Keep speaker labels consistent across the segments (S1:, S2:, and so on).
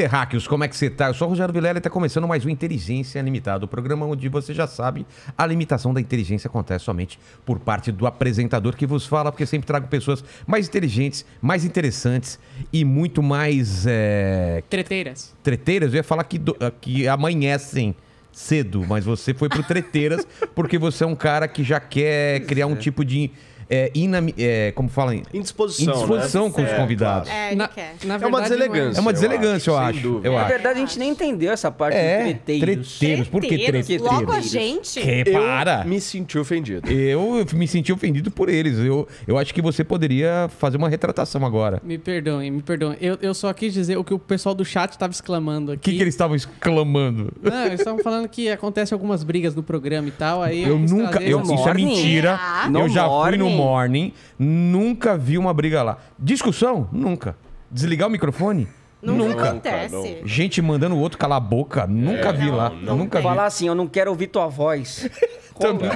S1: terráqueos, como é que você está? Eu sou o Rogério Vilela e está começando mais um Inteligência Limitada, o programa onde você já sabe a limitação da inteligência acontece somente por parte do apresentador que vos fala, porque sempre trago pessoas mais inteligentes, mais interessantes e muito mais... É...
S2: Treteiras.
S1: Treteiras? Eu ia falar que, do... Eh, que amanhecem cedo, mas você foi pro Treteiras porque você é um cara que já quer criar um é. tipo de é, ina, é, como falam?
S3: Indisposição.
S1: Indisposição né? com os é, convidados.
S4: É, na, na verdade, é uma é. deselegância. É uma deselegância,
S1: eu acho. Eu acho, eu na verdade, a gente nem entendeu essa parte
S4: é, de treteiros.
S1: Treteiros, por que treteiros? Logo a gente. Repara. Eu me senti ofendido. Eu me senti ofendido por eles. Eu, eu acho que você poderia fazer uma retratação agora.
S2: Me perdoem, me perdoem. Eu, eu só quis dizer o que o pessoal do chat estava exclamando aqui. O que,
S1: que eles estavam exclamando? Não, eles
S2: estavam falando que acontece algumas brigas no programa e tal. Aí eu nunca. Eu, isso é mentira. Não eu já fui no
S1: morning, nunca vi uma briga lá. Discussão? Nunca. Desligar o microfone? Nunca, nunca. acontece. Gente mandando o outro calar a boca. Nunca é, vi não, lá. Não, nunca vi. Falar
S4: assim, eu não quero ouvir tua voz.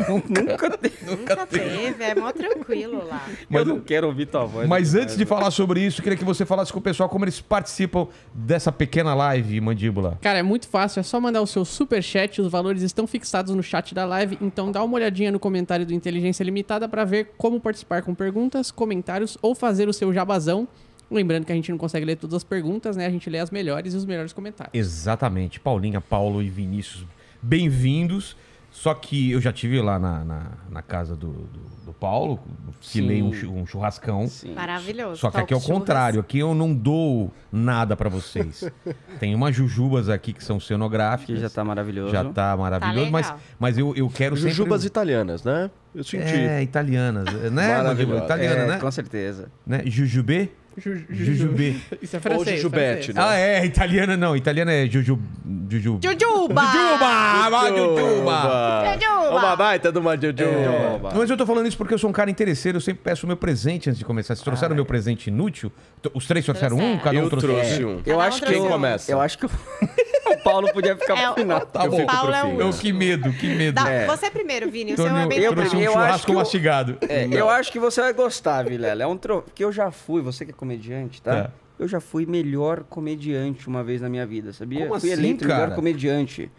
S4: colo.
S5: nunca, teve. Nunca teve, é mó tranquilo lá.
S4: Mas eu não quero ouvir tua voz. Mas né, antes de
S1: falar sobre isso, queria que você falasse com o pessoal como eles participam dessa pequena live, Mandíbula.
S2: Cara, é muito fácil, é só mandar o seu super chat, os valores estão fixados no chat da live, então dá uma olhadinha no comentário do Inteligência Limitada para ver como participar com perguntas, comentários ou fazer o seu jabazão. Lembrando que a gente não consegue ler todas as perguntas, né? A gente lê as melhores e os melhores comentários.
S1: Exatamente. Paulinha, Paulo e Vinícius, bem-vindos. Só que eu já tive lá na, na, na casa do, do, do Paulo, filei um, um churrascão. Maravilhoso. Só que aqui é o contrário, aqui eu não dou nada pra vocês. Tem umas jujubas aqui que são cenográficas. Que já tá maravilhoso. Já tá, tá maravilhoso, mas, mas eu, eu quero Jujubas sempre... italianas, né?
S3: Eu senti. É,
S1: italianas, né? Maravilhoso. Italiana, É, né? Com certeza. né? Jujubê. Ju, Jujube. Isso é francês. Ou Jujubete, né? Ah, é. Italiana não. Italiana é Juju...
S3: Juju...
S2: Jujuba! Jujuba! Jujuba! Jujuba! Uma
S3: baita de uma Jujuba. É. Mas
S1: eu tô falando isso porque eu sou um cara interesseiro. Eu sempre peço o meu presente antes de começar. Vocês trouxeram o ah, meu é. presente inútil? Os três trouxeram um? É. Cada um trouxe, trouxe um. É. Eu acho que... Quem começa? Eu acho que... o Paulo podia ficar é, final. Tá bom. O Paulo é o Eu, que medo, que medo. Dá, é. Você
S5: primeiro, Vini. O seu é bem... Eu trouxe um eu churrasco
S4: mastigado. eu acho que você vai gostar, Vilela. É um tro... que eu já fui. Você que comediante, tá? É. Eu já fui melhor comediante uma vez na minha vida, sabia? Como fui assim, eleito cara? melhor comediante.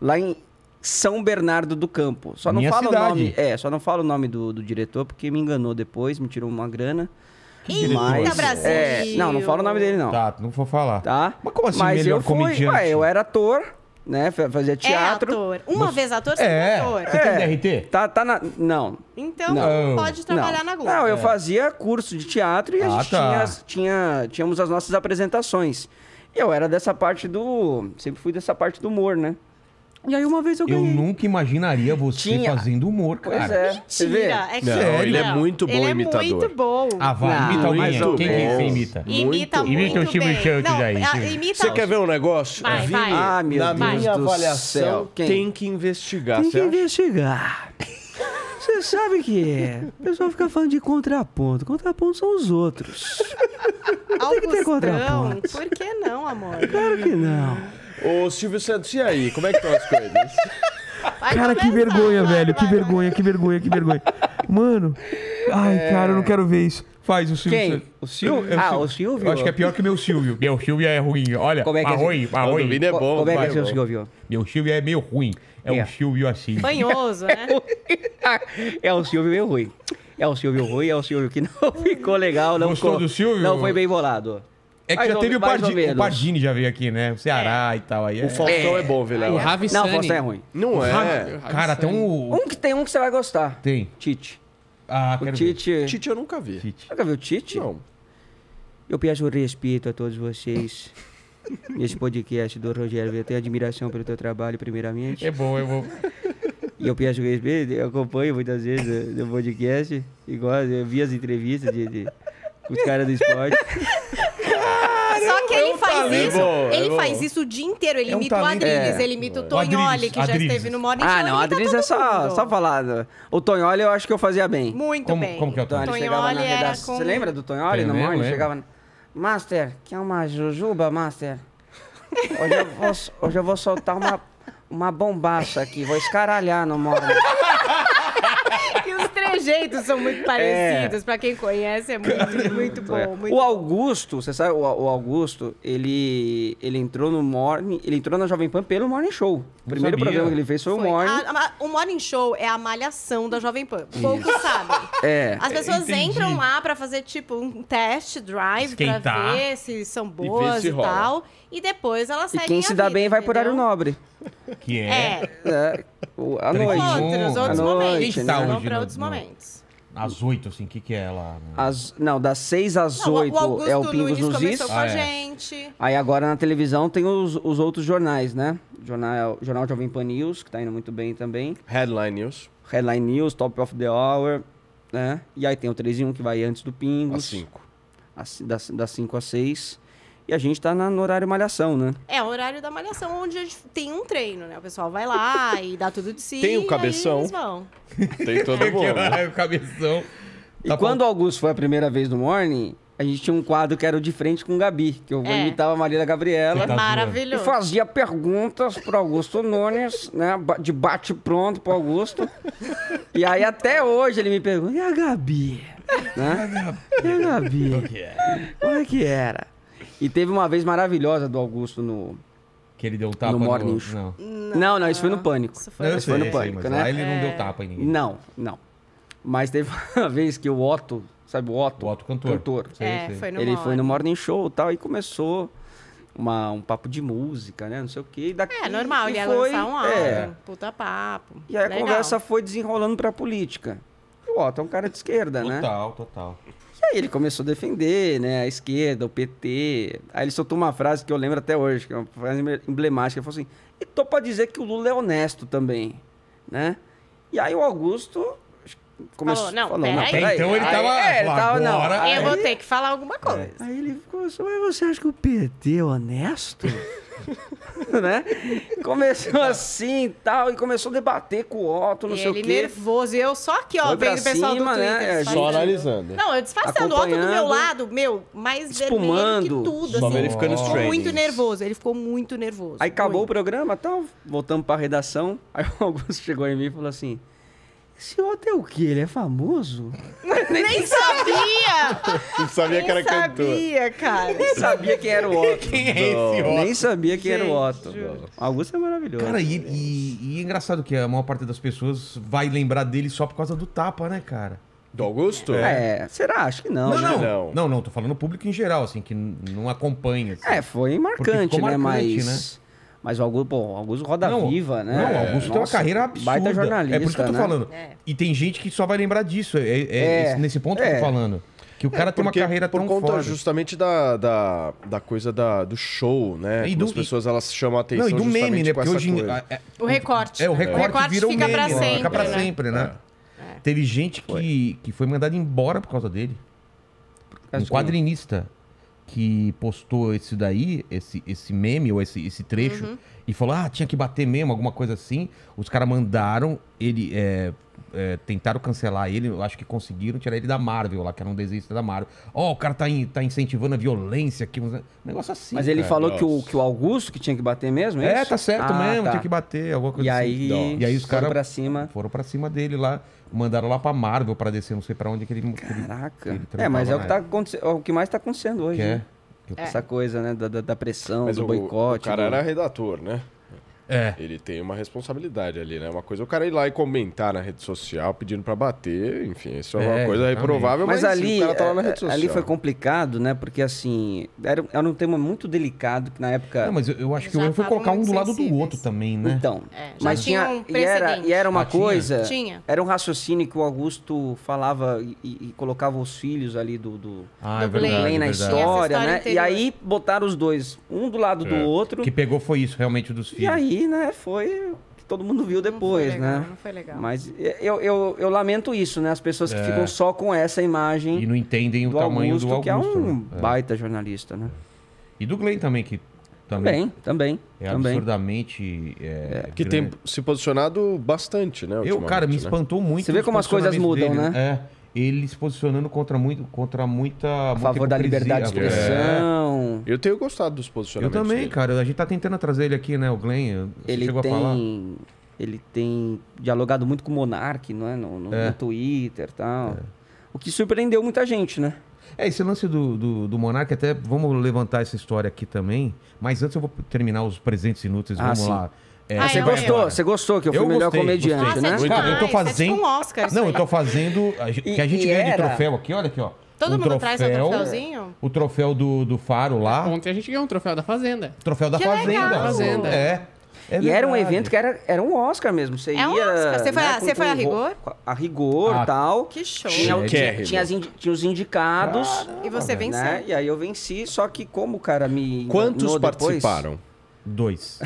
S4: Lá em São Bernardo do Campo. Só não fala o nome. É, só não fala o nome do, do diretor, porque me enganou depois, me tirou uma grana. Mas, É, não, não fala o nome dele, não. Tá, não vou falar. Tá? Mas como assim, Mas melhor eu fui, comediante? Ué, eu era ator, né? Fazia é teatro.
S5: É ator. Uma vez ator, é. sempre é. ator. Você é. tem
S4: DRT? Tá, tá na... Não.
S5: Então não. pode trabalhar não. na Globo. Não, eu é. fazia
S4: curso de teatro e ah, a gente tá. tinha, tinha, tínhamos as nossas apresentações. Eu era dessa parte do... Sempre fui dessa parte do humor, né?
S1: E aí uma vez eu ganhei. Eu nunca imaginaria você Tinha. fazendo
S3: humor,
S4: cara. Pois é. Mentira. É que não,
S3: sério. ele é muito bom ele imitador. Ele é muito bom. Ah, vai, imita é mais alguém. Quem que você imita? Imita muito, imita muito o Steve Schultz aí. Ah, imita você quer ver um negócio? Vai, vai. Ah, meu Na Deus minha avaliação, tem que investigar, Tem que investigar.
S4: Você sabe que é. O pessoal fica falando de contraponto. Contraponto são os outros.
S5: Tem que ter contraponto. Por que não, amor? Claro que não.
S3: Ô, Silvio Santos, e aí? Como é que estão as coisas? Vai cara, que vergonha,
S1: vai, velho. Vai, que vergonha, que vergonha, que vergonha. Mano, ai, é... cara, eu não quero ver isso. Faz o Silvio. Quem? O ah, Silvio? ah, o Silvio. Eu acho que é pior que meu Silvio. Meu Silvio é ruim. Olha, Como é que arroio, é tá tá arroio. O é bom. Como é que é seu Silvio? Meu Silvio é meio ruim. É, é. Silvio assim. Banhoso, né? é um Silvio meio ruim. É o Silvio ruim, é o Silvio que não ficou legal. Não Gostou ficou, do Silvio? Não foi bem
S4: bolado. É que mais já teve o, Pardini, o Pardini
S1: já veio aqui, né? O Ceará é. e tal. Aí
S3: O é- Falcão é. é, bom, Vilela. O Ravi Não, o Faustão é ruim. Não é. Cara, tem
S4: um... Um que tem um que você vai gostar. Tem. Tite.
S1: Ah, o Tite... Ver. Tite eu nunca vi.
S4: Tite. Nunca viu o Tite? Não. Eu peço respeito a todos vocês. Nesse podcast do Rogério, eu tenho admiração pelo teu trabalho, primeiramente. É bom, é bom. E eu peço respeito, eu acompanho muitas vezes no podcast, igual eu vi as entrevistas de, de, com os caras do esporte.
S5: só que ele é faz isso. É ele é faz isso o dia inteiro. Ele imita o Adriles, ele imita o Tonholi, que já esteve no Morning ah, Show. Ah, não,
S4: Adriles é só, só falado. O Tonholi eu acho que eu fazia bem. Muito bem. Como que é o Tonholi? Tonholi era com... Você lembra do Tonholi no Morning? Chegava... Master, que é uma jujuba, Master? Hoje eu vou, hoje eu vou soltar uma, uma bombaça aqui. Vou escaralhar no Morning
S5: os é, jeitos são muito é. parecidos. É. Pra quem conhece, é muito,
S4: muito bom. É. Muito o Augusto, você sabe, o, Augusto, ele, ele entrou no Morning. Ele entrou na Jovem Pan pelo Morning Show. O primeiro sabia. programa que ele fez foi, foi. o Morning. A,
S5: ah, a, o Morning Show é a malhação da Jovem Pan. Poucos sabem.
S4: É. As pessoas
S5: Entendi. entram lá pra fazer, tipo, um test drive Esquentar, pra ver se são boas e, e tal. E depois ela segue E quem se dá vida, bem vai por
S4: horário nobre. Que é. É. é. A noite. Outros, outros a noite, momentos. Né? Tá não, pra outros momentos.
S5: Exatamente.
S1: Às oito, assim, o que, que é lá?
S4: As, né? não, das seis às oito é o Pingos Luiz nos Is. com Ah, a é. gente. Aí agora na televisão tem os, os outros jornais, né? Jornal, Jornal Jovem Pan News, que tá indo muito bem também. Headline News, Headline News, Top of the Hour, né? E aí tem o 3 em 1 que vai antes do Pingos. às cinco às- das cinco às seis e a gente tá na, no horário malhação, né?
S5: É, o horário da malhação, onde tem um treino, né? O pessoal vai lá e dá tudo de si. Tem o cabeção. Eles vão.
S4: Tem todo mundo. Né?
S1: o cabeção.
S4: E tá quando o Augusto foi a primeira vez no Morning, a gente tinha um quadro que era o de frente com o Gabi, que eu é. imitava a Maria Gabriela. É maravilhoso. E fazia perguntas pro Augusto Nunes, né? De bate pronto pro Augusto. e aí até hoje ele me pergunta: e a Gabi? né? E a Gabi? É? Como é que era? E teve uma vez maravilhosa do Augusto no. Que ele deu um tapa no Morning no... Show. Não. não. não, isso foi no Pânico. Isso foi, isso foi no Pânico, né? Lá ele não é. deu tapa em ninguém. Não, não. Mas teve uma vez que o Otto, sabe o Otto? O Otto cantor. cantor. Sei, é, Foi no ele foi no Morning Show e tal, e começou uma, um papo de música, né? Não sei o quê. Daqui, é, normal, ele ia lançar um é. álbum, é.
S5: puta papo. E aí a conversa
S4: foi desenrolando pra política. o Otto é um cara de esquerda, total, né? Total, total. Aí ele começou a defender, né, a esquerda, o PT. Aí ele soltou uma frase que eu lembro até hoje, que é uma frase emblemática. Ele falou assim: e tô pra dizer que o Lula é honesto também, né? E aí o Augusto Começou, falou, não, falou, não peraí. então ele tava, é, ele tava agora... não. Eu vou ter
S5: que falar alguma coisa. É.
S4: Aí ele começou, assim, mas você acha que o PT é honesto? né? Começou assim e tal, e começou a debater com o Otto, não e sei o quê. Ele nervoso,
S5: e eu só aqui, ó, vendo o pessoal cima, do né? Twitter. Né? Só analisando. Não, eu disfarçando, o Otto do meu lado, meu, mais espumando, vermelho que tudo,
S4: só assim. verificando os ficou muito
S5: nervoso, ele ficou muito nervoso. Aí
S4: acabou o programa tal, voltamos pra redação, aí o Augusto chegou em mim e falou assim... Esse outro é o quê? Ele é famoso?
S6: Nem sabia!
S4: Não sabia Nem que era cantor. Nem sabia, cara. Nem sabia quem era o Otto. Quem é esse Otto? Nem sabia quem Gente, era o Otto. O Augusto é maravilhoso.
S1: Cara, e, e, e é engraçado que a maior parte das pessoas vai lembrar dele só por causa do tapa, né, cara? Do Augusto? É. é. será? Acho que não. Não, não. não. Não, não, tô falando público em geral, assim, que não acompanha. Assim. É, foi marcante, marcante né? Mas. Né? Mas o Augusto, o Augusto roda não, viva, né? Não, o Augusto tem uma carreira absurda. Baita jornalista, É por isso que eu tô né? falando. É. E tem gente que só vai lembrar disso. É, é, é, é. nesse ponto que eu tô é. falando. Que o é, cara tem uma carreira por tão conta
S3: foda. justamente da, da, da coisa da, do show, né? E do, As pessoas elas chamam a atenção não, e do meme, né? Porque hoje
S5: o recorte. É, o recorte, o recorte fica um meme, né? pra sempre, fica pra né?
S3: sempre, né?
S1: Teve gente que, que foi mandada embora por causa dele. Um quadrinista que postou esse daí, esse, esse meme ou esse, esse trecho, uhum. e falou: ah, tinha que bater mesmo, alguma coisa assim. Os caras mandaram, ele. É, é, tentaram cancelar ele, eu acho que conseguiram tirar ele da Marvel lá, que era um desenhista da Marvel. Ó, oh, o cara tá, in, tá incentivando a violência aqui, um
S4: negócio assim. Mas ele cara. falou que o, que o Augusto que tinha que bater mesmo? É, é tá certo ah, mesmo, tá. tinha que bater, alguma coisa e assim. Aí, e aí os caras
S1: foram pra cima dele lá mandaram lá pra Marvel, pra descer, não sei pra onde que ele. Caraca. Ele, ele é, mas é o que, tá
S4: acontecendo, é o que mais tá acontecendo hoje. Que é. Né? É. Essa
S1: coisa, né? Da, da pressão,
S4: mas do o, boicote.
S3: O cara do... era redator, né? É. Ele tem uma responsabilidade ali, né? Uma coisa é o cara ir lá e comentar na rede social pedindo para bater, enfim, isso é, é uma coisa improvável, mas, mas ali, tá é, Ali foi complicado,
S4: né? Porque assim, era, era um tema muito delicado que na época. Não, mas
S1: eu, eu acho que o erro foi colocar um do lado do
S4: outro também, né? Então. É. Mas tinha. Um e, era, e era uma ah, coisa. Tinha. Era um raciocínio que o Augusto falava e, e colocava os filhos ali do. do, ah, do é verdade, é na história, né? história né? Interior. E aí botaram os dois, um do lado do outro. O que
S1: pegou foi isso, realmente, dos filhos. E aí
S4: né, foi que todo mundo viu depois, não né? legal, né? Não foi legal. Mas eu, eu, eu lamento isso, né? As pessoas que é. ficam só com essa imagem.
S1: E não entendem o do tamanho Augusto, do Augusto. Que é um né? é.
S3: baita jornalista, né? E do Glenn também, que também, também. É absurdamente. É, é. que tem se posicionado bastante, né? Eu, cara, me né? espantou muito. Você vê como as coisas mudam, dele, né?
S1: né? É ele se posicionando contra, muito, contra muita. A favor da liberdade de é. expressão.
S3: É. Eu tenho gostado dos posicionamentos. Eu também, dele.
S1: cara. A gente tá tentando trazer ele aqui, né? O Glenn. Ele chegou tem... a falar. Ele tem dialogado muito com o Monark, não é? No, no, é. no Twitter e tal. É. O que surpreendeu muita gente, né? É, esse lance do, do, do Monark, até vamos levantar essa história aqui também. Mas antes eu vou terminar os presentes inúteis. Ah, vamos sim. lá. É. Ah, você gostou, você gostou que eu, eu o melhor gostei, comediante, gostei. né? Nossa, é eu tô é tipo fazendo. É um Oscar, não, eu tô fazendo. A, que a gente ganha era... de troféu aqui, olha aqui, ó. Todo um mundo troféu, traz seu troféuzinho? O troféu do, do Faro lá. Ah,
S2: ontem a gente ganhou um troféu da Fazenda. Troféu da que Fazenda. Legal. Fazenda. É. É e era um evento
S4: que era, era um Oscar mesmo. Você é um ia. Oscar. Você foi, né, a, você foi a rigor? A rigor e ah, tal. Que show. Tinha, o, tinha, tinha, as tinha os indicados. Caramba, e você venceu. Né? E aí eu venci, só que como o cara me. Quantos participaram?
S1: Depois, Dois.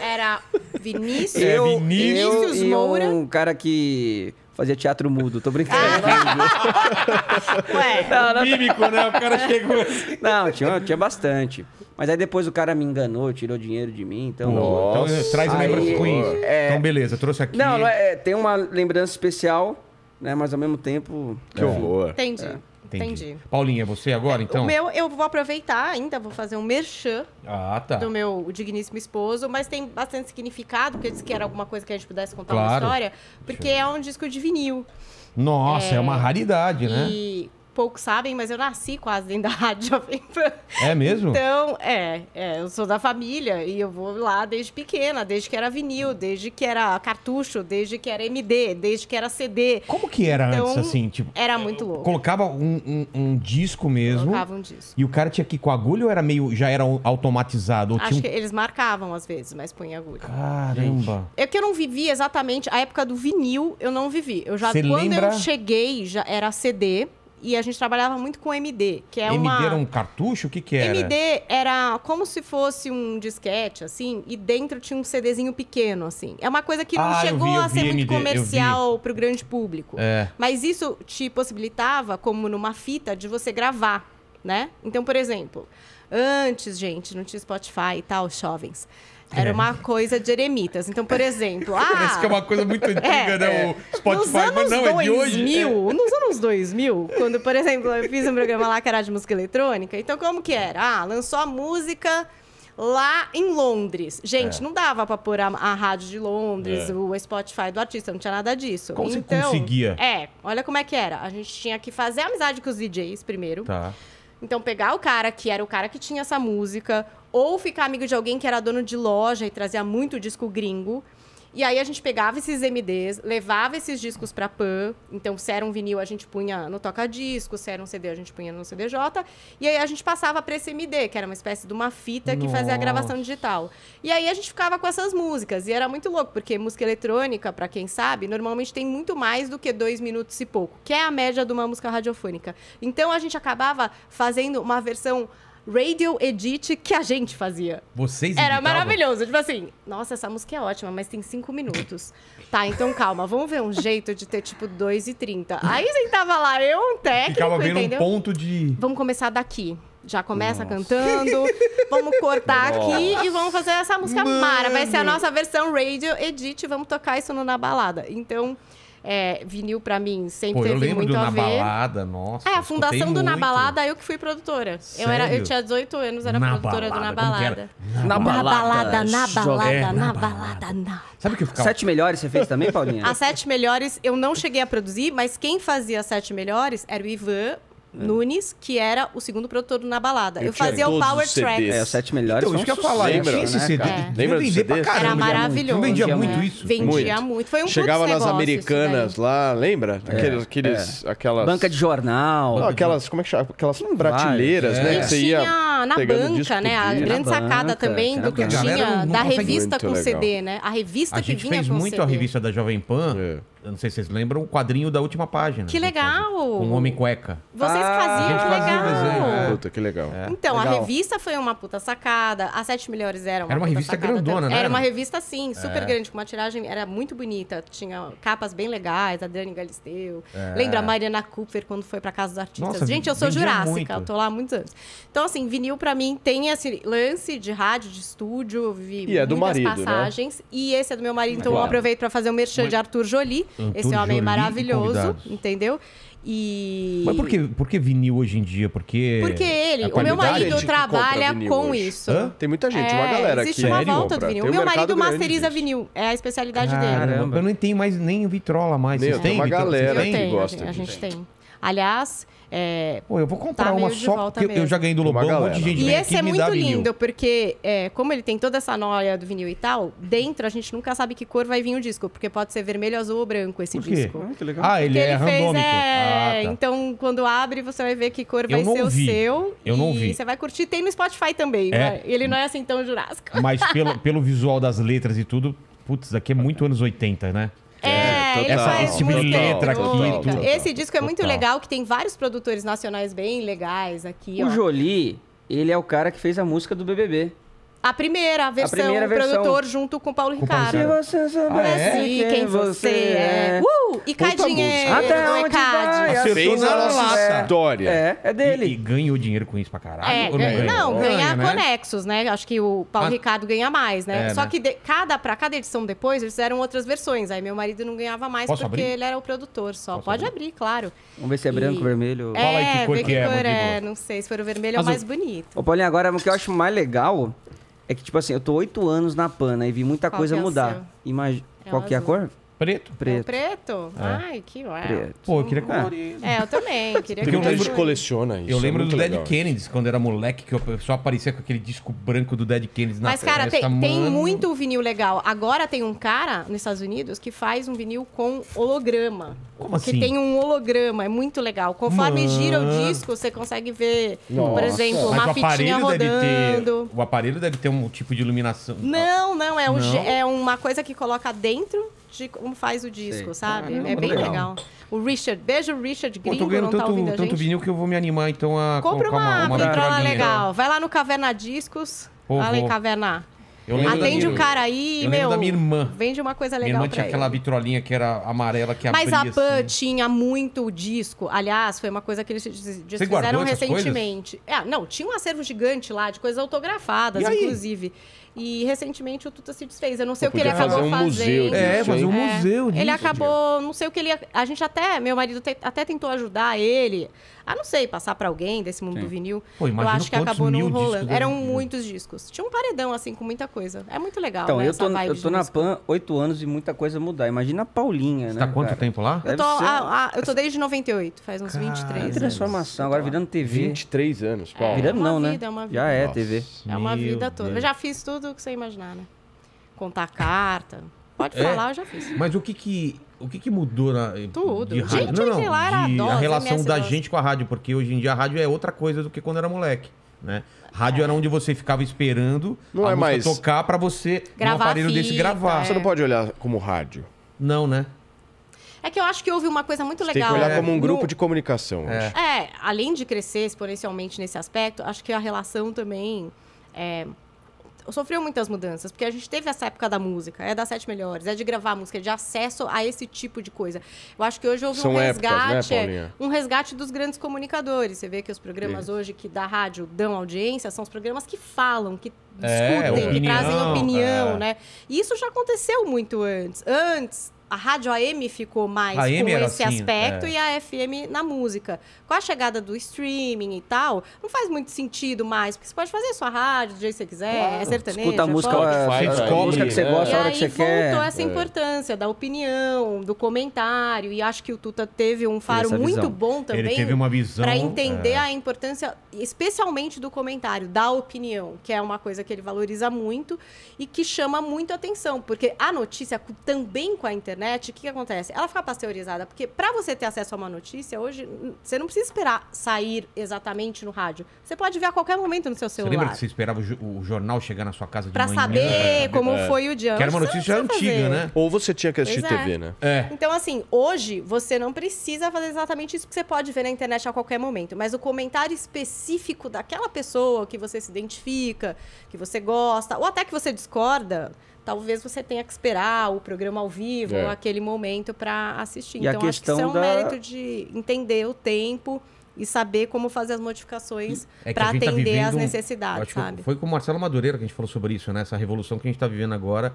S5: Era Vinícius, é, Vinícius eu, Moura.
S4: um cara que fazia teatro mudo, tô brincando. Ah.
S6: Ué, não, não, mímico, né? O cara chegou assim.
S4: Não, tinha, tinha bastante. Mas aí depois o cara me enganou, tirou dinheiro de mim, então... Nossa. Então traz aí, lembranças ruins.
S1: É... Então beleza, trouxe aqui... Não, é,
S4: tem uma lembrança especial, né? Mas ao mesmo tempo... Que horror. Entendi. É.
S1: Entendi. Entendi. Paulinha, é você agora, então? O meu,
S5: eu vou aproveitar ainda, vou fazer um merchan
S1: ah, tá. do
S5: meu digníssimo esposo, mas tem bastante significado, porque eu disse que era alguma coisa que a gente pudesse contar claro. uma história, porque é um disco de vinil.
S1: Nossa, é, é uma raridade, né? E
S5: poucos sabem, mas eu nasci quase dentro da Rádio Jovem Pan. É mesmo? Então, é, é, eu sou da família e eu vou lá desde pequena, desde que era vinil, desde que era cartucho, desde que era MD, desde que era CD. Como que era então, antes, assim? Tipo, era muito louco.
S1: Colocava um, um, um disco mesmo. Colocava um disco. E o cara tinha que ir com agulha ou era meio, já era automatizado? Acho um... que
S5: eles marcavam às vezes, mas punha agulha. Caramba. É que eu não vivi exatamente a época do vinil, eu não vivi. Eu já, Cê quando lembra... eu cheguei, já era CD e a gente trabalhava muito com MD, que é MD uma... era um
S1: cartucho? O que que era? MD
S5: era como se fosse um disquete, assim, e dentro tinha um CDzinho pequeno, assim. É uma coisa que não ah, chegou vi, a ser muito comercial para o grande público. É. Mas isso te possibilitava, como numa fita, de você gravar, né? Então, por exemplo, antes, gente, não tinha Spotify e tal, jovens... Era é. uma coisa de eremitas. Então, por exemplo. Ah, Parece que
S1: é uma coisa muito é, antiga, né? é, né? O Spotify,
S5: mas não, 2000, é de hoje. Mil, é. Nos anos 2000, quando, por exemplo, eu fiz um programa lá que era de música eletrônica. Então, como que era? Ah, lançou a música lá em Londres. Gente, é. não dava para pôr a, a, rádio de Londres, é. o Spotify do artista, não tinha nada disso. Como então, você conseguia? É, olha como é que era. A gente tinha que fazer amizade com os DJs primeiro. Tá. Então, pegar o cara que era o cara que tinha essa música, ou ficar amigo de alguém que era dono de loja e trazia muito disco gringo e aí a gente pegava esses MDs, levava esses discos pra PAN. Então, se era um vinil, a gente punha no toca-disco, se era um CD, a gente punha no CDJ. E aí a gente passava pra esse MD, que era uma espécie de uma fita Nossa. que fazia a gravação digital. E aí a gente ficava com essas músicas. E era muito louco, porque música eletrônica, para quem sabe, normalmente tem muito mais do que dois minutos e pouco, que é a média de uma música radiofônica. Então a gente acabava fazendo uma versão radio edit que a gente fazia. Vocês Era maravilhoso. Tipo assim, nossa, essa música é ótima, mas tem cinco minutos. tá, então calma, vamos ver um jeito de ter tipo 30. Aí sentava lá, eu, um técnico, Ficava vendo entendeu? um ponto de... Vamos começar daqui. Já começa nossa. cantando, vamos cortar aqui e vamos fazer essa música Mano. mara. Vai ser a nossa versão radio edit, vamos tocar isso na balada. Então... É, vinil para mim sempre Pô, teve eu muito do a ver. Na
S1: Balada, nossa. É, a fundação do muito. Na Balada,
S5: eu que fui produtora. Sério? Eu era, eu tinha 18 anos, era na produtora balada, do Na Balada. É, na, balada, na balada, na, balada, na.
S4: Sabe o que eu ficava? Sete melhores você fez também, Paulinha? As
S5: sete melhores eu não cheguei a produzir, mas quem fazia as sete melhores era o Ivan, é. Nunes, que era o segundo produtor na balada. Eu, eu fazia o Power Tracks. É, os sete
S4: melhores então, isso que eu ia falar. Lembra, né, esse CD? É. Lembra
S3: do
S5: CD? Caramba, era maravilhoso. Vendia muito, vendia muito isso? Vendia muito. muito. Foi um Chegava nas americanas
S3: lá, lembra? É, aqueles, aqueles é. aquelas... Banca de jornal. Não, aquelas, como é que chama? Aquelas prateleiras, né? Que você ia
S1: tinha né, na banca, né? A grande sacada também do que
S5: tinha da
S1: revista com CD, né?
S5: A revista que vinha com CD. A gente fez muito a revista
S1: da Jovem Pan é eu não sei se vocês lembram, o quadrinho da última página. Que
S5: legal! Com um homem cueca. Vocês ah, faziam, que legal! Fazia
S1: é. Né?
S3: Puta, que legal. É.
S1: Então, legal. a revista
S5: foi uma puta sacada, As Sete Melhores era uma Era uma revista sacada, grandona, né? Era uma revista, sim, é. super é. grande, com uma tiragem, era muito bonita, tinha capas bem legais, a Dani Galisteu. É. Lembra a Mariana Cooper quando foi pra Casa dos Artistas? Nossa, Gente, eu sou jurássica, muito. eu tô lá há muitos anos. Então, assim, vinil pra mim tem esse lance de rádio, de estúdio, vi e muitas é do marido, né? passagens. Né? E esse é do meu marido, é então claro. eu aproveito pra fazer um merchan muito... de Arthur Jolie Antônio esse homem é Jolie maravilhoso, entendeu? E... Mas por que,
S1: por que vinil hoje em dia? Porque, Porque ele, é o meu marido trabalha com hoje. isso. Hã? Tem muita gente, é, uma galera existe que uma volta do vinil. O meu marido masteriza
S5: vinil, é a especialidade Caramba. dele. Eu
S1: não tenho mais nem vitrola mais. Meu, tem, tem uma vitrola? galera tem? que gosta. A gente, a gente
S5: tem. Aliás, é, Pô, eu vou comprar tá uma só, porque mesmo. eu já ganhei do Lobão
S1: um monte de gente. E esse é muito lindo, vinil.
S5: porque é, como ele tem toda essa noia do vinil e tal, dentro a gente nunca sabe que cor vai vir o disco, porque pode ser vermelho, azul ou branco esse disco. Ah, que legal. ah, ele, é ele é fez, É, ah, tá. Então, quando abre, você vai ver que cor vai ser o seu. Eu não vi. você vai curtir. Tem no Spotify também. É. Né? Ele não é assim tão jurássico. Mas pelo,
S1: pelo visual das letras e tudo, putz, aqui é muito anos 80, né? É, é total, esse tipo de letra aqui. Esse disco é muito legal,
S5: que tem vários produtores nacionais bem legais aqui. O ó.
S4: Jolie, ele é o cara que fez a música do BBB.
S5: A primeira, a versão, a primeira versão. produtor junto com o Paulo Ricardo. Se você ah, é? é assim, quem, quem você é. é. Uh! E Puta cai dinheiro, é, Até não é cad. É fez a nossa é. história.
S3: É,
S1: é dele. E, e ganhou dinheiro com isso pra caralho? É, não, ganha, ganha né? conexos,
S5: né? Acho que o Paulo ah. Ricardo ganha mais, né? Só né? que de, cada, pra cada edição depois, eles fizeram outras versões. Aí meu marido não ganhava mais Posso porque abrir? ele era o produtor só. Posso Pode abrir? abrir? claro. Vamos
S4: ver se é branco, e... vermelho. É, Fala aí que cor que é.
S5: Não sei, se for o vermelho é o mais bonito.
S4: Ô, Paulinho, agora o que eu acho mais legal é que, tipo assim, eu tô oito anos na pana E vi muita Qual coisa é mudar. Imagina. É qual que é a cor? Preto? Preto. É
S5: preto? É. Ai, que uau. Preto.
S1: Pô, eu queria colorido.
S5: É, eu também. Queria Porque a gente
S3: coleciona isso. Eu é lembro é do Dead
S1: Kennedys, quando era moleque, que eu só aparecia com aquele disco branco do Dead Kennedys na Mas, cara, tem, tem muito
S5: vinil legal. Agora tem um cara nos Estados Unidos que faz um vinil com holograma. Como assim? Que tem um holograma, é muito legal. Conforme mano. gira o disco, você consegue ver, Nossa. por exemplo, Mas uma fitinha rodando.
S1: Ter, o aparelho deve ter um tipo de iluminação.
S5: Não, não, é, um, não. é uma coisa que coloca dentro de como faz o disco, Sei. sabe? Ah, é bem legal. legal. O Richard, beijo Richard Gringo, Pô, tô ganhando não tá tanto, tá ouvindo a gente. tanto vinil
S1: que eu vou me animar então a Compra com, uma, uma, vitrola legal.
S5: Vai lá no Caverna Discos. Oh, Fala em Caverna. Eu Atende o um cara aí, eu meu. da minha irmã. Vende uma coisa legal. Minha irmã tinha aquela
S1: vitrolinha que era amarela que Mas abria. Mas a Pan assim.
S5: tinha muito disco. Aliás, foi uma coisa que eles fizeram recentemente. É, não, tinha um acervo gigante lá de coisas autografadas, e inclusive. Aí? E recentemente o Tuta se desfez. Eu não sei eu o que ele acabou fazer um fazendo. É, museu é, mas um museu Ele acabou, não sei o que ele. A gente até, meu marido te, até tentou ajudar ele ah, não sei, passar para alguém desse mundo Sim. do vinil.
S4: Pô, eu acho que acabou não rolando. Eram
S5: muitos discos. Tinha um paredão, assim, com muita coisa. É muito legal, então, né? Eu tô, eu tô na disco.
S4: PAN oito anos e muita coisa mudar. Imagina a Paulinha, Você né? Tá quanto cara? tempo lá? Eu tô, ser... ah,
S5: ah, eu tô desde 98, faz uns Caramba, 23 anos.
S4: transformação, agora virando TV. 23 anos,
S1: é, Paulo. É, virando é não, né? vida, né? É uma vida. Já é Nossa, TV. É uma vida toda. Deus. Eu
S5: já fiz tudo o que você imaginar, né? Contar carta. Pode é. falar, eu já fiz. Mas
S1: o que que o que, que mudou na Tudo. De rádio? Gente, não, não, lá era a né, relação da gente com a rádio, porque hoje em dia a rádio é outra coisa do que quando era moleque, né? Rádio é. era onde você ficava esperando não é mais tocar para você gravar um aparelho fita, desse gravar. É. Você não
S3: pode olhar como rádio. Não, né?
S5: É que eu acho que houve uma coisa muito Você legal. Tem que olhar é. como um é. grupo de
S3: comunicação. É.
S5: é. além de crescer exponencialmente nesse aspecto, acho que a relação também é, sofreu muitas mudanças, porque a gente teve essa época da música, é das sete melhores, é de gravar música, é de acesso a esse tipo de coisa. Eu acho que hoje houve São um resgate, épocas, né, é, um resgate dos grandes comunicadores. Você vê que os programas Isso. hoje que da rádio dão audiência são os programas que falam, que é, discutem, é, opinião, que trazem opinião, é. né? E isso já aconteceu muito antes. Antes a rádio AM ficou mais AM com esse assim, aspecto é. e a FM na música. Com a chegada do streaming e tal, não faz muito sentido mais, porque você pode fazer sua rádio do jeito que você quiser, é claro. é sertanejo. Escuta a é música, é, faz a música que você é. gosta, é. a hora que você quer. E voltou essa importância da opinião, do comentário, e acho que o Tuta teve um faro muito bom também. Ele teve uma visão. Para entender a importância, especialmente do comentário, da opinião, que é uma coisa que ele valoriza muito e que chama muito atenção, porque a notícia também com a internet internet, o que, que acontece? Ela fica pasteurizada, porque para você ter acesso a uma notícia hoje, você não precisa esperar sair exatamente no rádio. Você pode ver a qualquer momento no seu celular. Você lembra que você
S1: esperava o jornal chegar na sua casa de pra manhã? saber como é. foi o dia. Que era uma notícia antiga, fazer. né?
S3: Ou você tinha
S5: que assistir pois TV, é. né? É. Então, assim, hoje você não precisa fazer exatamente isso, porque você pode ver na internet a qualquer momento. Mas o comentário específico daquela pessoa que você se identifica, que você gosta, ou até que você discorda, talvez você tenha que esperar o programa ao vivo é. ou aquele momento para assistir. E então, acho que isso é um da... mérito de entender o tempo e saber como fazer as modificações é para tá atender tá as necessidades, sabe? Foi
S1: com o Marcelo Madureira que a gente falou sobre isso, né? Essa revolução que a gente está vivendo agora,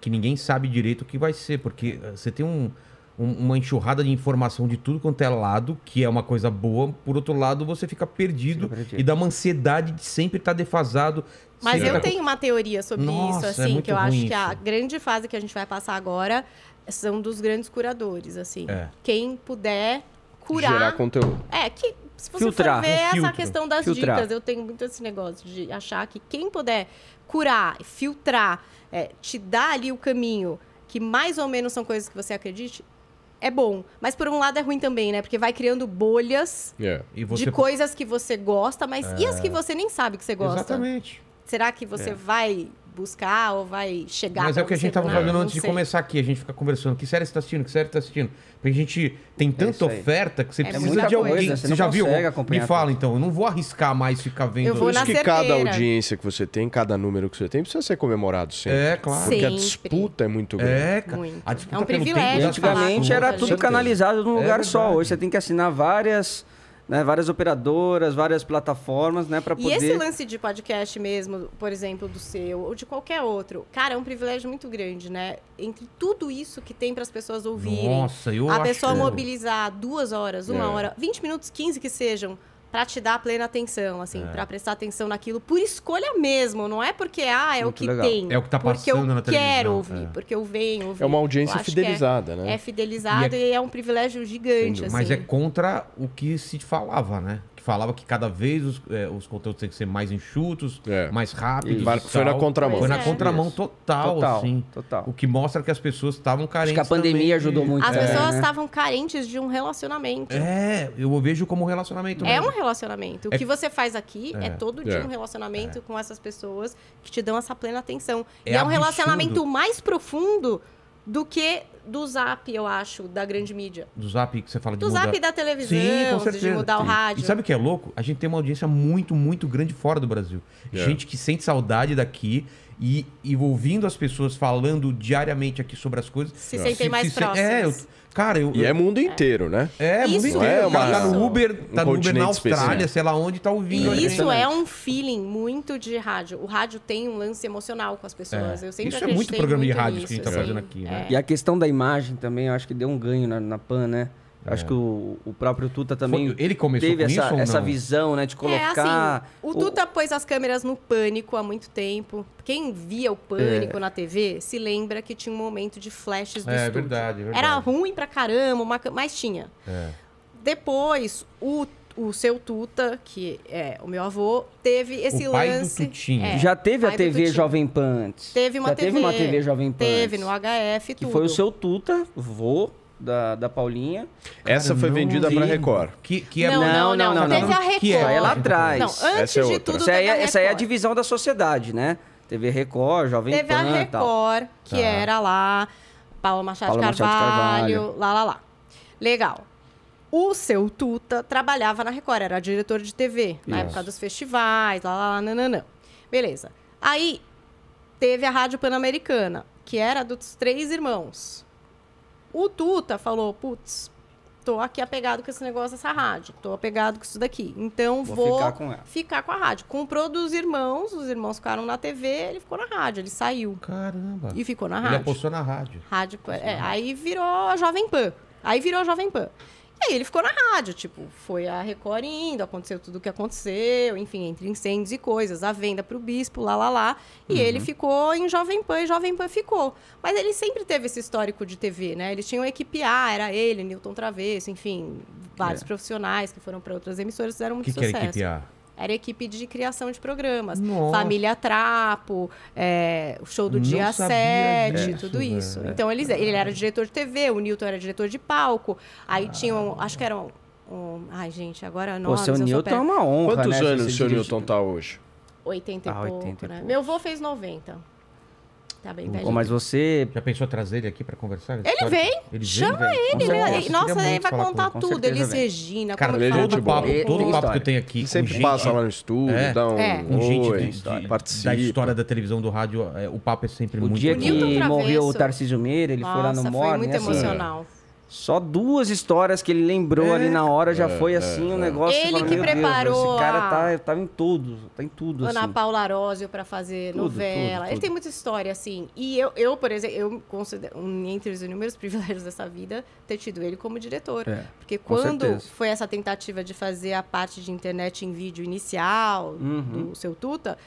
S1: que ninguém sabe direito o que vai ser, porque eh, você tem um, um, uma enxurrada de informação de tudo quanto é lado, que é uma coisa boa, por outro lado, você fica perdido, fica perdido. e dá uma ansiedade de sempre estar tá defasado, mas Sim. eu tá tenho
S5: uma teoria sobre Nossa, isso, é assim, é que eu acho que a grande fase que a gente vai passar agora são dos grandes curadores, assim. É. Quem puder curar. Gerar conteúdo. É, que se você Filtrar, for ver um essa filtro. questão das filtrar. dicas, eu tenho muito esse negócio de achar que quem puder curar, filtrar, é, te dar ali o caminho, que mais ou menos são coisas que você acredite, é bom. Mas por um lado é ruim também, né? Porque vai criando bolhas
S6: yeah. É. você... de
S5: coisas que você gosta, mas é... e as é. que você nem sabe que você gosta? Exatamente será que você é. vai buscar ou vai chegar. Mas é o que a gente estava falando antes de começar
S1: aqui. A gente fica conversando. Que série você está assistindo? Que série você está assistindo? Porque a gente tem é tanta é oferta que você é precisa de alguém. Coisa, você, você já viu? Me fala então. Eu não vou arriscar mais
S3: ficar vendo. Eu vou Por isso que cada audiência que você tem, cada número que você tem, precisa ser comemorado sempre. É, claro. Porque a disputa é muito grande. É, cara. Muito. A disputa é um
S4: privilégio. É antigamente era tudo canalizado num é lugar só. Hoje você tem que assinar várias né, várias operadoras, várias plataformas, né, para poder... E esse lance
S5: de podcast mesmo, por exemplo, do seu, ou de qualquer outro, cara, é um privilégio muito grande, né? Entre tudo isso que tem para as pessoas ouvirem, Nossa, eu a acho pessoa que... É. mobilizar duas horas, uma é. hora, 20 minutos, 15 que sejam, para te dar plena atenção, assim, é. para prestar atenção naquilo por escolha mesmo, não é porque ah, é Muito o que legal. tem. É o que tá passando na televisão. Porque eu quero ouvir, é. porque eu venho ouvir. É uma audiência é fidelizada, é, né? É fidelizada e é, e é um privilégio gigante, assim. Mas é assim.
S1: contra o que se falava, né? falava que cada vez os, é, os conteúdos têm que ser mais enxutos, é. mais rápidos. Foi na contramão. Foi na é. contramão total, total, assim. Total. O que mostra que as pessoas estavam carentes. Acho que a pandemia também. ajudou muito. As né? pessoas é. estavam
S5: carentes de um relacionamento.
S1: É, eu vejo como um relacionamento. É um
S5: relacionamento. O é que você faz aqui é, todo dia um relacionamento com essas pessoas que te dão essa plena atenção. É, e é um absurdo. relacionamento mais profundo do que do zap, eu acho, da grande mídia. Do
S1: zap que você fala de Do mudar... zap da televisão, Sim, com certeza. de mudar o rádio. E sabe o que é louco? A gente tem uma audiência muito, muito grande fora do Brasil. Yeah. É. Gente que sente saudade daqui e, e, ouvindo as pessoas falando diariamente aqui sobre as coisas. Se sentem se, mais se, próximos. É, eu, cara, eu, E é eu, né? é, é mundo
S3: inteiro, é. né?
S1: É, isso, mundo inteiro. É uma, tá no Uber, tá um tá no Uber na Austrália, específico. sei lá onde, tá ouvindo. E isso é
S5: um feeling muito de rádio. O rádio tem um lance emocional com as pessoas. É. Eu sempre isso é muito programa muito de rádio nisso, que a gente
S4: tá assim, fazendo aqui. Né? E a questão da imagem também, acho que deu um ganho na, na PAN, né? É. Acho que o, o próprio Tuta também. Foi, ele começou teve com essa, isso, essa visão, né? De é, colocar. É, assim, o Tuta
S5: o... pôs as câmeras no pânico há muito tempo. Quem via o pânico é. na TV se lembra que tinha um momento de flashes do é, é estúdio.
S6: Verdade, é
S4: verdade. Era
S5: ruim pra caramba, mas tinha. Depois, o o seu Tuta, que é o meu avô, teve esse o pai lance. Do Tutinho. É, já teve a TV Jovem
S4: Pan antes. Teve uma já TV. Teve uma TV Jovem Pan. Teve
S5: no HF tudo. Que foi o
S4: seu Tuta, vô da, da Paulinha. Cara, Essa foi vendida para Record. Que, que é não, não, não, não, não. Teve a Record. Que é? lá é atrás. Não, é antes é de tudo, essa aí, essa é a é divisão da sociedade, né? TV Record, Jovem teve Pan. Teve a Record,
S5: que tá. era lá, Paula Machado, Paula Machado de Carvalho, lá, lá, lá. Legal. O seu Tuta trabalhava na Record, era diretor de TV, na época dos festivais, lá, lá, lá, nananã. Beleza. Aí, teve a Rádio Pan-Americana, que era dos três irmãos. O Tuta falou, putz, tô aqui apegado com esse negócio dessa rádio, tô apegado com isso daqui. Então vou, vou ficar, com ficar, com a rádio. Comprou dos irmãos, os irmãos ficaram na TV, ele ficou na rádio, ele saiu. Caramba. E ficou na rádio. Ele apostou na rádio. Rádio, é, aí virou a Jovem Pan. Aí virou a Jovem Pan. Aí ele ficou na rádio, tipo, foi a Record indo, aconteceu tudo o que aconteceu, enfim, entre incêndios e coisas, a venda para o bispo, lá, lá, lá. E uhum. ele ficou em Jovem Pan e Jovem Pan ficou. Mas ele sempre teve esse histórico de TV, né? Eles tinham equipe A, era ele, Newton Travesso, enfim, vários é. profissionais que foram para outras emissoras, fizeram muito que sucesso. O que era equipe A? era equipe de criação de programas. Nossa. Família Trapo, é, o show do Não dia 7, disso, tudo isso. Né? Então eles, ele era diretor de TV, o Newton era diretor de palco. Aí ah. tinham, acho que eram. Um, ai, gente, agora nós. O seu Newton é uma honra. Quantos né, anos o seu
S3: Newton está hoje?
S5: 80 e ah, pouco, 80 né? Meu avô fez 90. Tá bem velhinho. Mas
S1: você. Já pensou trazer ele aqui para conversar? Ele vem. Ele Chama vem, ele. Né? ele
S5: nossa, ele vai contar com tudo. Com Elis Regina. Cara, como ele todo, fala, papo, todo papo
S1: que eu tenho aqui. Sempre gente, passa lá no estúdio, é, dá então, um. É. Com gente Oi, de, de, participa. da história da televisão, do rádio, é, o papo é sempre o muito dia que morreu o Tarcísio Meira, ele nossa, foi lá no morro Foi muito assim. emocional. Só duas
S4: histórias que ele lembrou é. ali na hora já é, foi é, assim é, um negócio. Ele que preparou. Deus, esse cara tá, tá em tudo, tá em tudo. Ana assim.
S5: Paula Arósio para fazer tudo, novela. Tudo, tudo. Ele tem muita história, assim. E eu, eu, por exemplo, eu considero, entre os inúmeros privilégios dessa vida, ter tido ele como diretor. É, Porque quando foi essa tentativa de fazer a parte de internet em vídeo inicial uhum. do seu Tuta,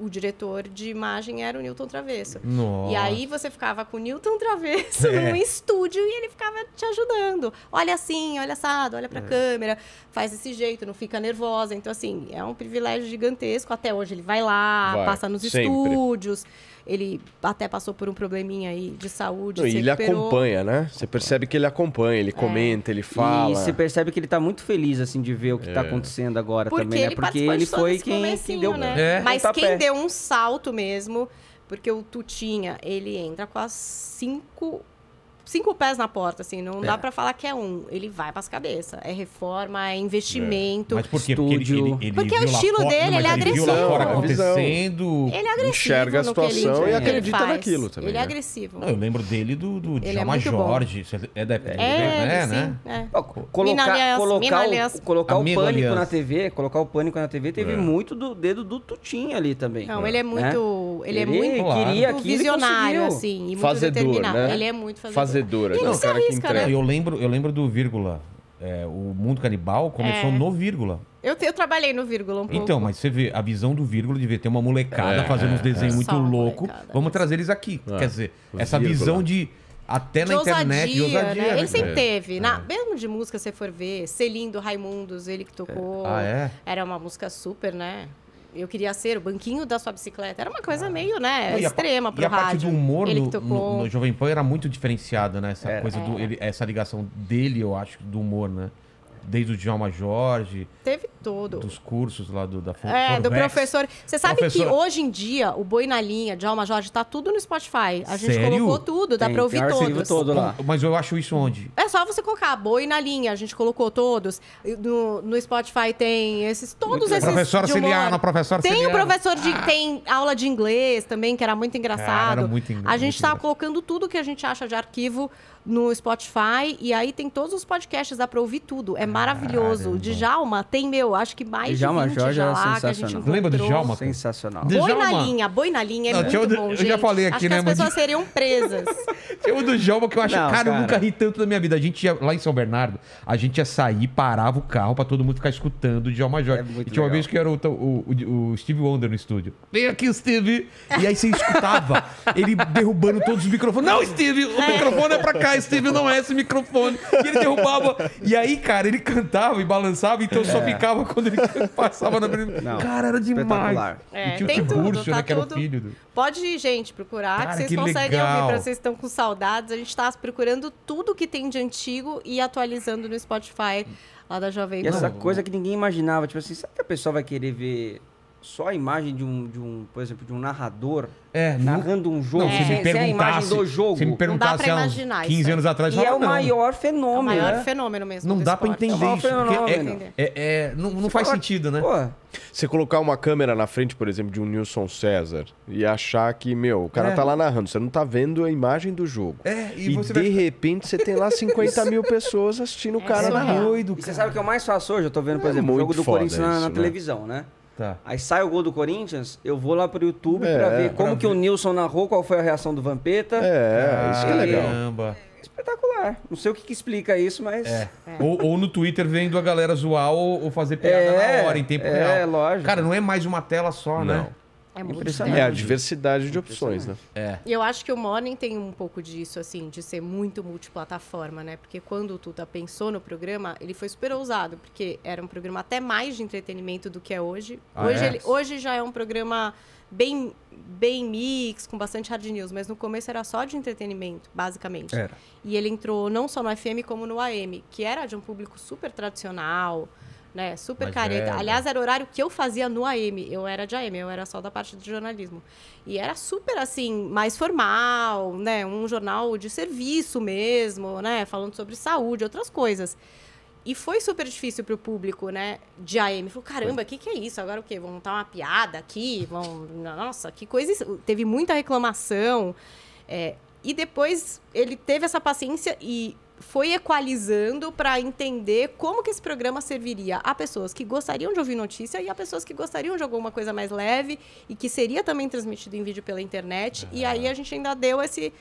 S5: o diretor de imagem era o Newton Travesso. Nossa. E aí você ficava com o Newton Travesso é. num estúdio e ele ficava te ajudando. Olha assim, olha assado, olha pra é. câmera, faz desse jeito, não fica nervosa. Então, assim, é um privilégio gigantesco. Até hoje ele vai lá, vai. passa nos Sempre. estúdios. Ele até passou por um probleminha aí de saúde. Não, e ele recuperou. acompanha,
S3: né? Você percebe que ele acompanha, ele é. comenta, ele fala. E você
S4: percebe que ele tá muito feliz, assim, de ver o que tá é. tá acontecendo agora
S5: porque também, né? Porque ele foi quem, quem, deu. Né? É. Mas tá quem deu um salto mesmo, porque o Tutinha, ele entra com as cinco cinco pés na porta, assim, não é. dá para falar que é um. Ele vai para as cabeças. É reforma, é investimento. É. Mas por
S1: quê? Porque ele, ele, ele Porque é o estilo dele, ele é agressivo. Ele viu lá é acontecendo. Ele é agressivo. Enxerga a situação ele, e acredita naquilo também. Ele é né? agressivo. Não, eu lembro dele do, do é Djalma é Jorge. É da época é, né? né?
S4: É. Colocar, colocar o, colocar o pânico na TV,
S1: colocar o pânico
S4: na TV teve muito
S1: do dedo do Tutinho ali também. Não, ele é muito.
S5: Ele é muito visionário, assim. E muito determinado. Né? Ele é muito fazedor. Não, né? o cara que entrega. né? Eu
S1: lembro, eu lembro do vírgula. É, o mundo canibal começou é. no vírgula.
S5: Eu, eu trabalhei no vírgula um pouco. Então, mas
S1: você vê, a visão do vírgula ver ter uma molecada É, fazendo é, uns desenhos é. muito Só louco. Vamos trazer eles aqui. É, Quer dizer, essa vírgula. visão de. Até na internet, de ousadia. Né? né? Ele sempre teve. Na,
S5: mesmo de música, se você for ver, Celindo, Raimundos, ele que tocou. Ah, é? Era uma música super, né? eu queria ser o banquinho da sua bicicleta. Era uma coisa ah. meio, né, extrema pro e rádio e a parte do humor no, no, no
S1: Jovem Pan era muito diferenciada, né? Essa é. coisa é. do ele, essa ligação dele, eu acho, do humor, né? desde o Djalma Jorge. Teve todo. Dos cursos lá do, da É, do professor. Você sabe que hoje
S5: em dia o Boi na Linha, Djalma Jorge, tá tudo no Spotify. A gente Sério? colocou tudo, dá pra ouvir todos. todo lá.
S1: Mas eu acho isso onde?
S5: É só você colocar Boi na Linha, a gente colocou todos. No, no Spotify tem esses, todos esses. Professor Ciliano, professor Tem o professor de. Ah. Tem aula de inglês também, que era muito engraçado. Cara, era muito, a gente está tá colocando tudo que a gente acha de arquivo no Spotify e aí tem todos os podcasts, dá pra ouvir tudo. É maravilhoso. Caramba. Djalma tem, meu, acho que mais Djalma, de 20 Jorge já é lá é que a gente encontrou. Lembra do Djalma?
S1: Sensacional. Djalma. Boi na linha,
S5: boi na linha, é não, muito eu, bom, eu já falei aqui, acho né? Que as né, pessoas seriam presas. tinha o do Djalma que eu acho, não, cara, cara, eu nunca
S1: ri tanto na minha vida. A gente ia, lá em São Bernardo, a gente ia sair, parava o carro pra todo mundo ficar escutando o Djalma Jorge. É e tinha legal. uma vez que era o, o, o, Steve Wonder no estúdio. Vem aqui, Steve! E aí você escutava ele derrubando todos os microfones. Não, Steve, o é. microfone é pra cá, ah, Steve, não é esse microfone. E ele derrubava. E aí, cara, ele cantava e balançava, então só é. ficava quando ele passava na não, Cara,
S5: era demais. É, e tem tudo, Búrcio, né, tá né, tudo. filho do... Pode, gente, procurar, cara, que vocês que conseguem legal. ouvir, pra vocês estão com saudades. A gente tá procurando tudo que tem de antigo e atualizando no Spotify lá da Jovem Pan. essa coisa
S4: que ninguém imaginava, tipo assim, será que a pessoa vai querer ver só a imagem de um, de um, por exemplo, de um narrador é, narrando um jogo, não, se, me é, é
S5: a imagem do
S1: jogo. Se me perguntasse não dá imaginar, 15 anos
S5: atrás,
S4: e é o não. maior
S1: fenômeno. É o maior né?
S5: fenômeno mesmo. Não dá para entender é isso.
S1: É, é, é, não, não faz
S3: sentido, né? Pô. Você colocar uma câmera na frente, por exemplo, de um Nilson César e achar que, meu, o cara tá lá narrando, você não tá vendo a imagem do jogo. e, e de vai... repente você tem lá 50 mil pessoas assistindo o cara é, narrando. Doido, E você sabe o que eu mais faço hoje? Eu tô vendo, por exemplo, o jogo do Corinthians na né? televisão, né? Tá.
S4: Aí sai o gol do Corinthians, eu vou lá pro YouTube é, pra ver como pra que ver. o Nilson narrou, qual foi a reação do
S1: Vampeta. É, isso que é legal. Caramba.
S4: Espetacular. Não sei o que, que explica isso, mas. É.
S1: É. Ou, ou, no Twitter vendo a galera zoar ou, ou fazer piada é, na hora, em tempo é, real. É, lógico. Cara, não é mais uma tela só, não. né?
S5: É, impressionante. é a
S3: diversidade de opções, né? É.
S5: E eu acho que o Morning tem um pouco disso, assim, de ser muito multiplataforma, né? Porque quando o Tuta pensou no programa, ele foi super ousado, porque era um programa até mais de entretenimento do que é hoje. Ah, hoje, é? Ele, hoje já é um programa bem, bem mix, com bastante hard news, mas no começo era só de entretenimento, basicamente. Era. E ele entrou não só no FM, como no AM, que era de um público super tradicional, né? Super careta. Aliás, era o horário que eu fazia no AM. Eu era de AM, eu era só da parte de jornalismo. E era super, assim, mais formal, né? Um jornal de serviço mesmo, né? Falando sobre saúde, outras coisas. E foi super difícil para o público, né? De AM. Falou, caramba, o que, que é isso? Agora o quê? Vão montar uma piada aqui? Vão... Nossa, que coisa... Teve muita reclamação. É... E depois ele teve essa paciência e foi equalizando para entender como que esse programa serviria a pessoas que gostariam de ouvir notícia e a pessoas que gostariam de alguma coisa mais leve e que seria também transmitido em vídeo pela internet. Uhum. E aí a gente ainda deu esse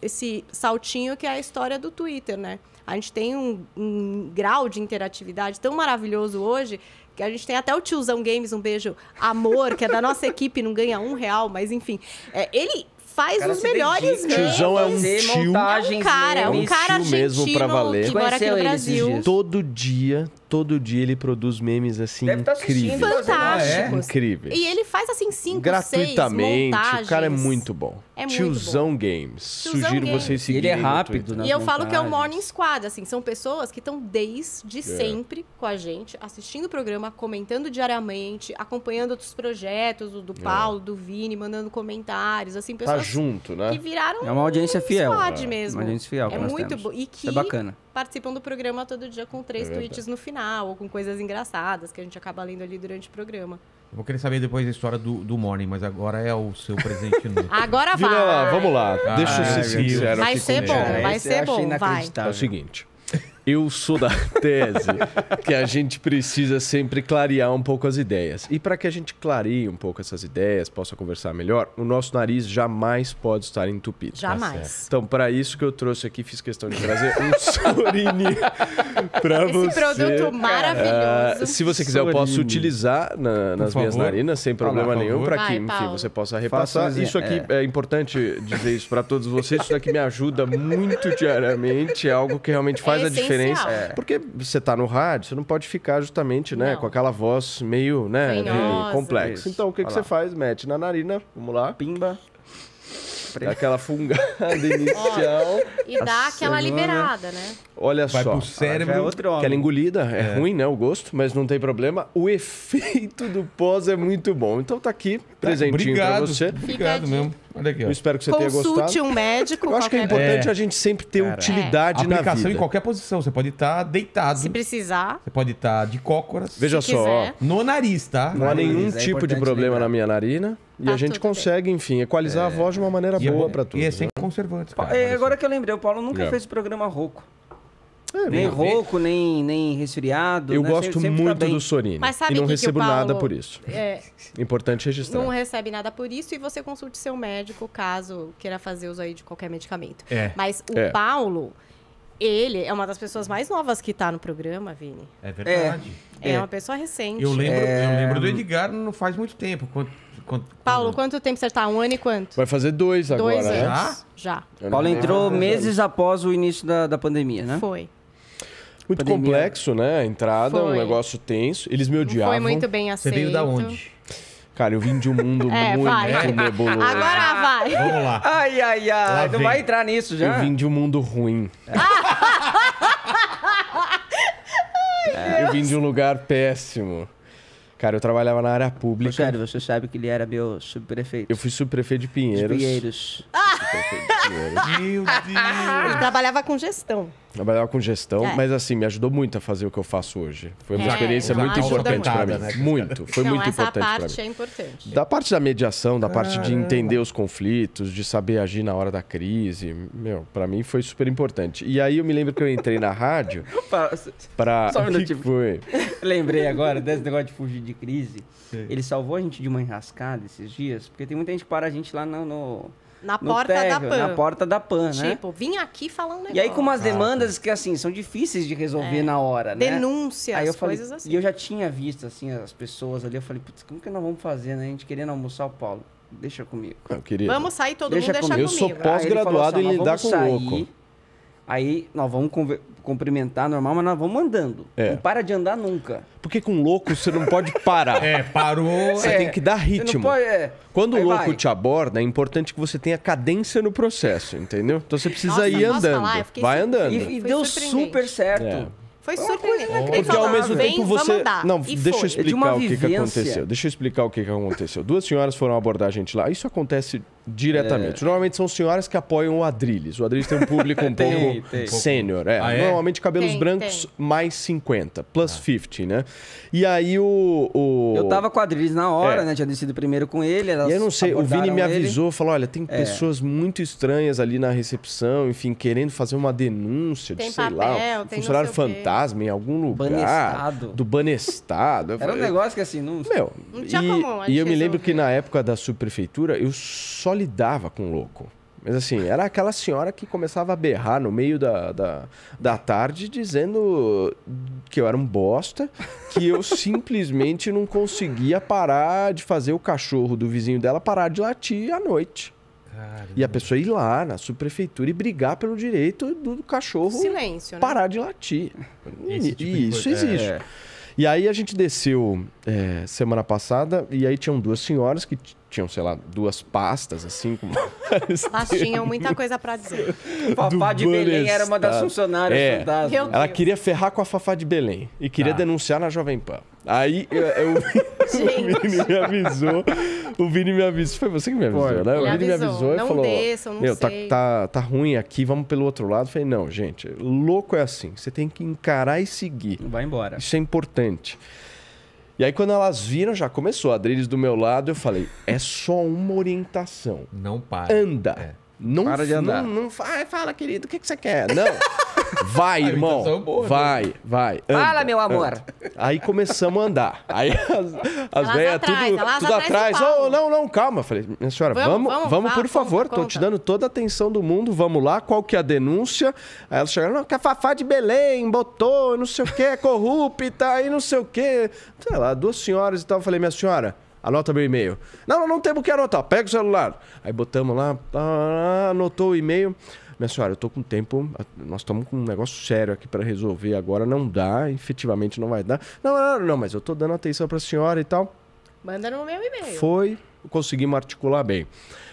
S5: esse saltinho que é a história do Twitter, né? A gente tem um, um grau de interatividade tão maravilhoso hoje que a gente tem até o tiozão Games, um beijo, amor, que é da nossa equipe, não ganha um real, mas enfim. É, ele faz os melhores memes. Tiozão é um tio. É um cara, um cara mesmo para é valer. que
S3: mora aqui no Brasil. Todo dia, todo dia ele produz memes assim tá incríveis. Fantásticos. É, incríveis. E
S5: ele faz assim cinco, Gratuitamente, seis montagens. o cara é muito
S3: bom. É Tiozão Games. Tiozão Sugiro Games. vocês seguirem. Ele é rápido, né? E eu falo que é o Morning
S5: Squad, assim, são pessoas que estão desde é. sempre com a gente, assistindo o programa, comentando diariamente, acompanhando outros projetos, do, do é. Paulo, do Vini, mandando comentários, assim, tá pessoas. Tá junto,
S3: né? Que viraram. É uma audiência um fiel. Squad é. mesmo. Uma audiência fiel. É muito bom. E é que. é bacana
S5: participam do programa todo dia com três é tweets no final, ou com coisas engraçadas que a gente acaba lendo ali durante o programa.
S1: Eu vou querer saber depois a história do, do Morning, mas agora é o seu presente novo. Né?
S5: agora vai. Vila, vamos lá. Ah,
S1: Deixa eu ah, ser sincero. Vai ser, bom, vai ser bom, vai ser bom. É o
S3: seguinte. Eu sou da tese que a gente precisa sempre clarear um pouco as ideias. E para que a gente clareie um pouco essas ideias, possa conversar melhor, o nosso nariz jamais pode estar entupido.
S5: Tá jamais.
S3: então, para isso que eu trouxe aqui, fiz questão de trazer um Sorine
S5: para você. Esse produto é, maravilhoso.
S3: se você quiser, eu posso utilizar na, nas minhas narinas, sem problema Olá, nenhum, para que enfim, você possa repassar. Faça assim, isso aqui é. é importante dizer isso para todos vocês. Isso daqui me ajuda muito diariamente. É algo que realmente faz é a diferença é. Porque você tá no rádio, você não pode ficar justamente, né, não. com aquela voz meio, né, complexo. Então o que, que você faz? Mete na narina, vamos lá, pimba. Dá aquela fungada inicial. e dá aquela semana. liberada, né? Olha Vai só. Vai pro cérebro. Ah, é aquela engolida. É, é, ruim, né? O gosto, mas não tem problema. O efeito do pós é muito bom. Então tá aqui, tá, presentinho obrigado, pra você. Obrigado mesmo. Olha aqui, ó. Eu espero que você Consulte tenha gostado. Consulte um
S5: médico. Eu acho que é
S1: importante é. a gente
S3: sempre ter Cara, utilidade é. na Aplicação em
S1: qualquer posição. Você pode estar tá
S5: deitado. Se precisar. Você
S3: pode estar tá de cócoras.
S5: Veja só.
S3: No nariz, tá? Não há é nenhum tipo de problema na minha narina. E tá a gente consegue, bem. enfim, equalizar é... a voz de uma maneira e é boa é, para tudo. E é sem né? conservantes. Cara,
S4: é, agora é- que eu lembrei, o Paulo nunca é. fez o programa Rouco.
S5: É, nem rouco,
S4: nem, nem resfriado. Eu né? gosto sempre, tá muito
S5: tá do
S3: Sorine. Mas sabe e não que recebo que Paulo... nada por isso. É... Importante registrar. Não
S5: recebe nada por isso e você consulte seu médico caso queira fazer uso aí de qualquer medicamento. É. Mas o é. Paulo, ele é uma das pessoas mais novas que está no programa, Vini. É verdade. É, é, uma pessoa recente. Eu lembro, eu lembro do
S1: Edgar não faz
S3: muito tempo, quando Quanto...
S5: Paulo, quanto tempo você está? Um ano e quanto?
S3: Vai fazer dois,
S1: dois agora, né? anos.
S5: Já? Já.
S3: Paulo entrou meses após o início da, da pandemia, né? Foi. Muito pandemia. complexo, né? A entrada, foi. um negócio tenso. Eles me odiavam. Foi muito bem aceito. Você veio da onde? Cara, eu vim de um mundo é, muito nebuloso. Agora ah, vai. Vamos lá.
S4: Ai, ai, ai. Não vai entrar nisso já. Eu vim
S3: de um mundo ruim. ai, eu vim de um lugar péssimo. Cara, eu trabalhava na área pública. Rogério, você sabe que ele era meu subprefeito. Eu fui subprefeito de Pinheiros. De Pinheiros. Ah! De Pinheiros. Meu
S5: Deus! Ele trabalhava com gestão.
S3: Trabalhava com gestão, é. mas assim, me ajudou muito a fazer o que eu faço hoje. Foi uma é, experiência muito importante para mim. Né? Muito. Foi muito essa importante. Essa parte é importante. Da parte da mediação, da parte de entender os conflitos, de saber agir na hora da crise, meu, para mim foi super importante. E aí eu me lembro que eu entrei na rádio. para. Só um minutinho. Foi?
S4: Lembrei agora desse negócio de fugir de crise. Sim. Ele salvou a gente de uma enrascada esses dias, porque tem muita gente que para a gente lá no, no
S5: na no porta térreo, da PAN. Na
S4: porta da PAN, né? Tipo,
S5: vim aqui falando um negócio. E aí com umas demandas
S4: que, assim, são difíceis de resolver é. na hora, né? Denúncias, aí eu falei, coisas assim. E eu já tinha visto, assim, as pessoas ali. Eu falei, putz, como que nós vamos fazer, né? A gente querendo almoçar o Paulo. Deixa comigo. Eu
S5: queria... Vamos sair, todo deixa mundo deixa comigo. comigo. Eu sou assim,
S4: pós-graduado assim, em lidar com sair, louco. Aí nós vamos conversar cumprimentar normal, mas nós
S3: vamos andando. É. Não
S4: para de andar nunca.
S3: Porque com louco você não pode parar. é, parou. Você é, tem que dar ritmo. Pode, é. Quando Aí o louco vai. te aborda, é importante que você tenha cadência no processo, entendeu? Então você precisa nossa, ir andando. Falar, vai andando. E, e
S4: deu super certo. É. Foi
S5: surpreendente. Porque ao ah, mesmo Vem, tempo você. Não, e deixa foi. eu explicar de o que, que aconteceu.
S3: Deixa eu explicar o que, que aconteceu. Duas senhoras foram abordar a gente lá. Isso acontece Diretamente. É. Normalmente são senhoras que apoiam o Adrilles. O Adrilles tem um público um tem, pouco sênior. É. Ah, é? Normalmente cabelos tem, brancos tem. mais 50, plus ah. 50, né? E aí o, o... Eu tava com o Adrilles na hora, é. né? Tinha descido primeiro com ele. E eu não sei, o Vini me avisou, ele. falou: olha, tem é. pessoas muito estranhas ali na recepção, enfim, querendo fazer uma denúncia de, sei lá, um funcionário fantasma em algum lugar. Banestado. Do banestado. Era um negócio que assim, não. Meu, não tinha e, como. E eu me lembro que na época da subprefeitura, eu só lidava com louco. Mas assim, era aquela senhora que começava a berrar no meio da, da, da tarde dizendo que eu era um bosta, que eu simplesmente não conseguia parar de fazer o cachorro do vizinho dela parar de latir à noite. Caramba. E a pessoa ir lá na subprefeitura e brigar pelo direito do cachorro Silêncio, né? parar de latir. Esse e tipo isso existe. É. E aí a gente desceu é, semana passada e aí tinham duas senhoras que tinham, sei lá, duas pastas, assim, com
S5: Elas tinham muita coisa para dizer. Fafá de Belém Estado. era uma das funcionárias é, fantasma. Ela
S3: queria ferrar com a Fafá de Belém e queria tá. denunciar na Jovem Pan. Aí eu, eu, o Vini me avisou. O Vini me avisou. Foi você que me avisou, né? Ele o Vini avisou, me avisou não e falou: desçam, não tá, sei. Tá, tá, tá ruim aqui, vamos pelo outro lado. Eu falei: Não, gente, louco é assim. Você tem que encarar e seguir. Vai embora. Isso é importante. E aí, quando elas viram, já começou a Adriles do meu lado. Eu falei: é só uma orientação. Não para. Anda. É. Não, Para de andar. Não,
S2: não fala, fala, querido, o que, que você quer? Não.
S3: Vai, irmão. É né? vai, vai. Anda, fala, meu amor. Anda. Aí começamos a andar. Aí as,
S2: as velhas tudo,
S3: tudo atrás. Oh, não, não, calma. Falei, minha senhora, vamos, vamos, vamos, vamos por favor. Conta. Tô te dando toda a atenção do mundo. Vamos lá, qual que é a denúncia? Aí elas chegaram, não, que a é Fafá de Belém botou, não sei o quê, é corrupta e não sei o quê. Sei lá, duas senhoras e tal. Eu falei, minha senhora Anota meu e-mail. Não, não, não temos que anotar. Pega o celular. Aí botamos lá, tá, anotou o e-mail. Minha senhora, eu tô com tempo. Nós estamos com um negócio sério aqui para resolver agora. Não dá, efetivamente não vai dar. Não, não, não, mas eu tô dando atenção para a senhora e tal.
S5: Manda no meu e-mail.
S3: Foi, conseguimos articular bem.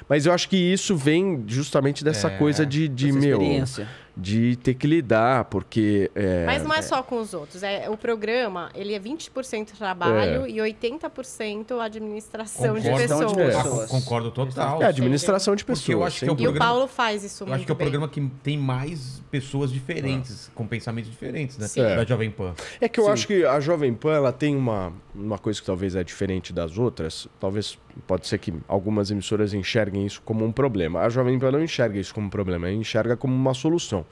S3: Mas eu acho que isso vem justamente dessa é, coisa de, de meu. Experiência de ter que lidar, porque... É, Mas não é, é só
S5: com os outros. É, o programa, ele é 20% trabalho é. e 80% administração de
S3: pessoas. De pessoas. Ah, concordo total. É, administração de pessoas. Porque eu acho que é o
S5: programa, e o Paulo faz isso muito Eu acho que é o programa
S1: que tem mais pessoas diferentes, ah. com pensamentos diferentes, né? Sim. É. Da Jovem Pan.
S3: É que eu Sim. acho que a Jovem Pan, ela tem uma, uma coisa que talvez é diferente das outras. Talvez, pode ser que algumas emissoras enxerguem isso como um problema. A Jovem Pan não enxerga isso como um problema, ela enxerga como uma solução.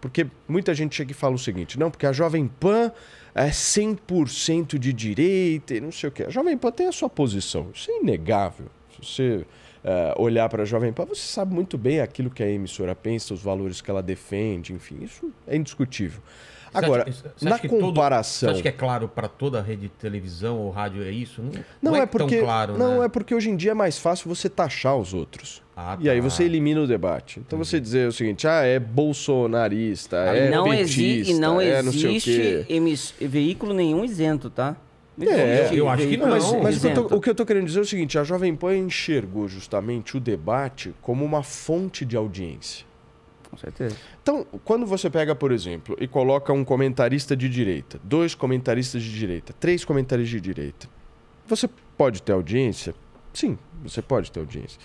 S3: Porque muita gente chega e fala o seguinte, não, porque a Jovem Pan é 100% de direita e não sei o quê. A Jovem Pan tem a sua posição, isso é inegável. Se você uh, olhar para a Jovem Pan, você sabe muito bem aquilo que a emissora pensa, os valores que ela defende, enfim, isso é indiscutível. Agora, acha, na comparação. Todo, você acha que é
S1: claro para toda rede de televisão ou rádio é isso? Não, não, não é, é, porque, tão claro. Não,
S3: né? é porque hoje em dia é mais fácil você taxar os outros. Ah, tá. E aí tá. você elimina o debate. Então você dizer o seguinte: ah, é bolsonarista, é não petista, não é não existe
S4: veículo nenhum isento, tá?
S3: É, eu acho que não. Mas, mas o, que tô, o, que eu tô querendo dizer é o seguinte: a Jovem Pan enxergou justamente o debate como uma fonte de audiência certeza. Então, quando você pega, por exemplo, e coloca um comentarista de direita, dois comentaristas de direita, três comentários de direita, você pode ter audiência? Sim, você pode ter audiência.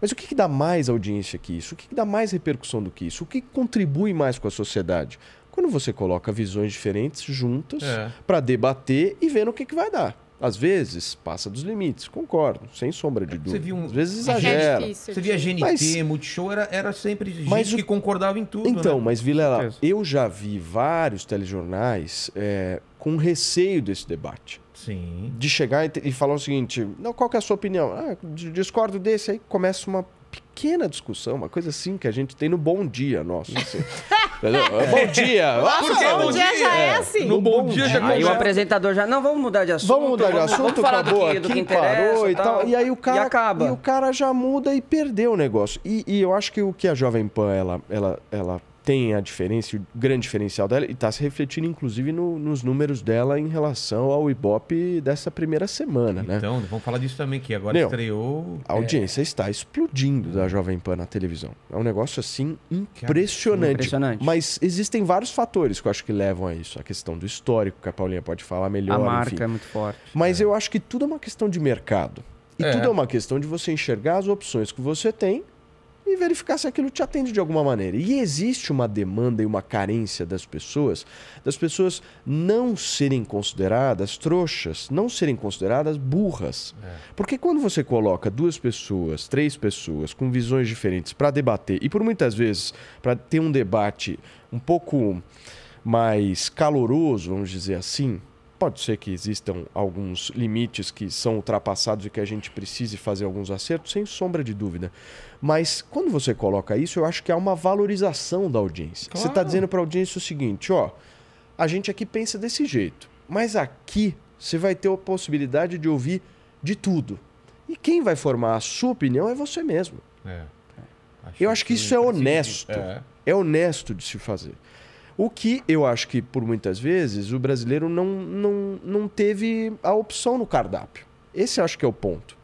S3: Mas o que, que dá mais audiência que isso? O que, que dá mais repercussão do que isso? O que contribui mais com a sociedade? Quando você coloca visões diferentes juntas é. para debater e ver no que, que vai dar. Às vezes passa dos limites, concordo, sem sombra de é dúvida. Você viu um... Às vezes é exagera. É você
S1: via GNT, é mas... Multishow, era, era sempre gente mas o... que
S3: concordava em tudo. Então, né? mas Vilela, eu já vi vários telejornais é, com receio desse debate. Sim. De chegar e, falar o seguinte: não, qual é a sua opinião? Ah, discordo desse, aí começa uma pequena discussão, uma coisa assim que a gente tem no bom dia nosso. Assim. É, bom é. dia! Nossa, Por que bom dia, dia já é assim. No,
S4: bom, bom, dia, já Aí o apresentador já, não, vamos mudar de assunto. Vamos mudar de assunto, vamos falar acabou do que, do que parou e tal.
S3: tal. E aí o cara, e acaba. E o cara já muda e perdeu o negócio. E, e eu acho que o que a Jovem Pan, ela, ela, ela tem a diferença, o grande diferencial dela, e está se refletindo inclusive no, nos números dela em relação ao Ibope dessa primeira semana, então, né? Então, vamos falar
S1: disso também, que agora Não, estreou. A é, audiência
S3: é... está explodindo da Jovem Pan na televisão. É um negócio assim impressionante. impressionante. Mas existem vários fatores que eu acho que levam a isso. A questão do histórico, que a Paulinha pode falar melhor. A marca enfim. é muito forte. Mas é. eu acho que tudo é uma questão de mercado. E é. tudo é uma questão de você enxergar as opções que você tem e verificar se aquilo te atende de alguma maneira. E existe uma demanda e uma carência das pessoas, das pessoas não serem consideradas trouxas, não serem consideradas burras. É. Porque quando você coloca duas pessoas, três pessoas com visões diferentes para debater e por muitas vezes para ter um debate um pouco mais caloroso, vamos dizer assim, Pode ser que existam alguns limites que são ultrapassados e que a gente precise fazer alguns acertos, sem sombra de dúvida. Mas quando você coloca isso, eu acho que há uma valorização da audiência. Tá claro. Você está dizendo para a audiência o seguinte: ó, a gente aqui pensa desse jeito, mas aqui você vai ter a possibilidade de ouvir de tudo. E quem vai formar a sua opinião é você mesmo. É. Acho eu acho que, que isso é, é honesto. É. é honesto de se fazer. O que eu acho que, por muitas vezes, o brasileiro não, não, não teve a opção no cardápio. Esse acho que é o ponto.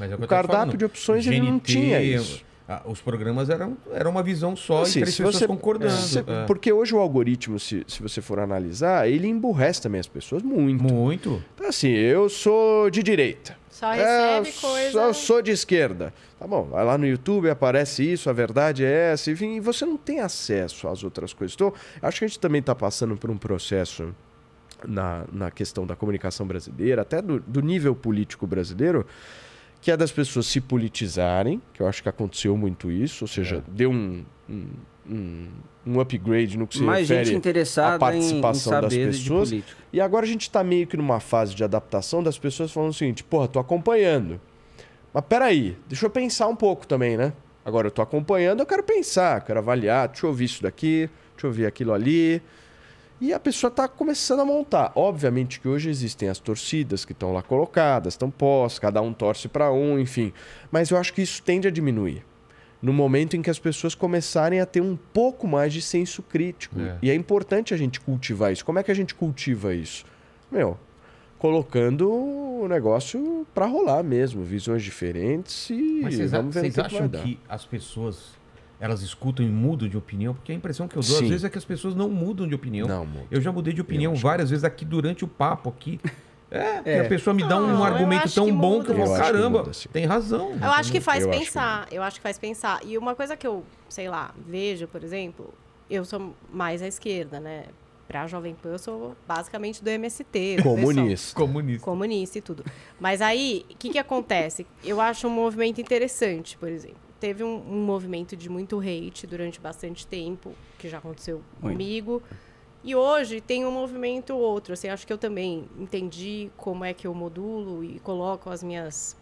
S3: É o, o cardápio falando. de opções GNT, ele não tinha isso.
S1: os programas eram, era uma visão só assim, e três pessoas você, concordando. Você, é, é.
S3: Porque hoje o algoritmo, se, se você for analisar, ele emburrece também as pessoas muito. Muito. Então, assim, eu sou de direita. Só recebe é, coisa... Só, eu sou de esquerda. Tá bom, vai lá no YouTube, aparece isso, a verdade é essa, enfim, e você não tem acesso às outras coisas. Então, acho que a gente também está passando por um processo na, na questão da comunicação brasileira, até do, do nível político brasileiro, que é das pessoas se politizarem, que eu acho que aconteceu muito isso, ou seja, é. deu um, um, um, upgrade no que se Mais refere gente interessada à participação em, em das pessoas. E agora a gente está meio que numa fase de adaptação das pessoas falando o seguinte, porra, tô acompanhando. Mas peraí, deixa eu pensar um pouco também, né? Agora eu tô acompanhando, eu quero pensar, quero avaliar, deixa eu ver isso daqui, deixa eu ver aquilo ali. E a pessoa está começando a montar. Obviamente que hoje existem as torcidas que estão lá colocadas, estão pós, cada um torce para um, enfim. Mas eu acho que isso tende a diminuir. No momento em que as pessoas começarem a ter um pouco mais de senso crítico. É. E é importante a gente cultivar isso. Como é que a gente cultiva isso? Meu, colocando o negócio para rolar mesmo, visões diferentes e Mas vocês, vamos ver vocês acham que,
S1: as pessoas elas escutam e mudam de opinião, porque a impressão que eu dou Sim. às vezes é que as pessoas não mudam de opinião. Não, muda. Eu já mudei de opinião várias vezes aqui durante o papo aqui. É, é. a pessoa me dá não, um argumento tão que bom que eu falo, caramba, muda, tem razão. Eu acho que faz eu
S5: pensar, que eu acho que faz pensar. E uma coisa que eu, sei lá, vejo, por exemplo, eu sou mais à esquerda, né? para a Jovem Pan, eu sou basicamente do MST. comunista. comunista. Comunista e tudo. Mas aí, o que, que acontece? Eu acho um movimento interessante, por exemplo. Teve um, um movimento de muito hate durante bastante tempo, que já aconteceu muito. comigo. E hoje tem um movimento outro. Assim, acho que eu também entendi como é que eu modulo e coloco as minhas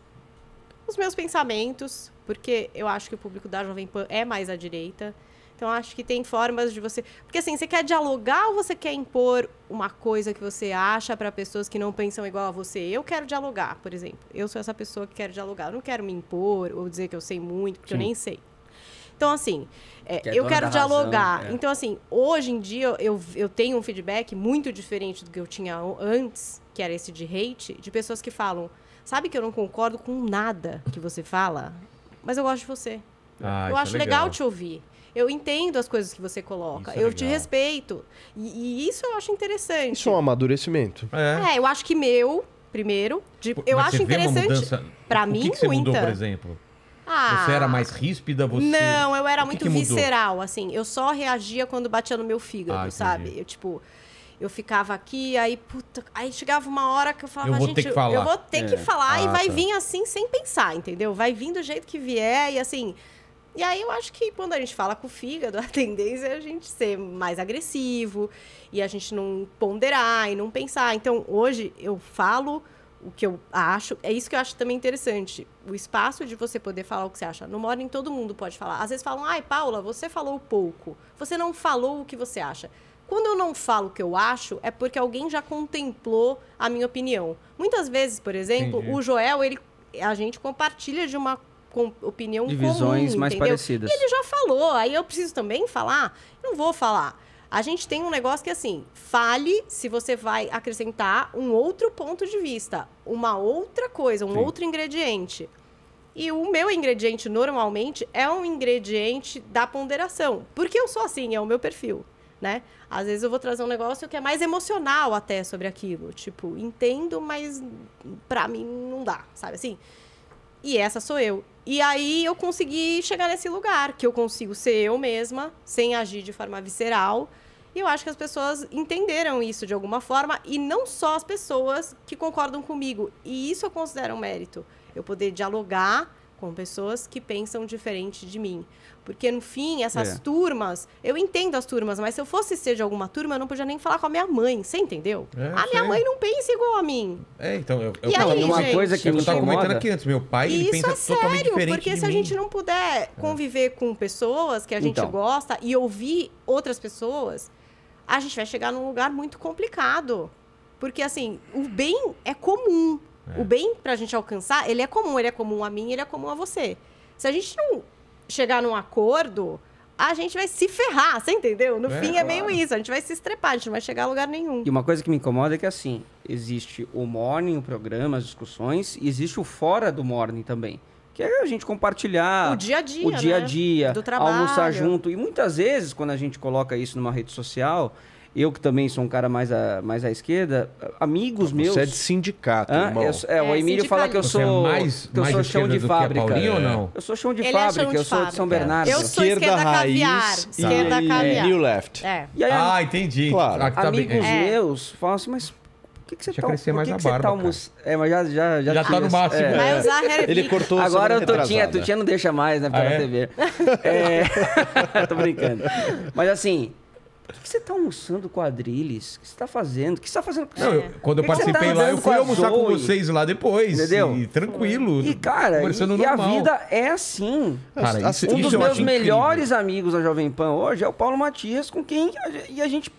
S5: os meus pensamentos, porque eu acho que o público da Jovem Pan é mais à direita. Então acho que tem formas de você, porque assim, você quer dialogar ou você quer impor uma coisa que você acha para pessoas que não pensam igual a você? Eu quero dialogar, por exemplo. Eu sou essa pessoa que quer dialogar. Eu não quero me impor ou dizer que eu sei muito, porque Sim. eu nem sei. Então, assim, é, que é eu quero dialogar. Razão, é. Então, assim, hoje em dia eu, eu tenho um feedback muito diferente do que eu tinha antes, que era esse de hate, de pessoas que falam: sabe que eu não concordo com nada que você fala, mas eu gosto de você.
S6: Ah, eu é acho legal. legal te
S5: ouvir eu entendo as coisas que você coloca, é eu te respeito. E, e, isso eu acho interessante.
S3: Isso é um amadurecimento. É,
S5: é eu acho que meu, primeiro, de, eu acho interessante. Para mim, que, que você muita. Mudou, por exemplo? Ah, você era
S3: mais ríspida?
S1: Você... Não, eu era que muito que visceral,
S5: assim. Eu só reagia quando batia no meu fígado, ah, sabe? Eu, tipo, eu ficava aqui, aí, puta, aí chegava uma hora que eu falava, eu vou ah, gente, ter que falar. eu vou ter é. que falar ah, e vai tá. vir assim sem pensar, entendeu? Vai vir do jeito que vier e assim. E aí eu acho que quando a gente fala com o fígado, a tendência é a gente ser mais agressivo e a gente não ponderar e não pensar. Então hoje eu falo o que eu acho, é isso que eu acho também interessante. O espaço de você poder falar o que você acha. No Morning, todo mundo pode falar. Às vezes falam, ai, Paula, você falou pouco. Você não falou o que você acha. Quando eu não falo o que eu acho, é porque alguém já contemplou a minha opinião. Muitas vezes, por exemplo, Entendi. o Joel, ele, a gente compartilha de uma com opinião de comum, mais entendeu? parecidas. E ele já falou, aí eu preciso também falar? Não vou falar. A gente tem um negócio que assim, fale se você vai acrescentar um outro ponto de vista, uma outra coisa, um Sim. outro ingrediente. E o meu ingrediente normalmente é um ingrediente da ponderação, porque eu sou assim, é o meu perfil, né? Às vezes eu vou trazer um negócio que é mais emocional até sobre aquilo, tipo, entendo, mas para mim não dá, sabe assim? e essa sou eu. E aí eu consegui chegar nesse lugar, que eu consigo ser eu mesma, sem agir de forma visceral. E eu acho que as pessoas entenderam isso de alguma forma, e não só as pessoas que concordam comigo. E isso eu considero um mérito. Eu poder dialogar com pessoas que pensam diferente de mim. Porque, no fim, essas é. turmas, eu entendo as turmas, mas se eu fosse ser de alguma turma, eu não podia nem falar com a minha mãe, você entendeu? É, a minha mãe não pensa igual a mim.
S1: É, então, eu, eu, aí, uma gente, coisa que eu estava comentando aqui antes, meu pai, e ele pensa é sério, diferente porque se mim. a gente não
S5: puder é. conviver com pessoas que a gente então. gosta e ouvir outras pessoas, a gente vai chegar num lugar muito complicado. Porque, assim, o bem é comum. O é. bem para a gente alcançar, ele é comum, ele é comum a mim, ele é comum a você. Se a gente não chegar num acordo, a gente vai se ferrar, você entendeu? No é, fim é meio isso, a gente vai se estrepar, a gente não vai chegar a lugar nenhum. E uma coisa
S4: que me incomoda é que assim, existe o morning, o programa, as discussões, e existe o fora do morning também. Que é a gente compartilhar o dia a dia, o dia, -a né? -dia, né? Do trabalho. almoçar junto. E muitas vezes, quando a gente coloca isso numa rede social, eu que também sou um cara mais à, mais à esquerda, amigos você meus. Você é de sindicato, Hã? irmão. Eu, é, o é, Emílio fala que eu é sou, é mais, que eu mais sou chão de fábrica. Paulinho, ou é. não? Eu sou chão de Ele é fábrica, é chão de eu sou de São Bernardo. Eu sou esquerda, esquerda caviar. Esquerda tá. caviar. New left. E aí, ah,
S1: entendi. Claro. Ah, tá amigos meus
S4: falam assim, mas que, que você Deixa tá, mais que a que tá barba. Tá É, mas já já já, já tá no máximo. É. Vai né? usar Ele cortou Agora o tu tinha não deixa mais, né, pela ah, é? TV. é... Tô brincando. Mas assim, Tá o que você está almoçando com O que você está fazendo? O que você está fazendo Não, eu, quando eu participei tá lá, eu fui almoçar com vocês lá depois. Entendeu? E
S1: tranquilo. E, cara, e, e a vida
S4: é assim. Cara, isso, um dos meus melhores incrível. amigos da Jovem Pan hoje é o Paulo Matias, com quem a, e a gente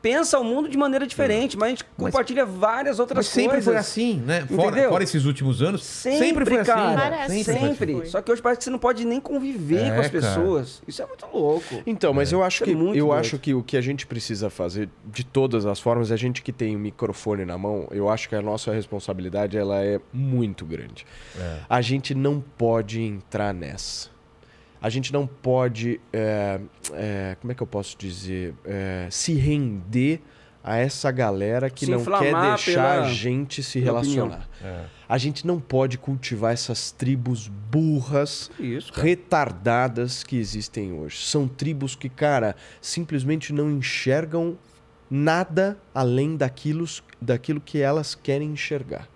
S4: pensa o mundo de maneira diferente, é. mas a gente mas, compartilha várias outras mas sempre coisas. Sempre foi assim, né? Fora, fora, esses
S1: últimos anos. Sempre,
S4: sempre assim, né? foi assim. sempre. sempre. Foi. Só que hoje parece que você não pode nem conviver é, com as pessoas. Cara. Isso é
S3: muito louco. Então, mas é. eu acho Isso é que é eu acho que o que a gente precisa fazer de todas as formas, a gente que tem o um microfone na mão, eu acho que a nossa responsabilidade ela é muito grande. É. A gente não pode entrar nessa a gente não pode, é, é, como é que eu posso dizer, é, se render a essa galera que se não quer deixar a gente se relacionar. É. A gente não pode cultivar essas tribos burras, Isso, retardadas que existem hoje. São tribos que, cara, simplesmente não enxergam nada além daquilo, daquilo que elas querem enxergar.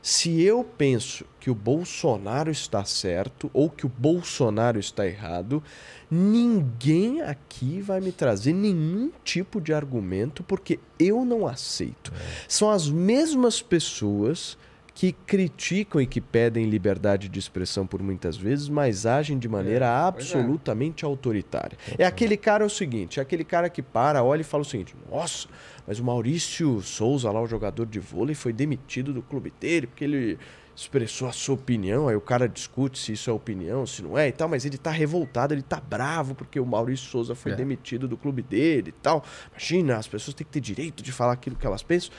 S3: Se eu penso que o Bolsonaro está certo ou que o Bolsonaro está errado, ninguém aqui vai me trazer nenhum tipo de argumento porque eu não aceito. É. São as mesmas pessoas que criticam e que pedem liberdade de expressão por muitas vezes, mas agem de maneira é, é. absolutamente é. autoritária. É aquele cara é o seguinte, é aquele cara que para, olha e fala o seguinte: "Nossa, mas o Maurício Souza lá, o jogador de vôlei, foi demitido do clube dele porque ele expressou a sua opinião, aí o cara discute se isso é opinião, se não é e tal, mas ele tá revoltado, ele tá bravo porque o Maurício Souza foi é. demitido do clube dele e tal. Imagina, as pessoas têm que ter direito de falar aquilo que elas pensam.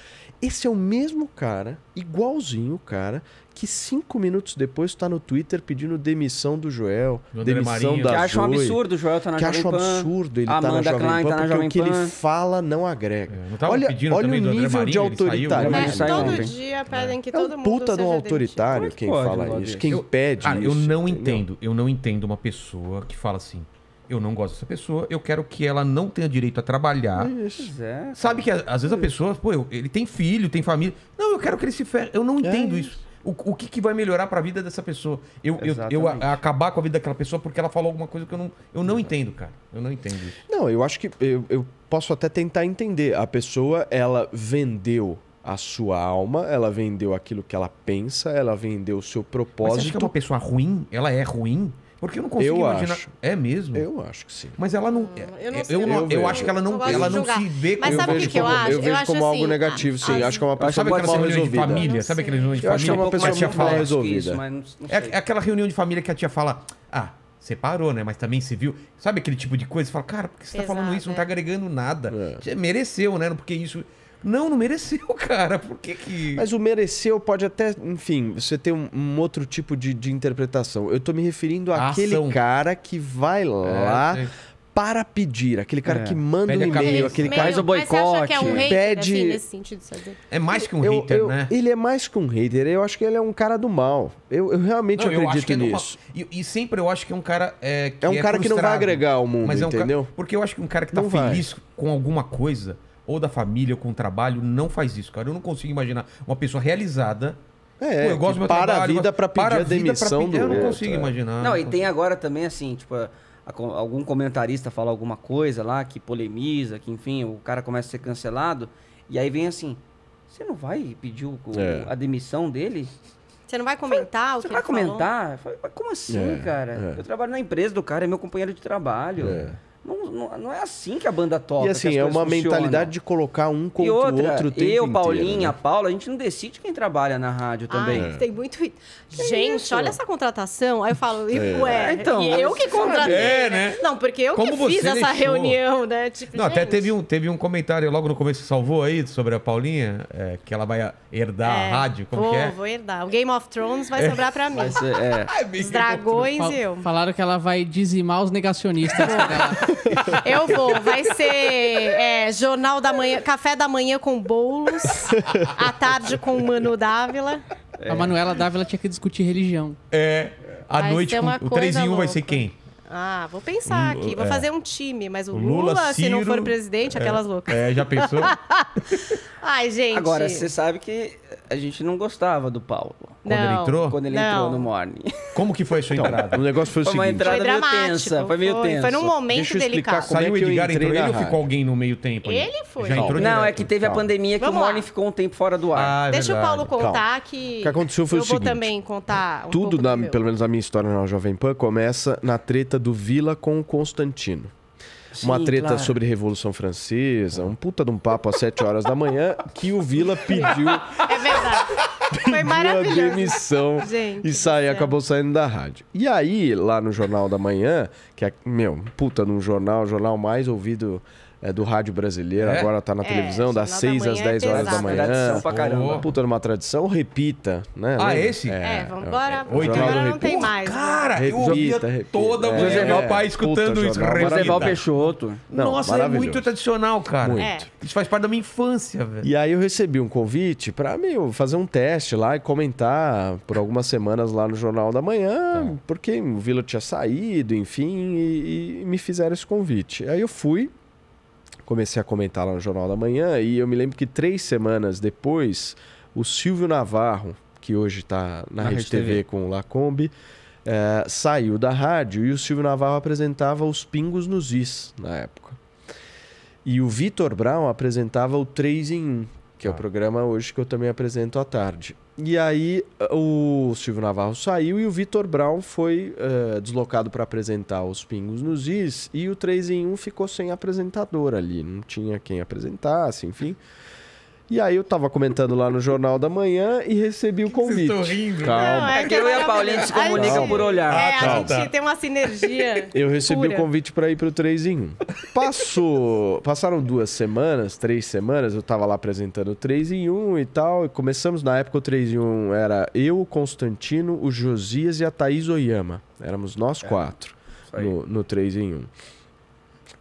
S3: Esse é o mesmo cara, igualzinho o cara, que cinco minutos depois tu tá no Twitter pedindo demissão do Joel, do demissão da Que acha um absurdo
S4: o Joel tá na que Jovem Pan. Que acha um absurdo ele Amanda tá na Jovem Klein Pan, tá na porque Jovem o que Pan. ele
S3: fala não agrega. É, não olha olha o nível Marinho, de autoritarismo.
S1: Saiu, né? Todo
S5: dia pedem que é todo um mundo puta de um
S3: autoritário quem pode, fala isso, quem eu, pede cara, isso. Eu não
S1: entendo, eu não entendo uma pessoa que fala assim, eu não gosto dessa pessoa, eu quero que ela não tenha direito a trabalhar. É isso. É, Sabe que às vezes a é. pessoa, pô, ele tem filho, tem família. Não, eu quero que ele se ferre. Eu não é entendo é isso. isso o, o que, que vai melhorar para a vida dessa pessoa? Eu, eu, eu a, acabar com a vida daquela pessoa porque ela falou alguma coisa que eu não, eu não entendo, cara. Eu não entendo isso.
S3: Não, eu acho que eu, eu posso até tentar entender. A pessoa, ela vendeu a sua alma, ela vendeu aquilo que ela pensa, ela vendeu o seu propósito. Mas você acha que é
S1: uma pessoa ruim? Ela é ruim? Porque eu não consigo eu imaginar. Acho.
S3: É mesmo? Eu
S1: acho que sim. Mas ela não. Hum, é, eu, não é, eu, eu, eu, acho que ela não, ela não se vê como. Mas sabe o que, eu acho? Eu vejo como algo assim, ah, negativo, sim. Ah, acho que é uma pessoa sabe muito mal resolvida. Família? Sabe aquela reunião de família? acho que é uma pessoa mal resolvida. É, é aquela reunião de família que a tia fala. Ah, separou, né? Mas também se viu. Sabe
S3: aquele tipo de coisa? Você fala,
S1: cara, por que você tá falando isso? Não tá agregando nada. Mereceu, né? Porque isso
S3: não, não mereceu,
S1: cara. Por que que. Mas
S3: o mereceu pode até, enfim, você ter um, um outro tipo de, de, interpretação. Eu tô me referindo àquele cara que vai é, lá. É, para pedir, aquele cara é. que manda pede um e-mail, aquele cara faz o boicote, é um hater, pede. Assim, nesse sentido,
S1: É mais que um eu, hater, eu, né?
S3: Ele é mais que um hater. Eu acho que ele é um cara do mal. Eu, eu realmente não, acredito eu é nisso.
S1: É e, e, sempre eu acho que é um cara é, é um é cara que não vai agregar o mundo, mas é um entendeu? Ca... Porque eu acho que um cara que tá não feliz vai. com alguma coisa ou da família, ou com o trabalho, não faz isso, cara. Eu não consigo imaginar uma pessoa realizada. É, Pô, eu gosto para trabalho, a vida para
S3: pedir a, a demissão pedir, do Eu não consigo é. imaginar. Não, não e consigo.
S4: tem agora também, assim, tipo, algum comentarista fala alguma coisa lá que polemiza, que enfim, o cara começa a ser cancelado, e aí vem assim,
S5: você não vai
S4: pedir o, é. a demissão dele?
S5: Você não vai comentar Fala, o que Você vai comentar? Falou? Como assim, é,
S4: cara? É. Eu trabalho na empresa do cara, é meu companheiro de trabalho. É. Não, não, é assim que a banda toca. E assim, é uma funcionam. mentalidade
S3: de colocar um contra outra,
S4: o outro tempo Eu, Paulinha, inteiro, né? Paula, a gente não decide quem trabalha na rádio também. Ai, ah, é. Tem
S5: muito. gente, isso? olha essa contratação. Aí eu falo, é. ué, é, então, e eu que contratei. É, né? Não, porque eu Como que fiz deixou? essa reunião, né? Tipo, não, gente. até teve
S1: um, teve um comentário logo no começo que salvou aí sobre a Paulinha, é, que ela vai herdar a é, rádio. Como vou, que é?
S5: vou herdar. O Game of Thrones vai é, sobrar pra mim. Ser, Os dragões e eu.
S2: Falaram que ela vai dizimar os negacionistas. Né?
S5: Eu vou. Vai ser é, Jornal da Manhã, Café da Manhã com bolos, à tarde com Manu Dávila.
S2: É. A Manuela Dávila tinha que discutir religião. É. À vai noite, com, o 3 em 1 louca. vai ser quem?
S5: Ah, vou pensar Lula, aqui. Vou é. fazer um time, mas o Lula, Lula Ciro, se não for presidente, é. aquelas loucas. É, já pensou? Ai, gente. Agora, você
S4: sabe que a gente não gostava do Paulo. Quando ele entrou? Quando ele Não. entrou no
S1: Morning. Como que foi a sua então, entrada? O negócio foi o Foi uma seguinte. entrada Foi
S4: meio tensa. Foi meio tenso, Foi num momento Deixa eu explicar delicado.
S1: É Saiu o Edgar, entrou ele ou ficou alguém no meio tempo? ali? Ele foi. Já entrou Não, é que teve a
S4: pandemia que Vamos o lá. ficou um tempo fora do
S1: ar. Ah, é Deixa o Paulo contar Calma. que. O que aconteceu foi o seguinte, vou
S5: também contar. Um Tudo, pouco na-
S3: pelo menos a minha história na Jovem Pan, começa na treta do Vila com o Constantino
S5: uma treta claro. sobre
S3: Revolução Francesa, um puta de um papo às 7 horas da manhã, que o Vila pediu. É
S6: verdade. Foi
S3: maravilhoso. demissão Gente, e sair, acabou saindo da rádio. E aí, lá no Jornal da Manhã, que é, meu, puta num jornal, jornal mais ouvido é, do rádio brasileiro, é? agora tá na é, televisão, das 6 às 10 é horas da manhã. Tradição pra caramba. Oh. Puta, numa tradição, repita, né? Ah, Lembra? esse? É, é Oito agora não tem
S1: mais. Né? Cara, eu ouvia repita, repita. toda
S3: o José Val País escutando isso. José Val Peixoto. Não, Nossa, é muito
S1: tradicional, cara. Muito. Isso faz parte da minha infância, velho. E
S3: aí eu recebi um convite pra meu, fazer um teste lá e comentar por algumas semanas lá no Jornal da Manhã, tá. porque o Vila tinha saído, enfim, e, e me fizeram esse convite. Aí eu fui comecei a comentar lá no Jornal da Manhã e eu me lembro que três semanas depois, o Silvio Navarro, que hoje está na, na Rede TV, com o Lacombe, eh, é, saiu da rádio e o Silvio Navarro apresentava os Pingos nos Is na época. E o Vitor Brown apresentava o 3 em 1, que ah. é o tá. programa hoje que eu também apresento à tarde. E aí o Silvio Navarro saiu e o Vitor Brown foi uh, deslocado para apresentar os Pingos nos Is e o 3 em 1 ficou sem apresentador ali, não tinha quem apresentasse, enfim. E aí eu tava comentando lá no Jornal da Manhã e recebi o convite. Vocês estão rindo. Calma. Né? Não, é, é que
S5: eu e a Paulinha se comunicam por olhar. É, ah, tá, a gente ah, é, tá. tem uma sinergia. Eu recebi pura. o convite
S3: para ir pro 3 em 1. Passou, passaram duas semanas, três semanas, eu tava lá apresentando o 3 em 1 e tal. E começamos, na época o 3 em 1 era eu, o Constantino, o Josias e a Thaís Oyama. Éramos nós é. quatro no, no 3 em 1.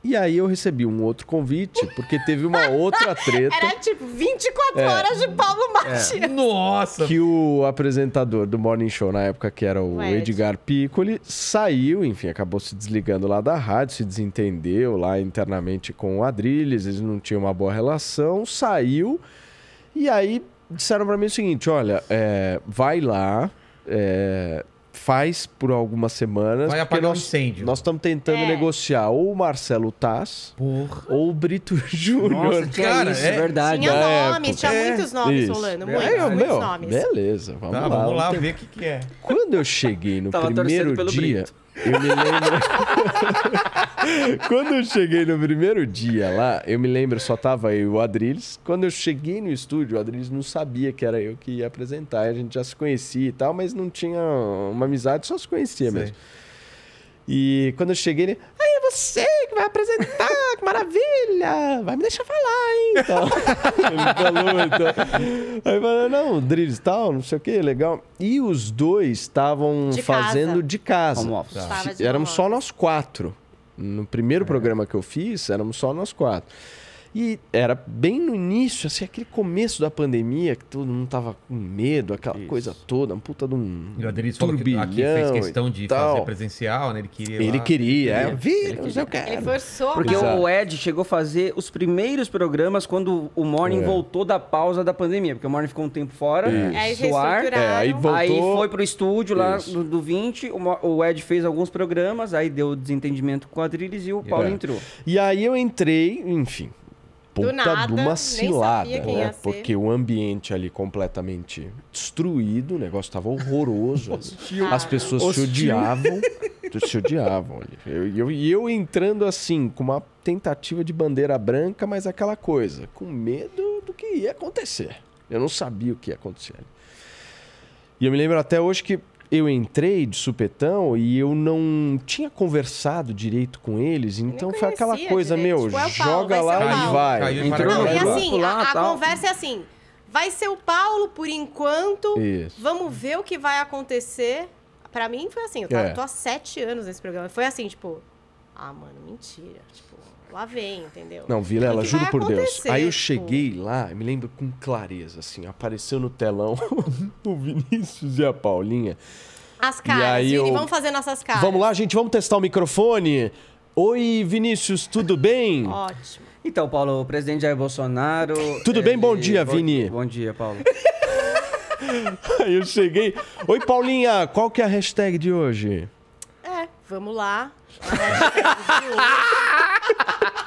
S3: E aí eu recebi um outro convite, porque teve uma outra treta.
S5: Era tipo 24 é. horas de Paulo Matias. É. Nossa! Que
S3: o apresentador do Morning Show na época, que era o, o Edgar Piccoli, saiu, enfim, acabou se desligando lá da rádio, se desentendeu lá internamente com o Adrilles, eles não tinham uma boa relação, saiu. E aí disseram para mim o seguinte: olha, é, vai lá. É, faz por algumas semanas. Vai apagar nós, um incêndio. Nós estamos tentando é. negociar ou o Marcelo Taz por... ou o Brito Júnior. É cara, é, isso, é verdade. Tinha é, nomes, época. tinha é. muitos nomes rolando. Muitos, é, muitos meu, nomes. Beleza, vamos tá, lá. Vamos lá então, ver o que, que é. Quando eu cheguei no primeiro dia. Brito. Eu me lembro. Quando eu cheguei no primeiro dia lá, eu me lembro, só tava eu e o Adriles. Quando eu cheguei no estúdio, o Adriles não sabia que era eu que ia apresentar. A gente já se conhecia e tal, mas não tinha uma amizade, só se conhecia Sim. mesmo. E quando eu cheguei, ele.
S2: Aí é você que vai apresentar, que maravilha! Vai me deixar falar, hein? Então,
S3: falou, então. Aí falou, não, Drills tal, não sei o que, legal. E os dois estavam fazendo casa. de casa. Home office. Tá. Éramos só nós quatro. No primeiro é. programa que eu fiz, éramos só nós quatro. E era bem no início, assim, aquele começo da pandemia, que todo mundo tava com medo, aquela Isso. coisa toda, uma puta de um. E o
S1: Adriles falou que aqui fez questão de fazer presencial, né? Ele queria. Ele lá, queria, é. Vi, ele, queria.
S4: Eu quero.
S5: ele forçou. Porque Exato. o
S4: Ed chegou a fazer os primeiros programas quando o Morning é. voltou da pausa da pandemia, porque o Morning ficou um tempo fora, é. suar. É, aí, voltou... aí foi pro estúdio lá do, do 20, o, Ed fez alguns programas, aí deu desentendimento com o Adriles e o Paulo é. entrou.
S3: E aí eu entrei, enfim puta nada, de uma cilada, né? Porque o ambiente ali completamente destruído, o negócio tava horroroso.
S6: As pessoas Hostil. se odiavam.
S3: se odiavam ali. E eu, eu, eu entrando assim, com uma tentativa de bandeira branca, mas aquela coisa, com medo do que ia acontecer. Eu não sabia o que ia acontecer. E eu me lembro até hoje que eu entrei de supetão e eu não tinha conversado direito com eles, então foi aquela coisa, direito. meu, tipo, é joga Paulo, lá e vai. Entrou não, e assim, lá, a, a
S5: conversa é assim, vai ser o Paulo por enquanto, Isso. vamos ver o que vai acontecer. Para mim foi assim, eu tava, é. tô há sete anos nesse programa, foi assim, tipo, ah, mano, mentira, tipo, lá vem, entendeu? Não, Vilela, juro por Deus. Aí eu tipo. cheguei
S3: lá, me lembro com clareza, assim, apareceu no telão o Vinícius e a Paulinha.
S5: As caras, e aí eu... vamos fazer nossas caras. Vamos
S3: lá, gente, vamos testar o microfone. Oi, Vinícius, tudo bem? Ótimo. Então, Paulo, o presidente Jair Bolsonaro. Tudo ele... bem? Bom dia, bom... Vini. Bom dia, Paulo. Aí eu cheguei. Oi, Paulinha, qual que é a hashtag de hoje?
S5: É, vamos lá. A hashtag de hoje.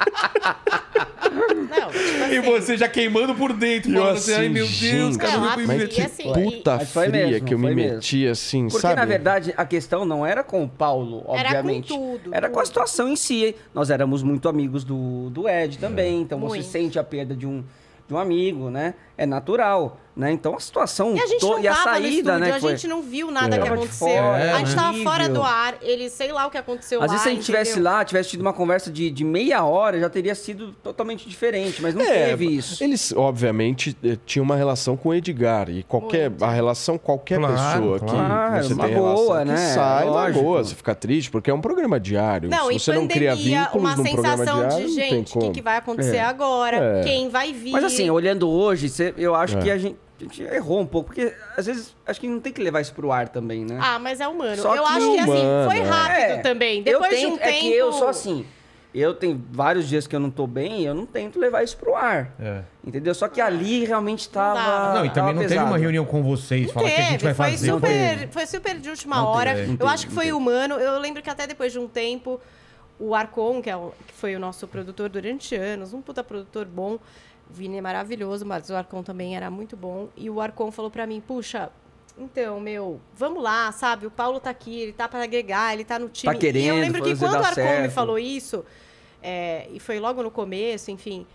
S5: Não, tipo assim, E você
S3: já queimando por
S1: dentro. eu assim, ai meu Deus, cara, eu não, me mas que assim,
S3: puta Mas fria mesmo, que eu me mesmo. meti assim, Porque, sabe? na
S4: verdade, a questão não era com o Paulo, Era com obviamente. tudo, Era com a situação em si. Nós éramos muito amigos do, do Ed também. Então você sente a perda de um, de um amigo, né? É natural. Né? Então a situação e a, gente to... não e a saída, no estúdio, né? A gente não viu nada é. que aconteceu. É, a gente estava né? fora do
S5: ar, ele sei lá o que aconteceu. Às lá, vezes se a gente estivesse
S4: lá, tivesse tido uma conversa de, de meia hora, já teria sido totalmente diferente, mas não é, teve
S3: isso. Eles, obviamente, eh, tinham uma relação com o Edgar. E qualquer. Muito. A relação, qualquer claro, pessoa claro. que você é uma tem boa, relação, né? sai é, na boa, você fica triste, porque é um programa diário. Não, Se você pandemia, não cria
S4: vínculos num programa diário,
S5: de, gente, o que, vai acontecer é. agora? É. Quem vai vir? Mas assim,
S4: olhando hoje, eu acho que a gente a gente errou um pouco, porque às vezes acho que não tem que levar isso pro ar também, né? Ah,
S5: mas é humano. Só eu que acho que assim, humano. assim, foi é. rápido é, também. Depois tento, de um tempo. É que eu sou
S4: assim. Eu tenho vários dias que eu não tô bem, eu não tento levar isso pro ar. É. Entendeu? Só que ali ah, realmente tava. Não, e também não pesado. teve uma reunião
S1: com vocês, falar que a gente vai foi fazer. Super,
S5: foi super de última não hora. Teve, é. eu teve, acho que foi teve. humano. Eu lembro que até depois de um tempo, o Arcon, que, é o, que foi o nosso produtor durante anos, um puta produtor bom. O Vini é maravilhoso, mas o Arcon também era muito bom. E o Arcon falou para mim: puxa, então, meu, vamos lá, sabe? O Paulo tá aqui, ele tá para agregar, ele tá no tá time. Tá querendo, e eu lembro que quando o Arcon certo. me falou isso, é, e foi logo no começo, enfim.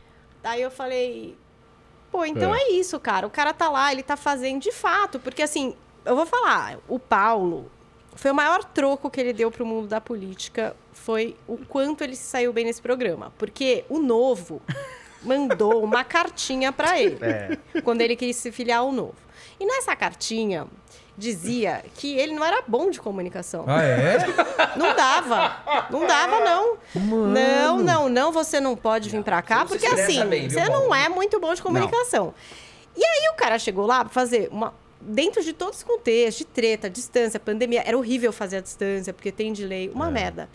S5: Daí eu falei, pô, então é. é. isso, cara. O cara tá lá, ele tá fazendo de fato. Porque, assim, eu vou falar, o Paulo foi o maior troco que ele deu pro mundo da política, foi o quanto ele se saiu bem nesse programa. Porque o novo. mandou uma cartinha para ele, é. quando ele quis se filiar ao novo. E nessa cartinha dizia que ele não era bom de comunicação. Ah, é? Não dava. Não dava, não. Mano. Não, não, não, você não pode vir para cá, porque assim, bem, você não é muito bom de comunicação. Não. E aí o cara chegou lá para fazer uma dentro de todos os contextos, de treta, distância, pandemia, era horrível fazer a distância, porque tem delay, uma é. merda.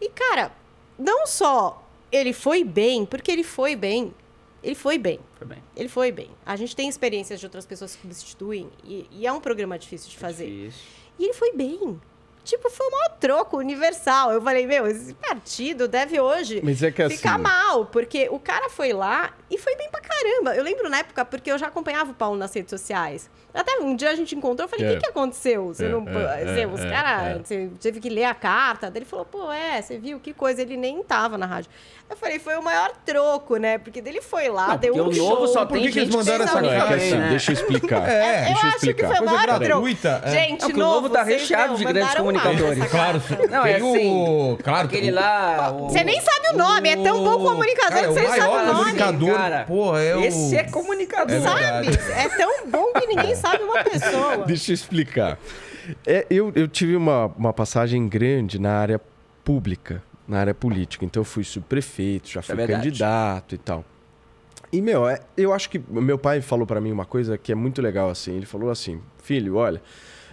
S5: E, cara, não só ele foi bem, porque ele foi bem. Ele foi bem. Foi bem. Ele foi bem. A gente tem experiências de outras pessoas que substituem e, e é um programa difícil de fazer. É difícil. E ele foi bem. Tipo, foi um maior troco universal. Eu falei, meu, esse partido deve hoje é ficar assim... mal, porque o cara foi lá e foi bem pra caramba, eu lembro na época, porque eu já acompanhava o Paulo nas redes sociais. Até um dia a gente encontrou, eu falei, o é. que, que aconteceu? Você é, não. É, é os é, caras, é. você teve que ler a carta. ele falou, pô, é, você viu que coisa, ele nem tava na rádio. Eu falei, foi o maior troco, né? Porque dele foi lá, não, deu um. O novo show, só tem Por que, eles
S3: mandaram essa carta? É assim, né? Deixa eu explicar. É, deixa eu, explicar. acho que
S4: foi o maior troco. Gratuita, Gente, não, novo, o novo tá recheado de grandes comunicadores. Claro, não, é assim, Claro, aquele lá. Você nem
S5: sabe o nome, é tão bom comunicador que você nem sabe o nome. Comunicador,
S4: porra, é o. Esse é
S5: comunicador. É sabe? É tão bom que ninguém sabe uma pessoa.
S3: Deixa eu explicar. É, eu, eu tive uma, uma passagem grande na área pública, na área política. Então eu fui subprefeito, já é fui é candidato e tal. E, meu, é, eu acho que meu pai falou para mim uma coisa que é muito legal assim. Ele falou assim: filho, olha,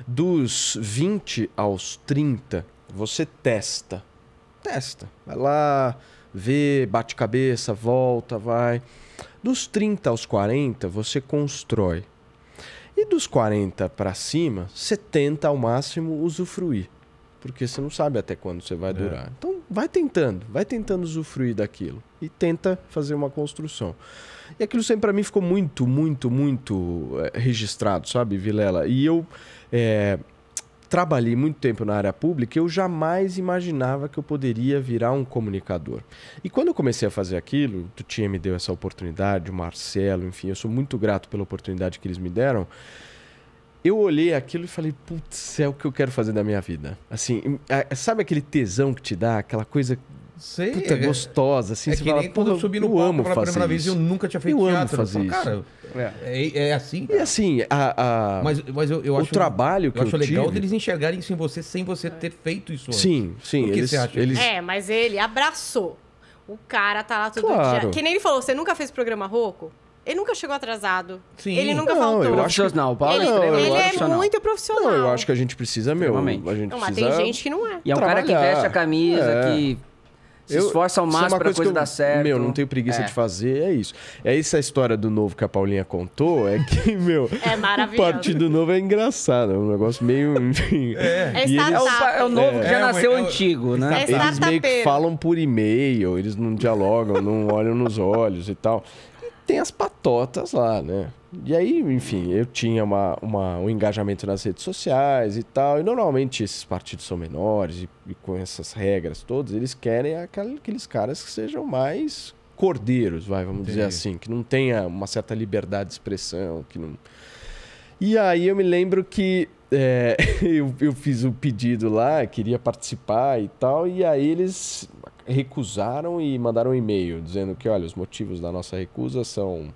S3: dos 20 aos 30, você testa. Testa. Vai lá, vê, bate cabeça, volta, vai. Dos 30 aos 40, você constrói. E dos 40 para cima, 70 ao máximo usufruir. Porque você não sabe até quando você vai é. durar. É. Então, vai tentando, vai tentando usufruir daquilo. E tenta fazer uma construção. E aquilo sempre para mim ficou muito, muito, muito eh, registrado, sabe, Vilela? E eu. É trabalhei muito tempo na área pública, eu jamais imaginava que eu poderia virar um comunicador. E quando eu comecei a fazer aquilo, o tinha me deu essa oportunidade, o Marcelo, enfim, eu sou muito grato pela oportunidade que eles me deram. Eu olhei aquilo e falei, putz, é o que eu quero fazer da minha vida. Assim, sabe aquele tesão que te dá, aquela coisa Sei. Puta, é, gostosa, assim. É que fala, quando eu subi no eu palco pela primeira vez, eu nunca tinha feito eu teatro. Amo fazer eu falo, cara, isso. É. é, é, assim. É assim, a, a... Mas, mas eu, eu o acho, trabalho que eu acho legal tive... deles
S1: enxergarem isso em você sem
S3: você ter feito isso antes. Sim, sim. Eles, você acha?
S1: Eles... É,
S5: mas ele abraçou. O cara tá lá todo claro. dia. Que nem ele falou, você nunca fez programa Roco? Ele nunca chegou atrasado. Sim. Ele
S3: nunca não, faltou. É é eu acho que... Não, Paulo, ele, não, ele eu é acho muito não. profissional. Não, eu acho que a gente precisa, meu. A gente não, mas precisa tem gente que não é. E é um trabalhar. cara que veste a camisa, é. que se esforça ao é máximo é para coisa, coisa eu, dar certo. Meu, não tenho preguiça é. de fazer, é isso. É essa história do novo que a Paulinha contou, é que, meu, é maravilhoso. Parte do Novo é engraçado, é um negócio meio, enfim. É, é, é, o, é o, novo que é. já nasceu antigo, né? É eles meio que falam por e-mail, eles não dialogam, não olham nos olhos e tal tem as patotas lá, né? E aí, enfim, eu tinha uma, uma, um engajamento nas redes sociais e tal. E normalmente esses partidos são menores e, e com essas regras todas, eles querem aqueles caras que sejam mais cordeiros, vai, vamos Entendi. dizer assim, que não tenha uma certa liberdade de expressão, que não. E aí eu me lembro que é, eu, eu fiz o um pedido lá, queria participar e tal, e aí eles recusaram e mandaram um e-mail dizendo que, olha, os motivos da nossa recusa são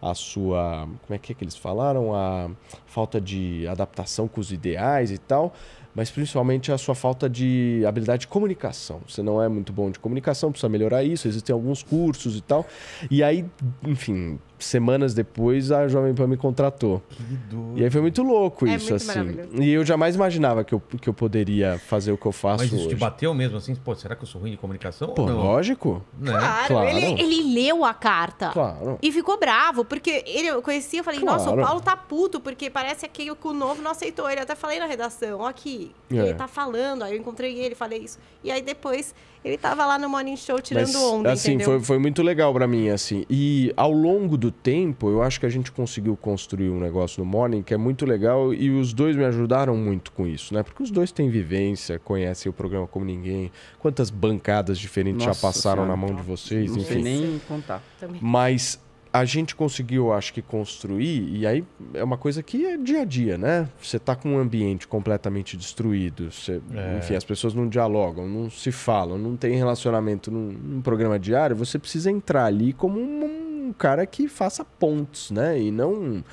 S3: a sua. Como é que, é que eles falaram? A falta de adaptação com os ideais e tal, mas principalmente a sua falta de habilidade de comunicação. Você não é muito bom de comunicação, precisa melhorar isso, existem alguns cursos e tal. E aí, enfim, semanas depois, a Jovem Pan me contratou. Que doido. E aí foi muito louco é isso, muito assim. E eu jamais imaginava que eu, que eu poderia fazer o que eu faço Mas isso hoje. te
S1: bateu mesmo, assim? Pô, será que eu sou ruim de comunicação? Pô, lógico.
S3: Né? Claro, claro. Ele, ele,
S5: leu a carta. Claro. E ficou bravo, porque ele, eu conhecia eu falei, claro. nossa, o Paulo tá puto, porque parece que o novo não aceitou ele. Eu até falei na redação, ó aqui, é. ele tá falando. Aí eu encontrei ele, falei isso. E aí depois ele estava lá no Morning Show tirando Mas, onda, assim, entendeu? Foi, foi
S3: muito legal para mim, assim. E ao longo do tempo, eu acho que a gente conseguiu construir um negócio no Morning que é muito legal e os dois me ajudaram muito com isso, né? Porque os dois têm vivência, conhecem o programa como ninguém. Quantas bancadas diferentes Nossa, já passaram senhora, na mão de vocês, não enfim. Não sei nem
S4: contar. Também.
S3: Mas a gente conseguiu, acho que, construir, e aí é uma coisa que é dia a dia, né? Você tá com um ambiente completamente destruído, você, é. enfim, as pessoas não dialogam, não se falam, não tem relacionamento num, num programa diário, você precisa entrar ali como um, um cara que faça pontes, né? E não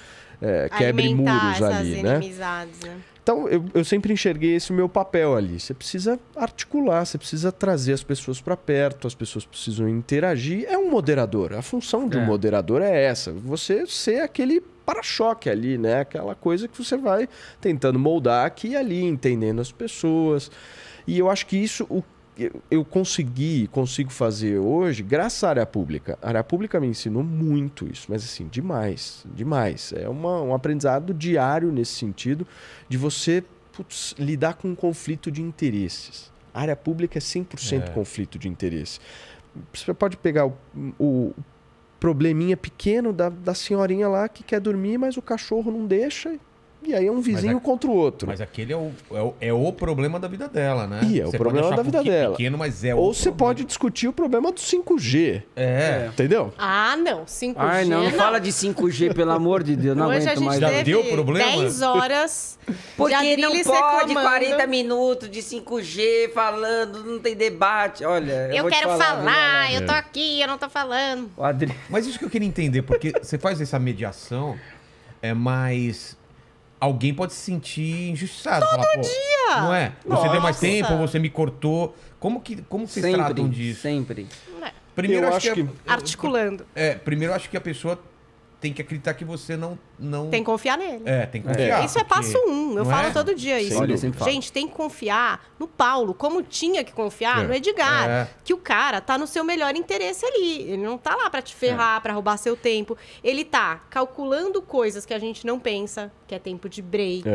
S3: é, quebre muros ali, né?
S5: né?
S3: Então, eu, eu sempre enxerguei esse meu papel ali. Você precisa articular, você precisa trazer as pessoas para perto, as pessoas precisam interagir. É um moderador. A função de um é. moderador é essa. Você ser aquele para-choque ali, né? Aquela coisa que você vai tentando moldar aqui e ali, entendendo as pessoas. E eu acho que isso, o eu consegui, consigo fazer hoje, graças à área pública. A área pública me ensinou muito isso, mas assim, demais, demais. É uma, um aprendizado diário nesse sentido de você putz, lidar com um conflito de interesses. A área pública é 100% é. conflito de interesse. Você pode pegar o, o probleminha pequeno da, da senhorinha lá que quer dormir, mas o cachorro não deixa e aí é um vizinho a...
S1: contra o outro. Mas aquele é o, é o,
S3: é o, problema da vida dela,
S1: né? E é o problema da vida dela. Pequeno, mas é
S3: Ou você pode discutir o problema do 5G. É. Entendeu?
S5: Ah, não. 5G. Ai, não, não. fala
S3: de 5G, pelo
S4: amor de Deus. Não Hoje aguento a gente mais. Já deu problema? 10
S5: horas. Porque não pode reclamando. 40
S4: minutos de 5G falando, não tem debate. Olha. Eu, eu quero falar, falar
S5: eu tô aqui, eu não tô falando.
S1: Mas isso que eu queria entender, porque você faz essa mediação, é mais alguém pode se sentir injustiçado. Todo falar, dia! Não é? Nossa. Você deu mais tempo, você me cortou. Como que como vocês sempre, tratam disso? Sempre.
S5: É. Primeiro, eu acho, acho é que... que... Articulando.
S1: É, primeiro acho que a pessoa tem que acreditar que você não. não... Tem que
S5: confiar nele. É, tem que é. confiar. É. Isso é passo um. Eu falo é? todo dia isso. Olha, Gente, tem que confiar no Paulo, como tinha que confiar é. no Edgar. É. Que o cara tá no seu melhor interesse ali. Ele não tá lá para te ferrar, é. para roubar seu tempo. Ele tá calculando coisas que a gente não pensa, que é tempo de break,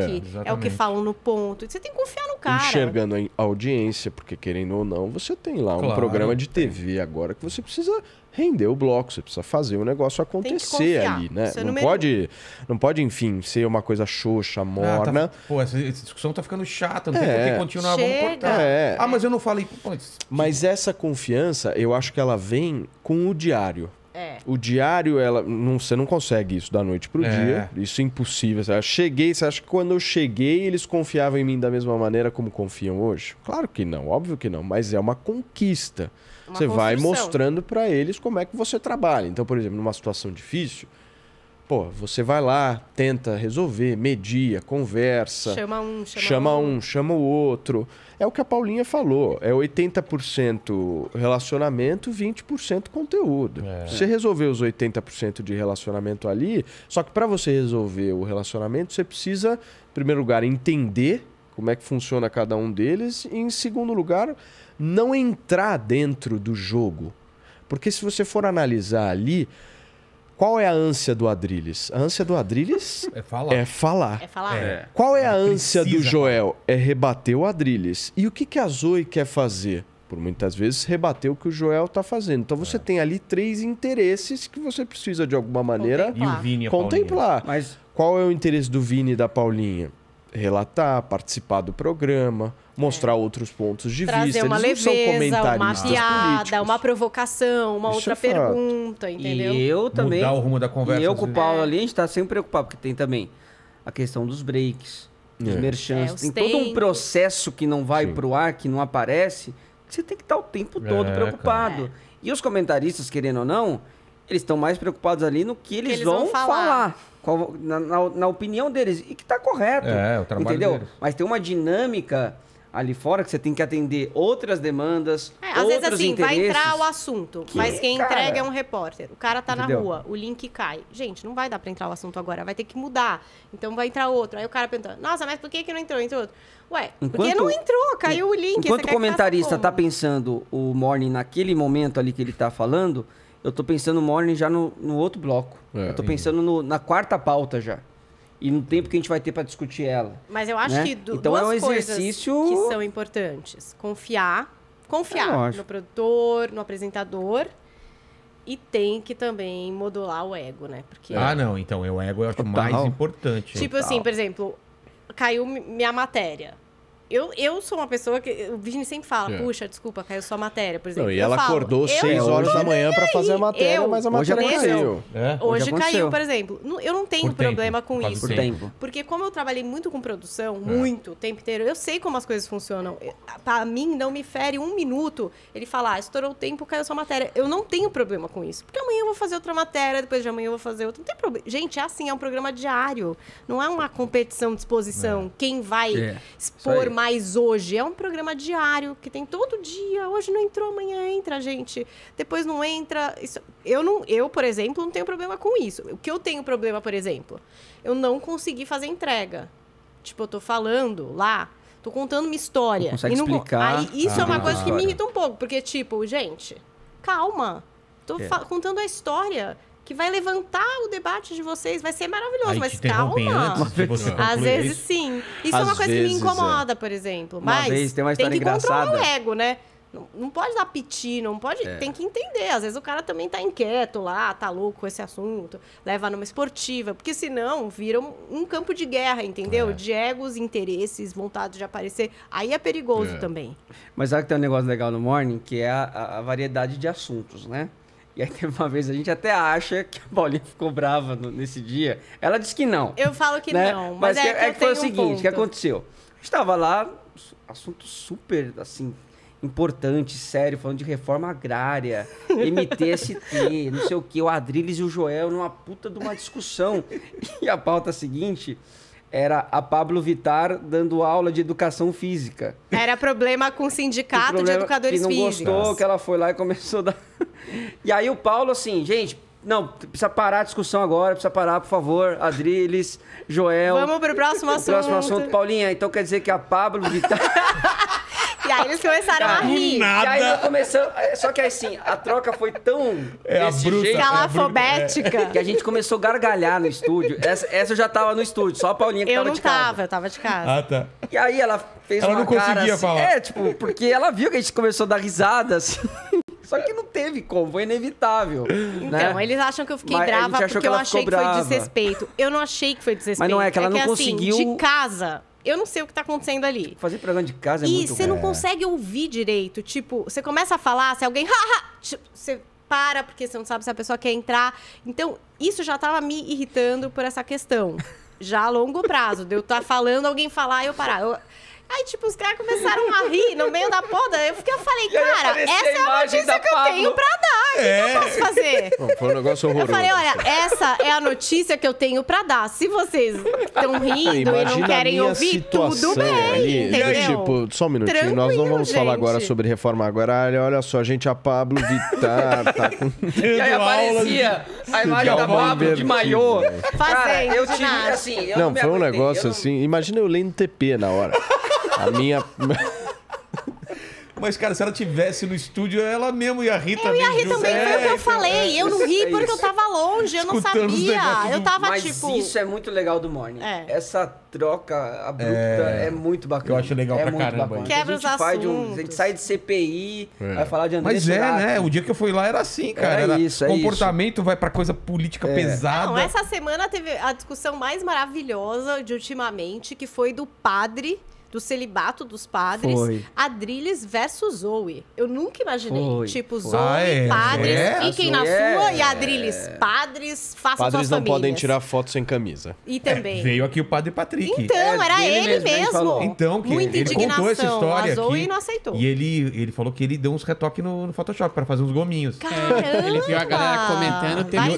S5: é, é o que falam no ponto. Você tem que confiar no cara. Enxergando
S3: a audiência, porque querendo ou não, você tem lá claro. um programa de TV agora que você precisa render o bloco, você precisa fazer o negócio acontecer ali, né? não, pode, não pode, enfim, ser uma coisa xoxa, morna. Ah,
S1: tá... Pô, essa, essa, discussão tá ficando chata, não é. tem por que é. continuar, Chega. vamos cortar. É.
S3: Ah, mas eu não falei... Mas essa confiança, eu acho que ela vem com o diário. É. O diário, ela, não, você não consegue isso da noite pro é. dia. Isso é impossível. Você cheguei, você acha que quando eu cheguei, eles confiavam em mim da mesma maneira como confiam hoje? Claro que não, óbvio que não, mas é uma conquista você vai mostrando para eles como é que você trabalha. Então, por exemplo, numa situação difícil, pô, você vai lá, tenta resolver, media, conversa. Chama
S2: um, chama, chama
S3: um. um, chama o outro. É o que a Paulinha falou, é 80% relacionamento, 20% conteúdo. É. Você resolveu os 80% de relacionamento ali, só que para você resolver o relacionamento, você precisa, em primeiro lugar, entender como é que funciona cada um deles. E em segundo lugar, não entrar dentro do jogo. Porque se você for analisar ali, qual é a ânsia do Adrilles? A ânsia do Adrilles é falar. É falar. É falar. É. Qual é a ânsia do Joel? Falar. É rebater o Adrilles. E o que, que a Zoe quer fazer? Por muitas vezes rebater o que o Joel está fazendo. Então você é. tem ali três interesses que você precisa de alguma maneira contemplar. E o Vini, contemplar. Mas qual é o interesse do Vini e da Paulinha? relatar, participar do programa, mostrar é. outros pontos de Trazer vista. Uma Eles leveza, são uma piada,
S5: uma provocação, uma Isso outra é pergunta, entendeu? E eu também. Mudar o rumo
S3: da conversa. E eu com o Paulo ali, a gente está
S4: sempre preocupado, porque tem também a questão dos breaks, dos é. merchants. É, tem tempos. todo um processo que não vai para o ar, que não aparece, que você tem que estar tá o tempo todo é, preocupado. E os comentaristas, querendo ou não, eles estão mais preocupados ali no que eles, que eles vão, vão falar. falar qual, na, na, na, opinião deles, e que está correto. É, o trabalho entendeu? Deles. Mas tem uma dinâmica ali fora que você tem que atender outras demandas. É, às vezes assim, vai entrar o
S5: assunto, que, mas quem cara... entrega é um repórter. O cara tá Entendeu? na rua, o link cai. Gente, não vai dar para entrar o assunto agora, vai ter que mudar. Então vai entrar outro. Aí o cara perguntando: "Nossa, mas por que que não entrou?" Entrou outro. Ué, enquanto, porque não entrou, caiu o link. Enquanto o comentarista tá
S4: pensando o morning naquele momento ali que ele tá falando, eu tô pensando morning já no, no outro bloco. É. Eu tô pensando no, na quarta pauta já. E no tempo que a gente vai ter para discutir ela. Mas eu acho né? que do, então é duas é um exercício... que
S5: são importantes. Confiar, confiar é no produtor, no apresentador e tem que também modular o ego, né? Porque ah, não,
S1: então o ego eu acho Total. mais importante. Tipo assim,
S5: Total. assim, por exemplo, caiu minha matéria. Eu, eu sou uma pessoa que. O Virginia sempre fala, é. puxa, desculpa, caiu sua matéria, por exemplo. Não, e eu ela falo, acordou 6
S6: horas da manhã para fazer a matéria, eu, mas a matéria hoje caiu. É, hoje, hoje caiu, por
S5: exemplo. Eu não tenho por problema tempo, com isso. Por tempo. Porque como eu trabalhei muito com produção, é. muito, o tempo inteiro, eu sei como as coisas funcionam. Para mim, não me fere um minuto ele falar, ah, estourou o tempo, caiu sua matéria. Eu não tenho problema com isso. Porque amanhã eu vou fazer outra matéria, depois de amanhã eu vou fazer outra. Não tem problema. Gente, é assim, é um programa diário. Não é uma competição de exposição. É. Quem vai é. expor mais mais hoje. É um programa diário que tem todo dia. Hoje não entrou, amanhã entra, gente. Depois não entra. Isso, eu não, eu por exemplo, não tenho problema com isso. O que eu tenho problema, por exemplo, eu não consegui fazer entrega. Tipo, eu tô falando lá, tô contando minha história. Não consegue não, explicar. Aí, isso ah, é uma ah, coisa que me irrita um pouco, porque tipo, gente, calma. Tô é. contando a história que vai levantar o debate de vocês, vai ser maravilhoso, Aí, mas calma. Antes, Às vezes isso. sim. Isso é Às é uma coisa que me incomoda, é. por exemplo. Uma mas vez, tem, uma tem que engraçada. controlar o ego, né? Não, pode dar piti, não pode. É. Tem que entender. Às vezes o cara também tá inquieto lá, tá louco com esse assunto, leva numa esportiva, porque senão vira um, um campo de guerra, entendeu? É. De egos, interesses, vontade de aparecer. Aí é perigoso é. também.
S4: Mas sabe que tem um negócio legal no Morning, que é a, a variedade de assuntos, né? E aí teve uma vez, a gente até acha que a Paulinha ficou brava no, nesse dia. Ela disse que não. Eu falo que né? não, mas, mas é que, é, que, é que foi o seguinte, o que aconteceu? A gente lá, assunto super, assim, importante, sério, falando de reforma agrária, MTST, não sei o que, o Adriles e o Joel numa puta de uma discussão. E a pauta seguinte era a Pablo Vitar dando aula de educação
S5: física. Era problema com o sindicato problema de educadores que não Gostou que
S4: ela foi lá e começou a dar. E aí o Paulo assim, gente, não, precisa parar a discussão agora, precisa parar, por favor. Adriles, Joel. Vamos pro próximo assunto. Próximo assunto, Paulinha. Então quer dizer que a Pablo Vitar
S5: E aí eles começaram a rir. Nada. E aí
S4: começou. É, só que assim, a troca foi tão. É desse é bruta, jeito, é. calafobética. É. Que a gente começou a gargalhar no estúdio. Essa, essa, eu já tava no estúdio, só a Paulinha que eu tava de casa. Eu não tava, eu tava de casa. Ah, tá. E aí ela fez ela uma não cara conseguia assim, falar. É, tipo, porque ela viu que a gente começou a dar risadas. Assim. Só que não teve como, foi inevitável. Né? Então, né? eles
S5: acham que eu fiquei Mas brava porque que eu achei que brava. foi desrespeito. Eu não achei que foi desrespeito. Mas não é que ela é não que, conseguiu. Assim, de casa eu não sei o que tá acontecendo ali. Fazer programa de casa é e muito... E você não consegue ouvir direito. Tipo, você começa a falar, se alguém... Tipo, você para, porque você não sabe se a pessoa quer entrar. Então, isso já tava me irritando por essa questão. Já a longo prazo. de eu estar tá falando, alguém falar e eu parar. Eu... Aí, tipo, os caras começaram a rir no meio da poda. Eu, fiquei, eu falei, cara, essa é a notícia que eu tenho pra dar. O é. que eu é. posso fazer?
S3: foi um negócio horroroso. Eu falei, olha,
S5: assim. essa é a notícia que eu tenho pra dar. Se vocês estão rindo e não querem ouvir,
S3: tudo bem, ali, entendeu? Tipo, só um minutinho. Tranquilo, nós não vamos gente. falar agora sobre reforma agrária. Olha só, a gente, a Pablo Vittar tá com... e aí aparecia a imagem da Pablo de maiô.
S6: Fazendo,
S1: eu tive, assim...
S3: Eu não, não foi um negócio assim... Não... Imagina eu lendo TP na hora. A minha.
S1: Mas, cara, se ela tivesse no estúdio, ela mesmo e a Rita Eu e a Rita também foi o que eu é, então,
S5: falei. É. Eu não ri é porque eu tava longe, eu não Escutando sabia. Eu tava Mas tipo. isso
S4: é muito legal do Morning. É. Essa troca abrupta é,
S1: muito bacana. Eu acho legal é pra caramba Quebra os assuntos. de
S4: um, A gente sai de CPI, É. vai falar de André Mas é, né? O
S1: dia que eu fui lá era assim, cara. É Era isso, é comportamento vai pra coisa política pesada. Não, essa
S5: semana teve a discussão mais maravilhosa de ultimamente, que foi do padre do celibato dos padres, foi. versus Zoe. Eu nunca imaginei. Foi. Tipo, Zoe, ah, é. padres, é. fiquem na é. sua e Adriles padres, façam Padres não famílias. podem tirar
S3: foto sem camisa.
S5: E é. também. É, veio
S3: aqui o padre Patrick.
S5: Então, é, era ele mesmo. mesmo. Então, que Muita ele contou essa história. Zoe aqui, não aceitou. E
S1: ele, ele falou que ele deu uns retoques no, no Photoshop para fazer uns gominhos. Caramba! ele viu a galera comentando, teve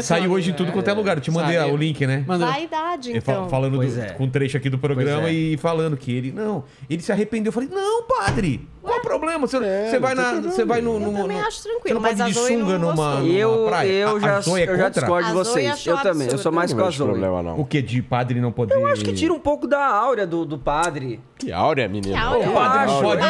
S1: um Saiu hoje em tudo quanto é lugar. Eu te mandei o link, né? Vaidade, então. falando do, com um trecho aqui do programa e falando que ele ele, não. Ele se arrependeu. Eu falei, não, padre. Ué? Qual o problema? Você, é, você vai, na, você vai no, no. Eu também no, acho tranquilo, você não pode sunga não numa, numa eu, praia. Eu já, a Zoe é eu já discordo de vocês. Eu também. Eu sou mais com a Zoe. O que de padre não poder. Eu acho que tira
S4: um pouco da áurea do, do padre. Que áurea, menino? Que áurea? O padre ah, não pode. É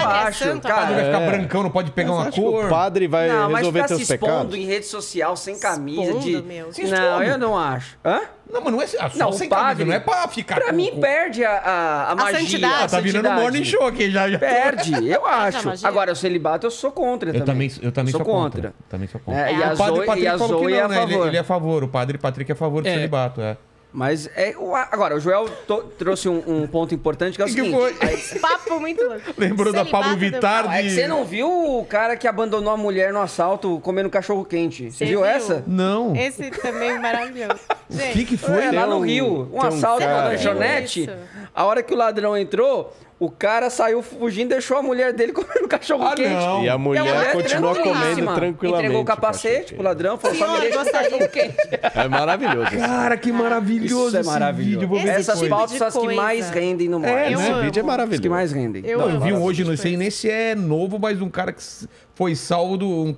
S4: eu é Cara, vai ficar é. brancão,
S1: não pode pegar uma cor. O padre vai resolver teus pecados. Não, mas se expondo
S4: em rede social, sem camisa. de. Não, eu não acho. Hã? Não, mas não é ah, só não, sem padre, camisa, não é pra ficar Pra com, mim, com... perde a, a, a magia. Santidade. Ah, tá virando morning show aqui já. já. Perde, eu acho. Agora, o celibato, eu sou contra eu também. Eu também sou, sou contra. contra. Também sou contra. É, é e, o padre Patrick falou que é não, é né? Ele, ele, é
S1: a favor, o padre Patrick é a favor do é. celibato, é.
S4: Mas é, agora, o Joel trouxe um, um, ponto importante que é o que seguinte. Foi?
S5: Papo é muito louco. Lembrou da Pablo Vittar é de... É você não
S4: viu o cara que abandonou a mulher no assalto comendo cachorro quente. Você viu, viu, essa? Não.
S5: Esse também é maravilhoso. O que, que foi? É, lá no Rio, um assalto na lanchonete. É
S4: a hora que o ladrão entrou, o cara saiu fugindo, deixou a mulher dele comendo cachorro ah, quente. Não. E a mulher, continuou mulher continua comendo tranquilamente. Entregou o capacete pro ladrão, falou: só me deixa cachorro quente.
S2: É maravilhoso. Cara, que
S1: maravilhoso.
S4: Isso é maravilhoso. Vídeo, Essas pautas são as que mais rendem no mar. É, esse né? vídeo
S1: é maravilhoso. As que mais rendem. Eu, não, eu vi um hoje, não sei nem se é novo, mas um cara que foi salvo. Do, um,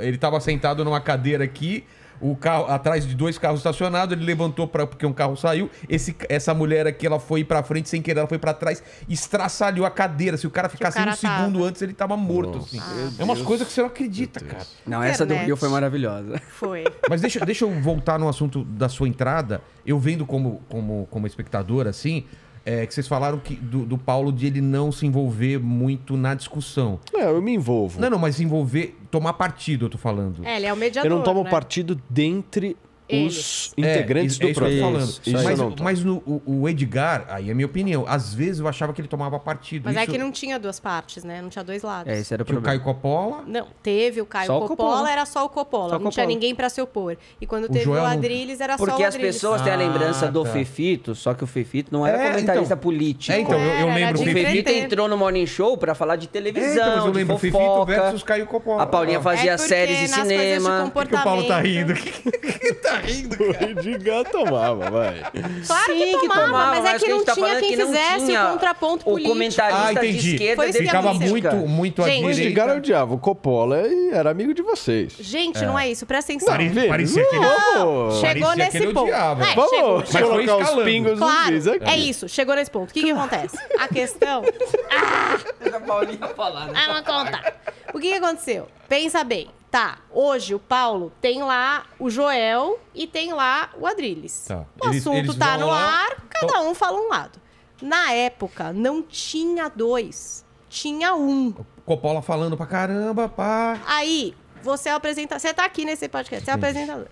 S1: ele tava sentado numa cadeira aqui o carro atrás de dois carros estacionados, ele levantou para porque um carro saiu. Esse, essa mulher aqui, ela foi para frente sem querer, ela foi para trás, estraçalhou a cadeira. Se o cara ficasse o cara um tava... Tá. segundo antes, ele tava morto. Assim. Ah. é umas coisas que você não acredita, cara. Não, Internet. essa do Rio foi maravilhosa. Foi. Mas deixa, deixa eu voltar no assunto da sua entrada. Eu vendo como, como, como espectador, assim, é, que vocês falaram que, do, do, Paulo de ele não se envolver muito na discussão. É, eu me envolvo. Não, não, mas envolver, tomar partido, eu tô falando. É, ele é o mediador. Eu não tomo né? partido dentre os integrantes é, do programa. falando. Isso, isso mas, mas no, o, o, Edgar, aí é minha opinião, às vezes eu achava que ele tomava partido. Mas é isso... é que não
S5: tinha duas partes, né? Não tinha dois lados. É,
S1: esse era o tinha problema. o Caio Coppola?
S5: Não, teve o Caio Coppola, Coppola, era só o Coppola. Só não Coppola. tinha ninguém para se opor. E quando teve o é Adrilles, era Porque só o Porque as pessoas ah, têm a ah, lembrança tá. do
S4: Fefito, só que o Fefito não era é, comentarista então, político. É, então, eu, eu lembro. O Fefito entrou no Morning Show para falar de é, então, televisão, é, eu lembro, o Fefito versus Caio Coppola. A Paulinha fazia séries de
S3: cinema. Por que o Paulo tá rindo? tá rindo, cara. O tomava, vai. Claro
S5: Sim, que, tomava, mas é que, tá é que não tá tinha quem que fizesse o contraponto político. O comentarista ah, entendi. de esquerda Foi ficava muito, muito Gente, à direita.
S3: O Edgar o Coppola era amigo de vocês.
S5: Gente, é. não é isso, presta atenção. Parecia, parecia que ele... Não, chegou nesse ponto. É, Vamos chegou, colocar escalando. os pingos claro, nos aqui. É isso, chegou nesse ponto. O que, que acontece? A questão... Ah! A Paulinha falando. Né? Ah, não conta. O que, que aconteceu? Pensa bem. Tá, hoje o Paulo tem lá o Joel e tem lá o Adriles. Tá.
S6: O eles,
S1: assunto eles tá no lá, ar,
S5: cada então- um fala um lado. Na época, não tinha dois, tinha um.
S1: Coppola falando pra caramba, pá.
S5: Aí, você é apresentador. Você tá aqui nesse podcast, você é apresentador.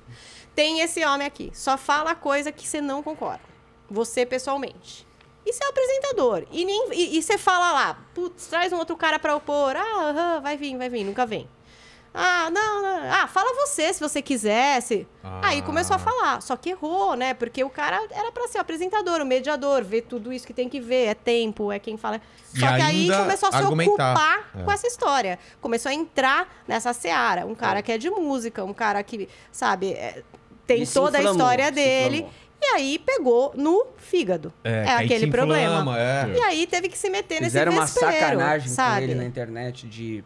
S5: Tem esse homem aqui, só fala coisa que você não concorda. Você pessoalmente. E você é apresentador. E, nem, e, e você fala lá, putz, traz um outro cara pra opor. Ah, uh -huh, vai vir, vai vir, nunca vem. Ah, não, não. Ah, fala você se você quisesse. Ah. Aí começou a falar. Só que errou, né? Porque o cara era para ser o apresentador, o mediador, ver tudo isso que tem que ver. É tempo, é quem fala. Só e que aí começou a se ocupar é. com essa história. Começou a entrar nessa seara. Um cara é. que é de música, um cara que, sabe, é, tem toda a história dele. E aí pegou no fígado. É,
S4: é aquele problema. É. E
S5: aí teve que se meter Fizeram nesse Fizeram uma sacanagem sabe? com ele na
S4: internet de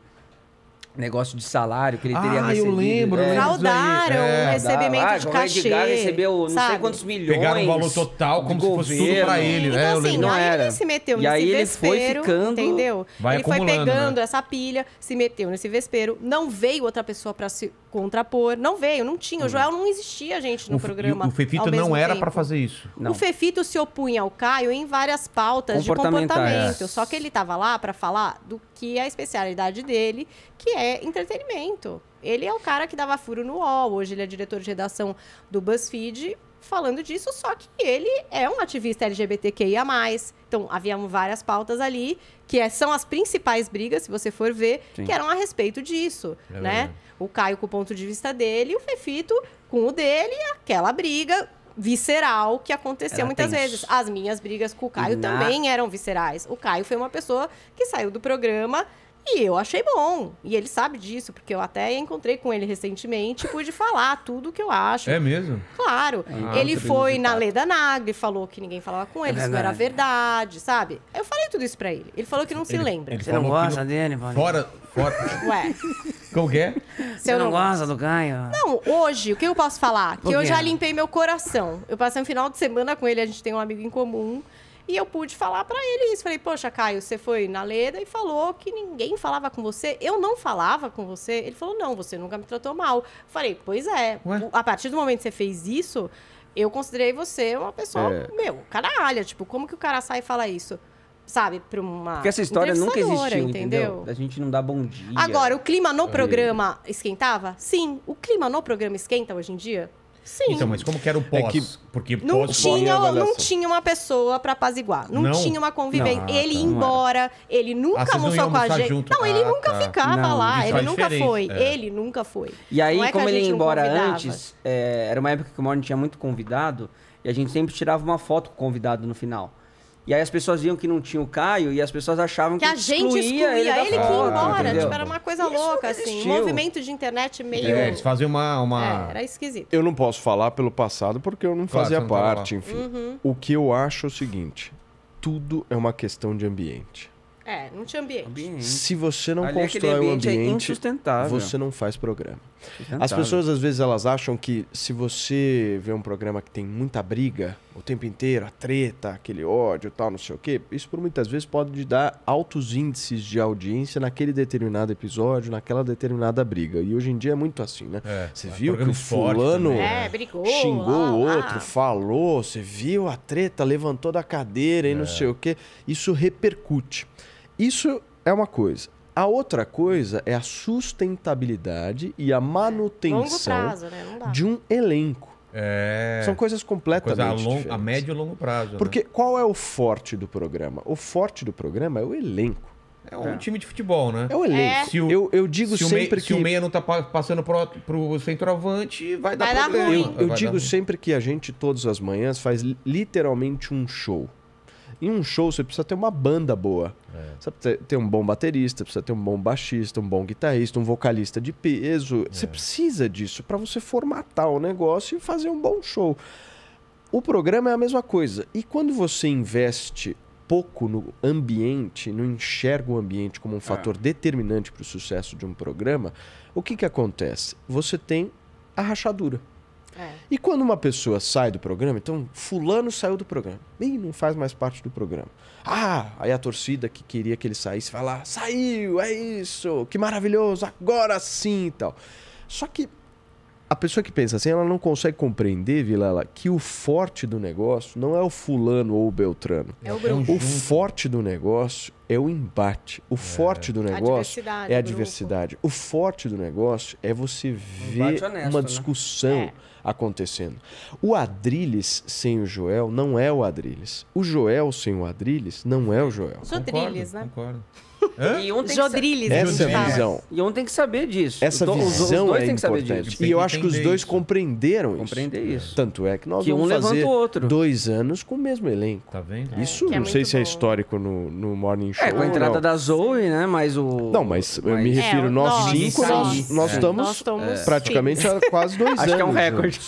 S4: negócio de salário que ele teria recebido. Ah, eu lembro. É. Fraudaram é. recebimento ah, de cachê. O recebeu não sabe? sei quantos milhões. Pegaram o
S5: valor total como se fosse tudo pra ele. Então, é, assim, não aí era. ele se meteu e nesse aí ele foi ficando, entendeu? ele foi pegando né? essa pilha, se meteu nesse vespeiro, não veio outra pessoa pra se contrapor. Não veio, não tinha. O hum. Joel não existia, gente, no o, programa. O, Fefito não era para
S1: fazer isso. Não. O
S5: Fefito se opunha ao Caio em várias pautas comportamento, de é. comportamento. Só que ele estava lá para falar do que é a especialidade dele, que é entretenimento. Ele é o cara que dava furo no UOL, hoje ele é diretor de redação do BuzzFeed falando disso, só que ele é um ativista LGBTQIA. Então, haviam várias pautas ali, que é, são as principais brigas, se você for ver, Sim. que eram a respeito disso, é né? O Caio com o ponto de vista dele, o Fefito com o dele, aquela briga visceral que aconteceu Era muitas tenso. vezes. As minhas brigas com o Caio na... também eram viscerais. O Caio foi uma pessoa que saiu do programa e eu achei bom. E ele sabe disso, porque eu até encontrei com ele recentemente e pude falar tudo o que eu acho. É mesmo? Claro. Ah, ele foi na Leda e falou que ninguém falava com ele, é isso não era verdade, sabe? Eu falei tudo isso pra ele. Ele falou que não se ele, lembra. Ele Você não gosta
S1: não... dele, Paulinho? Fora, fora. Ué. Qual que é? Você não, não
S4: gosta do Caio?
S5: Não, hoje, o que eu posso falar? Que eu já limpei meu coração. Eu passei um final de semana com ele, a gente tem um amigo em comum. E eu pude falar para ele isso. Falei, poxa, Caio, você foi na Leda e falou que ninguém falava com você. Eu não falava com você. Ele falou, não, você nunca me tratou mal. Falei, pois é. Ué? A partir do momento que você fez isso, eu considerei você uma pessoa, é. meu, caralho. Tipo, como que o cara sai e fala isso? Sabe, pra uma. Porque essa história nunca existiu, entendeu? entendeu?
S4: A gente não dá bom dia. Agora, o clima no é. programa
S5: esquentava? Sim. O clima no programa esquenta hoje em dia? Sim.
S1: Então, mas como que era o é pós? É que... Porque pós não tinha, não
S5: tinha uma pessoa para apaziguar. Não, não, tinha uma convivência. Não, ele ah, tá. ia embora, ele nunca ah, almoçou com a gente. Junto. Não, ele ah, nunca tá. ficava não, lá. Ele é nunca foi. É. Ele nunca foi. E aí, é como ele ia embora antes,
S4: é, era uma época que o Morning tinha muito convidado, e a gente sempre tirava uma foto com o convidado no final. E aí as pessoas viam que não tinha o Caio e as pessoas achavam que,
S5: que a gente excluía, ele, ele foto, que ia embora. Entendeu? Tipo, era uma coisa Isso louca, assim. Um movimento de internet é, meio. É, eles
S3: faziam uma. uma... É, era esquisito. Eu não posso falar pelo passado porque eu não claro, fazia não parte, enfim. Uhum. O que eu acho é o seguinte: tudo é uma questão de ambiente.
S5: É, não tinha ambiente. ambiente. Se você não Ali é constrói ambiente um ambiente, é você
S3: não faz programa. As pessoas às vezes elas acham que se você vê um programa que tem muita briga, o tempo inteiro, a treta, aquele ódio tal, não sei o quê, isso por muitas vezes pode dar altos índices de audiência naquele determinado episódio, naquela determinada briga. E hoje em dia é muito assim, né? É, você é viu que o fulano né? é,
S5: xingou ah, o ah. outro,
S3: falou, você viu a treta, levantou da cadeira e não é. sei o quê. Isso repercute. Isso é uma coisa. A outra coisa é a sustentabilidade e a é, manutenção prazo, né? de um elenco. É... São coisas completamente Coisa a, long, diferentes.
S1: a médio e longo prazo. Né? Porque
S3: né? qual é o forte do programa? O forte do programa é o elenco. É um é. time de futebol, né? É o elenco. É. O, eu, eu, digo se sempre o que... Se o meia
S1: não tá passando pro, pro centroavante, vai, vai dar, dar problema. Ruim. Eu, eu digo
S3: sempre que a gente, todas as manhãs, faz literalmente um show. Em um show, você precisa ter uma banda boa. É. Você precisa ter um bom baterista, precisa ter um bom baixista, um bom guitarrista, um vocalista de peso. É. Você precisa disso para você formatar o negócio e fazer um bom show. O programa é a mesma coisa. E quando você investe pouco no ambiente, não enxerga o ambiente como um é. fator determinante para o sucesso de um programa, o que, que acontece? Você tem a rachadura. É. E quando uma pessoa sai do programa, então fulano saiu do programa, bem, não faz mais parte do programa. Ah, aí a torcida que queria que ele saísse vai lá, ah, saiu, é isso, que maravilhoso, agora sim, tal. Só que a pessoa que pensa assim, ela não consegue compreender, Vilela, que o forte do negócio não é o fulano ou o beltrano. É o Beltrano é O forte do negócio é o embate. O é. forte do negócio a é a grupo. diversidade. O forte do negócio é você ver um honesto, uma né? discussão. Né? É acontecendo. O Adrilles sem o Joel não é o Adrilles. O Joel sem o Adrilles não é o Joel. Os
S1: Adriles, né? Concordo.
S4: E um tem Jodriles, que Essa assim, visão. E um tem que saber disso. Essa visão os, é importante. E eu acho que os dois
S3: isso. compreenderam Compreender é. isso. Tanto é que nós que vamos um fazer dois anos com o mesmo elenco. Tá vendo? É, isso é não sei bom. se é histórico no, no Morning Show. É, com a entrada não. da Zoe, né? Mas o... Não, mas, mas... eu me é, refiro, nós cinco, nós, nós estamos praticamente há quase dois anos. Acho que é um recorde.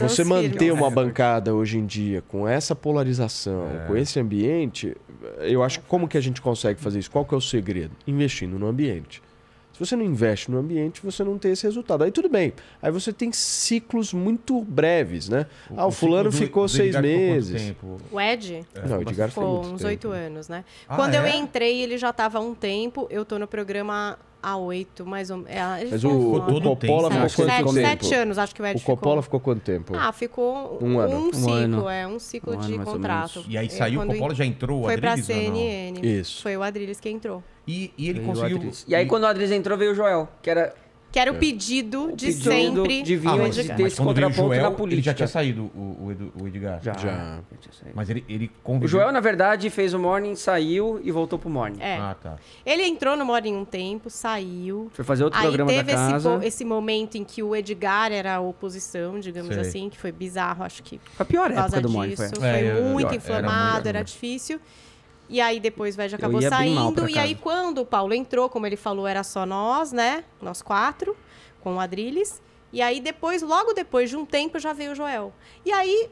S6: Você manter uma
S3: bancada hoje em dia com essa polarização, com esse ambiente, eu acho como que a gente consegue fazer isso? Qual qual que é o segredo? Investindo no ambiente. Se você não investe no ambiente, você não tem esse resultado. Aí tudo bem. Aí você tem ciclos muito breves, né? O, ah, o, fulano do, ficou do seis meses. Tempo?
S5: O Ed? É. Não, o Edgar ficou uns oito anos, né? Ah, Quando é? eu entrei, ele já estava há um tempo. Eu estou no programa a oito, mais ou menos. É, Mas o, o, Coppola ficou sete, quanto sete, tempo? Sete anos, acho que o Ed O Coppola
S3: ficou. quanto tempo? Ah,
S5: ficou um, um ano. Um, um ciclo, ano. é, um ciclo um de contrato. E aí é, saiu, o Coppola já entrou, o Adriles Foi pra CNN. Isso. Foi o Adriles que entrou.
S1: E, e ele veio conseguiu... E aí quando
S5: o Adriles entrou, veio o Joel, que era que era o é. pedido
S4: de pedido sempre. De vinho ah, mas, Edgar. mas quando o Joel, ele já tinha
S1: saído, o, o, Edu, o Edgar. Já. já. Mas ele, ele O Joel,
S4: na verdade, fez o Morning, saiu e voltou pro Morning. É. Ah, tá.
S5: Ele entrou no Morning um tempo, saiu. Foi fazer outro aí programa da casa. teve esse momento em que o Edgar era a oposição, digamos Sei. assim, que foi bizarro, acho que. Foi a pior época do Morning. Foi, foi é, muito inflamado, era, era difícil. E aí depois o Veg acabou saindo. E aí quando o Paulo entrou, como ele falou, era só nós, né? Nós quatro, com o Adriles. E aí depois, logo depois de um tempo, já veio o Joel. E aí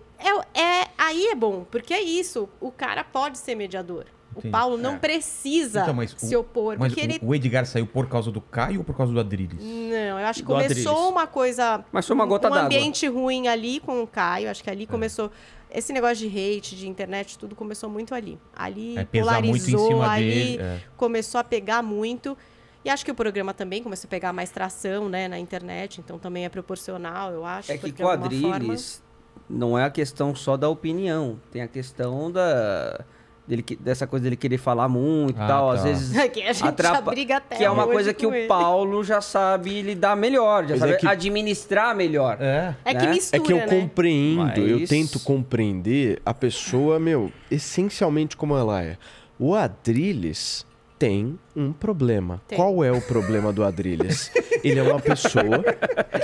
S5: é, é aí é bom, porque é isso. O cara pode ser mediador. O Sim, Paulo não é. precisa então, se opor. O, mas ele... o
S1: Edgar saiu por causa do Caio ou por causa do Adriles?
S5: Não, eu acho que do começou Adriles. uma coisa. Mas foi uma gota d'água. Um ambiente ruim ali com o Caio. Acho que ali é. começou esse negócio de hate, de internet, tudo começou muito ali. Ali é, polarizou, ali dele, é. começou a pegar muito. E acho que o programa também começou a pegar mais tração né, na internet, então também é proporcional, eu acho. É que quadrilhas
S4: forma... não é a questão só da opinião, tem a questão da dele, dessa coisa dele querer falar muito e ah, tal, tá. às vezes é que a gente atrapa... briga até que é uma coisa que ele. o Paulo já sabe lidar melhor, já Mas sabe é que... administrar melhor. É. É que né? mistura, É que eu né? compreendo, Mas... eu tento
S3: compreender a pessoa, meu, essencialmente como ela é. O Adrilles tem um problema. Tem. Qual é o problema do Adrilles? ele é uma pessoa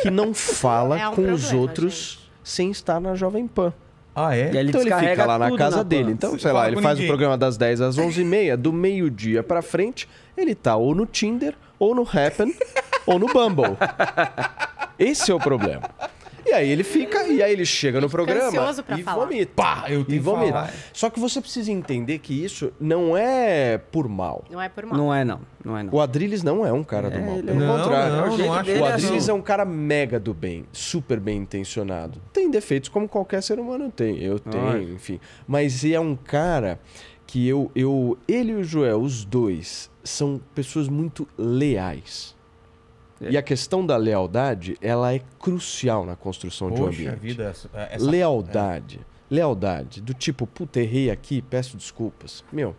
S3: que não fala é um com problema, os outros gente. sem estar na Jovem Pan. Ah, é? E ele então ele fica lá na casa na dele. Então, sei lá, ele faz o programa das 10 às 11h30, do meio-dia pra frente, ele tá ou no Tinder, ou no Happen, ou no Bumble. Esse é o problema. E aí ele fica, e aí ele chega no programa e falar. vomita. Pá, eu tenho e vomita. Falar. Só que você precisa entender que isso não é por mal. Não é por mal. Não é não. Não é, não. O Adrilles não é um cara é, do mal. É pelo não, contrário. Não, não, não o é é assim. assim. Adrilles é um cara mega do bem, super bem intencionado. Tem defeitos como qualquer ser humano tem. Eu tenho, Ai. enfim. Mas é um cara que eu, eu. Ele e o Joel, os dois, são pessoas muito leais. E a questão da lealdade, ela é crucial na construção Poxa de um ambiente. Vida, essa, é, lealdade. É. Lealdade. Do tipo, puta, errei aqui, peço desculpas. Meu,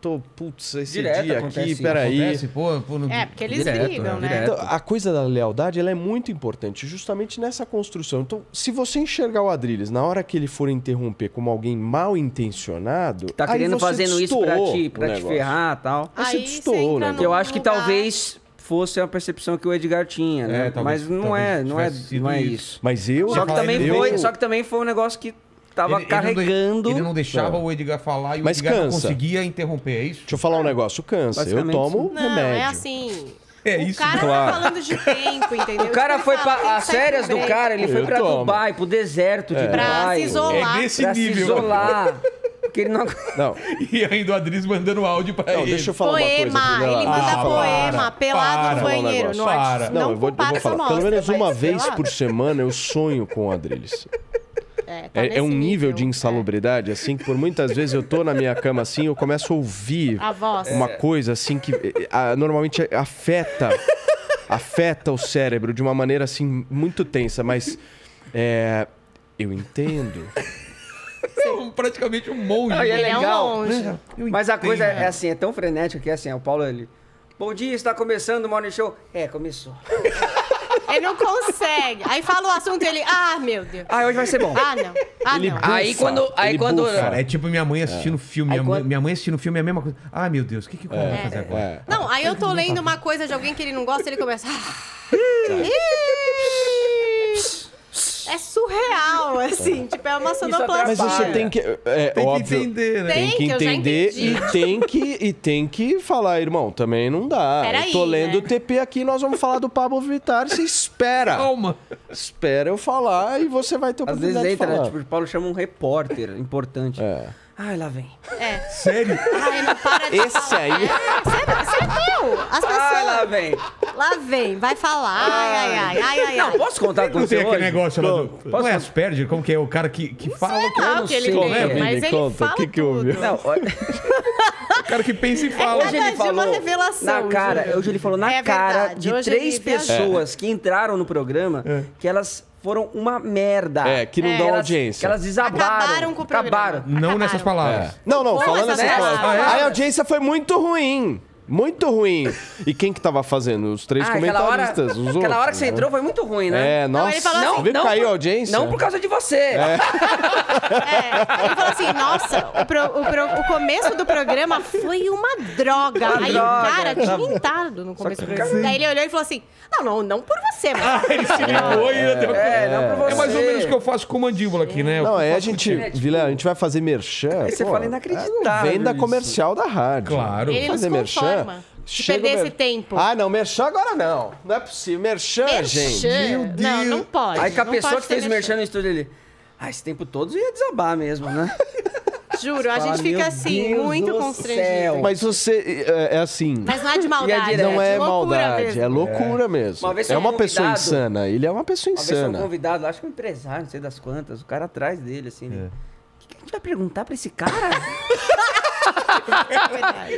S3: tô, putz, esse direto dia aqui, isso, peraí. Acontece, pô, pô, no... É, porque eles direto, ligam, né? né? Então, a coisa da lealdade, ela é muito importante, justamente nessa construção. Então, se você enxergar o Adriles na hora que ele for interromper como alguém mal intencionado... Que tá querendo fazendo isso pra, ti, pra te ferrar
S4: e tal. Aí, aí você estourou, né? Eu acho que lugar... talvez fosse a percepção que o Edgar tinha, né? É, mas não, é, não é, não é isso. Mas eu só que também eu... foi, só que também foi um negócio que tava ele,
S3: carregando. Ele não deixava o
S1: Edgar falar e mas o Edgar cansa. não
S3: conseguia interromper, é isso? Deixa eu falar um é. negócio, cansa. Eu tomo não, é remédio. é
S5: assim.
S3: É isso, o cara tá claro. tá
S5: falando de tempo, entendeu? O cara tipo, foi para as férias do cara, ele foi para Dubai,
S4: pro deserto de é. Dubai. Pra se isolar. É nesse pra nível. se isolar.
S1: que ele não. Não. e ainda o Adriz mandando áudio pra não, ele. Deixa eu falar poema, uma coisa. ele manda ah, poema, para, pelado para, no banheiro. Um para. Não, não, eu vou,
S5: eu
S6: vou falar. Pelo
S3: menos uma vez pelado. por semana eu sonho com o Adris É, tá é, é, um nível, nível de é. insalubridade, é. assim, que por muitas vezes eu tô na minha cama assim, eu começo a ouvir a uma é. coisa assim que é, a, normalmente afeta, afeta o cérebro de uma maneira assim muito tensa, mas eu entendo.
S4: É um, praticamente um monge. Ah, e é né? é um legal. monge. Né? Mas a coisa é, é assim, é tão frenética que é assim, o Paulo ele. Bom dia, está começando o Morning Show. É, começou.
S5: Ele não consegue. Aí fala o assunto ele, ah, meu Deus. Ah, hoje vai ser bom. Ah, não. Ah, Ele não.
S1: bufa, Aí quando- aí ele quando- bufa. é tipo minha mãe assistindo é. filme. Minha, mãe, minha mãe assistindo filme é a mesma coisa. Ah, meu Deus, o que, que eu vou é. fazer agora?
S5: Não, aí eu tô lendo uma coisa de alguém que ele não gosta, ele começa. "Ah, tá é surreal, assim. Tipo, é uma sonoplastia. Mas você tem
S3: que... É, tem óbvio, que entender, né? Tem, que entender e tem que, e tem que falar, irmão, também não dá. Peraí, eu tô lendo né? o TP aqui, nós vamos falar do Pablo Vittar, você espera. Calma. Espera eu falar e você vai ter oportunidade Às vezes entra, né? Tipo, o Paulo chama um repórter
S4: importante. É. Ai, lá vem. É. Sério?
S5: Ai, não para de Esse falar. aí. É, você é, viu? É As pessoas. Ai, lá vem. Lá vem, vai falar. Ai, ai, ai, ai, Não, ai.
S1: posso contar com Não você tem aquele negócio lá do. Posso Não é asperger? Como que é? O cara que, que fala
S5: sei que lá o que ele
S1: sei. tem, né? mas ele Conta, fala o que que houve? Não, olha- O cara que pensa e fala. Hoje ele dia
S4: uma falou revelação, na cara, hoje ele falou na É cara de hoje três pessoas que entraram no programa que elas foram uma merda. É, que não É, dão elas- audiência. que elas desabaram. Acabaram com o programa. Acabaram.
S1: Não nessas palavras.
S4: É.
S3: Não, não, Não, falando nessas palavras. palavras. Ah, é? A audiência foi muito ruim. Muito ruim. E quem que tava fazendo? Os três ah, comentaristas. Hora, os aquela hora que você entrou foi muito
S4: ruim, né? É, nossa.
S3: Não, ele falou não, assim, não, não caiu por, a audiência. Não por causa de
S5: você. É. é ele falou assim, nossa, o, pro, o, pro, o, começo do programa foi uma droga. Uma Aí droga, o cara tinha entrado no começo do programa. Daí ele olhou e falou assim, não, não, não por você, Ah, ele se
S1: ligou e... Deu... É, é, não por você. É mais ou menos o que
S3: eu faço com o mandíbula aqui, né? Não, é a gente... É, a gente vai fazer merchan. Aí você pô, fala inacreditável. É venda comercial da rádio. Claro. Fazer merchan forma. perder mer... esse tempo. Ah, não, merchan agora não. Não é possível. Merchan, merchan. gente.
S5: Meu Deus. Não, não pode. Aí que a não pessoa que fez
S4: merchan. merchan no estúdio ali. Ah, esse tempo todo ia desabar mesmo,
S3: né?
S5: Juro, a gente fica assim, Deus muito constrangido. Mas
S3: você, é, é, assim... Mas não é de maldade, é né? Não é, maldade, mesmo. é loucura é. mesmo. Uma é uma pessoa insana, ele é uma pessoa uma insana. vez um
S4: convidado, acho que um empresário, não sei das quantas, o cara atrás dele, assim, é. né? O que, que a gente vai perguntar pra esse cara?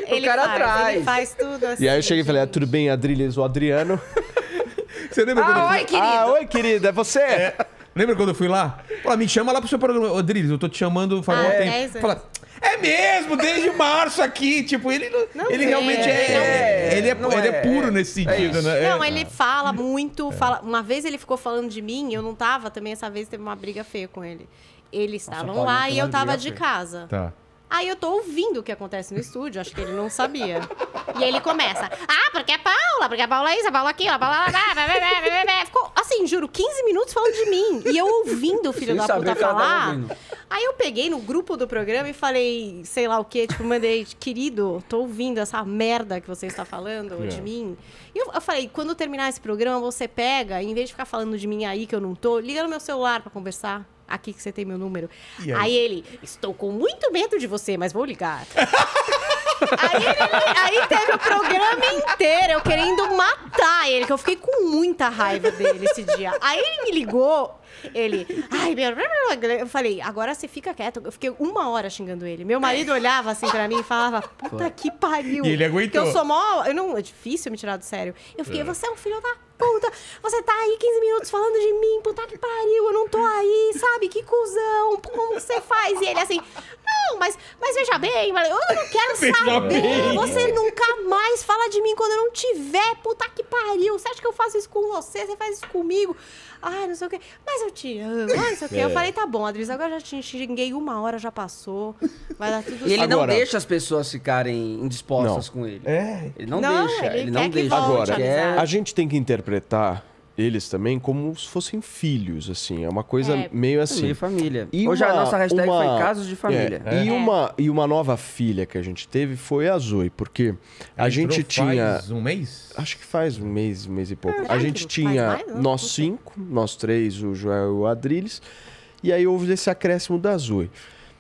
S6: ele cara faz, atrás. Ele
S5: faz tudo assim. E aí
S3: eu assim, cheguei e falei, ah, tudo bem, Adriles, o Adriano.
S5: Você lembra ah, quando... oi, querido. Ah, oi,
S3: querida, é você? É. Lembra quando eu fui lá? Fala, me chama lá pro seu programa. Adriles, eu tô te chamando
S1: faz ah, um é, tempo. É fala, é mesmo, desde março aqui. Tipo, ele, não é, ele é, realmente é, é, ele é, ele é, puro nesse sentido, né? Não, ele
S5: fala muito. Fala, uma vez ele ficou falando de mim, eu não tava também. Essa vez teve uma briga feia com ele. Eles estavam lá e eu tava de casa. Tá. Aí eu tô ouvindo o que acontece no estúdio, acho que ele não sabia. E ele começa, ah, porque é Paula, porque é Paula isso, a Paula é aquilo, a Paula... É lá. blá, blá, blá, Ficou, assim, juro, 15 minutos falando de mim. E eu ouvindo o filho Sem da puta falar. Aí eu peguei no grupo do programa e falei, sei lá o quê, tipo, mandei, querido, tô ouvindo essa merda que você está falando yeah. de é. mim. E eu, eu, falei, quando terminar esse programa, você pega, em vez de ficar falando de mim aí que eu não tô, liga no meu celular para conversar aqui que você tem meu número. Aí? aí? ele, estou com muito medo de você, mas vou ligar. aí, ele, aí teve o programa inteiro eu querendo matar ele, que eu fiquei com muita raiva dele esse dia. Aí ele me ligou, ele, ai, meu. Eu falei, agora você fica quieto. Eu fiquei uma hora xingando ele. Meu marido olhava assim pra mim e falava, puta que pariu. E ele aguentou. Porque eu sou mó. Eu não, é difícil me tirar do sério. Eu fiquei, é. você é um filho da puta, você tá aí 15 minutos falando de mim, puta que pariu, eu não tô aí, sabe? Que cuzão, como você faz? E ele assim, não, mas, mas veja hum. bem, eu não quero saber. Bem. Você nunca mais fala de mim quando eu não tiver. Puta que pariu. Você acha que eu faço isso com você? Você faz isso comigo? Ai, não sei o quê. Mas eu te amo. Ai, não sei o quê. É. Eu falei, tá bom, Adriz, agora já te xinguei uma hora, já passou. Vai dar tudo certo. E ele agora... não deixa
S4: as pessoas ficarem indispostas não. com ele. É. Ele não, não deixa. Ele,
S5: ele não deixa. Agora, a
S3: gente tem que interpretar eles também como se fossem filhos, assim. É uma coisa é. meio assim. De família. E Hoje uma, a nossa hashtag uma... foi casos de é, família. É. É. E, Uma, e uma nova filha que a gente teve foi a Zoe, porque a gente tinha. Faz um mês? Acho que faz um mês, um mês e pouco. É, a gente tinha né? nós cinco, nós três, o Joel e o Adriles. E aí houve esse acréscimo da Zoe.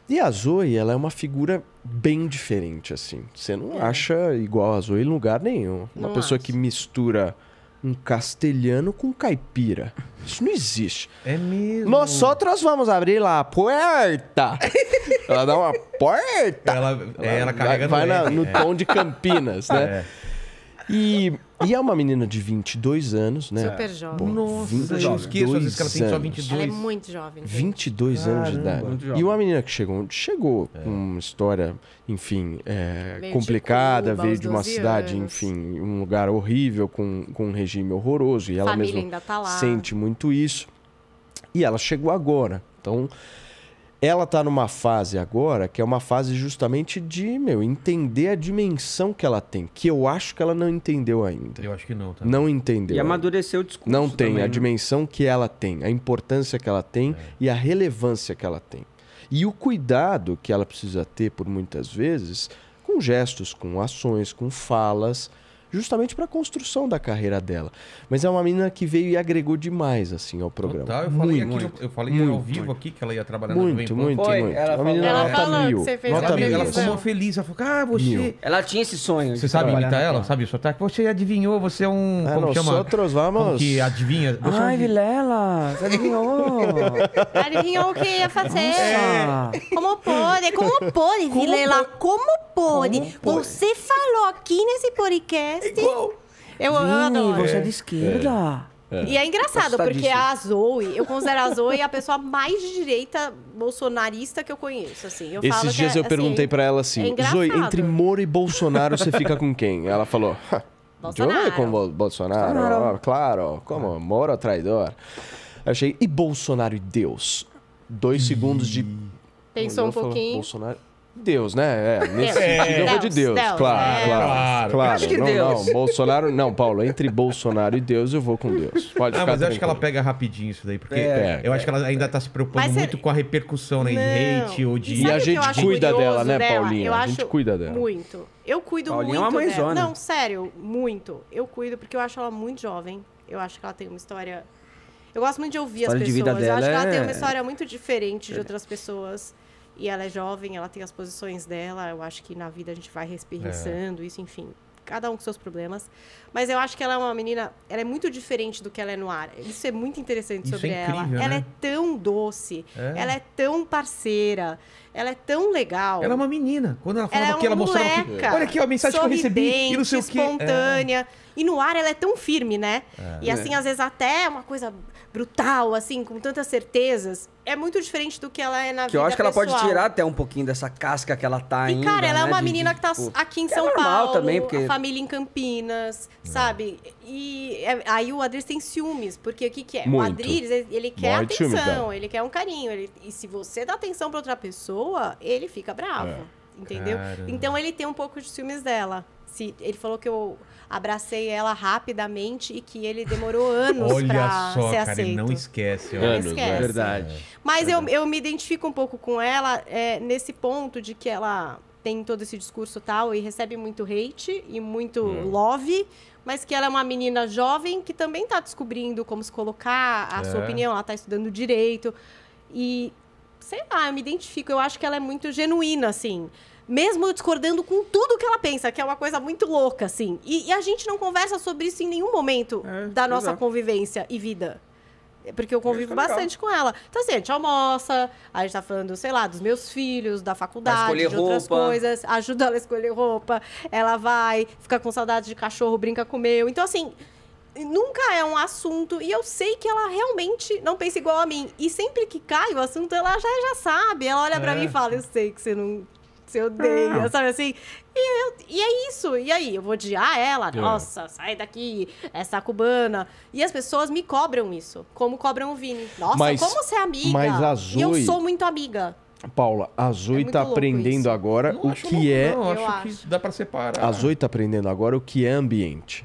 S3: E a Zoe, ela é uma figura bem diferente, assim. Você não é. acha igual a Zoe em lugar nenhum. Não uma pessoa que mistura um castelhano com caipira. Isso não existe. É mesmo. Nós só vamos abrir lá a porta. ela dá uma porta. Ela, ela, ela carrega vai, no, na, no tom de é. Campinas, né? É. E e é uma menina de 22 anos, né? Super jovem. Nossa, 22 eu esqueço às vezes que ela tem só 22. Ela é muito jovem. 22 Caramba, anos de idade. E uma menina que chegou, chegou é. com uma história, enfim, é, complicada, Cuba, veio de uma cidade, anos. enfim, um lugar horrível, com, com um regime horroroso. E ela mesma tá sente muito isso. E ela chegou agora. Então, ela está numa fase agora que é uma fase justamente de, meu, entender a dimensão que ela tem, que eu acho que ela não entendeu ainda. Eu acho que não, tá? Não entendeu. E
S4: amadureceu o discurso. Não
S3: tem também, a né? dimensão que ela tem, a importância que ela tem é. e a relevância que ela tem. E o cuidado que ela precisa ter por muitas vezes com gestos, com ações, com falas, justamente para a construção da carreira dela. Mas é uma menina que veio e agregou demais assim ao programa. Total, eu falei, muito, aqui, muito, eu falei muito, ao vivo muito. aqui que ela ia trabalhar muito, na Muito, muito, Ela uma menina ela nota falou mil. Nota ela, mil. ela ficou
S1: feliz, ela falou: "Ah, você". Mil. Ela tinha esse sonho. Você sabe imitar ela? Sabe o sotaque? Tá, você adivinhou, você é um ah, como chama? Outros vamos. Como que adivinha? Você Ai,
S4: Vilela, você adivinhou.
S5: adivinhou o que ia fazer? É. Como pode? Como pode, Vilela? Como pode? Como pode? Você falou aqui nesse podcast Igual. Eu, amo. você é de é. esquerda.
S6: É. é. E é engraçado,
S5: porque a Zoe, eu considero a Zoe a pessoa mais de direita bolsonarista que eu conheço, assim. Eu Esses dias é, eu assim, perguntei para ela assim, é Zoe, entre
S3: Moro e Bolsonaro você fica com quem? Ela falou, Bolsonaro. Zoe é com Bolsonaro, Bolsonaro. claro, como Moro traidor. Eu achei, e Bolsonaro e Deus? Dois segundos de...
S5: Pensou um pouquinho. Bolsonaro
S3: Deus, né? É, nesse é. sentido eu vou de Deus. Deus. É. Claro, claro, claro. Acho que não, Deus. Não, Bolsonaro, não, Paulo, entre Bolsonaro e Deus eu vou com Deus. Pode ah, ficar. tranquilo. eu acho que ela
S1: pega rapidinho isso daí, porque é, eu é. acho que ela ainda tá se preocupando é- muito com a repercussão, né? Em hate ou de. E a gente cuida dela, né, dela? Paulinha? a gente cuida
S5: dela. Muito. Eu cuido Paulinha muito. É uma mãezona. Não, sério, muito. Eu cuido porque eu acho ela muito jovem. Eu acho que ela tem uma história. Eu gosto muito de ouvir as pessoas. eu acho que ela tem uma história muito diferente de outras pessoas. E ela é jovem, ela tem as posições dela, eu acho que na vida a gente vai respirando é. isso, enfim. Cada um com seus problemas. Mas eu acho que ela é uma menina, ela é muito diferente do que ela é no ar. Isso é muito interessante isso é sobre é incrível, ela. Né? Ela é tão doce, é. ela é tão parceira, ela é tão legal. Ela é uma
S1: menina. Quando ela falava ela é que ela mostrava que, olha aqui ó, a
S5: mensagem que eu recebi e não sei o que. É. espontânea. E no ar ela é tão firme, né? É. E assim, às vezes até uma coisa brutal, assim, com tantas certezas, é muito diferente do que ela é na que vida Que eu acho que pessoal. ela pode tirar
S4: até um pouquinho dessa casca que ela tá e, E, cara, ela é né? é uma de, menina de, que tá tipo, aqui em é São é Paulo, também, porque... a família
S5: em Campinas, é. sabe? E é, aí o Adriles tem ciúmes, porque o que que é? Muito. O Adriles, ele quer atenção, ele quer um carinho. Ele, e se você dá atenção pra outra pessoa, ele fica bravo, é. entendeu? Então ele tem um pouco de ciúmes dela. Se, ele falou que eu abracei ela rapidamente e que ele demorou anos para ser cara, aceito. Não
S1: esquece, ó. anos, não esquece. É verdade. É,
S5: mas é Eu, eu me identifico um pouco com ela é, nesse ponto de que ela tem todo esse discurso tal e recebe muito hate e muito hum. love, mas que ela é uma menina jovem que também está descobrindo como se colocar a é. sua opinião, ela está estudando direito e sei lá, eu me identifico, eu acho que ela é muito genuína assim mesmo eu discordando com tudo que ela pensa, que é uma coisa muito louca, assim. E, e a gente não conversa sobre isso em nenhum momento é, da nossa é. convivência e vida. É porque eu convivo é bastante legal. com ela. Então, assim, a gente almoça, a gente tá falando, sei lá, dos meus filhos, da faculdade, de outras coisas. Ajuda ela a escolher roupa. Ela vai, fica com saudade de cachorro, brinca com o meu. Então, assim, nunca é um assunto. E eu sei que ela realmente não pensa igual a mim. E sempre que cai o assunto, ela já, já sabe. Ela olha é. pra mim e fala: Eu sei que você não você odeia, ah. sabe assim? E, eu, e, é isso. E aí, eu vou odiar ela? É. Nossa, sai daqui, essa cubana. E as pessoas me cobram isso, como cobram o Vini. Nossa, mas, como você é amiga? Mas a Zoe... Eu sou muito amiga.
S3: Paula, a Zoe é tá aprendendo isso. agora não o que louco, é. Não, eu
S5: acho, acho que dá pra separar. A Zoe
S3: tá aprendendo agora o que é ambiente.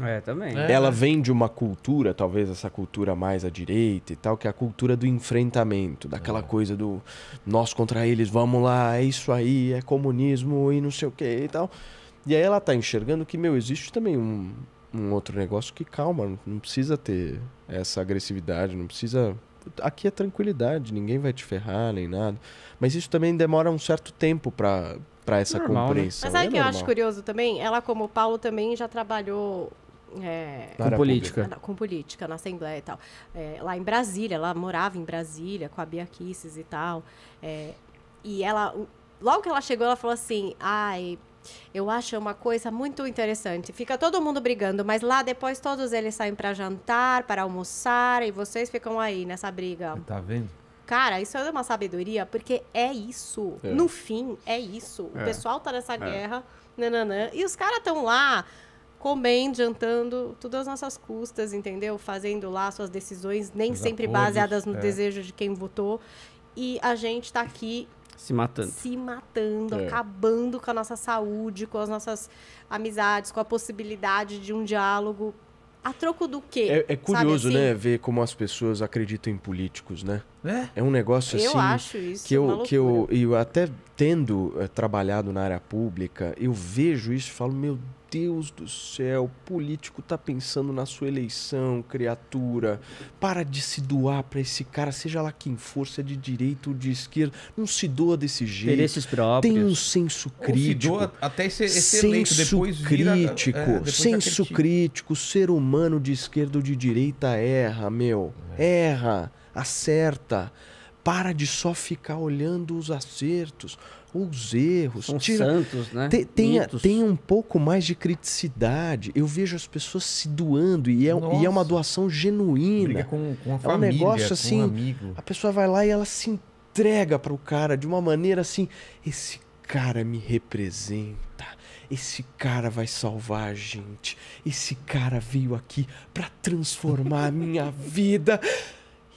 S4: É,
S1: também. É. Ela
S3: vem de uma cultura, talvez essa cultura mais à direita e tal, que é a cultura do enfrentamento, daquela é. coisa do nós contra eles, vamos lá, é isso aí, é comunismo e não sei o que e tal. E aí ela tá enxergando que, meu, existe também um, um outro negócio que, calma, não precisa ter essa agressividade, não precisa aqui é tranquilidade, ninguém vai te ferrar nem nada. Mas isso também demora um certo tempo para para essa normal, né? compreensão. Né? Mas sabe é que normal. eu acho
S5: curioso também? Ela, como o Paulo, também já trabalhou é, com política. Na, ah, com política, na Assembleia e tal. É, lá em Brasília, ela morava em Brasília com a Bia Kisses e tal. É, e ela, logo que ela chegou, ela falou assim: ai. Eu acho uma coisa muito interessante. Fica todo mundo brigando, mas lá depois todos eles saem para jantar, para almoçar e vocês ficam aí nessa briga. Tá vendo? Cara, isso é uma sabedoria, porque é isso. É. No fim, é isso. O é. pessoal tá nessa é. guerra, nananã, e os caras estão lá comendo, jantando, tudo às nossas custas, entendeu? Fazendo lá suas decisões, nem Os sempre acordos, baseadas no é. desejo de quem votou. E a gente está aqui se matando. Se matando, é. acabando com a nossa saúde, com as nossas amizades, com a possibilidade de um diálogo. A troco do quê? É, é curioso, assim? né? Ver
S3: como as pessoas acreditam em políticos, né? É, é um negócio assim. Eu acho isso. Que eu, que eu, eu até tendo é, trabalhado na área pública, eu vejo isso e falo, meu Deus do céu, político tá pensando na sua eleição, criatura. Para de se doar para esse cara, seja lá quem for, se é de direita ou de esquerda. Não se doa desse jeito. Interesses próprios. Tem um senso crítico. Ou se doa até esse, esse senso eleito, depois vira, é, crítico. senso crítico. Ser humano de esquerda ou de direita erra, meu. É. Erra acerta. Para de só ficar olhando os acertos os erros. São Tira, santos, né? Te, tenha, tenha um pouco mais de criticidade. Eu vejo as pessoas se doando e é, e é uma doação genuína. Briga com, com a família, é um negócio assim. Um amigo. A pessoa vai lá e ela se entrega para o cara de uma maneira assim. Esse cara me representa. Esse cara vai salvar a gente. Esse cara veio aqui para transformar a minha vida.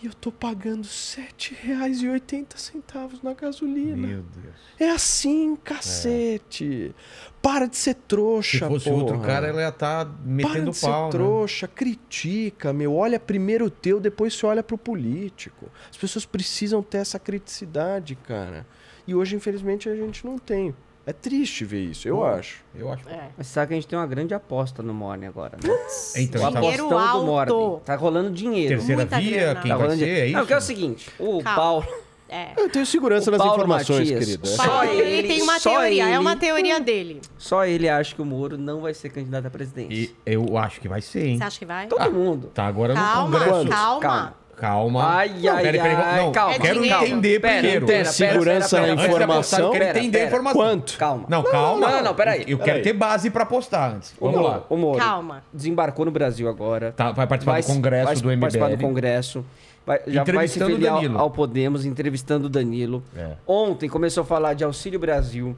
S3: E eu tô pagando R$ 7,80 na gasolina. Meu Deus. É assim, cacete. É. Para de ser trouxa, Se fosse porra. outro cara, ela ia estar tá metendo Para de pau, ser né? trouxa, critica, meu. Olha primeiro o teu, depois você olha pro político. As pessoas precisam ter essa criticidade, cara. E hoje, infelizmente, a gente não tem. É triste ver isso, eu acho. Eu acho. É. Mas sabe que a
S4: gente tem uma grande aposta no Morning agora, né? Então, o tá dinheiro apostão alto. do Morning. Tá rolando dinheiro. Terceira Muita via, grana. quem tá vai ser, é isso? Não, é o seguinte, o Calma. Paulo... É. Eu tenho segurança o nas Paulo informações, Matias, querido. Só ele, ele tem uma teoria, ele, é uma
S5: teoria dele.
S4: Só ele acha que o Moro não vai ser candidato à presidência. E eu acho que vai ser, hein? Você acha
S5: que vai? Todo ah,
S6: mundo.
S4: Tá, tá agora calma, no Congresso. Calma,
S1: calma. Calma. Ai, ai, não, pera, pera, ai. Não, calma, quero calma. entender pera, primeiro. Pera, pera, segurança pera, na informação. eu quero entender a informação. Quanto? Calma. Não, calma. Não, não, não peraí. Eu quero ter base pra apostar antes. Vamos lá. O Moro. Calma. Desembarcou no Brasil agora. Tá, vai participar vai, do congresso vai, do MBL. Vai participar do
S4: congresso. Vai, já vai se filiar ao, ao Podemos, entrevistando o Danilo. É. Ontem começou a falar de Auxílio Brasil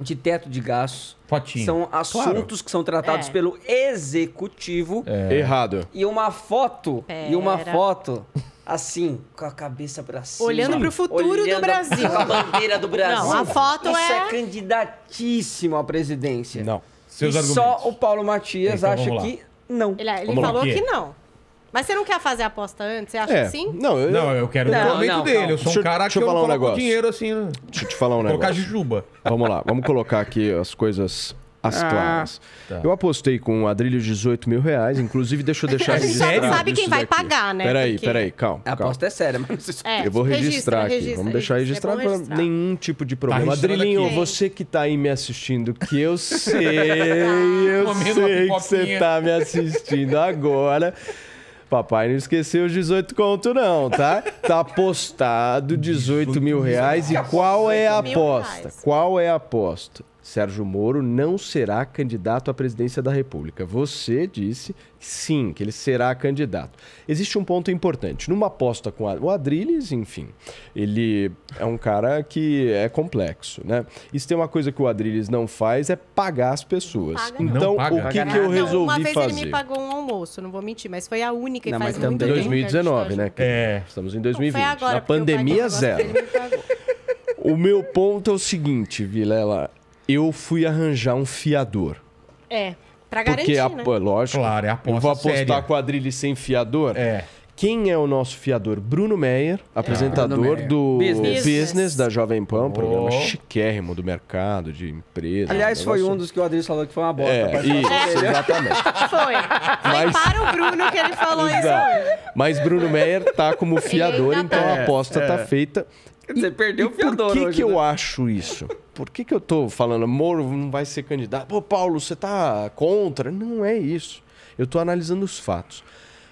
S4: de teto de gastos. fatinho, São assuntos claro. que são tratados é. pelo executivo. É. Errado. E uma foto. Pera. E uma foto. Assim, com a cabeça pra cima. Olhando pro futuro olhando do Brasil. Com a bandeira do Brasil. Não, a foto Isso é... é candidatíssimo à presidência. Não. Seus e argumentos. só o Paulo Matias então, acha que
S5: não. Ele, ele falou é? que não. Mas você não quer fazer a aposta antes? Você acha é. que sim? Não, eu, não, eu quero não, o momento dele. Não. Eu sou um cara deixa, que eu, eu falar um
S1: negócio. dinheiro
S3: assim. Né? Deixa eu te falar um negócio. Colocar jujuba. Vamos lá, vamos colocar aqui as coisas as ah, claras. Tá. Eu apostei com o Adrilho de 18 mil reais, inclusive deixa eu deixar A gente não sabe quem vai pagar, né? Peraí, Porque... peraí, calma. A aposta é
S4: séria, mas é, Eu vou registrar registra, aqui. Registra, Vamos deixar é registrado é para
S3: nenhum tipo de problema. Tá você que tá aí me assistindo, que eu sei, eu sei que você tá me assistindo agora. Papai não esqueceu os 18 conto, não, tá? Tá apostado 18 mil reais. E qual é a aposta? Qual é a aposta? Sérgio Moro não será candidato à presidência da República. Você disse sim, que ele será candidato. Existe um ponto importante. Numa aposta com o Adrilles, enfim, ele é um cara que é complexo, né? E se tem uma coisa que o Adrilles não faz é pagar as pessoas. Paga, então, paga, o que, paga, que eu resolvi fazer? Uma vez ele me
S5: pagou um almoço, não vou mentir, mas foi a única e não, faz mas muito 2019, tempo. 2019,
S3: né? É. Estamos em 2020. Não, agora, Na pandemia, zero. O meu ponto é o seguinte, Vilela eu fui arranjar um fiador.
S5: É, pra garantir, Porque, né?
S3: lógico, claro, é aposta eu vou apostar séria. quadrilha sem fiador. É. Quem é o nosso fiador? Bruno Meyer, é. apresentador Bruno Meyer. do Business. Business. da Jovem Pan, oh. programa chiquérrimo do mercado, de empresa. Aliás, foi um dos que o Adriano falou que foi uma bosta. É, isso, exatamente. Foi.
S4: Mas... Foi para o Bruno que ele falou
S3: Exato. isso. Mas Bruno Meyer tá como fiador, então a tá- aposta é. tá feita.
S4: Quer dizer, e, perdeu e o fiador Por que, hoje, que né?
S3: eu acho isso? Por que, que eu tô falando, Moro não vai ser candidato? Pô, Paulo, você tá contra? Não é isso. Eu tô analisando os fatos.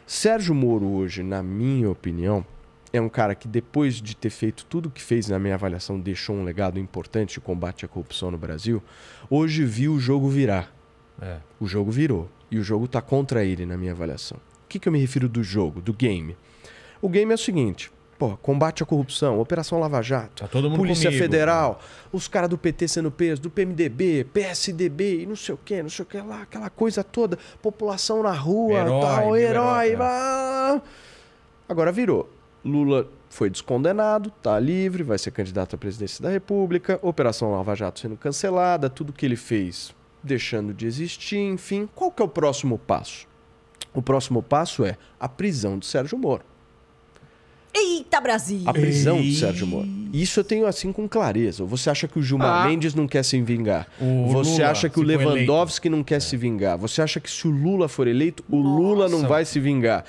S3: Sérgio Moro hoje, na minha opinião, é um cara que depois de ter feito tudo o que fez na minha avaliação, deixou um legado importante de combate à corrupção no Brasil. Hoje viu o jogo virar. É. O jogo virou. E o jogo tá contra ele na minha avaliação. O que, que eu me refiro do jogo, do game? O game é o seguinte: pô, combate à corrupção, Operação Lava Jato, tá Polícia comigo, Federal, cara. os caras do PT sendo presos, do PMDB, PSDB e não sei o que, não sei o que lá, aquela coisa toda, população na rua, herói, tal, herói. herói Agora virou. Lula foi descondenado, tá livre, vai ser candidato à presidência da República, Operação Lava Jato sendo cancelada, tudo que ele fez deixando de existir, enfim. Qual que é o próximo passo? O próximo passo é a prisão de Sérgio Moro.
S5: Eita, Brasil! A prisão Ei. de
S3: Sérgio Moro. Isso eu tenho assim com clareza. Você acha que o Gilmar ah. Mendes não quer se vingar. O você Lula acha que o Lewandowski eleito. não quer é. se vingar. Você acha que se o Lula for eleito, o Nossa. Lula não vai se vingar.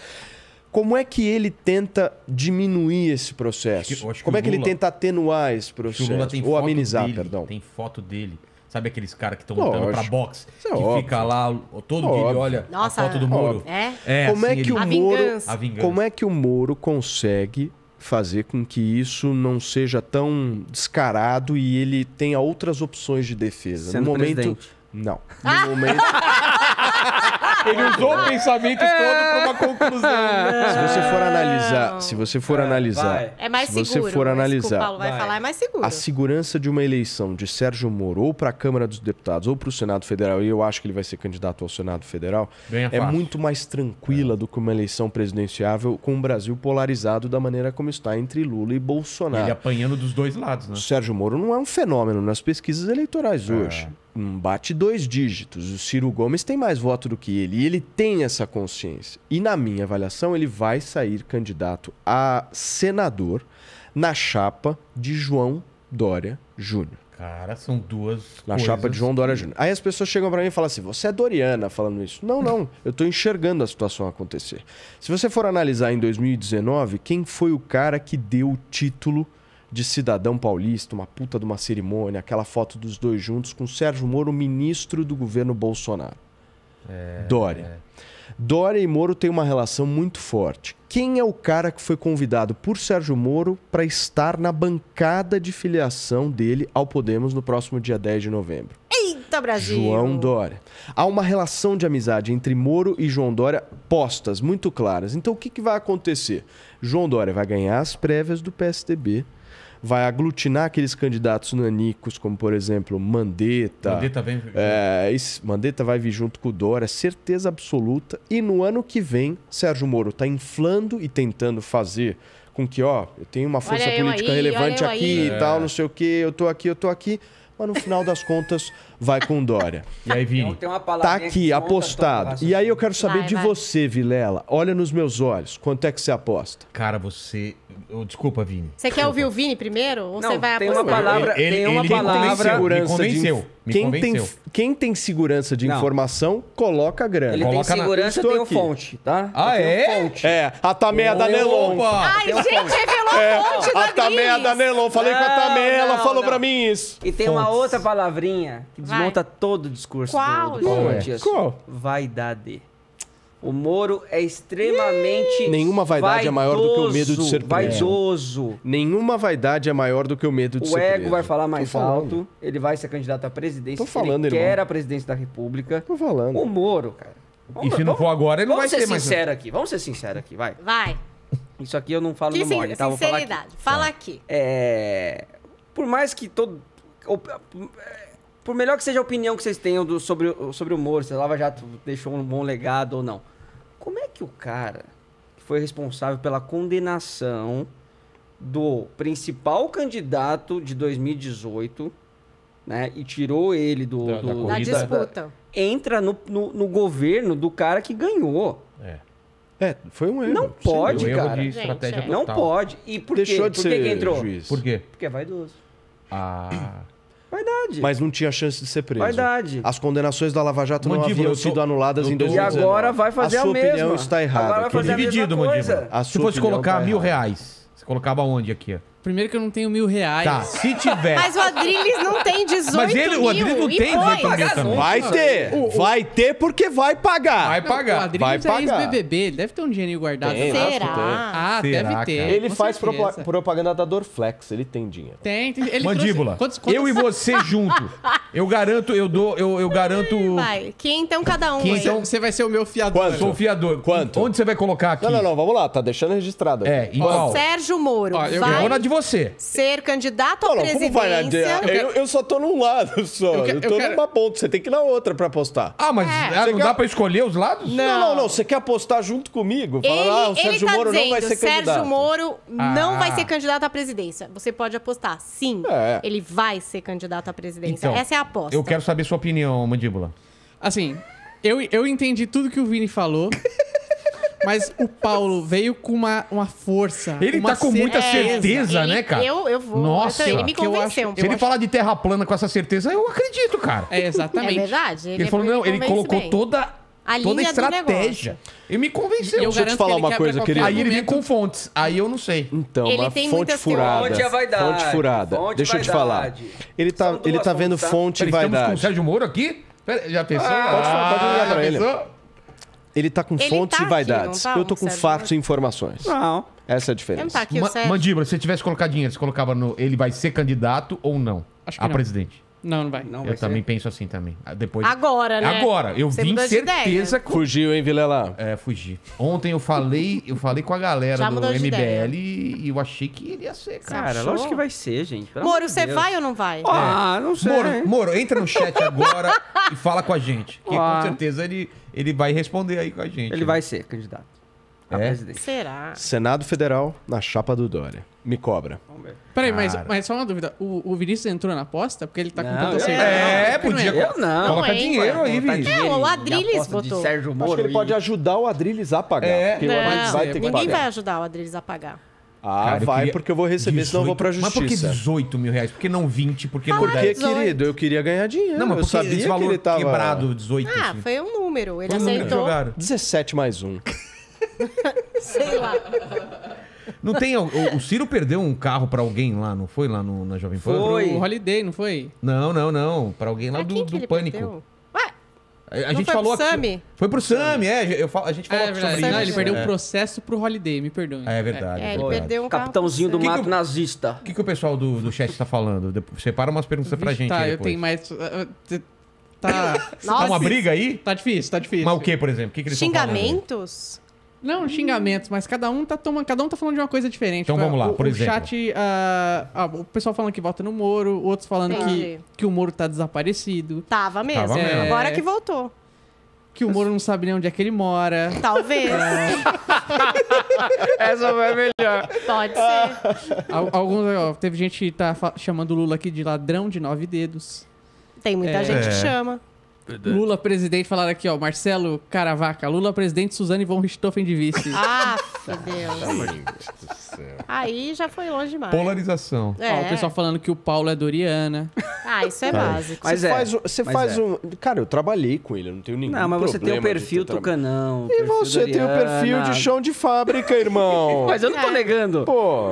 S3: Como é que ele tenta diminuir esse processo? Acho que, acho que Como é que Lula, ele tenta atenuar esse processo? Ou amenizar,
S1: dele, perdão. Tem foto dele Sabe aqueles caras que estão lutando pra boxe? é que óbvio. fica lá todo dia e olha Nossa, a foto do Moro. É? É, Como assim é que ele- o A Moro- vingança. A vingança. Como
S3: é que o Moro consegue fazer com que isso não seja tão descarado e ele tenha outras opções de defesa? Sendo no momento, presidente. não. No momento, Ele usou o pensamento todo para uma é. conclusão. Se você for analisar, se você for analisar, vai. é mais se você for analisar, Paulo vai, vai,
S5: falar é mais seguro. A
S3: segurança de uma eleição de Sérgio Moro ou para a Câmara dos Deputados ou para o Senado Federal, e eu acho que ele vai ser candidato ao Senado Federal, é muito mais tranquila é. do que uma eleição presidenciável com o Brasil polarizado da maneira como está entre Lula e Bolsonaro. Ele apanhando dos dois lados, né? Sérgio Moro não é um fenômeno nas pesquisas eleitorais é. hoje não bate dois dígitos. O Ciro Gomes tem mais voto do que ele. E ele tem essa consciência. E, na minha avaliação, ele vai sair candidato a senador na chapa de João Dória Júnior. Cara, são duas. Na coisas... chapa de João Dória Júnior. Aí as pessoas chegam para mim e falam assim: você é Doriana falando isso. Não, não. eu estou enxergando a situação acontecer. Se você for analisar em 2019, quem foi o cara que deu o título de cidadão paulista, uma puta de uma cerimônia, aquela foto dos dois juntos com Sérgio Moro, ministro do governo Bolsonaro.
S6: É, Dória.
S3: É. Dória e Moro têm uma relação muito forte. Quem é o cara que foi convidado por Sérgio Moro para estar na bancada de filiação dele ao Podemos no próximo dia 10 de novembro?
S5: Eita, Brasil! João
S3: Dória. Há uma relação de amizade entre Moro e João Dória postas, muito claras. Então o que, que vai acontecer? João Dória vai ganhar as prévias do PSDB vai aglutinar aqueles candidatos nanicos, como por exemplo Mandetta. Mandetta, vem... é, Mandetta vai vir junto com o Dória, é certeza absoluta. E no ano que vem, Sérgio Moro está inflando e tentando fazer com que, ó, eu tenho uma força olha política aí, relevante aqui é. e tal, é. não sei o quê, eu tô aqui, eu tô aqui. Mas no final das contas, vai com Dória. E aí, Vini? Tá aqui, apostado. E aí eu quero saber vai, de vai. você, Vilela. Olha nos meus olhos, quanto é que você aposta? Cara, você Desculpa, Vini.
S5: Você quer ouvir o Vini primeiro? Ou não, você vai tem apostar? Uma palavra,
S6: ele, tem uma ele palavra. Me convenceu. De, me quem, Tem,
S3: quem tem segurança de não. informação, coloca grana. Ele coloca tem segurança, na... tem um fonte, tá? Ah, é? Fonte. É, a Tameia da Nelon. Opa. Ai, gente, revelou é, fonte da A Tameia da Nelon. Falei não, com a Tameia, ela falou
S4: não. pra mim isso. E tem Fontes. uma outra palavrinha que desmonta vai. todo o discurso Qual? do, do é? Qual? Vaidade. O Moro é extremamente. Iiii. Nenhuma vaidade vaidoso, é maior do que o medo de ser preso.
S3: Vaidoso. Nenhuma vaidade é maior do que o medo de o ser preso. O ego vai falar mais alto,
S4: ele vai ser candidato à presidência. Tô falando, ele irmão. quer a presidência da República. Tô falando. O Moro, cara. Vamos, e se não for agora, ele não vai ser mais. Vamos ser sincero aqui, vamos ser sincero aqui, vai. Vai. Isso aqui eu não falo que no mole, tá? Vou falar aqui. Fala tá. aqui. É... Por mais que todo... Por melhor que seja a opinião que vocês tenham do... sobre, sobre o Moro, se a Lava Jato deixou um bom legado ou não como é que o cara que foi responsável pela condenação do principal candidato de 2018, né, e tirou ele do, da, do, da, corrida, da disputa, entra no, no, no governo do cara que ganhou? É. É, foi um erro. Não pode, cara. Gente, é. Não pode. E por Deixou quê? De por ser que entrou? Juiz. Por quê? Porque é vaidoso.
S3: Ah. Vaidade. Mas não tinha chance de ser preso. Vaidade. As condenações da Lava Jato Mandíbula, não haviam sido anuladas tô... em 2019. E agora
S1: vai fazer a, a mesma. A sua opinião está errada. Agora vai fazer dividido, a mesma coisa. Se fosse colocar tá mil reais, você colocava onde aqui?
S2: Primeiro que eu não tenho mil reais. Tá, se tiver. Mas o Adriles não tem 18 Mas ele, mil. o Adriles não tem 18 mil também. Vai ter. O, o, vai
S3: ter porque vai pagar. Vai pagar. Não, o Adriles vai é pagar. ex-BBB.
S2: Ele deve ter um dinheirinho guardado. Tem, ah, Será?
S3: Ah, Será, deve ter. É? Cara. Ele Com faz propaganda da Dorflex. Ele tem dinheiro.
S5: Tem. tem ele Mandíbula. Trouxe, quantos, quantos... Eu e você junto.
S3: Eu garanto, eu dou, eu, eu garanto...
S1: Vai.
S5: Quem então cada um. Quem então
S3: você vai ser o meu fiador. Quanto? Sou o fiador. Quanto? Onde você vai colocar aqui? Não, não, não. Vamos lá. Tá deixando registrado. Aqui. É, igual.
S5: Sérgio Moro. Ó, eu, vai. Eu vou na advogada você. Ser candidato à presidência... Como vai Eu, quero...
S3: eu, eu, só tô num lado só. Eu, que, eu tô quero... numa ponta. Você tem que ir na outra pra apostar. Ah, mas é. Né, não quer... dá pra escolher os lados? Não, não, não. não. Você quer apostar junto comigo? Fala, ele, ah, o Sérgio tá Moro dizendo, não
S5: vai ser candidato. Sérgio Moro não ah. vai ser candidato à presidência. Você pode apostar. Sim, é. ele vai ser candidato à presidência. Então, Essa é a aposta. Eu quero saber
S1: sua opinião, Mandíbula.
S5: Assim, eu,
S2: eu entendi tudo que o Vini falou. Mas o Paulo veio com uma, uma força. Ele uma tá com muita certeza, né, cara? Eu, eu vou. Nossa, ele me convenceu.
S1: Acho, Se ele falar de terra plana com essa certeza, eu acredito, cara. É, exatamente. É verdade. Ele, ele é falou, não, ele colocou bem. toda a toda a estratégia. Ele me convenceu. Eu Deixa eu te falar uma coisa, querido. Aí ele vem
S3: com fontes. Aí eu não sei. Então, ele mas tem fonte furada. Fonte é vaidade. Fonte furada. Fonte Deixa vaidade. eu te falar. Ele tá, ele tá vendo fonte tá? e vaidade. Estamos com o
S1: Sérgio Moro aqui? Pera, já pensou? Ah, pode ah, falar, pode ligar pra ele. Pensou?
S3: Ele tá com Ele fontes tá e vaidades. tá, eu tô com fatos e informações. Não. Essa é a diferença.
S1: tá aqui Ma Mandíbula, se você tivesse colocado dinheiro, você colocava no ele vai ser candidato ou não Acho que a não. presidente. Não, não vai. Não eu vai também ser. penso assim também. Ah, depois... Agora, né? Agora. Eu Você vim certeza... Com... Fugiu, hein, Vilela? É, fugi. Ontem eu falei, eu falei com a galera Já do MBL e eu achei que
S5: ele ia ser, cara. Cara, achou? que vai
S1: ser, gente. Pelo Moro, você Deus. vai
S5: ou não vai? Ah, é. não sei. Moro,
S1: Moro, entra no chat agora e fala com a gente. Porque Ah. com
S3: certeza ele, ele vai responder aí com a gente. Ele né? vai ser candidato a é?
S1: presidência.
S5: Será?
S3: Senado Federal na chapa do Dória. Me cobra.
S2: Peraí, mas, mas só uma dúvida. O, o Vinícius entrou na aposta porque ele tá com Não, tanta eu- certeza. É, Não, podia. não Eu não. Coloca hein, dinheiro aí, Botar tá Vinícius. dinheiro é, o
S4: em
S5: Adriles aposta botou.
S1: Sérgio Moro. Acho que ele e- pode
S3: ajudar o Adrilles a pagar. É. porque o
S1: Adriles vai ter que ninguém pagar. vai
S5: ajudar o Adrilles a pagar.
S1: Ah, Cara, vai, queria porque eu vou receber, senão eu vou pra justiça. Mas por que 18 mil reais? Por que não
S3: 20? Por que
S1: não Porque, 10? querido,
S3: eu queria ganhar
S5: dinheiro. Não, mas
S1: eu sabia esse que ele tava... quebrado, 18?
S5: Ah, assim? foi um número. Ele Foi um número
S3: 17 mais um.
S5: Sei lá. Não tem. O, o
S1: Ciro perdeu um carro pra alguém lá, não foi? Lá no, na Jovem Pan? Foi. o
S2: Holiday, não foi?
S1: Não, não, não. Pra alguém lá Pra do, quem que ele Pânico. perdeu? A, Não gente foi pro falou aqui- Sami? Foi pro Sami, é. Eu falo, a gente falou É aqui sobre Não, ah, ele é. perdeu o é.
S2: processo pro Holiday, me perdoe. É, é verdade. É, ele verdade. perdeu um Capitãozinho do mato
S1: nazista. O que, que o pessoal do, do chat tá falando? Depois- Separa umas perguntas pra gente. Tá, aí eu tenho
S2: mais. Uh, uh, tá. Nossa, Tá. uma briga
S1: aí? Tá difícil, tá difícil. Mas o que, por exemplo? O que, que eles estão falando?
S2: Xingamentos? Não, hum. xingamentos, mas cada um tá tomando, cada um tá falando de uma coisa diferente. Então tipo, vamos lá, o, por o exemplo. Chat, uh, uh, o pessoal falando que volta no Moro, outros falando que, que o Moro tá desaparecido. Tava mesmo. Tava mesmo. É... Agora que voltou. Que o Moro não sabe nem onde é que ele mora. Talvez.
S5: Essa vai melhor. Pode ser.
S2: Ah, alguns, ó, teve gente que tá chamando o Lula aqui de ladrão de nove dedos. Tem muita é... gente que é. chama. Verdade. Lula presidente, falaram aqui, ó, Marcelo Caravaca, Lula presidente, Suzane von Richthofen de vice. Ah,
S5: tá, meu
S2: Deus.
S3: do
S5: céu. Aí já foi longe demais.
S2: Polarização. É. Ó, o pessoal falando que o Paulo é Doriana.
S5: Ah, isso é tá. básico. Mas você é, faz, você mas faz é. um.
S3: Cara, eu trabalhei com ele, não tenho nenhum Não, mas você tem o perfil ter canão tucanão. E perfil você tem o perfil de chão de fábrica, irmão. Mas eu não tô é. negando. Pô,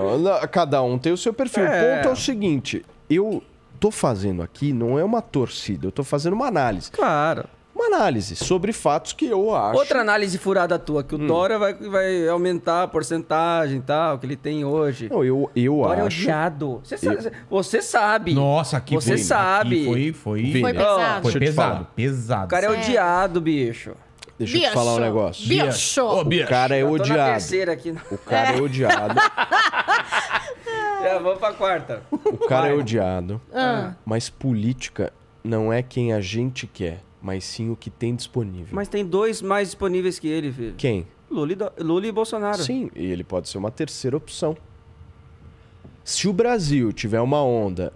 S3: cada um tem o seu perfil. O é. ponto é o seguinte: eu tô fazendo aqui não é uma torcida, eu tô fazendo uma análise. Claro. Uma análise sobre fatos que eu acho. Outra
S4: análise furada tua, que o hum. Dória vai, vai aumentar a porcentagem e tal, que ele tem hoje. Não, eu, eu Dória é acho. Dória é odiado. Você, eu... sabe, você sabe. Nossa, que Você foi, sabe. Aqui foi, foi, foi pesado. foi pesado, pesado. O cara é, é odiado,
S3: bicho. Deixa eu te falar um negócio. Bicho! O cara é odiado. Aqui. O cara é, é odiado.
S4: Já vamos pra quarta.
S3: O cara é Vai. é odiado. Ah. Mas política não é quem a gente quer, mas sim o que tem disponível.
S4: Mas tem dois mais disponíveis que ele, filho. Quem? Lula Lula e Bolsonaro. Sim,
S3: e ele pode ser uma terceira opção. Se o Brasil tiver uma onda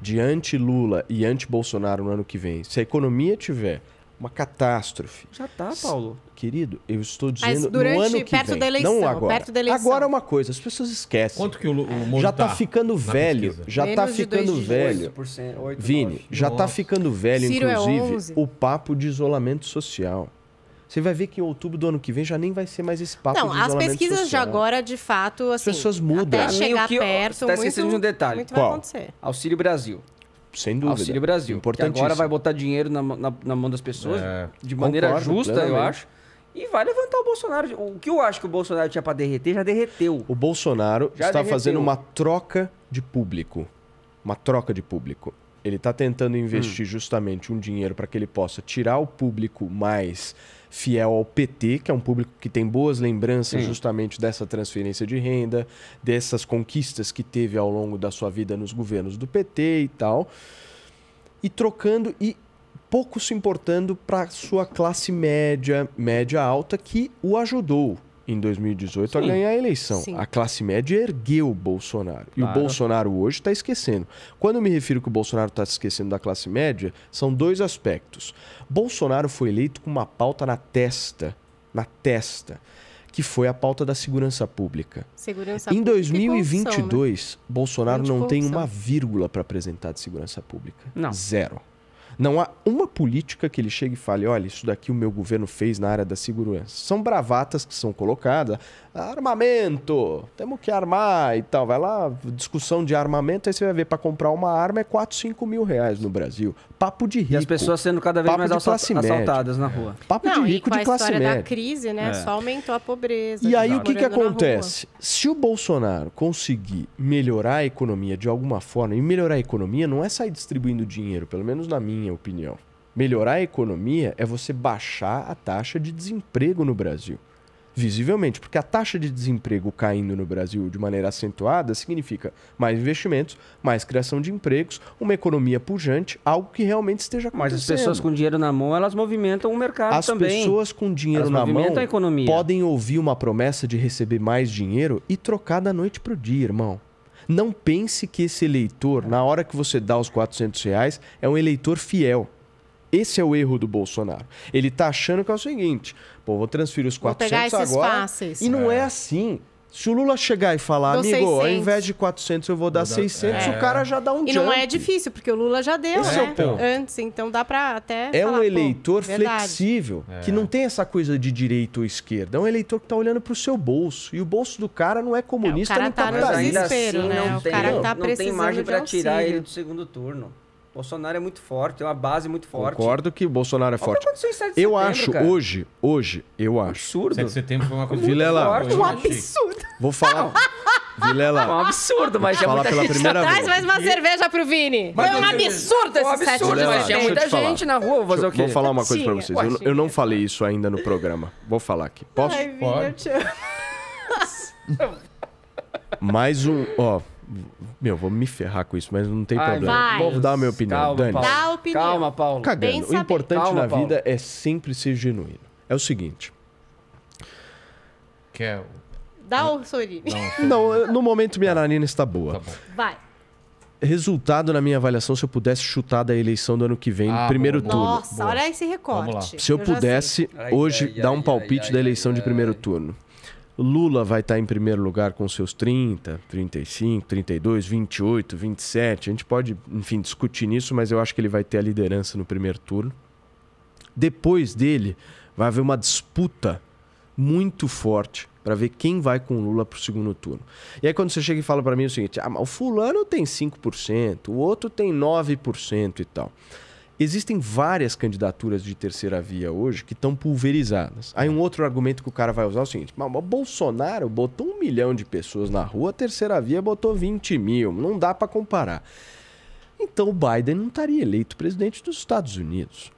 S3: de anti-Lula e anti-Bolsonaro no ano que vem, se a economia tiver uma catástrofe.
S4: Já tá, Paulo.
S3: Querido, eu estou dizendo Mas durante, no ano que perto vem, da eleição, não agora. Perto da eleição. Agora é uma coisa, as pessoas esquecem. Quanto que o, o Já tá, ficando velho, já Menos tá ficando velho. 8%,
S4: 8, tá Vini, 9. já está tá
S3: ficando velho Ciro é inclusive é o papo de isolamento social. Você vai ver que em outubro do ano que vem já nem vai ser mais esse papo Não, as pesquisas social. de agora,
S5: de fato, assim, as pessoas mudam. Até chegar perto, tá esquecendo muito, de um detalhe. Muito Qual? vai acontecer.
S3: Auxílio Brasil.
S4: Sem dúvida. Auxílio Brasil. Importantíssimo. agora vai botar dinheiro na, na, na mão das pessoas é, de maneira concordo, justa, plenamente. eu acho. E vai levantar o Bolsonaro. O que eu acho que o Bolsonaro tinha para derreter já
S3: derreteu. O Bolsonaro já está derreteu. fazendo uma troca de público. Uma troca de público. Ele está tentando investir hum. justamente um dinheiro para que ele possa tirar o público mais fiel ao PT, que é um público que tem boas lembranças Sim. justamente dessa transferência de renda, dessas conquistas que teve ao longo da sua vida nos governos do PT e tal. E trocando e pouco se importando para sua classe média, média alta que o ajudou em 2018 Sim. a ganhar a eleição. Sim. A classe média ergueu o Bolsonaro. Claro. E o Bolsonaro hoje está esquecendo. Quando eu me refiro que o Bolsonaro está esquecendo da classe média, são dois aspectos. Bolsonaro foi eleito com uma pauta na testa. Na testa que foi a pauta da segurança pública.
S6: Segurança em 2022,
S3: né? Bolsonaro não tem uma vírgula para apresentar de segurança pública. Não. Zero. Não há uma política que ele chegue e fale: olha, isso daqui o meu governo fez na área da segurança. São bravatas que são colocadas. Armamento, temos que armar e tal. Vai lá, discussão de armamento, aí você vai ver, para comprar uma arma é 4, 5 mil reais no Brasil. Papo de rico. E as pessoas sendo cada vez mais assaltadas na rua. Papo Não, de rico de classe média. a história da
S5: crise, né? É. Só aumentou a pobreza. E aí o que, que acontece?
S3: Se o Bolsonaro conseguir melhorar a economia de alguma forma, e melhorar a economia não é sair distribuindo dinheiro, pelo menos na minha minha opinião. Melhorar a economia é você baixar a taxa de desemprego no Brasil. Visivelmente, porque a taxa de desemprego caindo no Brasil de maneira acentuada significa mais investimentos, mais criação de empregos, uma economia pujante, algo que realmente esteja acontecendo. Mas as pessoas com dinheiro na mão, elas movimentam o mercado as também. As pessoas com dinheiro elas na mão podem ouvir uma promessa de receber mais dinheiro e trocar da noite para o dia, irmão. Não pense que esse eleitor, na hora que você dá os 400 reais, é um eleitor fiel. Esse é o erro do Bolsonaro. Ele está achando que é o seguinte: pô, vou transferir os 400 vou pegar esses agora. Fáceis. E não é. é assim. Se o Lula chegar e falar, amigo, 600. ao invés de 400 eu vou dar, 600, é. o cara já dá um E não é
S5: difícil, porque o Lula já deu né? É antes, então dá para até. É falar, um eleitor flexível,
S3: é. que não tem essa coisa de direita ou esquerda. É um eleitor que tá olhando pro seu bolso. E o bolso do cara não é comunista, é, o cara nem tá, tá desespero, assim, assim né? o cara tá não, precisando não tem margem para tirar ele do segundo
S4: turno. Bolsonaro é muito forte, tem uma base muito forte. Concordo
S3: que Bolsonaro é forte. eu acho cara. hoje, hoje, eu acho. Absurdo. 7 de setembro foi uma coisa Vilela, forte. Um absurdo. Vou falar. Vilela. É um absurdo, mas é muita pela gente. Primeira Traz vez. mais
S5: uma cerveja pro Vini. Mas foi um absurdo esse absurdo, muita gente na rua. Vou fazer eu, o quê? Vou falar uma coisa pra vocês. Eu, eu,
S3: não falei isso ainda no programa. Vou falar aqui. Posso? Ai, Pode. mais um, ó. Meu, vou me ferrar com isso, mas não tem Ai, problema. Vai. Vou dar a minha opinião. Calma, Dani. Dá a
S5: opinião. Calma, Paulo.
S3: Cagando. Bem o importante Calma, na Paulo. vida é sempre ser genuíno. É o seguinte. Quer.
S5: Dá o sorriso.
S3: Não, no momento minha tá. narina está boa. Tá vai. Resultado na minha avaliação, se eu pudesse chutar da eleição do ano que vem, ah, primeiro boa, turno. Nossa, boa.
S5: olha esse recorte. Se eu, eu pudesse, hoje, ai, dar um palpite ai, da eleição ai, de
S3: primeiro turno. Lula vai estar tá em primeiro lugar com seus 30, 35, 32, 28, 27. A gente pode, enfim, discutir nisso, mas eu acho que ele vai ter a liderança no primeiro turno. Depois dele, vai haver uma disputa muito forte para ver quem vai com o Lula para o segundo turno. E aí quando você chega e fala para mim o seguinte, ah, mas o fulano tem 5%, o outro tem 9% e tal. Existem várias candidaturas de terceira via hoje que estão pulverizadas. Aí um outro argumento que o cara vai usar é o seguinte: mas Bolsonaro botou um milhão de pessoas na rua, a terceira via botou 20 mil. Não dá para comparar. Então o Biden não estaria eleito presidente dos Estados Unidos.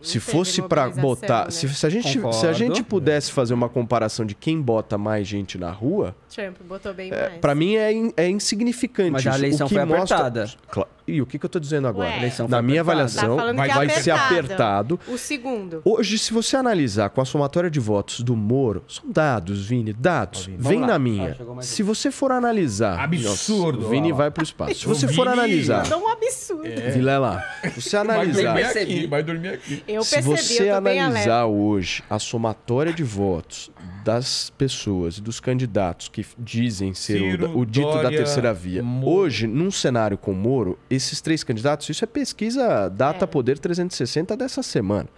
S3: Não se fosse para botar, né? se, se, a gente, se a gente pudesse fazer uma comparação de quem bota mais gente na rua,
S5: Trump botou bem é, mais.
S3: Para mim é, in, é insignificante. Mas a eleição o que foi mostra, apertada. Claro, e o que, que eu estou dizendo agora? Ué, né? então Na minha tá avaliação, tá vai, é vai apertado. ser apertado.
S5: O segundo.
S3: Hoje, se você analisar com a somatória de votos do Moro, são dados, Vini, dados. Vini, vem lá. na minha. Ah, se você for analisar. Absurdo. Nossa, Vini ó. vai pro espaço. Se você Vini. for analisar. Não
S5: um absurdo. É. Vilela,
S3: é você analisar. vai, dormir aqui, vai
S1: dormir
S5: aqui. Eu percebi, se você analisar
S3: hoje a somatória de votos das pessoas, e dos candidatos que dizem ser Ciro, o, o, dito Dória, da terceira via. Moro. Hoje, num cenário com Moro, esses três candidatos, isso é pesquisa Data é. Poder 360 dessa semana,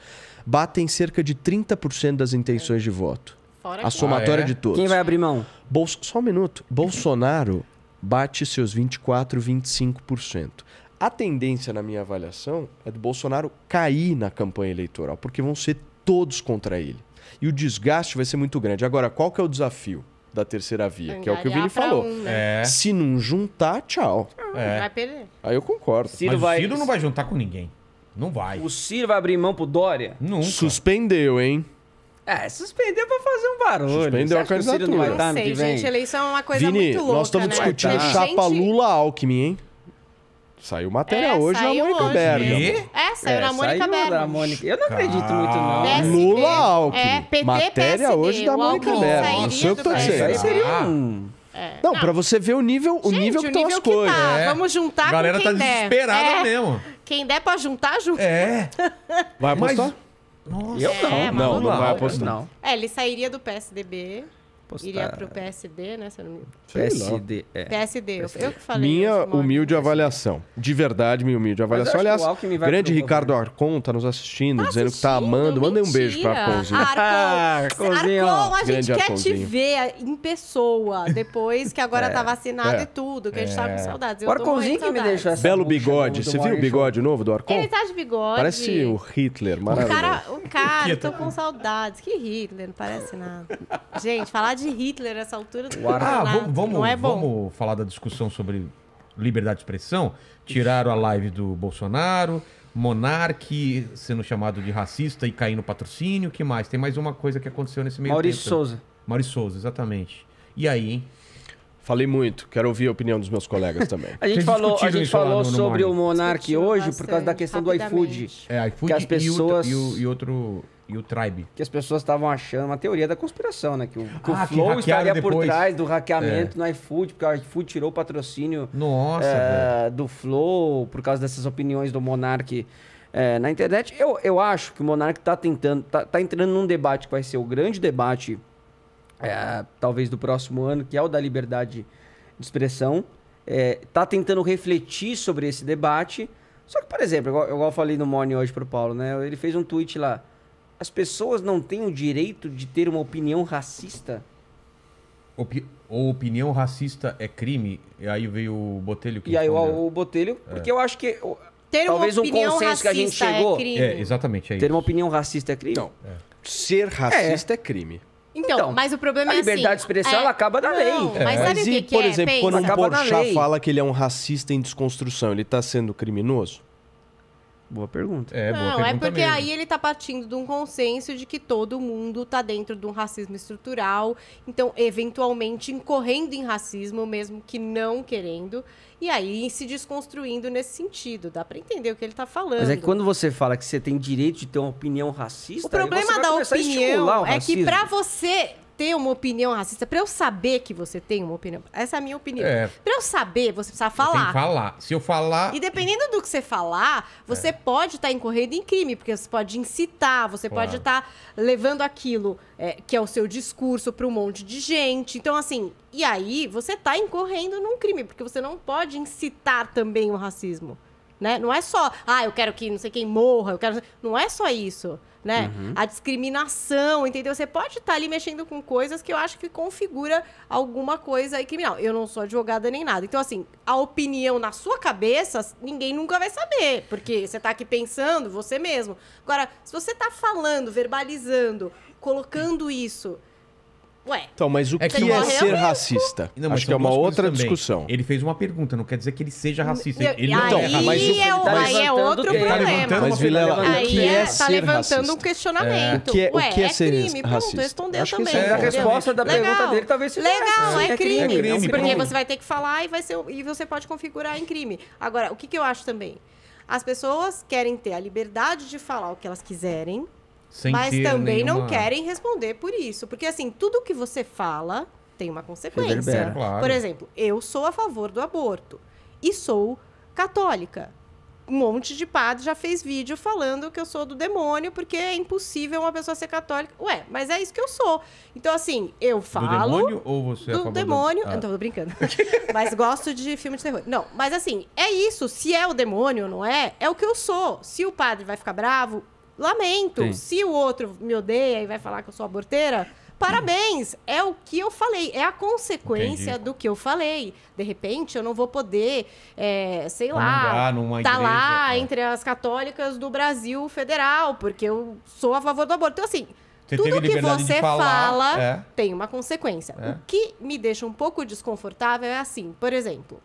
S3: batem cerca de 30% das intenções é. de voto. Fora a somatória ah, é? de todos. Quem vai abrir mão? Bolso... Só um minuto. Bolsonaro bate seus 24, 25%. A tendência, na minha avaliação, é do Bolsonaro cair na campanha eleitoral, porque vão ser todos contra ele e o desgaste vai ser muito grande. Agora, qual que é o desafio? da terceira via, que é o que o Vini falou. Um, né? é. Se não juntar, tchau. Ah, é. Vai perder. Aí eu concordo. Ciro Mas vai... o Ciro não vai juntar com ninguém. Não vai. O Ciro vai abrir mão pro Dória? Nunca. Suspendeu, hein?
S5: É, suspendeu pra fazer um
S3: barulho.
S1: Suspendeu a candidatura. Não, vai não sei, gente.
S5: Eleição é uma coisa Vini, muito louca, nós estamos né? discutindo chapa gente...
S3: Lula-Alckmin, hein? Saiu matéria é, hoje na Mônica hoje. Bergamo. E? É, saiu é, na Mônica saiu Bergamo. Da Mônica. Eu não ah, acredito Caramba. muito, não. PSB.
S4: Lula Alckmin.
S3: É, PT, matéria PSD. hoje da Mônica Bergamo. Não sei o que tô dizendo. Isso aí seria ah. um... É. Não, não. para você ver o nível, o nível que estão as que tá. coisas. Tá. É. Vamos
S5: juntar A galera com tá desesperada é. mesmo. Quem der para juntar, junta. É. Vai apostar? Mas... Nossa. Eu não.
S3: É, não, não vai apostar. Não.
S5: É, ele sairia do PSDB. Iria pro PSD, né? Se não PSD, é. PSD, PSD. Eu, que falei. Minha
S3: humilde avaliação. De verdade, minha humilde avaliação. Aliás, grande Ricardo governo. Arcon tá nos assistindo, tá dizendo que tá amando. Mandei um beijo para Arconzinho. Arcon, ah, Arconzinho. Arcon, a gente grande quer Arconzinho. te
S5: ver em pessoa, depois que agora é. tá vacinado é. e tudo, que a gente tá com é. saudades. Eu o Arconzinho que me
S3: deixou essa Belo bigode. Você viu o bigode novo do Arcon? Ele tá
S5: de bigode. Parece o
S3: Hitler, maravilhoso. O cara,
S5: o cara tô com saudades. Que Hitler, não parece nada. Gente, falar de de Hitler essa altura do campeonato. Ah, vamos, vamos, não é bom.
S1: vamos falar da discussão sobre liberdade de expressão? Tiraram a live do Bolsonaro, Monarque sendo chamado de racista e caindo patrocínio. que mais? Tem mais uma coisa que aconteceu nesse meio Maurício tempo. Maurício Souza. Maurício Souza, exatamente. E aí, hein?
S3: Falei muito, quero ouvir a opinião dos meus colegas também. a gente falou, a gente falou no, no sobre o
S4: Monark hoje bastante, por causa da questão do iFood. É, iFood que as pessoas... e, o, e, o, e
S1: outro e o
S4: Tribe. Que as pessoas estavam achando uma teoria da conspiração, né? Que o, ah, o Flow que estaria depois. por trás do hackeamento é. no iFood, porque o iFood tirou o patrocínio Nossa, é, do Flow por causa dessas opiniões do Monark é, na internet. Eu, eu acho que o Monark está tentando, está tá entrando num debate que vai ser o grande debate é, talvez do próximo ano, que é o da liberdade de expressão, está é, tá tentando refletir sobre esse debate. Só que, por exemplo, igual, igual eu falei no Morning hoje para o Paulo, né? Ele fez um tweet lá. As pessoas não têm o direito de ter uma opinião racista?
S1: Opi ou opinião racista é crime? E aí veio o Botelho que E aí o,
S4: o Botelho, é. porque eu acho que
S5: ter talvez um consenso que a gente é chegou. É crime. É,
S1: exatamente, é Ter isso. uma opinião racista é crime? Não.
S3: Ser racista é crime.
S5: Então, então, mas o problema é assim... A liberdade de expressão, é, ela acaba na não, lei. Mas, sabe mas e, que por é? exemplo, Pensa. quando o Cabo Porchat fala
S3: que ele é um racista em desconstrução, ele está sendo criminoso? Boa pergunta. É, boa não, é pergunta é porque mesmo. aí
S5: ele tá partindo de um consenso de que todo mundo tá dentro de um racismo estrutural, então eventualmente incorrendo em racismo, mesmo que não querendo, e aí se desconstruindo nesse sentido. Dá para entender o que ele tá falando. Mas é que quando
S4: você fala que você tem direito de ter uma opinião racista, o problema
S5: da opinião é que para você ter uma opinião racista, para eu saber que você tem uma opinião, essa é a minha opinião. É. Para eu saber, você precisa falar. falar.
S1: Se eu falar. E
S5: dependendo do que você falar, você é. pode estar tá incorrendo em crime, porque você pode incitar, você claro. pode estar tá levando aquilo é, que é o seu discurso para um monte de gente. Então, assim, e aí você está incorrendo num crime, porque você não pode incitar também o racismo. Né? Não é só, ah, eu quero que não sei quem morra, eu quero. Não é só isso, né? Uhum. A discriminação, entendeu? Você pode estar tá ali mexendo com coisas que eu acho que configura alguma coisa aí criminal. Eu não sou advogada nem nada. Então, assim, a opinião na sua cabeça, ninguém nunca vai saber, porque você está aqui pensando, você mesmo. Agora, se você está falando, verbalizando, colocando isso Ué. Então, mas o é que, que é ser
S3: racista? Não, Acho que é uma outra discussão.
S1: Ele fez uma pergunta, não quer dizer que ele seja racista. Eu, ele então, mas o, é, tá aí é outro ele tá problema. mas, Vilela, o que é, é tá levantando racista? um questionamento. É. O que
S5: é, o que é, é ser crime? Racista? Pronto, respondeu Acho também. É a resposta da pergunta dele talvez seja Legal, é, é, é, é crime. Porque você vai ter que falar e, vai ser, e você pode configurar em crime. Agora, o que eu acho também? As pessoas querem ter a liberdade de falar o que elas quiserem, sem mas também nenhuma... não querem responder por isso. Porque, assim, tudo que você fala tem uma consequência. claro. Por exemplo, eu sou a favor do aborto e sou católica. Um monte de padre já fez vídeo falando que eu sou do demônio, porque é impossível uma pessoa ser católica. Ué, mas é isso que eu sou. Então, assim, eu falo. Do demônio ou
S6: você é do é demônio. Do... Ah. Não, tô
S5: brincando. mas gosto de filme de terror. Não, mas assim, é isso. Se é o demônio, ou não é? É o que eu sou. Se o padre vai ficar bravo, Lamento. Sim. Se o outro me odeia e vai falar que eu sou aborteira, parabéns. Hum. É o que eu falei. É a consequência Entendi. do que eu falei. De repente, eu não vou poder, é, sei lá, estar tá lá é. entre as católicas do Brasil Federal, porque eu sou a favor do aborto. Então, assim, você tudo que você falar, fala é. tem uma consequência. O é. que me deixa um pouco desconfortável é assim, por exemplo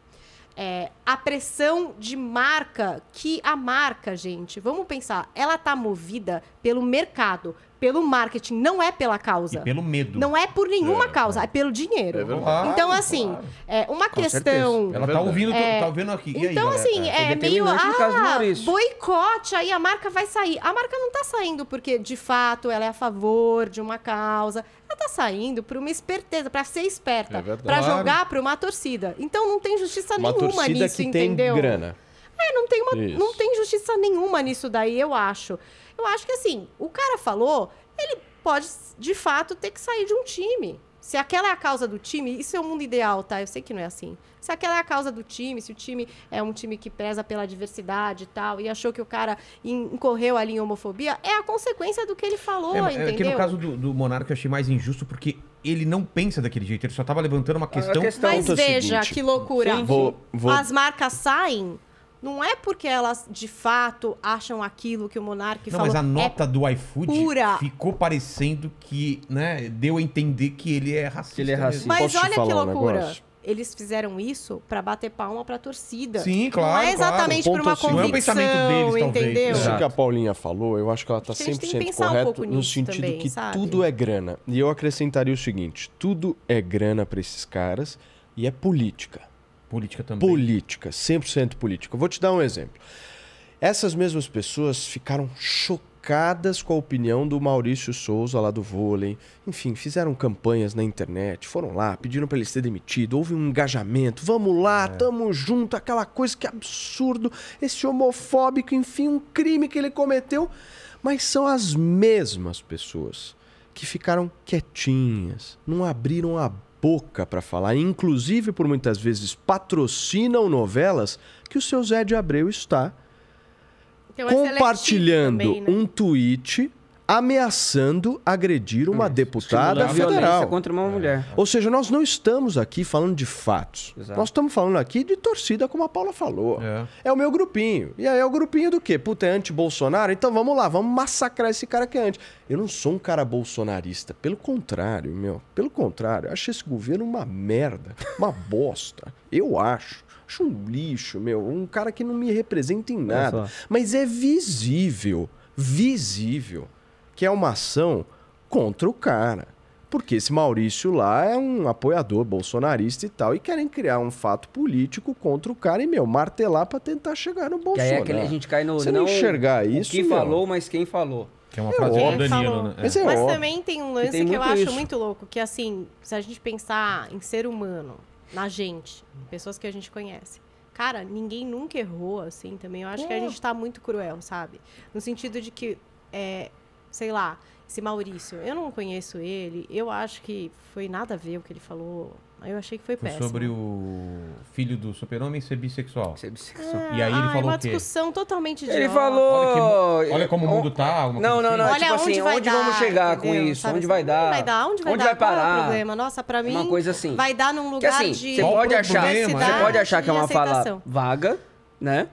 S5: é, a pressão de marca que a marca, gente, vamos pensar, ela tá movida pelo mercado, pelo marketing, não é pela causa. E pelo medo. Não é por nenhuma é. causa, é, é pelo dinheiro. É verdade, então, assim, claro. é uma Com questão. Certeza. É ela tá ouvindo, é... tá ouvindo aqui. E então, aí, assim, é, é meio. Ah, boicote, aí a marca vai sair. A marca não tá saindo porque, de fato, ela é a favor de uma causa ela tá saindo por uma esperteza, para ser esperta, é para jogar para uma torcida. Então não tem justiça uma nenhuma nisso, que entendeu? Tem grana. É, não tem, uma, Isso. não tem justiça nenhuma nisso daí, eu acho. Eu acho que assim, o cara falou, ele pode de fato ter que sair de um time. Se aquela é a causa do time, isso é o mundo ideal, tá? Eu sei que não é assim se aquela é a causa do time, se o time é um time que preza pela diversidade e tal, e achou que o cara incorreu ali em homofobia, é a consequência do que ele falou, é, é entendeu? É que no caso
S1: do, do Monarca eu achei mais injusto, porque ele não pensa daquele jeito, ele só estava levantando uma questão... questão Mas é veja, seguinte, que loucura. Sim, vou, vou... As
S5: marcas saem não é porque elas de fato acham aquilo que o Monark não, Mas a é nota
S1: é do iFood pura. ficou parecendo que, né, deu a entender que ele é racista. Ele é racista. Mas Posso olha falar que loucura. Um
S5: eles fizeram isso para bater palma para a torcida. Sim, claro. Não é exatamente claro. por uma convicção, não é o pensamento deles, entendeu? Isso que a
S3: Paulinha falou, eu acho que ela está 100% correta um no sentido também, que sabe? tudo é grana. E eu acrescentaria o seguinte, tudo é grana para esses caras e é política. Política também. Política, 100% política. Eu vou te dar um exemplo. Essas mesmas pessoas ficaram chocadas chocadas com a opinião do Maurício Souza lá do vôlei. Enfim, fizeram campanhas na internet, foram lá, pediram para ele ser demitido, houve um engajamento. Vamos lá, é. tamo junto, aquela coisa que é absurdo, esse homofóbico, enfim, um crime que ele cometeu. Mas são as mesmas pessoas que ficaram quietinhas, não abriram a boca para falar, inclusive por muitas vezes patrocinam novelas que o seu Zé de Abreu está então, é compartilhando também, né? um tweet ameaçando agredir uma hum, deputada federal. contra uma mulher. É. Ou seja, nós não estamos aqui falando de fatos. Exato. Nós estamos falando aqui de torcida, como a Paula falou. É. é o meu grupinho. E aí é o grupinho do quê? Puta, é anti-Bolsonaro? Então vamos lá, vamos massacrar esse cara que é anti. Eu não sou um cara bolsonarista. Pelo contrário, meu. Pelo contrário. Eu acho esse governo uma merda. Uma bosta. Eu acho. Acho um lixo, meu. Um cara que não me representa em nada. Mas é visível, visível, que é uma ação contra o cara. Porque esse Maurício lá é um apoiador bolsonarista e tal, e querem criar um fato político contra o cara e, meu, martelar para tentar chegar no é Bolsonaro. Que é a gente cai no. Você não, enxergar isso. Quem falou,
S4: mas quem falou. Que é uma frase do Danilo, né? É. Mas, é mas também
S5: tem um lance tem que eu acho isso. muito louco, que é assim, se a gente pensar em ser humano, na gente, pessoas que a gente conhece. Cara, ninguém nunca errou, assim, também. Eu acho é. que a gente tá muito cruel, sabe? No sentido de que, é, sei lá, esse Maurício, eu não conheço ele, eu acho que foi nada a ver o que ele falou eu achei que foi, foi péssimo. Sobre
S1: o filho do super-homem ser bissexual. Ser bissexual. e aí ele ai, ah, é falou uma o quê? discussão
S5: totalmente idiota. Ele falou...
S1: Olha, que, olha como o mundo tá. Não, não, não. Assim. Olha tipo onde assim, vai onde dar, vamos
S5: chegar
S4: com isso? Sabe, onde assim, vai dar? Onde vai dar? Onde vai, onde dar? vai parar? Qual é o problema?
S5: Nossa, pra mim... Uma coisa assim. Vai dar num lugar que, assim, de... Você pode, achar, você pode achar que é uma fala
S4: vaga, né?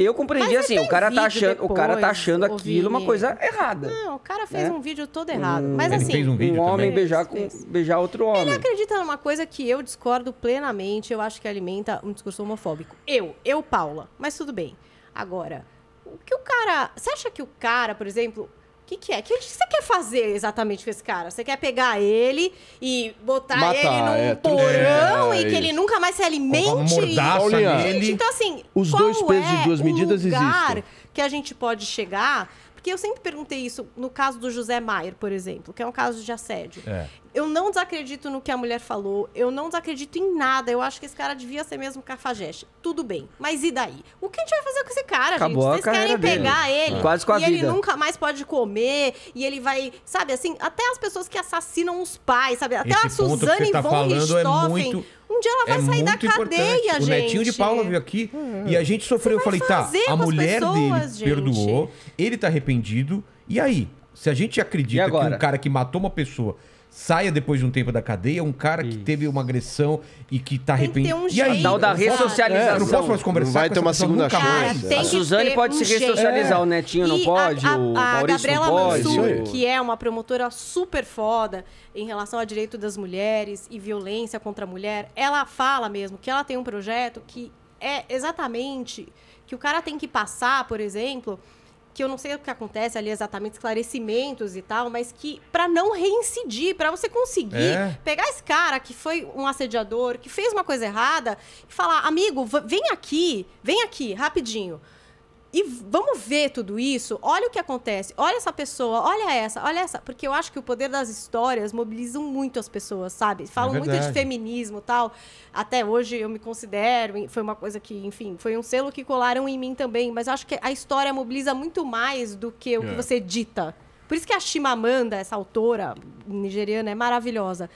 S4: Eu compreendi Mas assim, tá o cara tá achando, depois, o cara tá achando aquilo uma coisa
S5: errada. Não, o cara fez né? um vídeo todo errado. Hum. Assim, um, Mas assim, um, um, homem beijar com
S4: beijar outro homem. Ele acredita
S5: numa coisa que eu discordo plenamente, eu acho que alimenta um discurso homofóbico. Eu, eu Paula. Mas tudo bem. Agora, o que o cara, você acha que o cara, por exemplo, que, que é? O que você quer fazer exatamente com esse cara? Você quer pegar ele e botar Matar, ele num é, porão é, e que é, ele nunca mais se alimente? Mordaça e... Gente, então assim, os dois pesos é duas medidas o lugar existem. que a gente pode chegar porque eu sempre perguntei isso no caso do José Maier, por exemplo, que é um caso de assédio. É. Eu não desacredito no que a mulher falou, eu não desacredito em nada. Eu acho que esse cara devia ser mesmo cafajeste. Tudo bem, mas e daí? O que a gente vai fazer com esse cara, Acabou gente? Vocês querem pegar dele. ele? É. Quase com a e vida. ele nunca mais pode comer, e ele vai. Sabe assim, até as pessoas que assassinam os pais, sabe? Até esse a Suzane tá von é Richthofen. É muito um dia ela vai é sair da cadeia, importante. gente. O netinho de Paula veio aqui uhum. e a gente sofreu. Eu falei, tá, a mulher pessoas, dele gente. perdoou,
S1: ele tá arrependido. E aí? Se a gente acredita que um cara que matou uma pessoa saia depois de um tempo da cadeia um cara Isso. que teve uma agressão e que tá arrependido. Um e aí, tal da ressocialização. É, não posso mais conversar. vai ter uma segunda chance. a Suzane pode um se ressocializar, é. o Netinho não pode, a, a, o Maurício a Gabriela não pode. Mansur,
S5: que é uma promotora super foda em relação ao direito das mulheres e violência contra a mulher, ela fala mesmo que ela tem um projeto que é exatamente que o cara tem que passar, por exemplo, que eu não sei o que acontece ali exatamente, esclarecimentos e tal, mas que para não reincidir, para você conseguir é. pegar esse cara que foi um assediador, que fez uma coisa errada, e falar, amigo, vem aqui, vem aqui, rapidinho. E vamos ver tudo isso. Olha o que acontece. Olha essa pessoa, olha essa, olha essa. Porque eu acho que o poder das histórias mobilizam muito as pessoas, sabe? Falam é muito de feminismo tal. Até hoje eu me considero. Foi uma coisa que, enfim, foi um selo que colaram em mim também. Mas acho que a história mobiliza muito mais do que o é. que você dita. Por isso que a Chimamanda, essa autora nigeriana, é maravilhosa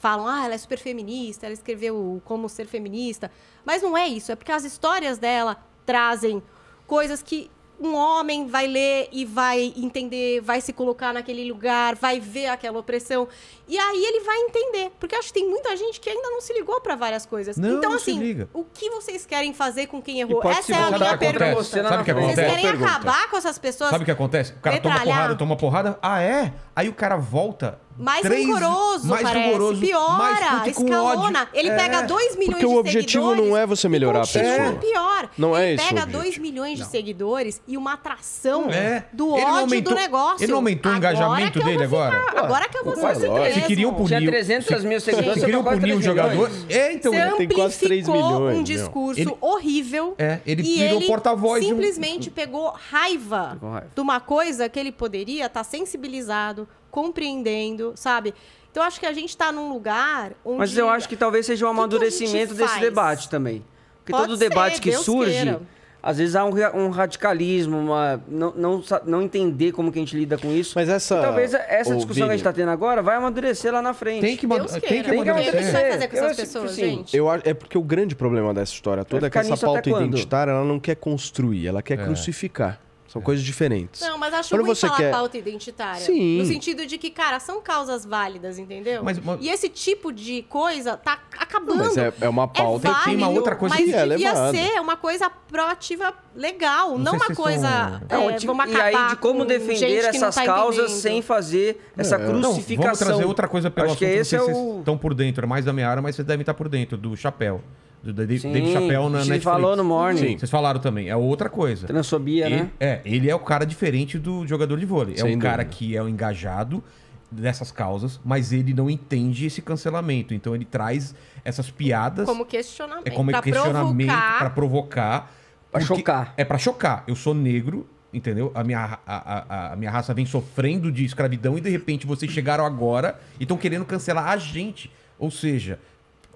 S5: falam, ah, ela é super feminista, ela escreveu Como Ser Feminista. Mas não é isso, é porque as histórias dela trazem coisas que um homem vai ler e vai entender, vai se colocar naquele lugar, vai ver aquela opressão. E aí ele vai entender. Porque acho que tem muita gente que ainda não se ligou para várias coisas. Não, então, não assim, o que vocês querem fazer com quem errou? Essa é a minha pergunta. Sabe o que acontece? Vocês querem acabar com essas pessoas? Sabe o que
S1: acontece? O cara toma porrada, toma porrada. Ah, é? Aí o cara
S3: volta
S1: mais
S5: três, rigoroso, mais parece. Rigoroso, piora, mais escalona. Ódio. Ele é, pega 2 milhões porque de seguidores. Porque o objetivo
S3: não é você melhorar a pessoa.
S5: Pior. Não é isso. Ele pega 2 milhões não. de seguidores e uma atração é. do ódio aumentou, do negócio. Ele não aumentou o engajamento dele agora? agora que eu vou ser surpreso. Se queriam punir. Tinha 300 mil seguidores, se queriam punir o jogador. É, então, ele tem quase 3 milhões. um discurso horrível. É, ele virou porta-voz. Simplesmente pegou raiva de uma coisa que ele poderia estar tá sensibilizado compreendendo, sabe? Então acho que a gente está num lugar onde. Mas eu acho que
S4: talvez seja um amadurecimento desse debate também. Porque Pode todo ser, debate que Deus surge. Queira às vezes há um, um radicalismo, uma, não, não, não, entender como que a gente lida com isso. Mas essa. E talvez essa discussão Vini, que a gente está tendo agora vai amadurecer lá na frente. Tem que, Deus tem queira. que amadurecer. Tem que vai fazer com eu essas pessoas, gente?
S3: Eu, é porque o grande problema dessa história toda é que essa pauta identitária ela não quer construir, ela quer é. crucificar. São coisas diferentes. Não, mas acho Quando ruim você falar quer... pauta
S5: identitária. Sim. No sentido de que, cara, são causas válidas, entendeu? Mas, mas... E esse tipo de coisa tá acabando. Não, mas
S3: é, é, uma é pauta. É válido, tem uma outra coisa mas que é devia ser
S5: uma coisa proativa legal, não, não uma coisa... São... É, não, tipo, e aí de como defender essas tá causas sem
S4: fazer essa crucificação. É. Não, vamos trazer outra coisa pelo Acho que esse é o... vocês
S1: estão por dentro. É mais da minha área, mas vocês devem estar por dentro do chapéu. Do Dave, Sim, Dave Chappelle na Netflix. falou no Morning. Sim. Vocês falaram também. É outra coisa. Transfobia, ele, né? É, ele é o cara diferente do jogador de vôlei. É Sem é um dúvida. cara que é um engajado dessas causas, mas ele não entende esse cancelamento. Então ele traz essas piadas... Como
S5: questionamento. É como pra questionamento para
S1: provocar. Pra chocar. É para chocar. Eu sou negro, entendeu? A minha, a, a, a, minha raça vem sofrendo de escravidão e de repente vocês chegaram agora e estão querendo cancelar a gente. Ou seja,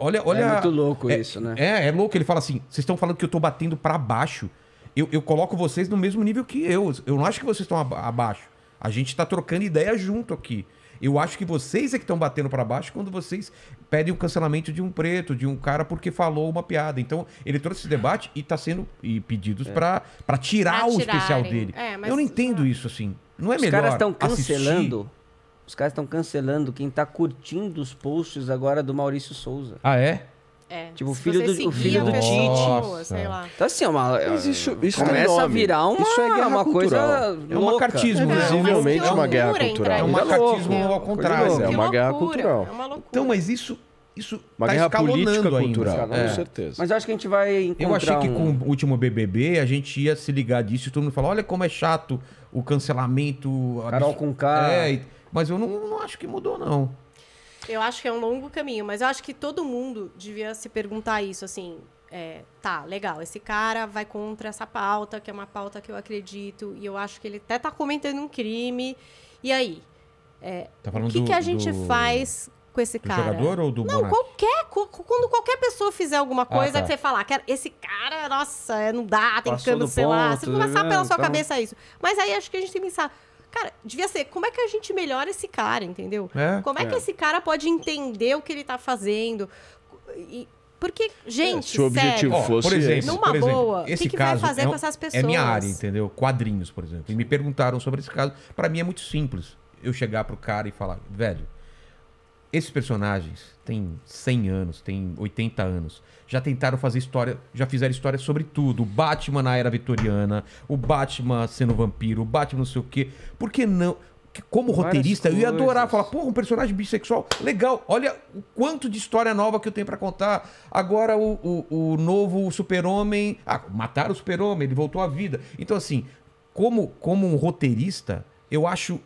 S1: Olha, olha. É muito louco é, isso, né? É, é louco. Ele fala assim: vocês estão falando que eu tô batendo para baixo. Eu, eu coloco vocês no mesmo nível que eu. Eu não acho que vocês estão abaixo. A gente tá trocando ideia junto aqui. Eu acho que vocês é que estão batendo para baixo quando vocês pedem o cancelamento de um preto, de um cara porque falou uma piada. Então, ele trouxe esse debate e está sendo e pedidos é. para tirar pra o especial dele. É, mas... Eu não entendo isso assim. Não é Os melhor. Os caras estão cancelando assistir
S4: os caras estão cancelando quem tá curtindo os posts agora do Maurício Souza. Ah, é?
S1: É. Tipo, o filho do, o
S4: filho do Tite. Sei lá. Então, assim, é uma, Mas é isso, isso é começa a virar uma, isso
S1: é guerra uma cultural. coisa. É um macartismo, é, visivelmente uma guerra cultural. É um macartismo é ao contrário. É uma guerra cultural. É uma loucura. Então, mas isso isso uma tá guerra política ainda. cultural, é. com certeza.
S4: Mas eu acho que a gente vai encontrar Eu achei que um... com
S1: o último BBB a gente ia se ligar disso e todo mundo falar, olha como é chato o cancelamento, Carol com K. É, mas eu não,
S5: não acho que mudou, não. Eu acho que é um longo caminho, mas eu acho que todo mundo devia se perguntar isso, assim. É, tá, legal, esse cara vai contra essa pauta, que é uma pauta que eu acredito, e eu acho que ele até tá cometendo um crime. E aí? É, tá o que, do, que a gente do... faz com esse do cara? jogador ou do Não, Bonatti? qualquer. Quando qualquer pessoa fizer alguma ah, coisa ah, tá. que você falar, que esse cara, nossa, é, não dá, tem Passou que cancelar. Ponto, você começar né, pela sua então... cabeça isso. Mas aí acho que a gente tem que pensar Cara, devia ser, como é que a gente melhora esse cara, entendeu? É, como é, é, que esse cara pode entender o que ele tá fazendo? E, porque, gente, Se o objetivo sério, fosse... Por exemplo, numa por exemplo, boa, esse o que, que caso vai fazer é, com essas pessoas? É minha área,
S1: entendeu? Quadrinhos, por exemplo. E me perguntaram sobre esse caso. para mim é muito simples eu chegar pro cara e falar, velho, esses personagens têm 100 anos, têm 80 anos já tentaram fazer história, já fizeram história sobre tudo. O Batman na era vitoriana, o Batman sendo vampiro, o Batman não sei o quê. Por que não? Como roteirista, eu ia adorar falar, porra, um personagem bissexual, legal, olha o quanto de história nova que eu tenho para contar. Agora o, o, o novo super-homem. Ah, mataram o super-homem, ele voltou à vida. Então, assim, como, como um roteirista, eu acho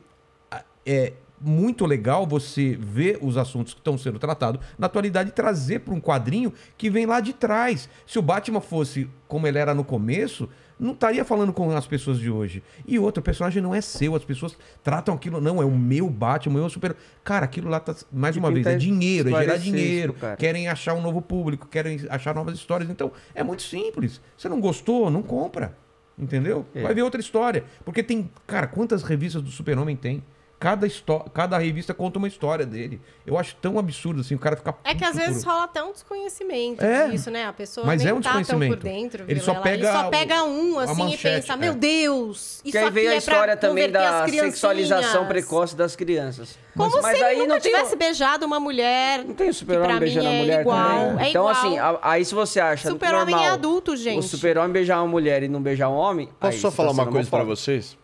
S1: ah, é, muito legal você ver os assuntos que estão sendo tratados na atualidade trazer para um quadrinho que vem lá de trás. Se o Batman fosse como ele era no começo, não estaria falando com as pessoas de hoje. E outro, personagem não é seu, as pessoas tratam aquilo, não, é o meu Batman, é o super. Cara, aquilo lá tá, mais e uma vez, tá é dinheiro, é gerar dinheiro, cara. querem achar um novo público, querem achar novas histórias. Então, é muito simples. Você não gostou, não compra. Entendeu? É. Vai ver outra história. Porque tem, cara, quantas revistas do Super-Homem tem? Cada, cada revista conta uma história dele. Eu acho tão absurdo assim, o cara ficar. É que às vezes por...
S5: rola tão desconhecimento é. disso, né? A pessoa Mas nem é um tá tão por dentro. Ele só pega, Ele só pega um, assim, manchete, e pensa: é. meu Deus! Isso que aí veio a é história é também da sexualização
S4: precoce das crianças. Como mas, mas se ele nunca tivesse
S5: beijado uma mulher. Não tem super-homem beijando a é mulher igual, também. Né? então, igual. assim,
S4: aí se você acha. Super-homem é adulto, gente. O super-homem beijar uma mulher e não beijar um homem. Posso só falar tá uma coisa para
S3: vocês?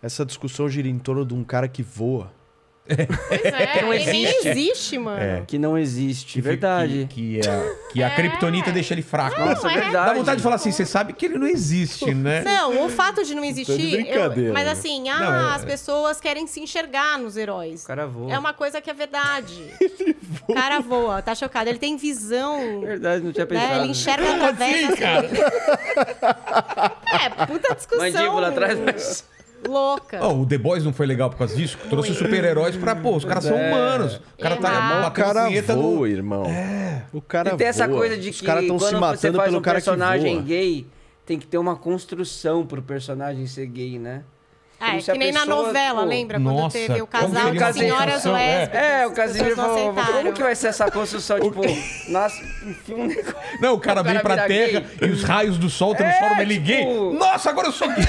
S3: Essa discussão gira em torno de um cara que voa. Pois
S5: é, que não existe. nem existe, mano. É.
S3: Que não existe, que, verdade. Que,
S1: que, a, é, que a é. criptonita deixa ele fraco. Não, Nossa, é verdade. Dá vontade de falar assim, você sabe que ele não existe, né? Não, o
S5: fato de não existir... Eu, mas assim, ah, não, é. as pessoas querem se enxergar nos heróis. O cara voa. É uma coisa que é verdade. ele voa. O cara voa, tá chocado. Ele tem visão. Verdade, não tinha pensado. Né? Ele enxerga né? através... Assim, cara?
S2: é, puta discussão. Mandíbula atrás, mas... Louca.
S1: Oh, o The Boys não foi legal por causa disso? Trouxe super-heróis pra, pô, os caras são é. humanos. O cara tá Exato. É. O cara voa,
S3: no... irmão. É. O cara e tem voa. essa coisa de que
S4: os caras estão se matando pelo um cara personagem gay, tem que ter uma construção pro personagem ser gay, né?
S5: é, que nem pessoa, na novela, pô, lembra? Quando nossa, teve o casal de senhoras lésbicas. É, é o casinho falou, como
S4: que vai ser essa construção? tipo, nossa,
S6: enfim, um
S1: Não, o cara, vem pra terra gay. e os raios do sol é, transformam é, ele tipo... gay. Nossa, agora eu sou gay!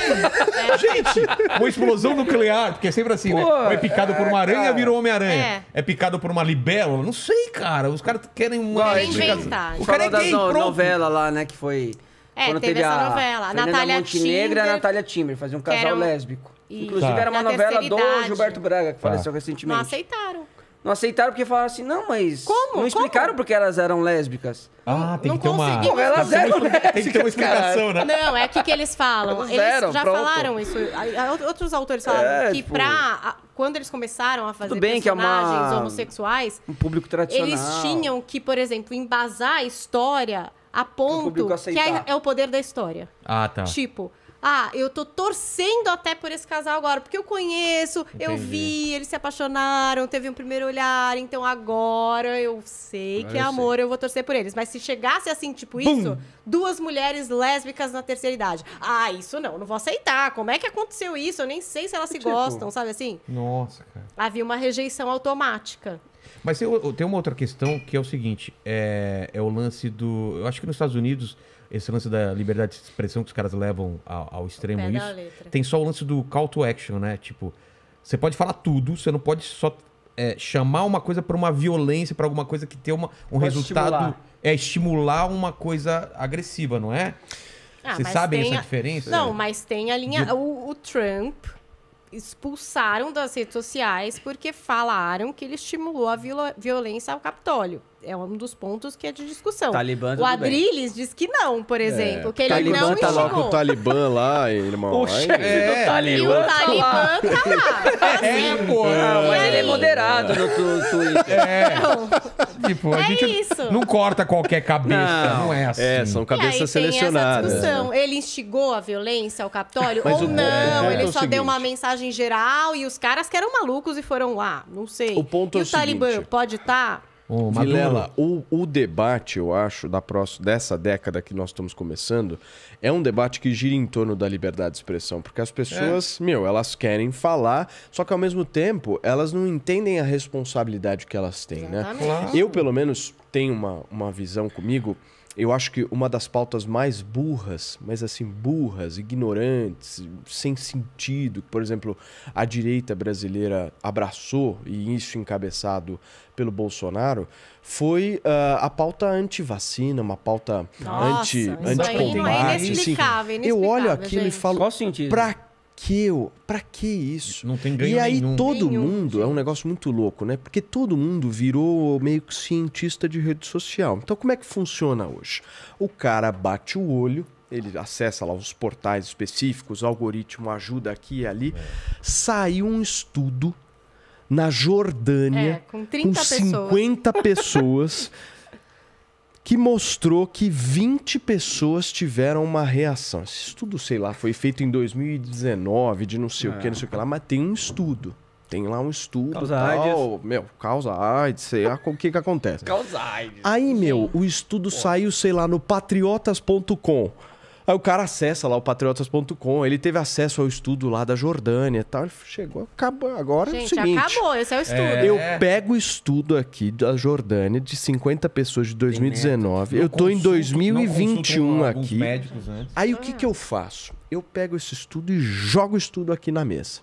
S1: É. Gente, uma explosão nuclear, porque é sempre assim, né? pô, né? Ou é picado por uma é, aranha, cara. virou Homem-Aranha. É. é. picado por uma libélula, não sei, cara. Os caras querem uma... Não, inventar. O cara é gay, pronto. novela lá, né, que foi... É, Quando teve, teve a novela. Fernanda Natália Montenegro
S4: Timber, e a Natália Timber, faziam um casal lésbico.
S5: Inclusive tá. era uma Na novela do Gilberto
S4: Braga, que faleceu tá. recentemente. Não
S5: aceitaram.
S4: Não aceitaram porque falaram assim, não, mas. Como? Não explicaram Como? porque elas eram lésbicas. Ah, tem não que ter uma. Pô, elas eram lésbicas, tem que ter uma explicação, cara. né?
S5: Não, é aqui que, eles falam. Elas eles já pronto. falaram isso. Outros autores falaram é, que, tipo... pra. Quando eles começaram a fazer bem, personagens que é uma... homossexuais. Um público tradicional. Eles tinham que, por exemplo, embasar a história a ponto que é, é, o poder da história. Ah, tá. Tipo, ah, eu tô torcendo até por esse casal agora, porque eu conheço, Entendi. eu vi, eles se apaixonaram, teve um primeiro olhar, então agora eu sei agora que é amor, sei. eu vou torcer por eles. Mas se chegasse assim, tipo Bum! isso, duas mulheres lésbicas na terceira idade. Ah, isso não, não vou aceitar. Como é que aconteceu isso? Eu nem sei se elas tipo se tipo, gostam, sabe assim? Nossa, cara. Havia uma rejeição automática.
S1: Mas tem, tem uma outra questão que é o seguinte: é, é o lance do. Eu acho que nos Estados Unidos esse lance da liberdade de expressão que os caras levam ao, ao extremo isso. Tem só o lance do call to action, né? Tipo, você pode falar tudo, você não pode só é, chamar uma coisa para uma violência, para alguma coisa que tenha uma, um pode resultado. Estimular. É estimular uma coisa agressiva, não é? Ah, Vocês sabem essa a... diferença? Não, é.
S5: mas tem a linha. De... O, o Trump expulsaram das redes sociais porque falaram que ele estimulou a violência ao Capitólio é um dos pontos que é de discussão. Talibã, o Adrilles diz que não, por é. exemplo, é, que ele Talibã não tá lá com o
S3: Talibã lá, irmão. O chefe é, do Talibã. E o tá
S5: Talibã tá
S3: lá. É, é. pô.
S4: mas ele é moderado no Twitter. É.
S1: Não. Tipo, a é gente isso. não corta qualquer cabeça, não, não é assim. É, são cabeças selecionadas.
S5: Ele instigou a violência ao Capitólio mas ou não? É ele só deu uma mensagem geral e os caras que eram malucos e foram lá. Não sei. O ponto e é o, o Talibã seguinte. pode estar tá?
S3: O Vilela, o, o, debate, eu acho, da próxima, dessa década que nós estamos começando, é um debate que gira em torno da liberdade de expressão. Porque as pessoas, é. meu, elas querem falar, só que ao mesmo tempo, elas não entendem a responsabilidade que elas têm, né? Exatamente. né? Claro. Eu, pelo menos, tenho uma, uma visão comigo eu acho que uma das pautas mais burras, mas assim, burras, ignorantes, sem sentido, por exemplo, a direita brasileira abraçou, e isso encabeçado pelo Bolsonaro, foi uh, a pauta anti-vacina, uma pauta anti, anti combate é assim, eu olho aquilo gente. e falo, pra que eu? Pra que isso? Não tem ganho E aí nenhum. todo nenhum. mundo, é um negócio muito louco, né? Porque todo mundo virou meio que cientista de rede social. Então como é que funciona hoje? O cara bate o olho, ele acessa lá os portais específicos, o algoritmo ajuda aqui e ali. É. Saiu um estudo na Jordânia é, com, com 50 pessoas, pessoas que mostrou que 20 pessoas tiveram uma reação. Esse estudo, sei lá, foi feito em 2019, de não sei é. o que, não sei o que lá, mas tem um estudo. Tem lá um estudo. Causa tal, AIDS. Meu, causa AIDS, sei lá o que que acontece. Causa AIDS. Aí, meu, o estudo Pô. saiu, sei lá, no patriotas.com. Aí o cara acessa lá o patriotas.com, ele teve acesso ao estudo lá da Jordânia e tal. Ele chegou, acabou. Agora Gente, é o seguinte. Acabou, esse é o estudo. É. Eu pego o estudo aqui da Jordânia de 50 pessoas de 2019. Eu tô em 2021 aqui. Médicos antes. Aí o que, que eu faço? Eu pego esse estudo e jogo o estudo aqui na mesa.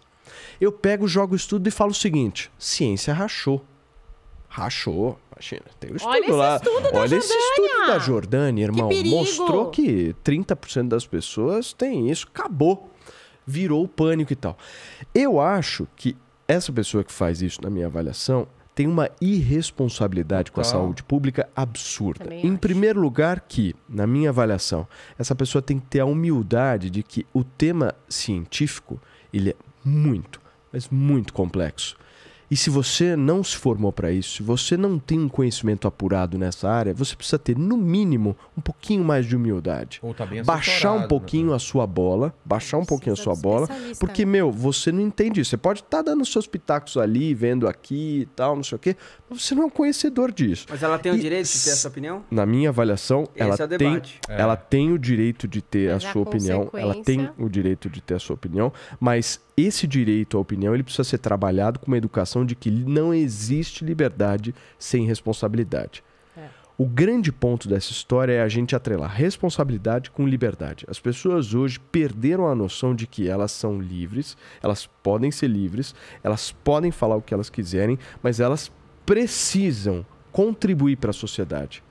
S3: Eu pego, jogo o estudo e falo o seguinte: ciência rachou. Rachou. China. Tem um estudo Olha lá. Esse estudo da Olha Jordânia. esse estudo da Jordânia, irmão. Que Mostrou que 30% das pessoas têm isso. Acabou. Virou pânico e tal. Eu acho que essa pessoa que faz isso, na minha avaliação, tem uma irresponsabilidade com a saúde pública absurda. Também em acho. primeiro lugar, que, na minha avaliação, essa pessoa tem que ter a humildade de que o tema científico ele é muito, mas muito complexo. E se você não se formou para isso, se você não tem um conhecimento apurado nessa área, você precisa ter, no mínimo, um pouquinho mais de humildade.
S1: Ou tá bem baixar um né, pouquinho
S3: né? a sua bola, baixar um pouquinho a sua bola, porque, né? meu, você não entende isso. Você pode estar tá dando seus pitacos ali, vendo aqui e tal, não sei o quê, mas você não é um conhecedor disso.
S4: Mas ela tem e, o direito de ter essa opinião?
S3: Na minha avaliação, ela, é tem, é. ela tem o direito de ter mas a sua a opinião, ela tem o direito de ter a sua opinião, mas esse direito à opinião ele precisa ser trabalhado com uma educação de que não existe liberdade sem responsabilidade. É. O grande ponto dessa história é a gente atrelar responsabilidade com liberdade. As pessoas hoje perderam a noção de que elas são livres, elas podem ser livres, elas podem falar o que elas quiserem, mas elas precisam contribuir para a sociedade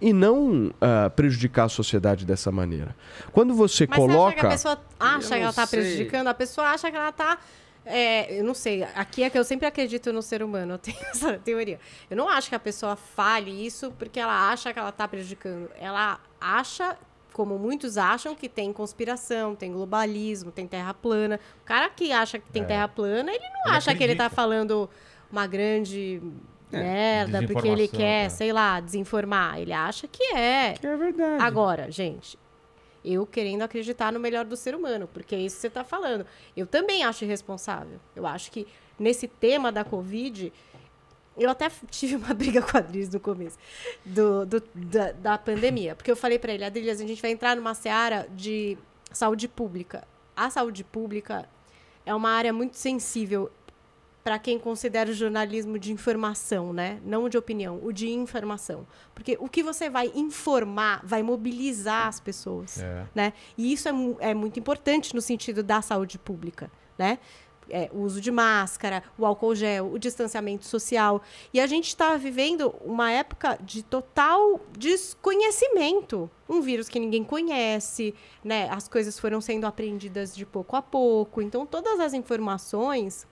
S3: e não uh, prejudicar a sociedade dessa maneira. Quando você Mas coloca. Você acha que a pessoa
S5: acha que ela está prejudicando, a pessoa acha que ela está. É, eu não sei, aqui é que eu sempre acredito no ser humano, eu tenho essa teoria. Eu não acho que a pessoa fale isso porque ela acha que ela está prejudicando. Ela acha, como muitos acham, que tem conspiração, tem globalismo, tem terra plana. O cara que acha que tem é. terra plana, ele não ele acha acredita. que ele está falando uma grande é, merda, porque ele quer, é. sei lá, desinformar. Ele acha que é. Que é verdade. Agora, gente, eu querendo acreditar no melhor do ser humano, porque é isso que você está falando. Eu também acho irresponsável. Eu acho que nesse tema da Covid, eu até tive uma briga com a Adriles no começo do, do da, da, pandemia, porque eu falei para ele, Adriles, a gente vai entrar numa seara de saúde pública. A saúde pública é uma área muito sensível para quem considera o jornalismo de informação, né? Não de opinião, o de informação. Porque o que você vai informar vai mobilizar as pessoas, é. né? E isso é, é, muito importante no sentido da saúde pública, né? É, o uso de máscara, o álcool gel, o distanciamento social. E a gente está vivendo uma época de total desconhecimento. Um vírus que ninguém conhece, né? As coisas foram sendo aprendidas de pouco a pouco. Então, todas as informações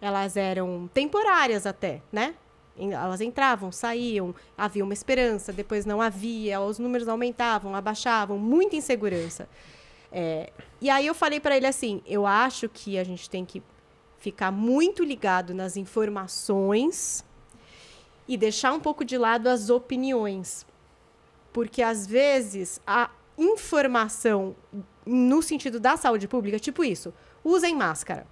S5: elas eram temporárias até, né? Elas entravam, saíam, havia uma esperança, depois não havia, os números aumentavam, abaixavam, muita insegurança. É, e aí eu falei para ele assim: eu acho que a gente tem que ficar muito ligado nas informações e deixar um pouco de lado as opiniões. Porque às vezes a informação no sentido da saúde pública, tipo isso, usem máscara.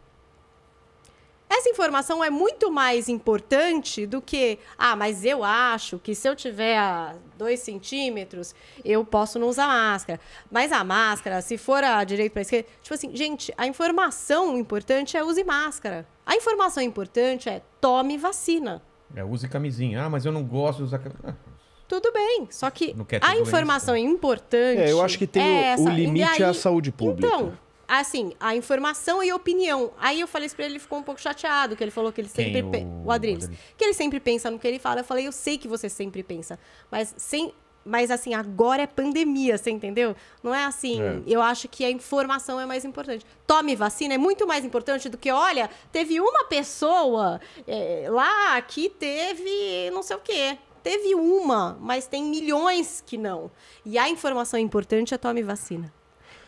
S5: Essa informação é muito mais importante do que, ah, mas eu acho que se eu tiver a dois centímetros, eu posso não usar máscara. Mas a máscara, se for a direita para a esquerda, tipo assim, gente, a informação importante é use máscara. A informação importante é tome vacina.
S1: É, use camisinha. Ah, mas eu não gosto de usar camisinha. Ah,
S5: tudo bem, só que a informação é importante. É, eu acho que tem é o, o, limite aí, à saúde
S1: pública. Então,
S5: assim, a informação e a opinião. Aí eu falei isso pra ele, ele ficou um pouco chateado, que ele falou que ele sempre... O, o Adriles. Que ele sempre pensa no que ele fala. Eu falei, eu sei que você sempre pensa, mas sem... Mas assim, agora é pandemia, você entendeu? Não é assim. É. Eu acho que a informação é mais importante. Tome vacina é muito mais importante do que, olha, teve uma pessoa é, lá que teve não sei o quê. Teve uma, mas tem milhões que não. E a informação importante é tome vacina.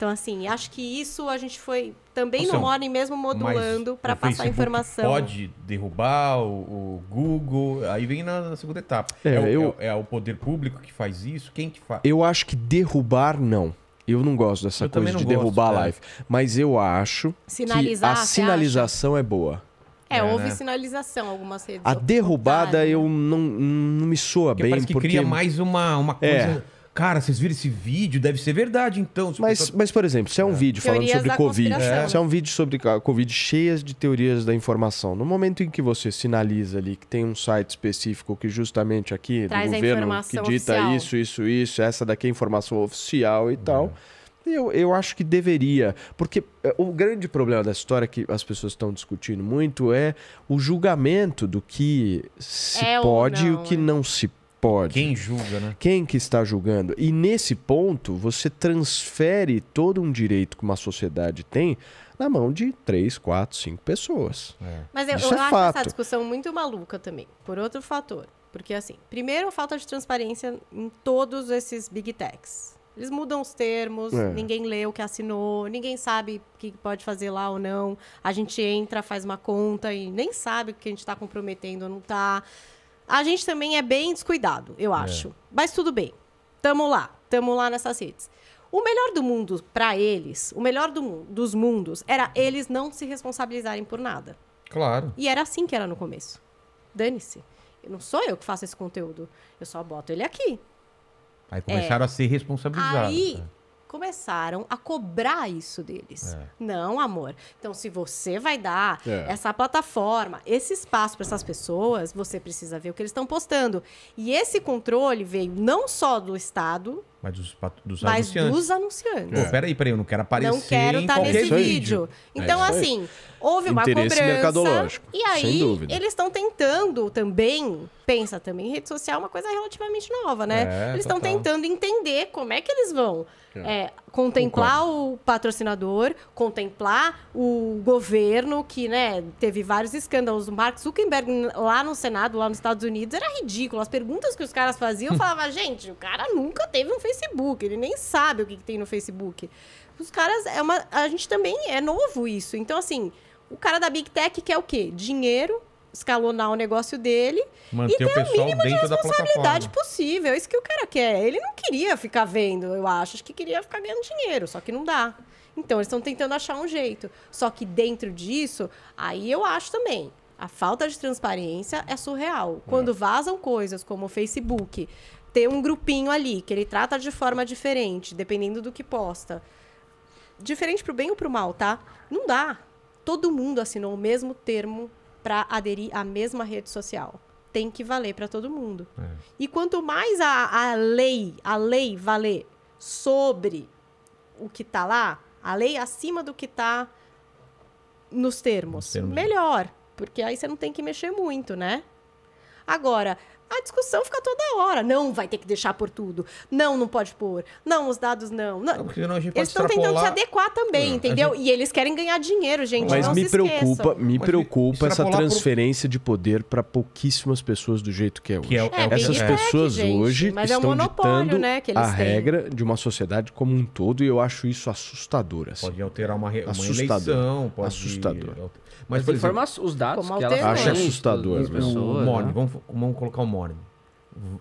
S5: Então, assim, acho que isso a gente foi também no Morning mesmo modulando para passar Facebook informação. Pode
S1: derrubar o, o, Google, aí vem na, na segunda etapa. É, é, o, eu, é, é, o poder público que
S3: faz isso? Quem que faz? Eu acho que derrubar não. Eu não gosto dessa eu coisa de gosto, derrubar a é. live. Mas eu acho que a sinalização acha? é boa.
S5: É, é, houve né? sinalização algumas redes. A derrubada
S3: né? eu não, não me soa porque bem. Parece que porque... cria mais
S1: uma, uma é. coisa. É. Cara, vocês viram esse vídeo? Deve ser verdade, então. Mas, pessoal... mas, por exemplo, se é um
S3: é. vídeo falando teorias sobre Covid, é. se é um vídeo sobre a Covid cheias de teorias da informação, no momento em que você sinaliza ali que tem um site específico que justamente aqui Traz do governo que dita oficial. isso, isso, isso, essa daqui é informação oficial e é. tal. Eu, eu acho que deveria, porque eh, o grande problema da história que as pessoas estão discutindo muito é o julgamento do que se é pode não, e o que né? não se pode pode. Quem julga, né? Quem que está julgando? E nesse ponto, você transfere todo um direito que uma sociedade tem na mão de três, quatro, cinco pessoas. É. Mas eu, eu
S5: é acho fato. essa discussão muito maluca também, por outro fator. Porque, assim, primeiro, falta de transparência em todos esses big techs. Eles mudam os termos, é. ninguém lê o que assinou, ninguém sabe o que pode fazer lá ou não. A gente entra, faz uma conta e nem sabe o que a gente está comprometendo ou não está. A gente também é bem descuidado, eu é. acho. É. Mas tudo bem. Tamo lá. Tamo lá nessas redes. O melhor do mundo para eles, o melhor do, dos mundos, era eles não se responsabilizarem por nada. Claro. E era assim que era no começo. Dane-se. Não sou eu que faço esse conteúdo. Eu só boto ele aqui.
S1: Aí começaram é. a se responsabilizar. Aí, né?
S5: começaram a cobrar isso deles. É. Não, amor. Então, se você vai dar é. essa plataforma, esse espaço para essas pessoas, você precisa ver o que eles estão postando. E esse controle veio não só do Estado,
S1: mas dos, dos Mas anunciantes. dos
S5: anunciantes. Pô, peraí,
S1: peraí, eu não quero aparecer Não quero estar tá nesse vídeo. É então, é assim,
S5: houve uma Interesse cobrança. mercadológico, e aí, eles estão tentando também, pensa também, rede social é uma coisa relativamente nova, né? É, eles estão tentando entender como é que eles vão é. é contemplar Concordo. o patrocinador, contemplar o governo, que né, teve vários escândalos. O Mark Zuckerberg lá no Senado, lá nos Estados Unidos, era ridículo. As perguntas que os caras faziam, eu falava, gente, o cara nunca teve um Facebook, ele nem sabe o que, que tem no Facebook. Os caras, é uma, a gente também é novo isso. Então, assim, o cara da Big Tech quer o quê? Dinheiro escalonar o negócio dele Manter e ter o a mínima de responsabilidade possível. é Isso que o cara quer. Ele não queria ficar vendo, eu acho. Acho que queria ficar ganhando dinheiro, só que não dá. Então, eles estão tentando achar um jeito. Só que dentro disso, aí eu acho também. A falta de transparência é surreal. É. Quando vazam coisas como o Facebook, ter um grupinho ali que ele trata de forma diferente, dependendo do que posta. Diferente pro bem ou pro mal, tá? Não dá. Todo mundo assinou o mesmo termo para aderir à mesma rede social. Tem que valer para todo mundo. É. E quanto mais a, a lei, a lei valer sobre o que está lá, a lei acima do que está nos termos, nos termos melhor, porque aí você não tem que mexer muito, né? Agora, a discussão fica toda hora. Não, vai ter que deixar por tudo. Não, não pode pôr. Não, os dados não. não. É, não eles estão tentando se adequar também, entendeu? Gente... E eles querem ganhar dinheiro, gente. Mas não me preocupa, me preocupa essa transferência
S3: pro... de poder para pouquíssimas pessoas do jeito que é hoje. Que é, é, Essas é, pessoas hoje estão é um ditando né, a têm. regra de uma sociedade como um todo e eu acho isso assustador. Assim. Pode alterar uma, re... assustador. uma eleição. Pode... Assustador. Mas, Mas informações,
S4: os dados que ela
S3: acho é assustador. Pessoas, o né? morning,
S1: vamos, vamos colocar o morning.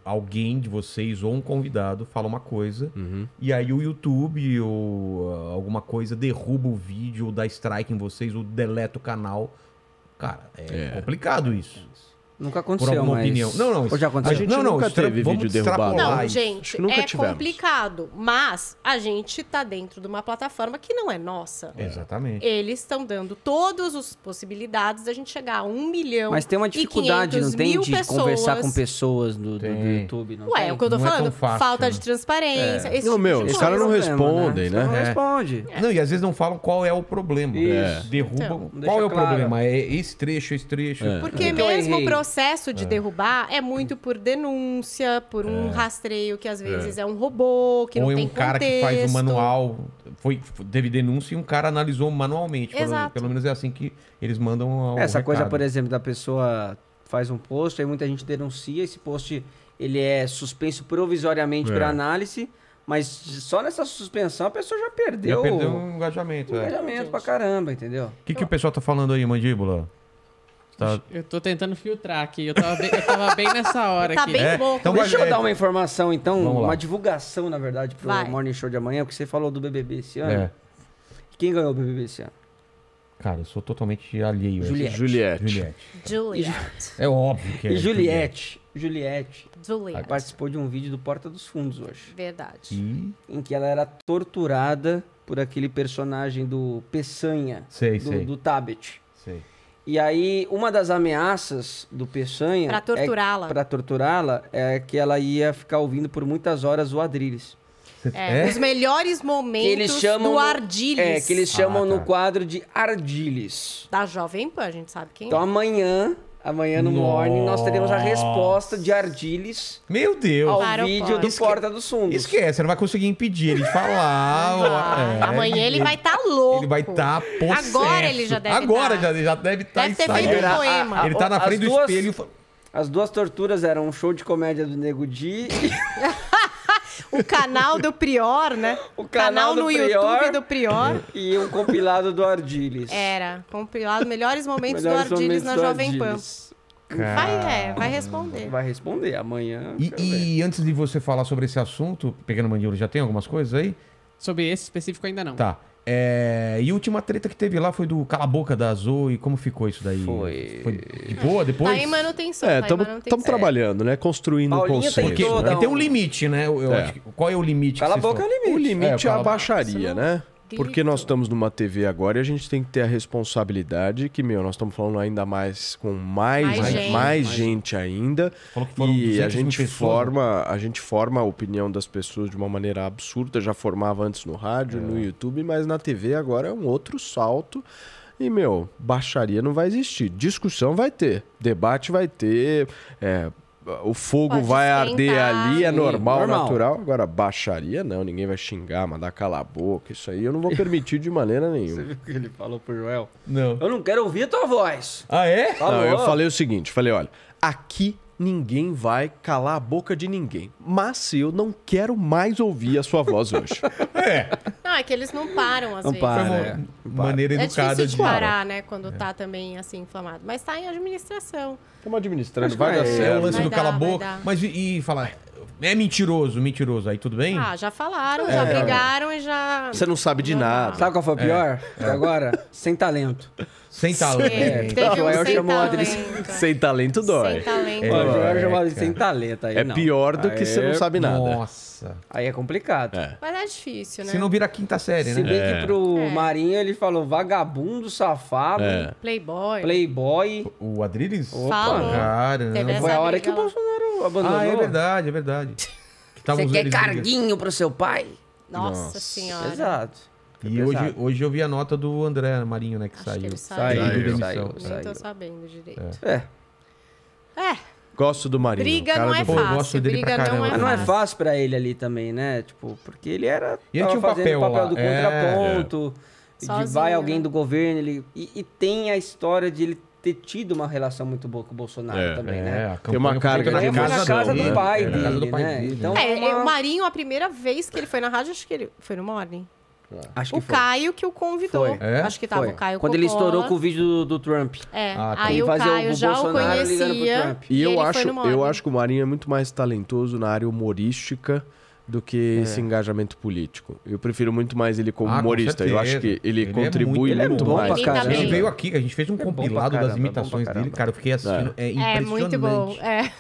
S1: Alguém de vocês ou um convidado fala uma coisa uhum. e aí o YouTube ou uh, alguma coisa derruba o vídeo, ou dá strike em vocês, ou deleta o canal. Cara, é, é. complicado isso. É isso. Nunca aconteceu, por alguma mas... opinião. Não, não. Ou já aconteceu? A gente não, nunca não, teve vídeo derrubado. Não, gente, nunca é tivemos.
S5: complicado. Mas a gente está dentro de uma plataforma que não é nossa. É.
S6: Exatamente.
S5: Eles estão dando todas as possibilidades da gente chegar a um milhão Mas tem uma dificuldade, não tem, de pessoas. conversar com
S4: pessoas do, do, do YouTube? Não Ué, tem. é o que eu tô não é falando. É fácil, falta né? de
S5: transparência. É. Esse não, tipo meu,
S1: os caras não é respondem, né? Não né? é. responde. Não, e às vezes não falam qual é o problema. Derrubam. Então, qual é o problema? É esse trecho, esse trecho. Porque mesmo o processo processo de é.
S5: derrubar é muito por denúncia, por é. um rastreio que às é. vezes é, é um robô, que Ou não é um cara contexto. que faz o manual.
S1: Foi, teve denúncia e um cara analisou manualmente. Exato. Pelo, pelo menos é assim que eles mandam Essa recado. coisa, por exemplo, da pessoa
S4: faz um post, aí muita gente denuncia, esse post ele é suspenso provisoriamente para é. análise. Mas só nessa suspensão a pessoa já perdeu. Já perdeu um engajamento, um engajamento
S2: é. pra caramba, entendeu? O
S1: que, que o pessoal tá falando aí, mandíbula? Tá...
S2: Eu tô tentando filtrar aqui. Eu tava bem, eu tava bem nessa hora tá aqui. Bem é,
S4: Então Deixa eu dar uma informação, então, uma divulgação, na verdade, pro vai. Morning Show de amanhã, porque você falou do BBB esse é. ano. É. Quem
S1: ganhou o BBB esse ano? Cara, eu sou totalmente alheio. Juliette. Juliette. Juliette. Juliette.
S5: É óbvio que é. E Juliette.
S4: Juliette. Juliette. Participou de um vídeo do Porta dos Fundos hoje.
S5: Verdade.
S4: Em que ela era torturada por aquele personagem do Peçanha. Sei, do, sei. Do Tabet. Sei. E aí, uma das ameaças do Peçanha. Pra é torturá-la. É, pra torturá-la, é que ela ia ficar ouvindo por muitas horas o Adriles.
S5: É, é? Os melhores momentos chamam, do Ardiles. É, que eles ah, chamam ah, tá. no
S4: quadro de Ardiles.
S5: Da Jovem Pan, a gente sabe quem então, é. Então
S4: amanhã Amanhã no Nossa. morning nós teremos a resposta de Ardiles. Meu Deus! Ao Para vídeo do Esque... Porta
S1: dos Fundos. Esquece, você não vai conseguir impedir ele de falar. é, Amanhã ele vai
S5: estar tá louco.
S1: Ele vai estar tá possesso. Agora ele já deve Agora tá. já, já deve estar tá Deve ter feito um poema. Ele tá na frente
S4: duas, do espelho. As duas torturas eram um show de comédia do Nego Di.
S5: o canal do Prior, né? O canal, canal no Prior YouTube do
S4: Prior. E um compilado do Ardiles.
S5: Era, compilado melhores momentos melhores do Ardiles na Jovem Pan. Vai, é, vai responder.
S1: Vai responder amanhã. E, e antes de você falar sobre esse assunto, pegando mandíbula, já tem algumas coisas aí? Sobre esse específico ainda não. Tá. É, e a última treta que teve lá foi do cala a boca da Azul e como ficou isso daí? Foi. foi de boa depois? Tá em manutenção. É, tá estamos
S3: trabalhando, né? Construindo o um conceito. Porque, né? porque tem um limite, né? Eu, eu é. que, qual é o limite? Cala a boca é o limite. O limite é, é a baixaria, não... né? Porque nós estamos numa TV agora e a gente tem que ter a responsabilidade que, meu, nós estamos falando ainda mais com mais, mais, gente. mais gente. ainda. E a gente né? forma, a gente forma a opinião das pessoas de uma maneira absurda, já formava antes no rádio, é. no YouTube, mas na TV agora é um outro salto. E, meu, baixaria não vai existir. Discussão vai ter, debate vai ter, é, o fogo Pode vai arder ali, é né? normal, normal, natural. Agora, baixaria não, ninguém vai xingar, mandar calar a boca. Isso aí eu não vou permitir de maneira nenhuma. Você viu
S4: o que ele falou pro Joel? Não. Eu não quero ouvir a tua voz. Ah,
S3: é? Falou. Não, eu falei o seguinte: falei, olha, aqui ninguém vai calar a boca de ninguém. Mas eu não quero mais ouvir a sua voz hoje. é.
S5: Não, é que eles não param às não vezes. Para, é. Né? Maneira é educada difícil de parar, né? Quando é. tá também assim inflamado. Mas tá em administração. Estamos
S3: administrando, vai, vai dar é, certo. É o lance do
S1: cala a boca. Mas e, e falar, é mentiroso, mentiroso. Aí tudo bem? Ah,
S5: já falaram, é. já brigaram e já. Você não
S1: sabe de não, nada. Sabe qual foi o é. pior? É. Agora, sem talento. Sem
S3: talento. É, é. Joel é sem
S5: chamou talento. Adri
S3: sem talento dói. Sem talento. É, o Joel é chamou Adri sem talento. Aí é não. pior do aí que você não sabe nada. Nossa. Aí é complicado. É.
S5: Mas é difícil, né? Se não vira
S4: quinta série, né? Se bem que pro Marinho ele falou vagabundo, safado.
S5: Playboy.
S1: Playboy. O Adriles? Opa, falou. Foi a hora que o
S5: Bolsonaro abandonou.
S1: Ah, é verdade, é verdade. Você quer carguinho
S4: pro seu pai? Nossa, Nossa. senhora. Exato.
S1: É e hoje, hoje eu vi a nota do André Marinho, né? Que saiu. Que saiu. Saiu, saiu, saiu. tô sabendo direito. É.
S3: é. É. Gosto do Marinho.
S1: Briga não é fácil. gosto dele briga pra não é Não é
S4: fácil pra ele ali também, né? Tipo, porque ele era... E ele tinha o papel, papel do é. contraponto. É. De Sozinho, vai alguém né? do governo. Ele, e, e tem a história de ele ter tido uma relação muito boa com o Bolsonaro é, também, é, né? Tem uma carga de casa, né? casa do pai né? dele, Então, é, uma...
S5: o Marinho, a primeira vez que ele foi na rádio, acho que ele foi no Morning.
S4: É. Acho o foi. Caio
S5: que o convidou. Foi. É? Acho que tava foi. o Caio Quando ele estourou com o
S3: vídeo do, do Trump.
S5: É. Ah, tá. Aí o
S4: Caio o já Bolsonaro o conhecia. E, e eu, acho, eu acho
S3: que o Marinho é muito mais talentoso na área humorística do que é. esse engajamento político. Eu prefiro muito mais ele como ah, humorista. Com eu acho que ele, ele é contribui é muito, ele é muito
S1: mais. Pra caramba. Ele veio aqui, a gente fez um é compilado caramba, das imitações
S3: dele, cara. Eu fiquei assistindo. É,
S1: impressionante.
S5: muito bom.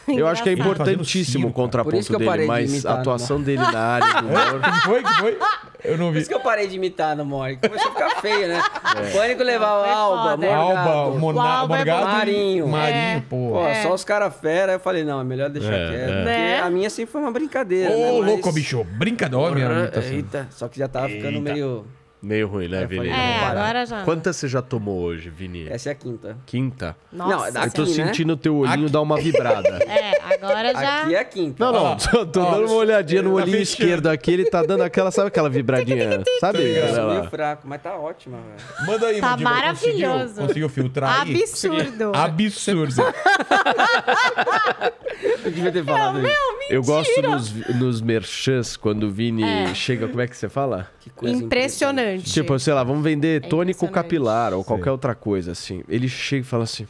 S5: eu acho que é importantíssimo o contraponto dele, mas a atuação
S3: né? dele na área do humor.
S4: Foi, foi. Eu não vi. Por isso que eu parei de imitar no Mori? Começou a ficar feio, né? É. O Pânico levava o Alba, foda, Morgado. Alba, é Mona... É Morgado. Marinho. Marinho, é. pô. só os caras fera. Eu falei, não, é melhor deixar quieto. Né? a minha sempre foi uma brincadeira. Ô, né? Mas... louco, bicho.
S3: Brincadeira. Porra, uhum. assim. Eita, só que já tava ficando meio... Meio ruim, né, é, Vini? é, agora já. Quantas você já tomou hoje, Vini? Essa é a quinta. Quinta? Nossa, não, é Eu tô né? sentindo o né? teu olhinho aqui. dar uma vibrada.
S6: É, agora
S4: já. Aqui
S3: é a quinta. Não, não, tô, tô ó, dando uma olhadinha no tá olhinho esquerdo aqui, ele tá dando aquela, sabe aquela vibradinha? sabe? Tá meio
S4: fraco, mas tá ótima,
S1: velho. Manda aí, Tá maravilhoso. Conseguiu,
S3: conseguiu filtrar Absurdo. Aí? Absurdo. eu devia ter falado meu,
S1: Eu gosto nos,
S3: nos merchans, quando o Vini é. chega, como é que você fala? Que coisa
S5: impressionante. impressionante. Tipo,
S3: sei lá, vamos vender é tônico capilar ou qualquer Sim. outra coisa, assim. Ele chega e fala assim.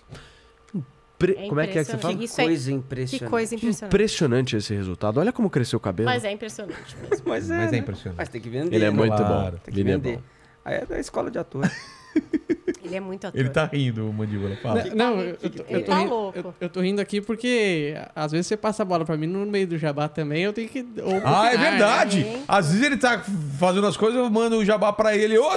S3: Pre...
S5: É como é que é que você fala? Que coisa é... impressionante. Que coisa impressionante.
S3: Impressionante esse resultado. Olha como cresceu o cabelo. Mas
S5: é impressionante mesmo. Mas
S4: é, Mas é né? impressionante. Mas tem que vender. Ele é muito né? claro. bom. Tem que Ele é vender. É bom. Aí é da escola de
S2: ator.
S5: Ele é muito ator. Ele tá
S3: rindo, o mandíbula. Fala.
S5: Não, tá não eu, eu, tô, eu, tô tá rindo, eu,
S2: eu, tô rindo aqui porque às vezes você passa a bola pra mim no meio do jabá também, eu tenho que. ah, é verdade! Né?
S1: Às vezes ele tá fazendo as coisas, eu mando o jabá pra ele. Oh,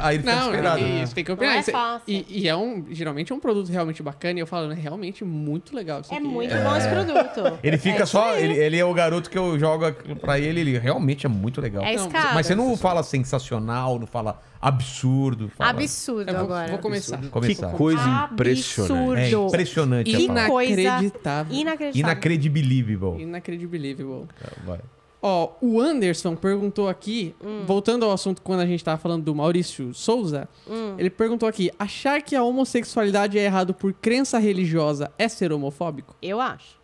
S1: Aí ele fica não, desesperado. Não, é isso, tem que
S2: opinar. Não é, é fácil. E, e, é um, geralmente é um produto realmente bacana e eu falo, é realmente muito legal isso É aqui. muito é. bom esse é. produto.
S1: Ele fica é só. Ele, ele, é o garoto que eu jogo pra ele, ele realmente é muito legal. É escada. Mas você não fala sensacional, não fala absurdo.
S5: Fala... Absurdo absurdo vou, agora. Vou começar. começar. Que coisa absurdo. impressionante. É
S1: impressionante.
S5: Inacreditável. Inacreditável.
S2: Inacredibilível. Inacredibilível. Ó, o Anderson perguntou aqui, hum. voltando ao assunto quando a gente tava falando do Maurício Souza, hum. ele perguntou aqui: achar que a homossexualidade é errado por crença religiosa é ser homofóbico?
S5: Eu acho.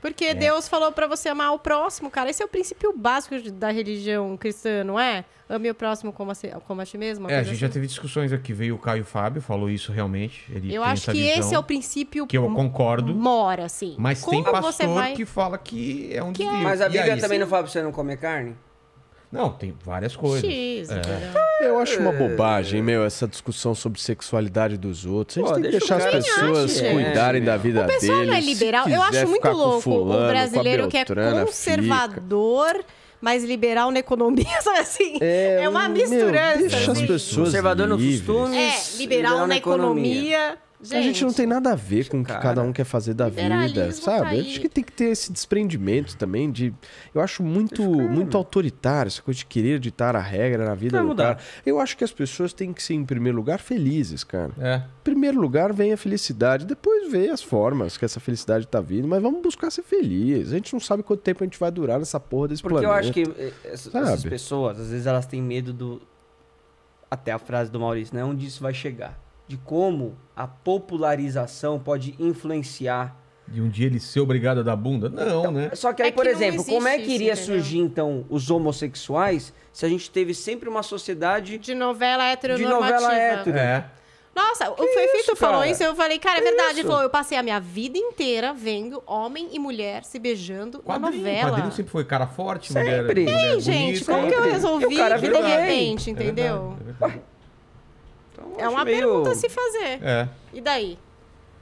S5: Porque é. Deus falou para você amar o próximo, cara. Esse é o princípio básico da religião cristã, não é? Ame o próximo como a, si, como a ti mesmo. É, a gente assim. já
S1: teve discussões aqui. Veio o Caio Fábio, falou isso realmente. Ele eu acho que esse é o
S5: princípio que eu concordo. Mora, sim. Mas como tem pastor vai... que fala que é um que desvio. É. Mas a Bíblia também
S1: sim. não
S4: fala pra você não comer carne?
S3: Não, tem várias coisas. X, é. Eu acho uma bobagem, meu, essa discussão sobre sexualidade dos outros. A gente Pô, tem que deixar as pessoas acha, cuidarem é, da vida deles. O pessoal deles. não é liberal. Eu acho muito louco fulano, o brasileiro que é conservador.
S5: Fica mais liberal na economia, sabe assim? É, é uma misturança. deixa assim. as pessoas Conservador livres. no costume. É, liberal, liberal na, na, economia. economia. Gente, a gente não tem nada a
S3: ver com o que cada um quer fazer da vida, tá sabe? Tá acho que tem que ter esse desprendimento também de... Eu acho muito muito autoritário essa coisa de querer ditar a regra na vida do cara. Eu acho que as pessoas têm que ser, em primeiro lugar, felizes, cara. É. Em primeiro lugar vem a felicidade, depois vem as formas que essa felicidade tá vindo, mas vamos buscar ser feliz. A gente não sabe quanto tempo a gente vai durar nessa porra desse Porque planeta. Porque eu acho que
S4: eh, essas pessoas, às vezes elas têm medo do... Até a
S1: frase do Maurício, né? Onde isso vai chegar?
S4: de como a popularização pode
S1: influenciar. De um dia ele ser obrigado a dar bunda? Não, então, né? Só que aí, é que por exemplo, como é que iria isso,
S4: surgir, então, os homossexuais se a gente teve sempre uma sociedade. De novela
S5: heteronormativa. De novela hétero. É. Nossa, que o Fefito falou isso, eu falei, cara, é que verdade. Ele falou, eu passei a minha vida inteira vendo homem e mulher se beijando quadrinho, na novela. Quadrinho
S1: sempre foi cara forte, sempre. mulher. Sempre. gente, bonita, como que eu resolvi que de repente, é entendeu?
S5: É verdade, é verdade é uma meio... pergunta a se fazer. É. E daí?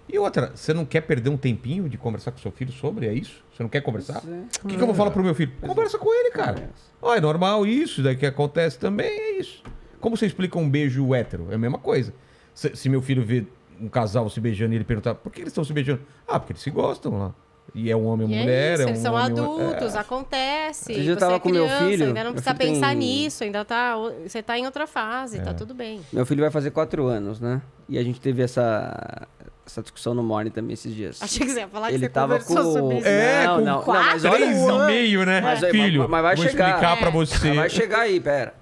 S5: E
S1: outra, você não quer perder um tempinho de conversar com seu filho sobre? É isso? Você não quer conversar? É. O que, que eu vou falar pro meu filho? É. Conversa com ele, cara. Ó, é normal isso, daí que acontece também, é isso. Como você explica um beijo hétero? É a mesma coisa. Se, se meu filho vê um casal se beijando e ele perguntar, por que eles estão se beijando? Ah, porque eles se gostam lá. E é um homem e é mulher, é, isso, é um eles são homem, é adultos, é...
S5: acontece. Eu já é tava é com criança, meu filho. Ainda não precisa pensar tem... nisso, ainda tá. Você tá em outra fase, tá é. tá tudo bem.
S4: Meu filho vai fazer quatro anos, né? E a gente teve essa, essa discussão no Morning também esses dias. Achei que você ia falar que ele você tava com... sobre isso. É, não, com não, quatro, não, mas olha, três e meio, né? Mas, filho,
S3: mas vai vou chegar. explicar é. pra você. Mas vai
S4: chegar aí, pera.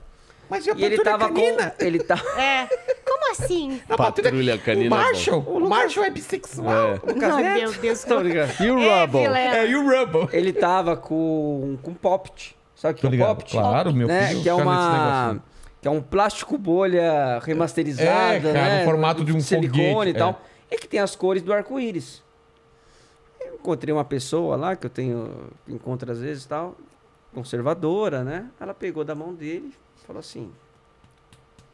S4: Mas e a e ele tava canina? Com, ele tá...
S5: É. Como assim?
S3: A patrulha canina. O Marshall? O
S5: Marshall é bissexual? É. Ai, é? meu Deus. Tô ligado. E o é, Rubble? É, e
S4: o Rubble. Ele tava com, com Poppet. Sabe o que é Poppet? Claro, meu né? filho. Que é uma... Que é um plástico bolha remasterizada, é, cara, né? no formato de um silicone foguete, e é. tal. É. que tem as cores do arco-íris. Eu encontrei uma pessoa lá que eu tenho encontro às vezes, tal, conservadora, né? Ela pegou da mão dele, falou assim: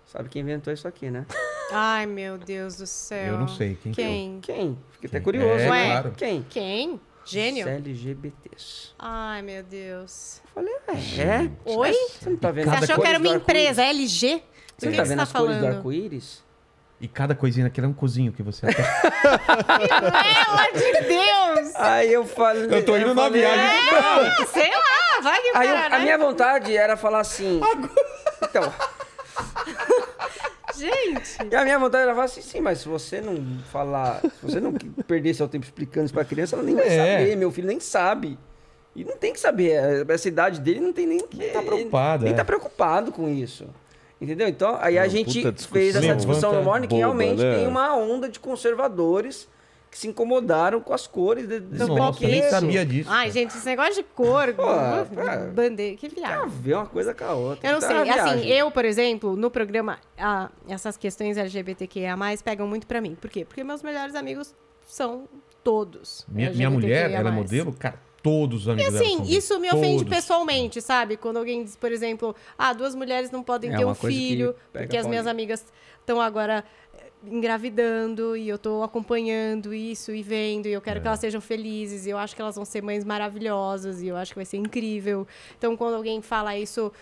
S4: Sabe quem inventou isso aqui, né?
S5: Ai, meu Deus do céu. Eu não sei quem. Quem? Quem?
S4: Fiquei quem? até curioso. É, né? claro. Quem? Quem? Gênio? Os LGBTs.
S5: Ai, meu Deus. Eu falei, ah, é? Oi? Você não tá vendo? Você achou que era uma empresa, LG? Do você que, tá que vendo você tá as falando? cores do
S1: arco-íris? E cada coisinha aqui é um cozinho que você Pelo
S5: amor
S4: de Deus! Aí eu falei... Eu tô indo eu falei, viagem. É, sei lá vai que eu- a né? minha vontade era falar assim. Então. Gente, E a minha vontade era falar assim, sim, mas se você não falar, se você não perder seu tempo explicando isso pra criança, ela nem vai é. saber, meu filho nem sabe. E não tem que saber, é, essa idade dele não tem nem que... Nem tá
S1: preocupado, Nem tá é. tá
S4: preocupado com isso. Entendeu? Então, aí a gente fez essa discussão no Levanta Morning que realmente né? tem uma onda de conservadores que se
S5: incomodaram
S4: com as cores de, de Nossa, eu nem sabia disso.
S5: Ai, gente, esse negócio de cor, Pô, bandeira, que viagem. Tem a
S4: ver uma coisa com a outra. Eu não então sei, é assim, eu,
S5: por exemplo, no programa, essas questões LGBTQIA+, pegam muito pra mim. Por quê? Porque meus melhores amigos são todos. Minha, minha mulher, ela é modelo,
S1: cara, todos os amigos e assim, isso me ofende todos.
S5: pessoalmente, sabe? Quando alguém diz, por exemplo, ah, duas mulheres não podem é ter um filho, porque as minhas amigas estão agora engravidando e eu estou acompanhando isso e vendo e eu quero é. que elas sejam felizes e eu acho que elas vão ser mães maravilhosas e eu acho que vai ser incrível. Então quando alguém fala isso,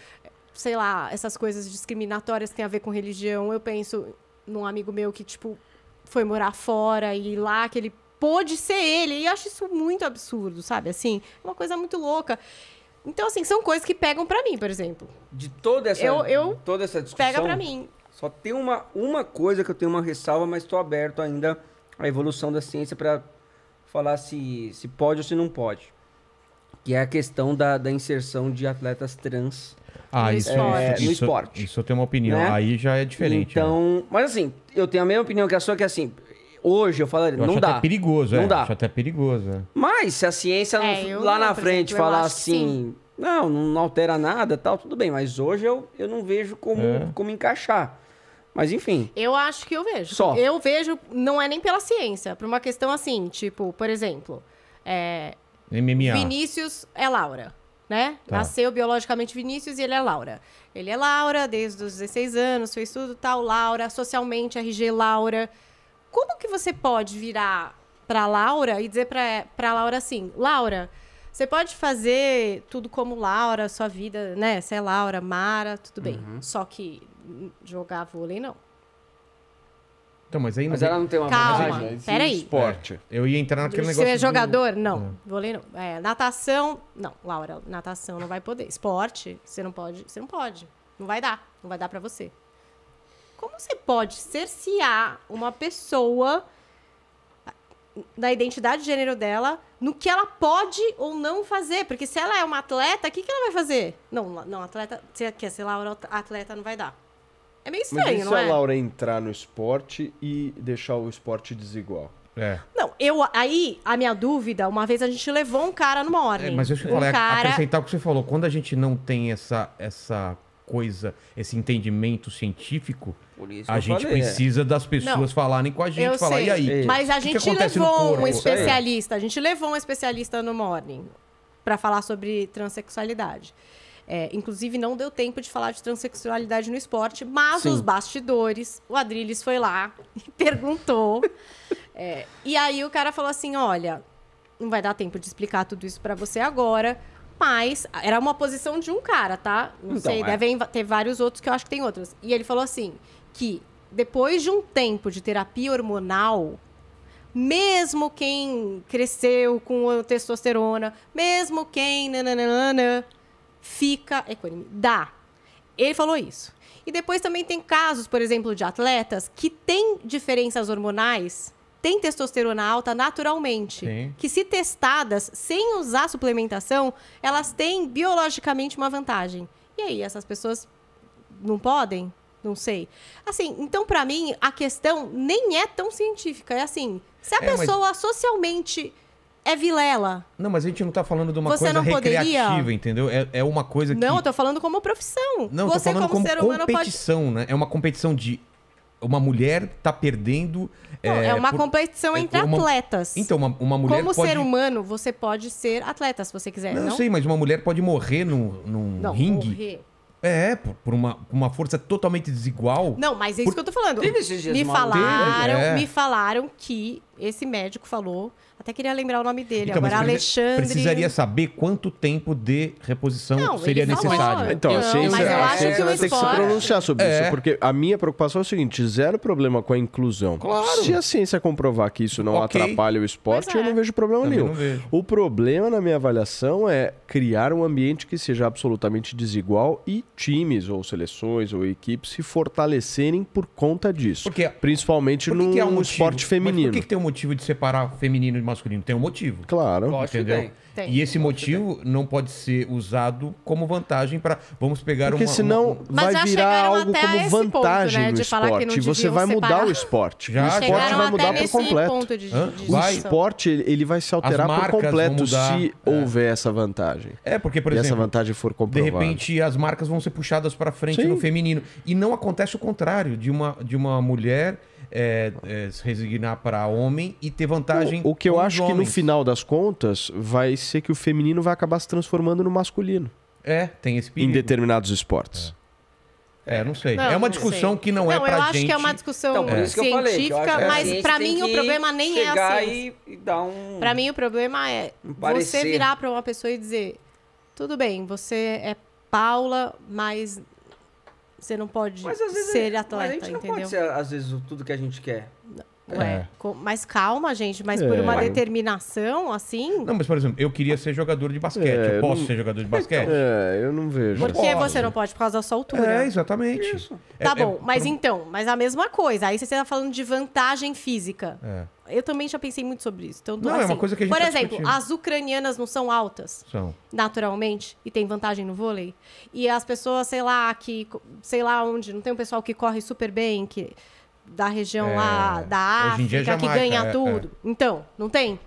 S5: sei lá, essas coisas discriminatórias que tem a ver com religião, eu penso num amigo meu que tipo foi morar fora e lá que ele pôde ser ele e eu acho isso muito absurdo, sabe? Assim, uma coisa muito louca. Então, assim, são coisas que pegam para mim, por exemplo. De toda essa, eu, eu
S4: toda essa discussão. Pega para mim. Só tem uma, uma coisa que eu tenho uma ressalva, mas estou aberto ainda à evolução da ciência para falar se, se pode ou se não pode. Que é a questão da, da inserção
S1: de atletas trans ah, isso, é, isso, no esporte. Isso, eu tenho uma opinião, né? aí já é diferente. Né? Então, né?
S4: mas assim, eu tenho a mesma opinião que a sua, que é assim, hoje eu falaria, eu não dá. perigoso, é, não é. dá. Acho
S1: até perigoso. É.
S4: Mas se a ciência é, não, lá na frente exemplo, falar assim, não, não altera nada, tal, tudo bem. Mas hoje eu, eu não vejo como, é. como encaixar.
S1: Mas enfim.
S5: Eu acho que eu vejo. Só. Eu vejo, não é nem pela ciência, por uma questão assim, tipo, por exemplo, é... MMA. Vinícius é Laura, né? Tá. Nasceu biologicamente Vinícius e ele é Laura. Ele é Laura desde os 16 anos, fez tudo tal, Laura, socialmente RG Laura. Como que você pode virar para Laura e dizer para para Laura assim: "Laura, você pode fazer tudo como Laura, sua vida, né? Você é Laura, Mara, tudo bem. Uhum. Só que jogar vôlei, não.
S1: Então, mas aí mas não... ela não tem uma Calma, vantagem. Né? peraí. É esporte. É. Eu ia entrar naquele negócio. Você é jogador? Do... Não. não. É.
S5: Vôlei não. É, natação. Não, Laura, natação não vai poder. Esporte, você não pode. Você não pode. Não vai dar. Não vai dar para você. Como você pode cercear uma pessoa da identidade de gênero dela no que ela pode ou não fazer? Porque se ela é uma atleta, o que, que ela vai fazer? Não, não, atleta. Você quer ser Laura, atleta não vai dar. É meio estranho, não é? se a Laura
S3: entrar no esporte e deixar o esporte desigual? É.
S5: Não, eu aí a minha dúvida, uma vez a gente levou um cara numa morning. É, mas eu um falar, é, cara...
S3: acrescentar o que você falou,
S1: quando a gente não tem essa essa coisa, esse entendimento científico, a gente falei, é. precisa é. das pessoas não, falarem com a gente, falar sei, e aí. É. Mas a gente levou um especialista,
S5: a gente levou um especialista numa ordem para falar sobre transexualidade. É, inclusive, não deu tempo de falar de transexualidade no esporte, mas Sim. os bastidores, o Adrilles foi lá e perguntou. é, e aí o cara falou assim: olha, não vai dar tempo de explicar tudo isso para você agora. Mas era uma posição de um cara, tá? Não então, sei, é. devem ter vários outros que eu acho que tem outras. E ele falou assim: que depois de um tempo de terapia hormonal, mesmo quem cresceu com testosterona, mesmo quem nananana, fica equânime. Dá. Ele falou isso. E depois também tem casos, por exemplo, de atletas que têm diferenças hormonais, têm testosterona alta naturalmente, Sim. que se testadas sem usar suplementação, elas têm biologicamente uma vantagem. E aí, essas pessoas não podem? Não sei. Assim, então para mim a questão nem é tão científica, é assim, se a é, pessoa mas... socialmente é vilela. Não, mas a gente não tá falando de uma você coisa recreativa, poderia?
S1: entendeu? É, é uma coisa que... Não, eu
S5: tô falando como profissão. Não, você tô falando como, como competição,
S1: pode... né? É uma competição de... Uma mulher tá perdendo... Não, é, é, uma por... competição é, entre é uma... atletas. Então, uma, uma mulher Como pode... ser
S5: humano, você pode ser atleta, se você quiser, não? não? sei,
S1: mas uma mulher pode morrer num, num não, ringue... Morrer. É, por, uma, uma força totalmente desigual.
S5: Não, mas é isso por... que eu tô falando. me falaram, é. me falaram que esse médico falou, até queria lembrar o nome dele, então, agora Alexandre. Precisaria
S1: saber quanto tempo de reposição não,
S5: seria necessário. Então, não, a ciência, mas eu a ciência vai ter que se pronunciar sobre é. isso,
S1: porque
S3: a minha preocupação é o seguinte: zero problema com a inclusão. Claro. Se a ciência comprovar que isso não okay. atrapalha o esporte, é. eu não é. vejo problema Também nenhum. O problema, na minha avaliação, é criar um ambiente que seja absolutamente desigual e times, ou seleções, ou equipes se fortalecerem por conta disso. Porque, Principalmente porque é um esporte feminino. Mas por que, que
S1: tem um motivo de separar feminino e masculino. Tem um motivo. Claro. Lógico entendeu? Tem. E esse motivo não pode ser usado como vantagem para vamos pegar Porque uma, senão uma... vai virar algo como vantagem ponto, né? no esporte. Você vai mudar separar. o esporte. Já, o esporte vai mudar por completo. De, de o esporte
S3: ele vai se alterar por completo se é. houver essa vantagem. É porque por e exemplo, essa vantagem for comprovada. De
S1: repente as marcas vão ser puxadas para frente Sim. no feminino e não acontece o contrário de uma de uma mulher é, é, se resignar para homem e ter vantagem.
S3: O, o que eu acho homens. que no final das contas vai ser que o feminino vai acabar se transformando no masculino. É, tem esse perigo. Em determinados esportes. É. É, não sei. Não, é uma discussão não que não, não é pra gente... Não, eu acho que é uma discussão então, é. científica, falei, mas
S5: para mim o problema nem é assim. E dar um... Pra mim o problema é você virar para uma pessoa e dizer tudo bem, você é Paula, mas você não pode ser atleta, é, Mas a gente não pode
S4: ser, às vezes, tudo que a gente quer. É. Ué, é.
S5: mas calma, gente, mas é. por uma determinação assim.
S1: Não, mas por exemplo, eu queria ser jogador de basquete. É, eu posso ser jogador de basquete? É, eu não vejo. Por que você
S5: não pode por causa da sua altura? É, exatamente. Isso. É, tá é bom, mas então, mas a mesma coisa. Aí você está falando de vantagem física. Eu também já pensei muito sobre isso. Então, não, assim, é uma assim, coisa que a gente Por tá exemplo, as ucranianas não são altas? São. Naturalmente, e tem vantagem no vôlei. E as pessoas, sei lá, que. sei lá onde, não tem um pessoal que corre super bem, que da região é, lá da África que ganha é, tudo. É. Então, não tem?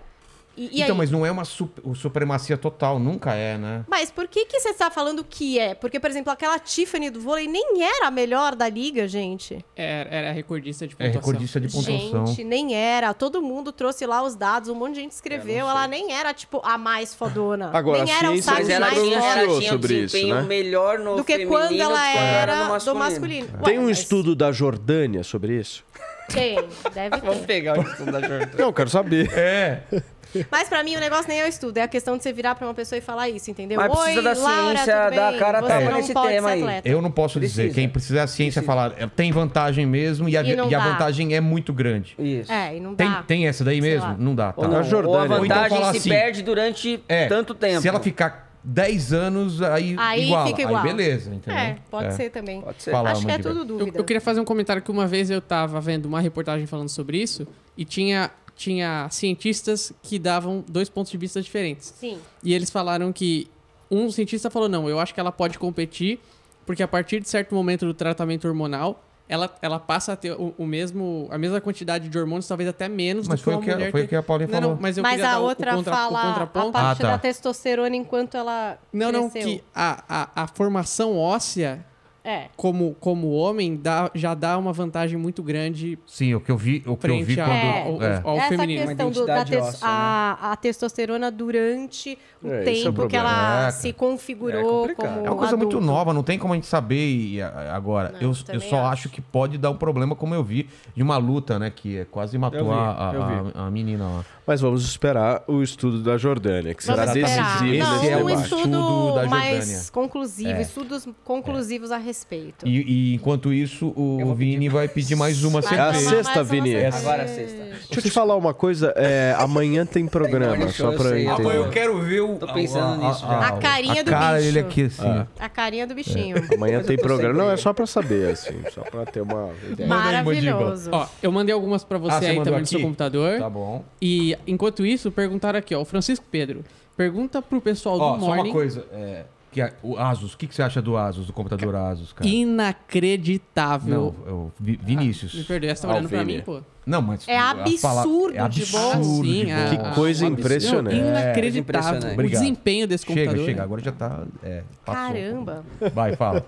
S5: E, e então, aí? mas não
S1: é uma super, supremacia total, nunca é, né?
S5: Mas por que, que você está falando que é? Porque, por exemplo, aquela Tiffany do vôlei nem era a melhor da liga, gente.
S2: Era, era recordista de é pontuação. É recordista de pontuação. Gente,
S5: nem era. Todo mundo trouxe lá os dados, um monte de gente escreveu. Ela nem era, tipo, a mais fodona. Agora, nem era o saque mais ela tinha, ela tinha sobre
S3: isso, né?
S4: melhor no Do que feminino, quando ela era, masculino. do masculino.
S5: É. Ué, Tem
S3: um mas... estudo da Jordânia sobre isso?
S5: Tem, deve ter. Vamos
S4: pegar o estudo da Jordânia.
S3: Não, quero saber. É.
S5: Mas para mim o negócio nem é o estudo, é a questão de você virar para uma pessoa e falar isso, entendeu? Mas precisa Oi, da Laura, ciência, da
S1: cara você tapa nesse
S6: tema
S5: aí.
S1: Eu não posso precisa. dizer, quem precisa da é ciência precisa. falar, é, tem vantagem mesmo e a, e e a vantagem é muito grande. Isso. É, e não dá. Tem, tem essa daí Sei mesmo? Lá. Não dá, tá. Ou, não, ou a então vantagem se assim, perde
S4: durante é, tanto tempo. Se ela
S1: ficar 10 anos, aí,
S2: aí fica igual. Aí beleza, é, entendeu? É, pode é. ser
S5: também. Pode ser. Acho que é tudo
S2: dúvida. Eu, eu, queria fazer um comentário que uma vez eu tava vendo uma reportagem falando sobre isso e tinha tinha cientistas que davam dois pontos de vista diferentes. Sim. E eles falaram que um cientista falou: não, eu acho que ela pode competir, porque a partir de certo momento do tratamento hormonal, ela, ela passa a ter o, o, mesmo, a mesma quantidade de hormônios, talvez até menos mas do que uma o Mas Foi o que a Paulinha falou. Não, não, mas, mas a outra o, contra, fala a parte ah, tá. da
S5: testosterona enquanto ela Não, cresceu. não, que
S2: a, a, a formação óssea é. Como, como homem, dá, já dá uma vantagem muito grande. Sim, o que eu vi, o que eu vi quando. É. Ao, é. ao, Essa questão do, da te óssea, né?
S5: a, né? a, testosterona durante o é, é tempo que ela é, se é configurou. É, como é uma coisa adulto.
S1: muito nova, não tem como a gente saber agora. Não, eu, eu só acho. acho. que pode dar um problema, como eu vi, de uma luta, né? Que quase matou vi, a,
S3: a, a, menina lá. Mas vamos esperar o estudo da Jordânia, que vamos será decisivo.
S1: Esse é um estudo, estudo
S5: mais conclusivo, estudos conclusivos a respeito respeito.
S1: E, e enquanto isso, o Vini vai pedir mais uma vai cerveja. É a sexta, Vini. É Agora é a sexta.
S3: Deixa eu te falar uma coisa. É, amanhã tem programa, tem só pra eu entender. Amanhã eu quero
S4: ver o... Tô pensando nisso.
S5: A, a, a carinha a do cara, bicho. ele aqui, assim. Ah. A carinha do é. bichinho. É. Amanhã tem programa. Não,
S3: é só pra saber, assim. Só pra ter uma ideia.
S2: Maravilhoso. Ó, eu mandei algumas pra você ah, aí você também aqui? no seu computador. Tá bom. E enquanto isso, perguntaram aqui, ó. O Francisco Pedro. Pergunta pro pessoal do Morning... Ó, só uma coisa. É...
S1: Que o Asus, o que, que você acha do Asus, do computador Asus, cara?
S2: Inacreditável.
S1: Não, eu, Vinícius. Ah, me perdoe, você tá olhando pra mim, pô. Não, mas é absurdo, é absurdo de bom. É. Que coisa impressionante. É, inacreditável. o desempenho desse computador. Chega, chega. Né? Agora já tá... É,
S5: Caramba. Vai, fala.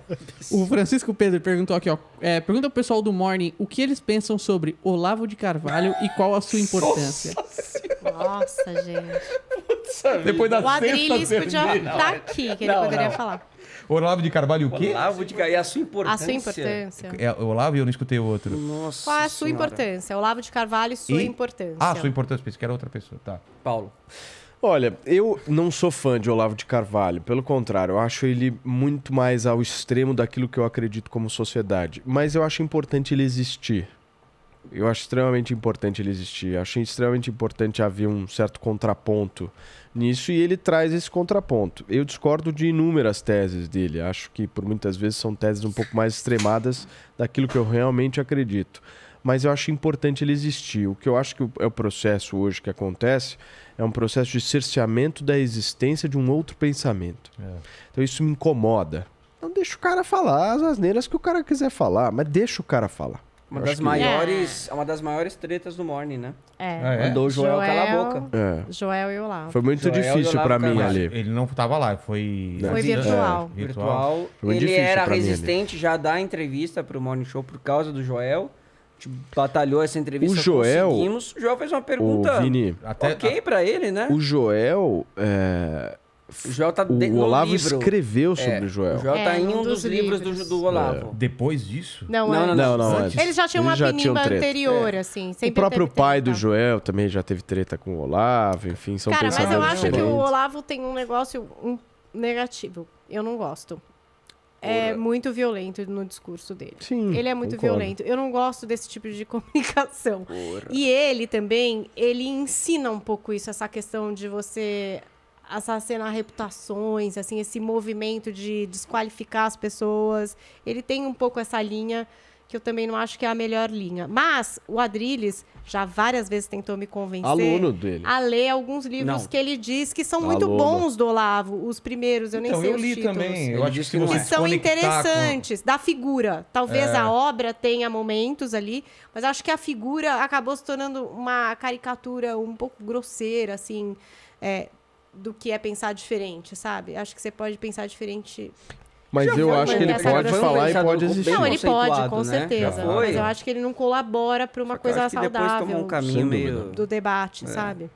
S2: o Francisco Pedro perguntou aqui, ó. É, pergunta pro pessoal do Morning o que eles pensam sobre Olavo de Carvalho e qual a sua importância.
S5: Nossa, gente. Depois da o Adriles podia estar tá aqui, que ele poderia não. falar.
S1: Olavo de Carvalho o quê? Olavo de Carvalho. E a sua importância. A sua importância. É, Olavo e eu não escutei o outro. Nossa Qual é a sua senhora.
S5: importância? Olavo de Carvalho e sua importância. Ah, sua
S1: importância. Pensei que era outra pessoa. Tá. Paulo.
S3: Olha, eu não sou fã de Olavo de Carvalho, pelo contrário, eu acho ele muito mais ao extremo daquilo que eu acredito como sociedade. Mas eu acho importante ele existir, eu acho extremamente importante ele existir. Acho achei extremamente importante haver um certo contraponto nisso e ele traz esse contraponto. Eu discordo de inúmeras teses dele. Acho que por muitas vezes são teses um pouco mais extremadas daquilo que eu realmente acredito. Mas eu acho importante ele existir. O que eu acho que é o processo hoje que acontece é um processo de cerceamento da existência de um outro pensamento. É. Então isso me incomoda. Então deixa o cara falar as asneiras que o cara quiser falar, mas deixa o cara falar. Uma das
S4: maiores, é. é. uma das maiores tretas do Morning, né? É. Ah, é? Mandou o Joel, Joel calar a boca. É.
S1: Joel e o Olavo. Foi muito Joel difícil para mim ali. Ele não tava lá, foi né? Foi virtual. É, virtual. virtual. Ele era resistente
S4: já da entrevista pro Morning Show por causa do Joel. A tipo, gente batalhou essa entrevista, o Joel, conseguimos. O Joel fez uma pergunta o Vini, ok a... para ele, né? O
S3: Joel, é Joel tá de... o Olavo escreveu sobre é, o Joel. O Joel tá é, tá
S4: em um, dos, dos, livros, livros do, do, Olavo.
S3: É. Depois disso? Não, não, não. não, não Eles já tinham uma já anterior, é. assim. o próprio pai do Joel também já teve treta com o Olavo, enfim, são Cara, mas eu acho diferentes. que o
S5: Olavo tem um negócio negativo. Eu não gosto. É muito violento no discurso dele. Sim, ele é muito concordo. violento. Eu não gosto desse tipo de comunicação. Porra. E ele também, ele ensina um pouco isso, essa questão de você assassinar reputações, assim, esse movimento de desqualificar as pessoas. Ele tem um pouco essa linha que eu também não acho que é a melhor linha. Mas o Adrilles já várias vezes tentou me convencer Aluno dele. a ler alguns livros não. que ele diz que são Aluno. Tá muito bons do Olavo, os primeiros, eu nem então, sei eu os li títulos. Também. Eu
S1: acho que, que é é são interessantes,
S5: com... da figura. Talvez é. a obra tenha momentos ali, mas acho que a figura acabou se tornando uma caricatura um pouco grosseira, assim. É, do que é pensar diferente, sabe? Acho que você pode pensar diferente. Mas eu acho que ele pode falar e pode existir. Não, ele pode, com né? certeza. Mas eu acho que ele não colabora para uma Só coisa saudável um caminho meio... do debate, é. sabe?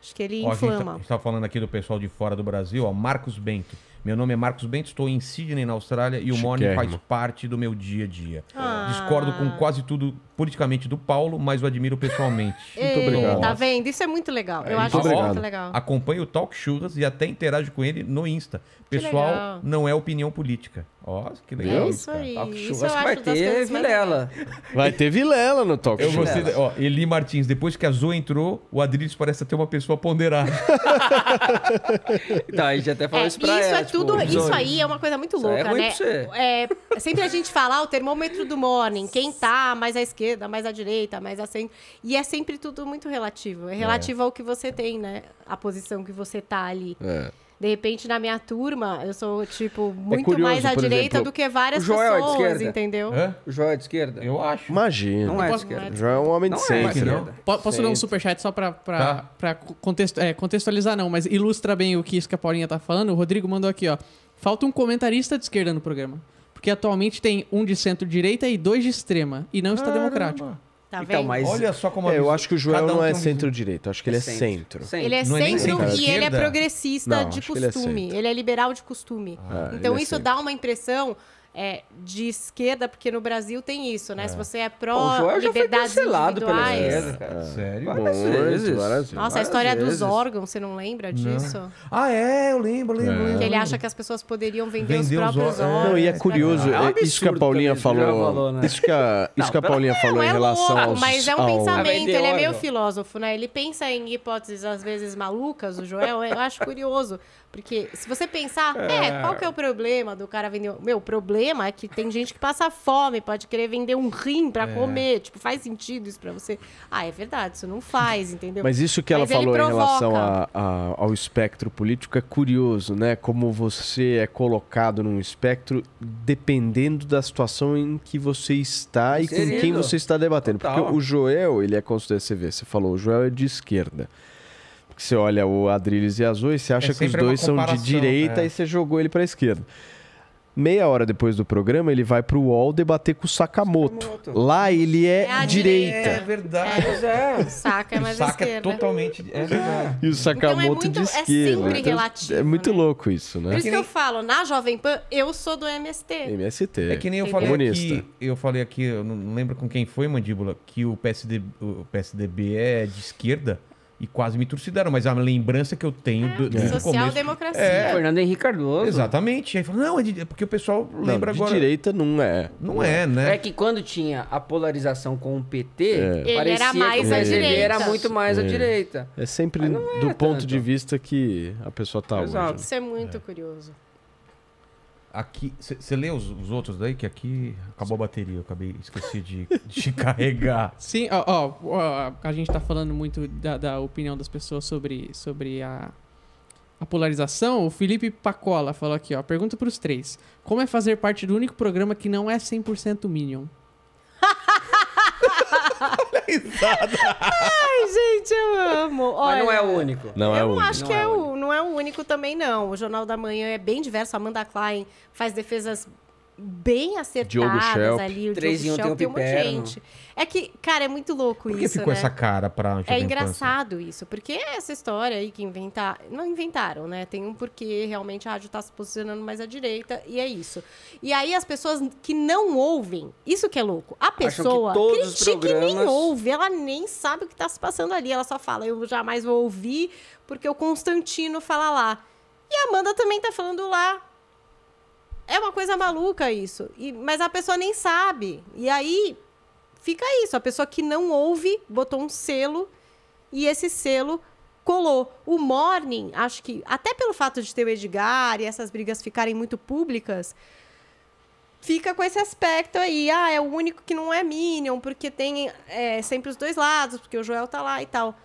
S5: Acho que ele ó, tá- inflama. A gente
S1: está tá falando aqui do pessoal de fora do Brasil, ó, Marcos Bento. Meu nome é Marcos Bento, estou em Sydney, na Austrália, e o Morning faz parte do meu dia a dia. Ah. Discordo com quase tudo politicamente do Paulo, mas o admiro pessoalmente. muito obrigado. Tá
S5: vendo? Isso é muito legal. É, Eu acho muito legal.
S1: Acompanho o Talk Churras e até interajo com ele no Insta. Pessoal, não é opinião política. Ó, que legal. É isso cara. aí. Talk show. Isso Acho que
S4: vai ter Vilela.
S1: Vai ter Vilela no talk eu show. Gostei, ó, Eli Martins, depois que a Zoe entrou, o Adriles parece ter uma pessoa ponderada. então, a gente até falou é, isso pra
S5: isso é ela. É tipo, tudo, isso aí é uma coisa muito é louca, é né? É, sempre a gente fala ah, o termômetro do morning, quem tá mais à esquerda, esquerda, mais à direita, mais à centro. E é sempre tudo muito relativo. É relativo é. ao que você tem, né? A posição que você tá ali. É. De repente, na minha turma, eu sou, tipo, é muito curioso, mais à direita exemplo, do que várias é pessoas, entendeu?
S4: Hã? O Joel é de esquerda? Eu acho.
S3: Imagina. Não, é não é de esquerda. Joel é um homem de centro. Não. Posso dar um
S2: superchat só pra, pra, tá. pra contexto, contextualizar, não, mas ilustra bem o que isso que a Paulinha tá falando. O Rodrigo mandou aqui, ó. Falta um comentarista de esquerda no programa. Porque atualmente tem um de centro-direita e dois de extrema. E não está Caramba. democrático. Tá então,
S3: mas Olha só como é, eu acho que o Joel um não é centro-direita, acho que ele é, é centro. centro. Ele é não é centro é e ele é progressista não, de costume.
S5: Ele é, ele é, liberal de costume. Ah, então é isso dá uma impressão é, de esquerda, porque no Brasil tem isso, né? É. Se você é pró Pô, liberdades individuais. Esquerda, é, cara.
S6: Sério? Várias vezes. Várias, Nossa, a história vezes.
S5: dos órgãos, você não lembra disso? Não. Ah, é, eu lembro, lembro. É. Que ele acha que as pessoas poderiam vender, vender os próprios os órgãos. Não, e é né? curioso, é um é
S3: isso que a Paulinha falou. falou né? Isso que a, não, que a Paulinha falou em é relação ao. aos. Mas é um ao... pensamento, ele é meio
S5: filósofo, né? Ele pensa em hipóteses às vezes malucas, o Joel, eu acho curioso. Porque se você pensar, é, qual que é o problema do cara vender. Meu, o problema problema é que tem gente que passa fome, pode querer vender um rim para é. comer. Tipo, faz sentido isso para você? Ah, é verdade, isso não faz, entendeu? Mas isso que ela Mas falou em relação a,
S3: a, ao espectro político é curioso, né? Como você é colocado num espectro dependendo da situação em que você está e com quem você está debatendo. Total. Porque o Joel, ele é considerado, você vê, você falou, o Joel é de esquerda. Porque você olha o Adriles e Azul e você acha é que os dois são de direita é. e você jogou ele para esquerda. Meia hora depois do programa, ele vai pro UOL debater com o Sakamoto. Sakamoto. Lá ele é, é direita. direita. É
S5: verdade. É. é. é mais o Saka é esquerda. é
S1: totalmente... É verdade.
S3: E o
S5: Sakamoto então é muito, de esquerda. É sempre então, É
S3: muito né? louco isso,
S1: né? Por isso que, nem... eu
S5: falo, na Jovem Pan, eu sou do MST. MST. É que nem eu falei Comunista. aqui,
S1: eu falei aqui, eu não lembro com quem foi, Mandíbula, que o, PSD o PSDB é de esquerda e quase me trucidaram, mas a lembrança que eu tenho é, do, do social democracia. É, Fernando Henrique Cardoso. Exatamente. Aí
S3: não, é, de, é porque o pessoal lembra não, de agora. direita é. não é. Não é, né? É
S4: que quando tinha a polarização
S3: com o PT, é. ele era mais à direita. Ele
S5: era muito mais à é. direita.
S3: É sempre é do ponto tanto. de vista que a pessoa está
S1: hoje. Né? Isso é muito curioso. Aqui, você lê os, os, outros daí? Que aqui acabou a bateria, eu acabei, esqueci de, de carregar.
S2: Sim, ó, ó, a gente tá falando muito da, da, opinião das pessoas sobre, sobre a, a polarização. O Felipe Pacola falou aqui, ó, pergunta pros três. Como é fazer parte do único programa que não é 100% Minion?
S5: risada. Ai, gente, eu amo. Olha, Mas
S4: não é o
S6: único. Não é eu é o
S4: único. acho não que é, é
S5: o, não é o único também, não. O Jornal da Manhã é bem diverso. Amanda Klein faz defesas bem acertadas ali. O Três Diogo tem um monte de né? gente. É que, cara, é muito louco Por que isso, ficou né? essa cara
S1: pra... É assim? engraçado
S5: isso, porque é essa história aí que inventaram. Não inventaram, né? Tem um porquê, realmente, a rádio tá se posicionando mais à direita, e é isso. E aí, as pessoas que não ouvem, isso que é louco. A pessoa critica programas... e nem ouve, ela nem sabe o que tá se passando ali. Ela só fala, eu jamais vou ouvir, porque o Constantino fala lá. E a Amanda também tá falando lá, é uma coisa maluca isso. E, mas a pessoa nem sabe. E aí fica isso. A pessoa que não ouve botou um selo e esse selo colou. O Morning, acho que até pelo fato de ter o Edgar e essas brigas ficarem muito públicas, fica com esse aspecto aí. Ah, é o único que não é Minion, porque tem é, sempre os dois lados, porque o Joel tá lá e tal.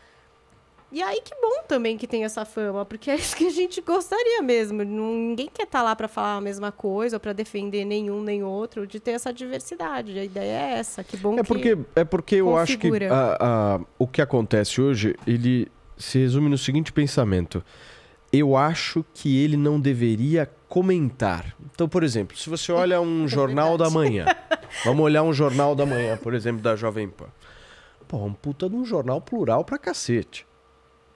S5: E aí que bom também que tem essa fama, porque é isso que a gente gostaria mesmo. Ninguém quer estar tá lá para falar a mesma coisa ou para defender nenhum nem outro, de ter essa diversidade. A ideia é essa. Que bom é porque,
S3: É porque configura. eu acho que a, a, o que acontece hoje, ele se resume no seguinte pensamento. Eu acho que ele não deveria comentar. Então, por exemplo, se você olha um é jornal da manhã, vamos olhar um jornal da manhã, por exemplo, da Jovem Pan. Pô, um puta de um jornal plural pra cacete.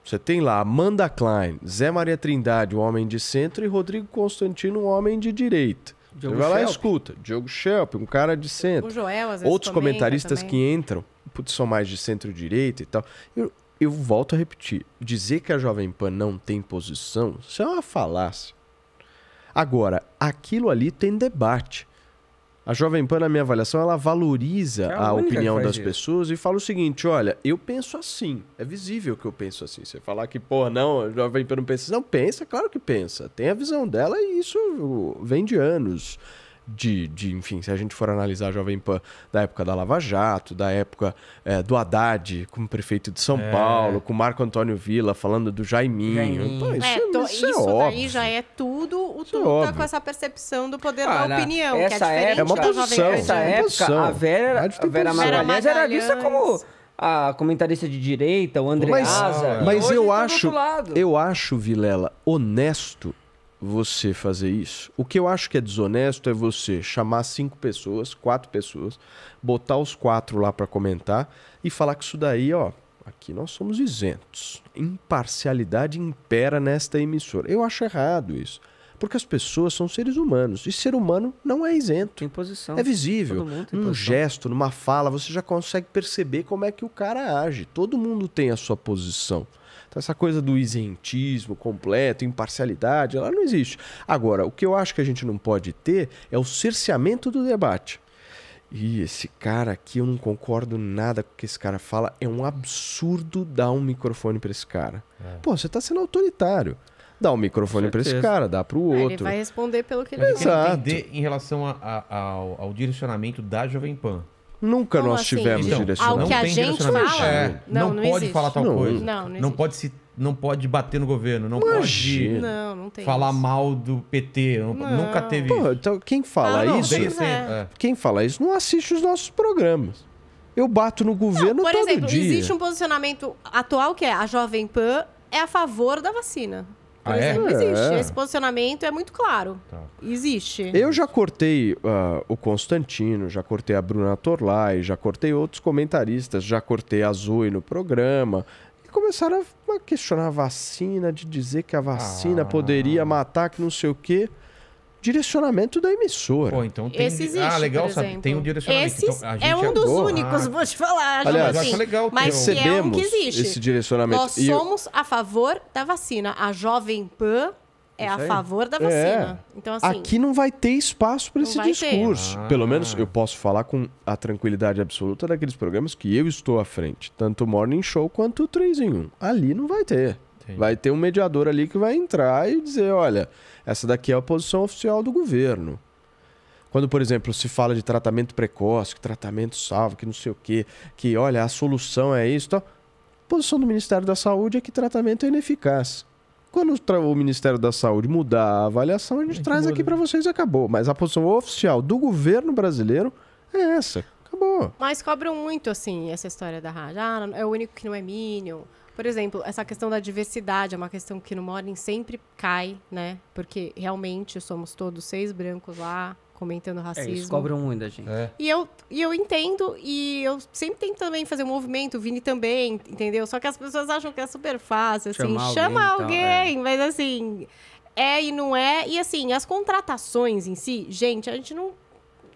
S3: Você tem lá Amanda Klein, Zé Maria Trindade, um homem de centro, e Rodrigo Constantino, um homem de direita. Diogo Você vai lá e escuta. Diogo Schelp, um cara de centro. O
S5: Joel, às vezes, Outros né, comentaristas também. que
S3: entram, putz, são mais de centro-direita e tal. Eu, eu volto a repetir. Dizer que a Jovem Pan não tem posição, isso é uma falácia. Agora, aquilo ali tem debate. A Jovem Pan, na minha avaliação, ela valoriza é a, a opinião das isso. pessoas e fala o seguinte: olha, eu penso assim. É visível que eu penso assim. Você falar que, pô, não, a Jovem Pan não pensa. Assim. Não, pensa, claro que pensa. Tem a visão dela e isso vem de anos de, de, enfim, se a gente for analisar a Jovem Pan da época da Lava Jato, da época é, do Haddad como prefeito de São é. Paulo, com Marco Antônio Vila falando do Jaiminho. Jaiminho. Então, é, é isso, é, isso, isso daí
S5: já é tudo, o isso é tudo tá com essa percepção do poder ah, da opinião, essa que é diferente época, é uma posição, Essa época, a
S3: Vera, a
S4: Vera Magalhães era vista como a comentarista de direita, o André mas, Mas eu tá acho,
S3: eu acho, Vilela, honesto você fazer isso. O que eu acho que é desonesto é você chamar cinco pessoas, quatro pessoas, botar os quatro lá para comentar e falar que isso daí, ó, aqui nós somos isentos. Imparcialidade impera nesta emissora. Eu acho errado isso. Porque as pessoas são seres humanos. E ser humano não é isento.
S4: Tem posição. É visível. tem posição.
S3: gesto, numa fala, você já consegue perceber como é que o cara age. Todo mundo tem a sua posição. Então, essa coisa do isentismo completo, imparcialidade, ela não existe. Agora, o que eu acho que a gente não pode ter é o cerceamento do debate. E esse cara aqui, eu não concordo nada com o que esse cara fala. É um absurdo dar um microfone para esse cara. É. Pô, você tá sendo autoritário. Dá um microfone para esse cara, dá para o
S1: outro. ele vai
S5: responder pelo que ele Exato. entender
S1: em relação a, a, ao, ao direcionamento da Jovem Pan. Nunca Como nós assim? tivemos então, direcionamento. Ao que a gente fala? É, não, não, não, pode falar tal não, coisa. Não, não pode se não
S3: pode bater no governo, não Imagina. pode não, não falar isso. mal do PT, não, nunca teve isso. Então quem fala ah, isso, né? é. quem fala isso não assiste os nossos programas. Eu bato no governo por todo exemplo, dia. Existe um
S5: posicionamento atual que é a Jovem Pan é a favor da vacina. Por ah, é? exemplo, é? existe. É. Esse posicionamento é muito claro. Tá. Existe. Eu
S3: já cortei uh, o Constantino, já cortei a Bruna Torlai, já cortei outros comentaristas, já cortei a Zoe no programa. E começaram a questionar a vacina, de dizer que a vacina ah. poderia matar, que não sei o quê direcionamento da emissora. Pô, então tem... Esse existe, Ah, legal, sabe? Tem um direcionamento. Esse então, é um é dos agora... únicos, ah. vou
S5: te falar. Aliás, assim, acho legal mas recebemos é um que existe. esse direcionamento. Nós e somos eu... a favor da vacina. A Jovem Pan é a favor da é. vacina. É. Então, assim, Aqui
S3: não vai ter espaço para esse discurso. Ah. Pelo menos eu posso falar com a tranquilidade absoluta daqueles programas que eu estou à frente. Tanto o Morning Show quanto o 3 em 1. Ali não vai ter. Entendi. Vai ter um mediador ali que vai entrar e dizer: olha, essa daqui é a posição oficial do governo. Quando, por exemplo, se fala de tratamento precoce, que tratamento salvo, que não sei o quê, que olha, a solução é isso, a posição do Ministério da Saúde é que tratamento é ineficaz. Quando o Ministério da Saúde mudar a avaliação, a gente é traz muda. aqui né? para vocês e acabou. Mas a posição oficial do governo brasileiro é essa. Acabou.
S5: Mas cobram muito, assim, essa história da rádio. Ah, é o único que não é mínimo por exemplo, essa questão da diversidade é uma questão que no Morning sempre cai, né? Porque realmente somos todos seis brancos lá, comentando racismo. É, eles cobram
S4: muito da gente. É.
S5: E, eu, e eu entendo, e eu sempre tento também fazer um movimento, o Vini também, entendeu? Só que as pessoas acham que é super fácil, assim, chama então, alguém, alguém mas assim, é e não é. E assim, as contratações em si, gente, a gente não,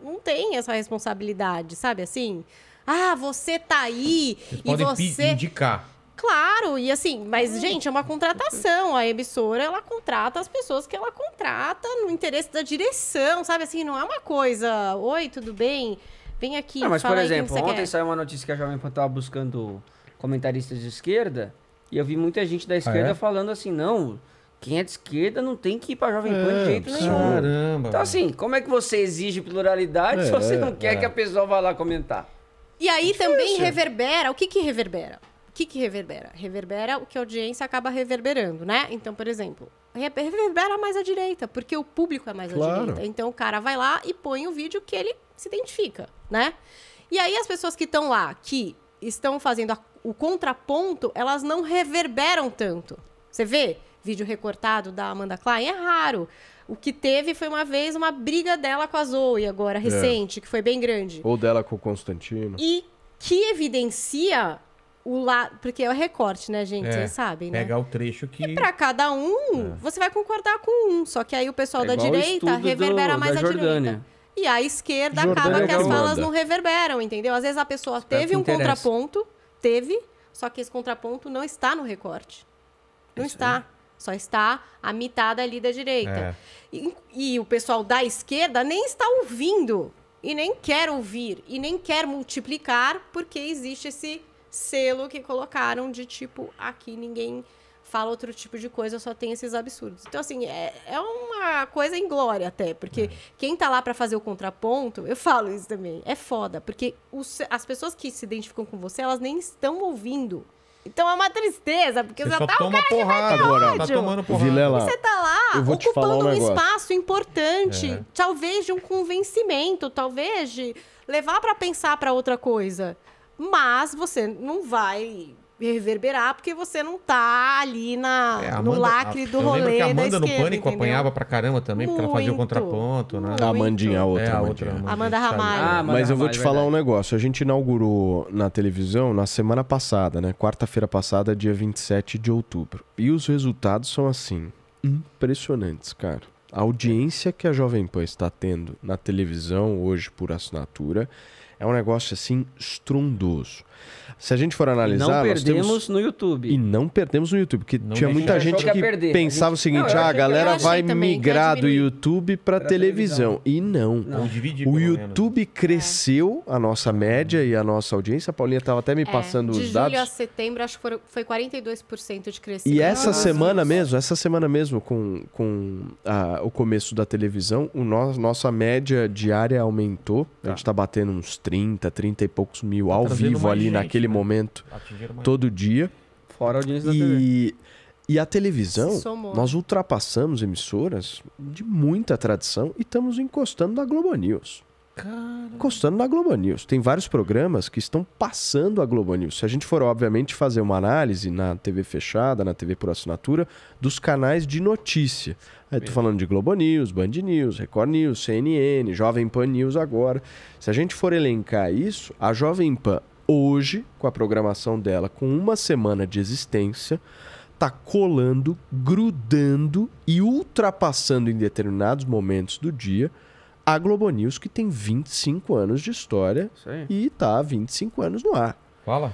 S5: não tem essa responsabilidade, sabe assim? Ah, você tá aí Vocês e podem você. Indicar. Claro, e assim, mas, hum. gente, é uma contratação. A emissora, ela contrata as pessoas que ela contrata no interesse da direção, sabe? Assim, não é uma coisa, oi, tudo bem? Vem aqui. Não, mas, por exemplo, ontem quer. saiu
S4: uma notícia que a Jovem Pan estava buscando comentaristas de esquerda, e eu vi muita gente da esquerda ah, é? falando assim, não, quem é de esquerda não tem que ir para Jovem Pan é, de jeito nenhum. Caramba. Então, assim, como é que você exige pluralidade é, se você não é, quer é. que a pessoa vá lá comentar?
S5: E aí é também reverbera, o que que reverbera? que, que reverbera? Reverbera o que a audiência acaba reverberando, né? Então, por exemplo, reverbera mais à direita, porque o público é mais claro. à direita. Então, o cara vai lá e põe o vídeo que ele se identifica, né? E aí, as pessoas que estão lá, que estão fazendo a, o contraponto, elas não reverberam tanto. Você vê vídeo recortado da Amanda Klein? É raro. O que teve foi uma vez uma briga dela com a Zoe, agora é. recente, é. que foi bem grande.
S3: Ou dela com o Constantino. E
S5: que evidencia o lado. Porque é o recorte, né, gente? É, Vocês sabem, né? Pegar
S3: o
S1: trecho que. E pra
S5: cada um, é. você vai concordar com um. Só que aí o pessoal é da direita reverbera do, mais a direita. E a esquerda Jordânia acaba é que as falas não reverberam, entendeu? Às vezes a pessoa Espero teve um interessa. contraponto, teve, só que esse contraponto não está no recorte. Não Isso está. Só está a mitada ali da direita. É. E, e o pessoal da esquerda nem está ouvindo. E nem quer ouvir. E nem quer multiplicar, porque existe esse selo que colocaram de tipo, aqui ninguém fala outro tipo de coisa, só tem esses absurdos. Então, assim, é, é uma coisa em glória até, porque é. quem tá lá para fazer o contraponto, eu falo isso também, é foda, porque os, as pessoas que se identificam com você, elas nem estão ouvindo. Então é uma tristeza, porque você, já tá toma um porrada, agora, tá tomando porrada. Vilela, você tá lá ocupando um, um espaço importante, é. talvez de um convencimento, talvez de levar para pensar para outra coisa mas você não vai reverberar porque você não tá ali na, é, Amanda, no lacre a, do rolê a Amanda da no Pânico entendeu? apanhava
S1: pra caramba também, muito, porque ela fazia o contraponto,
S3: né? A Amandinha, a outra. É, a outra Amanda,
S1: tá
S5: Amanda Ramalho. Ah,
S1: Amanda Mas eu vou te falar
S3: verdade. um negócio. A gente inaugurou na televisão na semana passada, né? Quarta-feira passada, dia 27 de outubro. E os resultados são assim, uhum. impressionantes, cara. A audiência que a Jovem Pan está tendo na televisão hoje por assinatura é um negócio assim estrondoso. Se a gente for analisar. Não perdemos temos... no YouTube. E não perdemos no YouTube, porque não tinha muita gente que, pensava gente... o seguinte: não, ah, a galera vai também, migrar do YouTube para televisão. televisão. E não. não. o YouTube menos. É. cresceu, a nossa média e a nossa audiência. A Paulinha estava até me é, passando os dados. De julho a
S5: setembro, acho que foi 42% de crescimento. E essa semana
S3: mesmo, essa semana mesmo, com, com a, o começo da televisão, o no, nossa média diária aumentou. Tá. A gente está batendo uns 30, 30 e poucos mil tá ao vivo ali gente. naquele naquele momento todo dia. Fora a audiência e... da TV. E a televisão, nós né? ultrapassamos emissoras de muita tradição e estamos encostando na Globo News. Encostando na Globo News. Tem vários programas que estão passando a Globo News. Se a gente for, obviamente, fazer uma análise na TV fechada, na TV por assinatura, dos canais de notícia. Aí tô falando de Globo News, Band News, Record News, CNN, Jovem Pan News agora. Se a gente for elencar isso, a Jovem Pan hoje, com a programação dela, com uma semana de existência, tá colando, grudando e ultrapassando em determinados momentos do dia a Globo News, que tem 25 anos de história e tá há 25 anos no ar. Fala.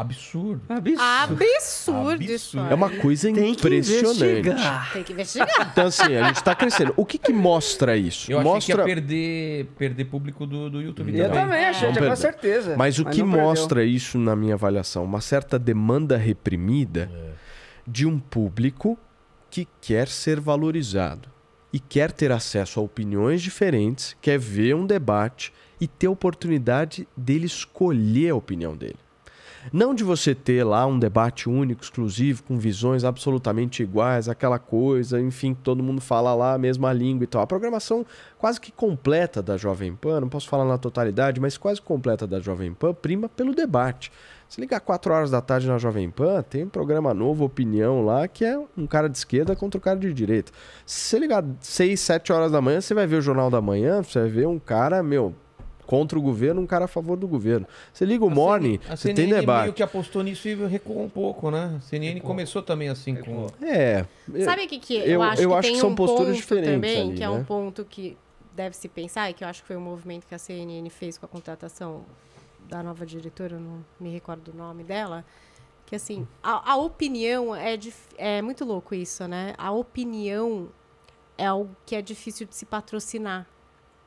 S3: Absurdo.
S5: Absurdo. Absurdo, É uma coisa Tem impressionante. Que Tem que investigar. Então, assim, a gente está crescendo.
S3: O que, que mostra isso? Eu mostra... achei que ia
S1: perder, perder público do, do YouTube também. Eu também achei, com certeza. Mas o Mas que mostra
S3: perdeu. isso, na minha avaliação? Uma certa demanda reprimida é. de um público que quer ser valorizado e quer ter acesso a opiniões diferentes, quer ver um debate e ter a oportunidade dele escolher a opinião dele. Não de você ter lá um debate único, exclusivo, com visões absolutamente iguais, aquela coisa, enfim, que todo mundo fala lá a mesma língua e tal. A programação quase que completa da Jovem Pan, não posso falar na totalidade, mas quase completa da Jovem Pan, prima pelo debate. Se ligar 4 horas da tarde na Jovem Pan, tem um programa novo, Opinião, lá, que é um cara de esquerda contra o um cara de direita. Se ligar 6, 7 horas da manhã, você vai ver o Jornal da Manhã, você vai ver um cara, meu, contra o governo, um cara a favor do governo. Você liga o a Morning, a você tem debate. meio
S1: que apostou nisso e recuou um pouco, né? A CNN recuou. começou também assim com...
S3: É.
S6: Sabe o que, que eu, eu acho eu que acho tem que são um posturas diferentes também, ali, que é né? um
S5: ponto que deve se pensar e que eu acho que foi o um movimento que a CNN fez com a contratação da nova diretora, eu não me recordo o nome dela, que assim, a, a opinião é, dif... é muito louco isso, né? A opinião é algo que é difícil de se patrocinar.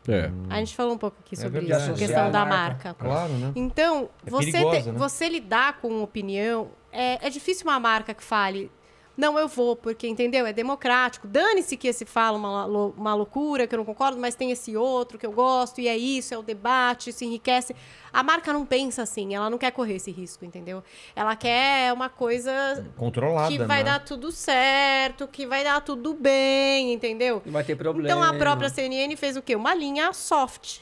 S5: É. A gente falou um pouco aqui é sobre é isso, a questão da marca. Claro, né? Então, é você, perigosa, né? você lidar com opinião. É, é difícil uma marca que fale não, eu vou, porque, entendeu? É democrático. Dane-se que esse fala uma, uma loucura, que eu não concordo, mas tem esse outro que eu gosto, e é isso, é o debate, se enriquece. A marca não pensa assim, ela não quer correr esse risco, entendeu? Ela quer uma coisa. Controlada. Que vai né? dar tudo certo, que vai dar tudo bem, entendeu? Não vai ter problema. Então a própria CNN fez o quê? Uma linha soft,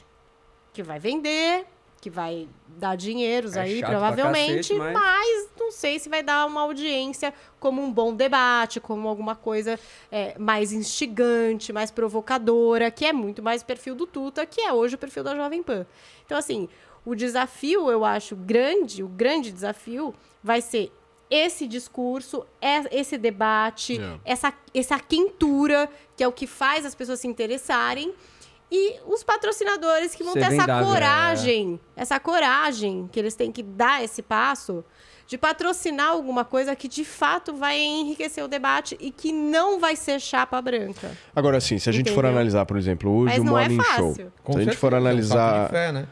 S5: que vai vender, que vai dar dinheiros é aí, provavelmente, cacete, mas... mas... não sei se vai dar uma audiência como um bom debate, como alguma coisa é, mais instigante, mais provocadora, que é muito mais perfil do Tuta, que é hoje o perfil da Jovem Pan. Então, assim, o desafio, eu acho, grande, o grande desafio vai ser esse discurso, é, esse debate, yeah. É. essa, essa quentura que é o que faz as pessoas se interessarem e os patrocinadores que vão é ter essa é. coragem, é. essa coragem que eles têm que dar esse passo de patrocinar alguma coisa que de fato vai enriquecer o debate e que não vai ser chapa branca.
S3: Agora sim, se a gente Entendeu? for analisar, por exemplo, hoje Mas o Morning é Show, se a gente for é analisar fé, né?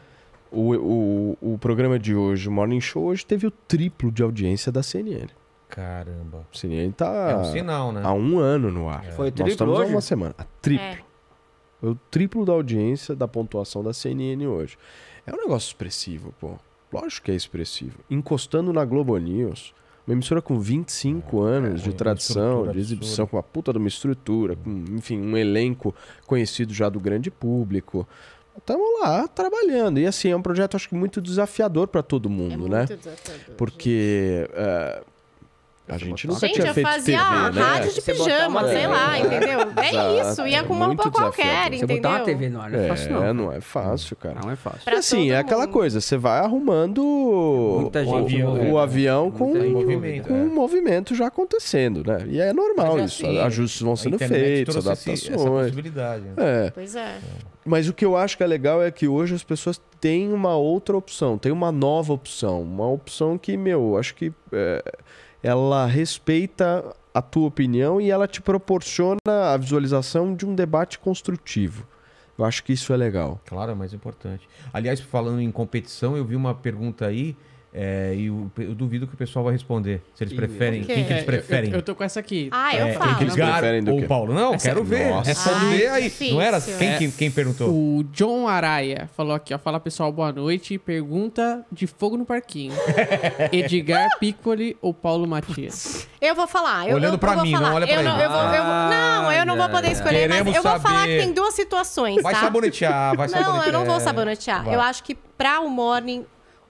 S3: o, o, o programa de hoje, o Morning Show, hoje teve o triplo de audiência da CNN. Caramba. CNN tá é um sinal, né? há um ano no ar. É. Foi triplo Nós estamos hoje? há uma semana. A triplo. É o triplo da audiência da pontuação da CNN hoje. É um negócio expressivo, pô. Lógico que é expressivo. Encostando na Globo News, uma emissora com 25 é, anos é, de tradição, de exibição, absurda. com uma puta de uma estrutura, com, enfim, um elenco conhecido já do grande público. Estamos lá trabalhando. E assim, é um projeto acho que muito desafiador para todo mundo, é né? Porque. Uh, a gente não gente, tinha feito a Gente, fazia TV, né? rádio de pijama, sei lá, é. entendeu? É isso, ia com uma roupa qualquer, entendeu? Você botar uma TV no ar não é, fácil, não. É, não é fácil, cara. Não é fácil. Pra assim, é aquela coisa, você vai arrumando Muita gente, o, né? avião, o, o avião com, um movimento, com um movimento já acontecendo, né? E é normal é isso, assim, ajustes vão sendo feitos, adaptações. Né? É. Pois é. Mas o que eu acho que é legal é que hoje as pessoas têm uma outra opção, tem uma nova opção, uma opção que, meu, acho que... É ela respeita a tua opinião e ela te proporciona a visualização de um debate construtivo. Eu acho que isso é legal. Claro, é mais importante.
S1: Aliás, falando em competição, eu vi uma
S3: pergunta aí
S1: é, e eu duvido que o pessoal vai responder. Se eles preferem. Quem que eles preferem? É, eu, eu,
S2: tô com essa aqui. Ah, eu é, falo. Quem que eles preferem do ou
S1: o Paulo? Não, essa, quero ver. Nossa. Essa é ver aí. Difícil. Não era quem, quem, quem,
S2: perguntou? O John Araia falou aqui, ó. Fala pessoal, boa noite. Pergunta de fogo no parquinho: Edgar Piccoli ou Paulo Matias?
S5: Eu vou falar. Eu, Olhando eu, pra mim, falar. não olha pra mim ele. Não, eu ah, não, eu não vou poder escolher, Queremos mas eu vou falar que tem duas situações. Vai tá? sabonetear, vai sabonetear. Não, eu não vou sabonetear. Eu acho que pra o Morning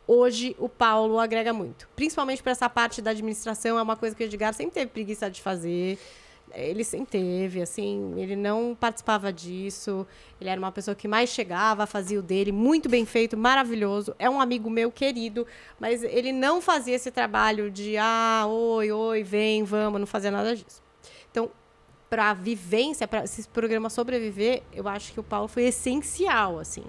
S5: hoje o Paulo agrega muito. Principalmente para essa parte da administração, é uma coisa que o Edgar sempre teve preguiça de fazer. Ele sempre teve, assim, ele não participava disso. Ele era uma pessoa que mais chegava, fazia o dele, muito bem feito, maravilhoso. É um amigo meu querido, mas ele não fazia esse trabalho de ah, oi, oi, vem, vamos, não fazia nada disso. Então, para a vivência, para esse programa sobreviver, eu acho que o Paulo foi essencial, assim.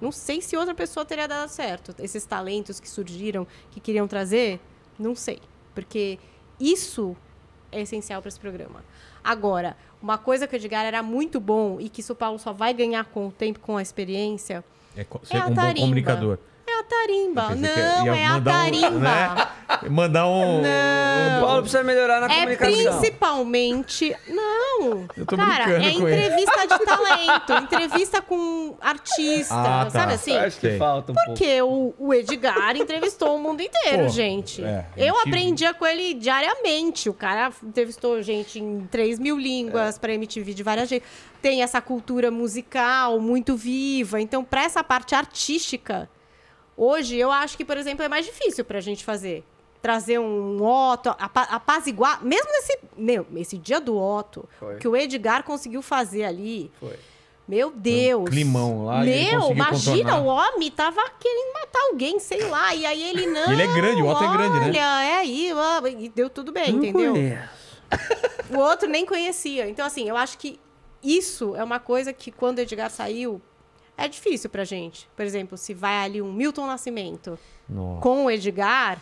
S5: Não sei se outra pessoa teria dado certo. Esses talentos que surgiram, que queriam trazer, não sei. Porque isso é essencial para esse programa. Agora, uma coisa que o Edgar era muito bom e que o Paulo só vai ganhar com o tempo, com a experiência,
S1: é, é ser é um bom comunicador
S5: tarimba. Não, é a né? tarimba.
S1: Né? Mandar um. Não. O Paulo
S5: precisa melhorar na é comunicação. Principalmente. Não. Eu tô Cara, brincando é entrevista de talento, entrevista com artista, ah, tá. sabe assim? Acho que falta um Porque pouco. O, o Edgar entrevistou o mundo inteiro, Pô, gente. É, eu MTV. aprendia com ele diariamente. O cara entrevistou gente em 3 mil línguas é. pra MTV de várias gente Tem essa cultura musical muito viva. Então, pra essa parte artística, Hoje, eu acho que, por exemplo, é mais difícil para a gente fazer. Trazer um Otto, apaziguar. Mesmo nesse. Meu, dia do Otto, Foi. que o Edgar conseguiu fazer ali. Foi. Meu Deus. Um climão lá. Meu, imagina, contornar. o homem tava querendo matar alguém, sei lá. E aí ele não. ele é grande, o Otto olha, é grande, né? Olha, é aí, e deu tudo bem, não entendeu? Conheço. O outro nem conhecia. Então, assim, eu acho que isso é uma coisa que quando o Edgar saiu, é difícil pra gente. Por exemplo, se vai ali um Milton Nascimento Nossa. com o Edgar.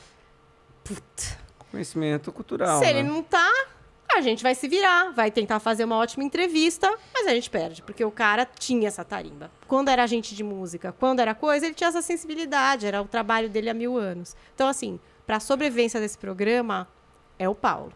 S5: Puta.
S4: Conhecimento cultural. Se né? ele não
S5: tá, a gente vai se virar, vai tentar fazer uma ótima entrevista, mas a gente perde, porque o cara tinha essa tarimba. Quando era gente de música, quando era coisa, ele tinha essa sensibilidade, era o trabalho dele há mil anos. Então, assim, para a sobrevivência desse programa, é o Paulo.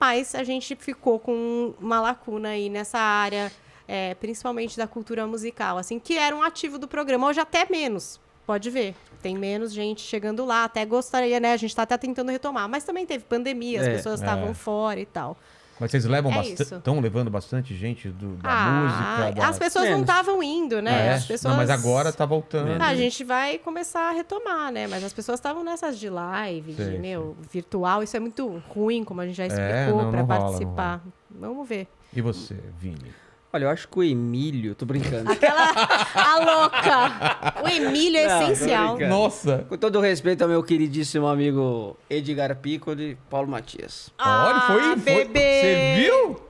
S5: Mas a gente ficou com uma lacuna aí nessa área é, principalmente da cultura musical, assim, que era um ativo do programa, hoje até menos. Pode ver, tem menos gente chegando lá, até gostaria, né? A gente está até tentando retomar, mas também teve pandemia, as é, pessoas estavam é. fora e tal.
S1: Mas vocês levam é bastante. Estão levando bastante gente do, da ah, música. Da... As pessoas Menos. não
S5: estavam indo, né? É. As pessoas... Não, né? ah, é? mas agora
S1: está voltando. Ah, a gente
S5: vai começar a retomar, né? Mas as pessoas estavam nessas de live, sim, de, meu, sim. virtual. Isso é muito ruim, como a gente já é, explicou, é, para participar. Não Vamos ver.
S4: E você, Vini? Olha, eu acho que o Emílio, tô brincando. Aquela
S5: a louca. O Emílio é Não, essencial.
S4: Nossa! Com todo o respeito ao meu queridíssimo amigo Edgar Piccoli, Paulo Matias. Olha, ah, foi, foi.
S5: bebê. Você viu?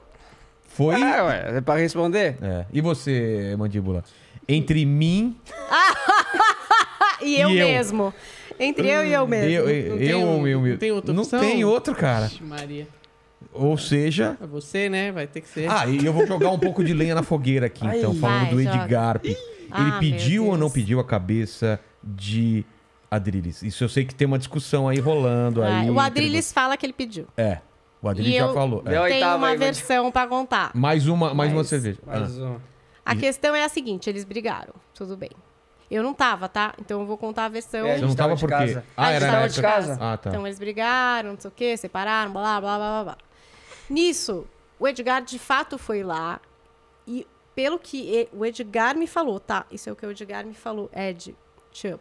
S1: Foi. É, ué, é pra responder? É. E você, mandíbula? Entre mim,
S5: E eu, E eu. mesmo. Entre eu e eu mesmo. eu, Não
S1: eu, mesmo. eu, eu, não tem outro, cara. Maria. Ou seja.
S2: É você, né? Vai ter que ser. Ah, e
S1: eu vou jogar um pouco de lenha na fogueira aqui, então, falando vai, do Edgar. Ele ah, pediu ou não pediu a cabeça de Adriles? Isso eu sei que tem uma discussão aí rolando. Ah, aí, o Adriles
S5: entre... fala que ele pediu.
S1: É. O Adriles já falou. É. Tem
S5: uma aí, versão mas... para contar.
S1: Mais uma, mais, mais uma cerveja. Ah. Mais
S5: uma. A questão é a seguinte, eles brigaram, tudo bem. Eu não tava, tá? Então eu vou contar a versão. É, a Você não tava por quê? Ah, era, era de casa. Ah, tá. Então eles brigaram, não sei o quê, separaram, blá, blá, blá, blá, blá. Nisso, o Edgar de fato foi lá e pelo que o Edgar me falou, tá? Isso é o que o Edgar me falou, Ed, te amo.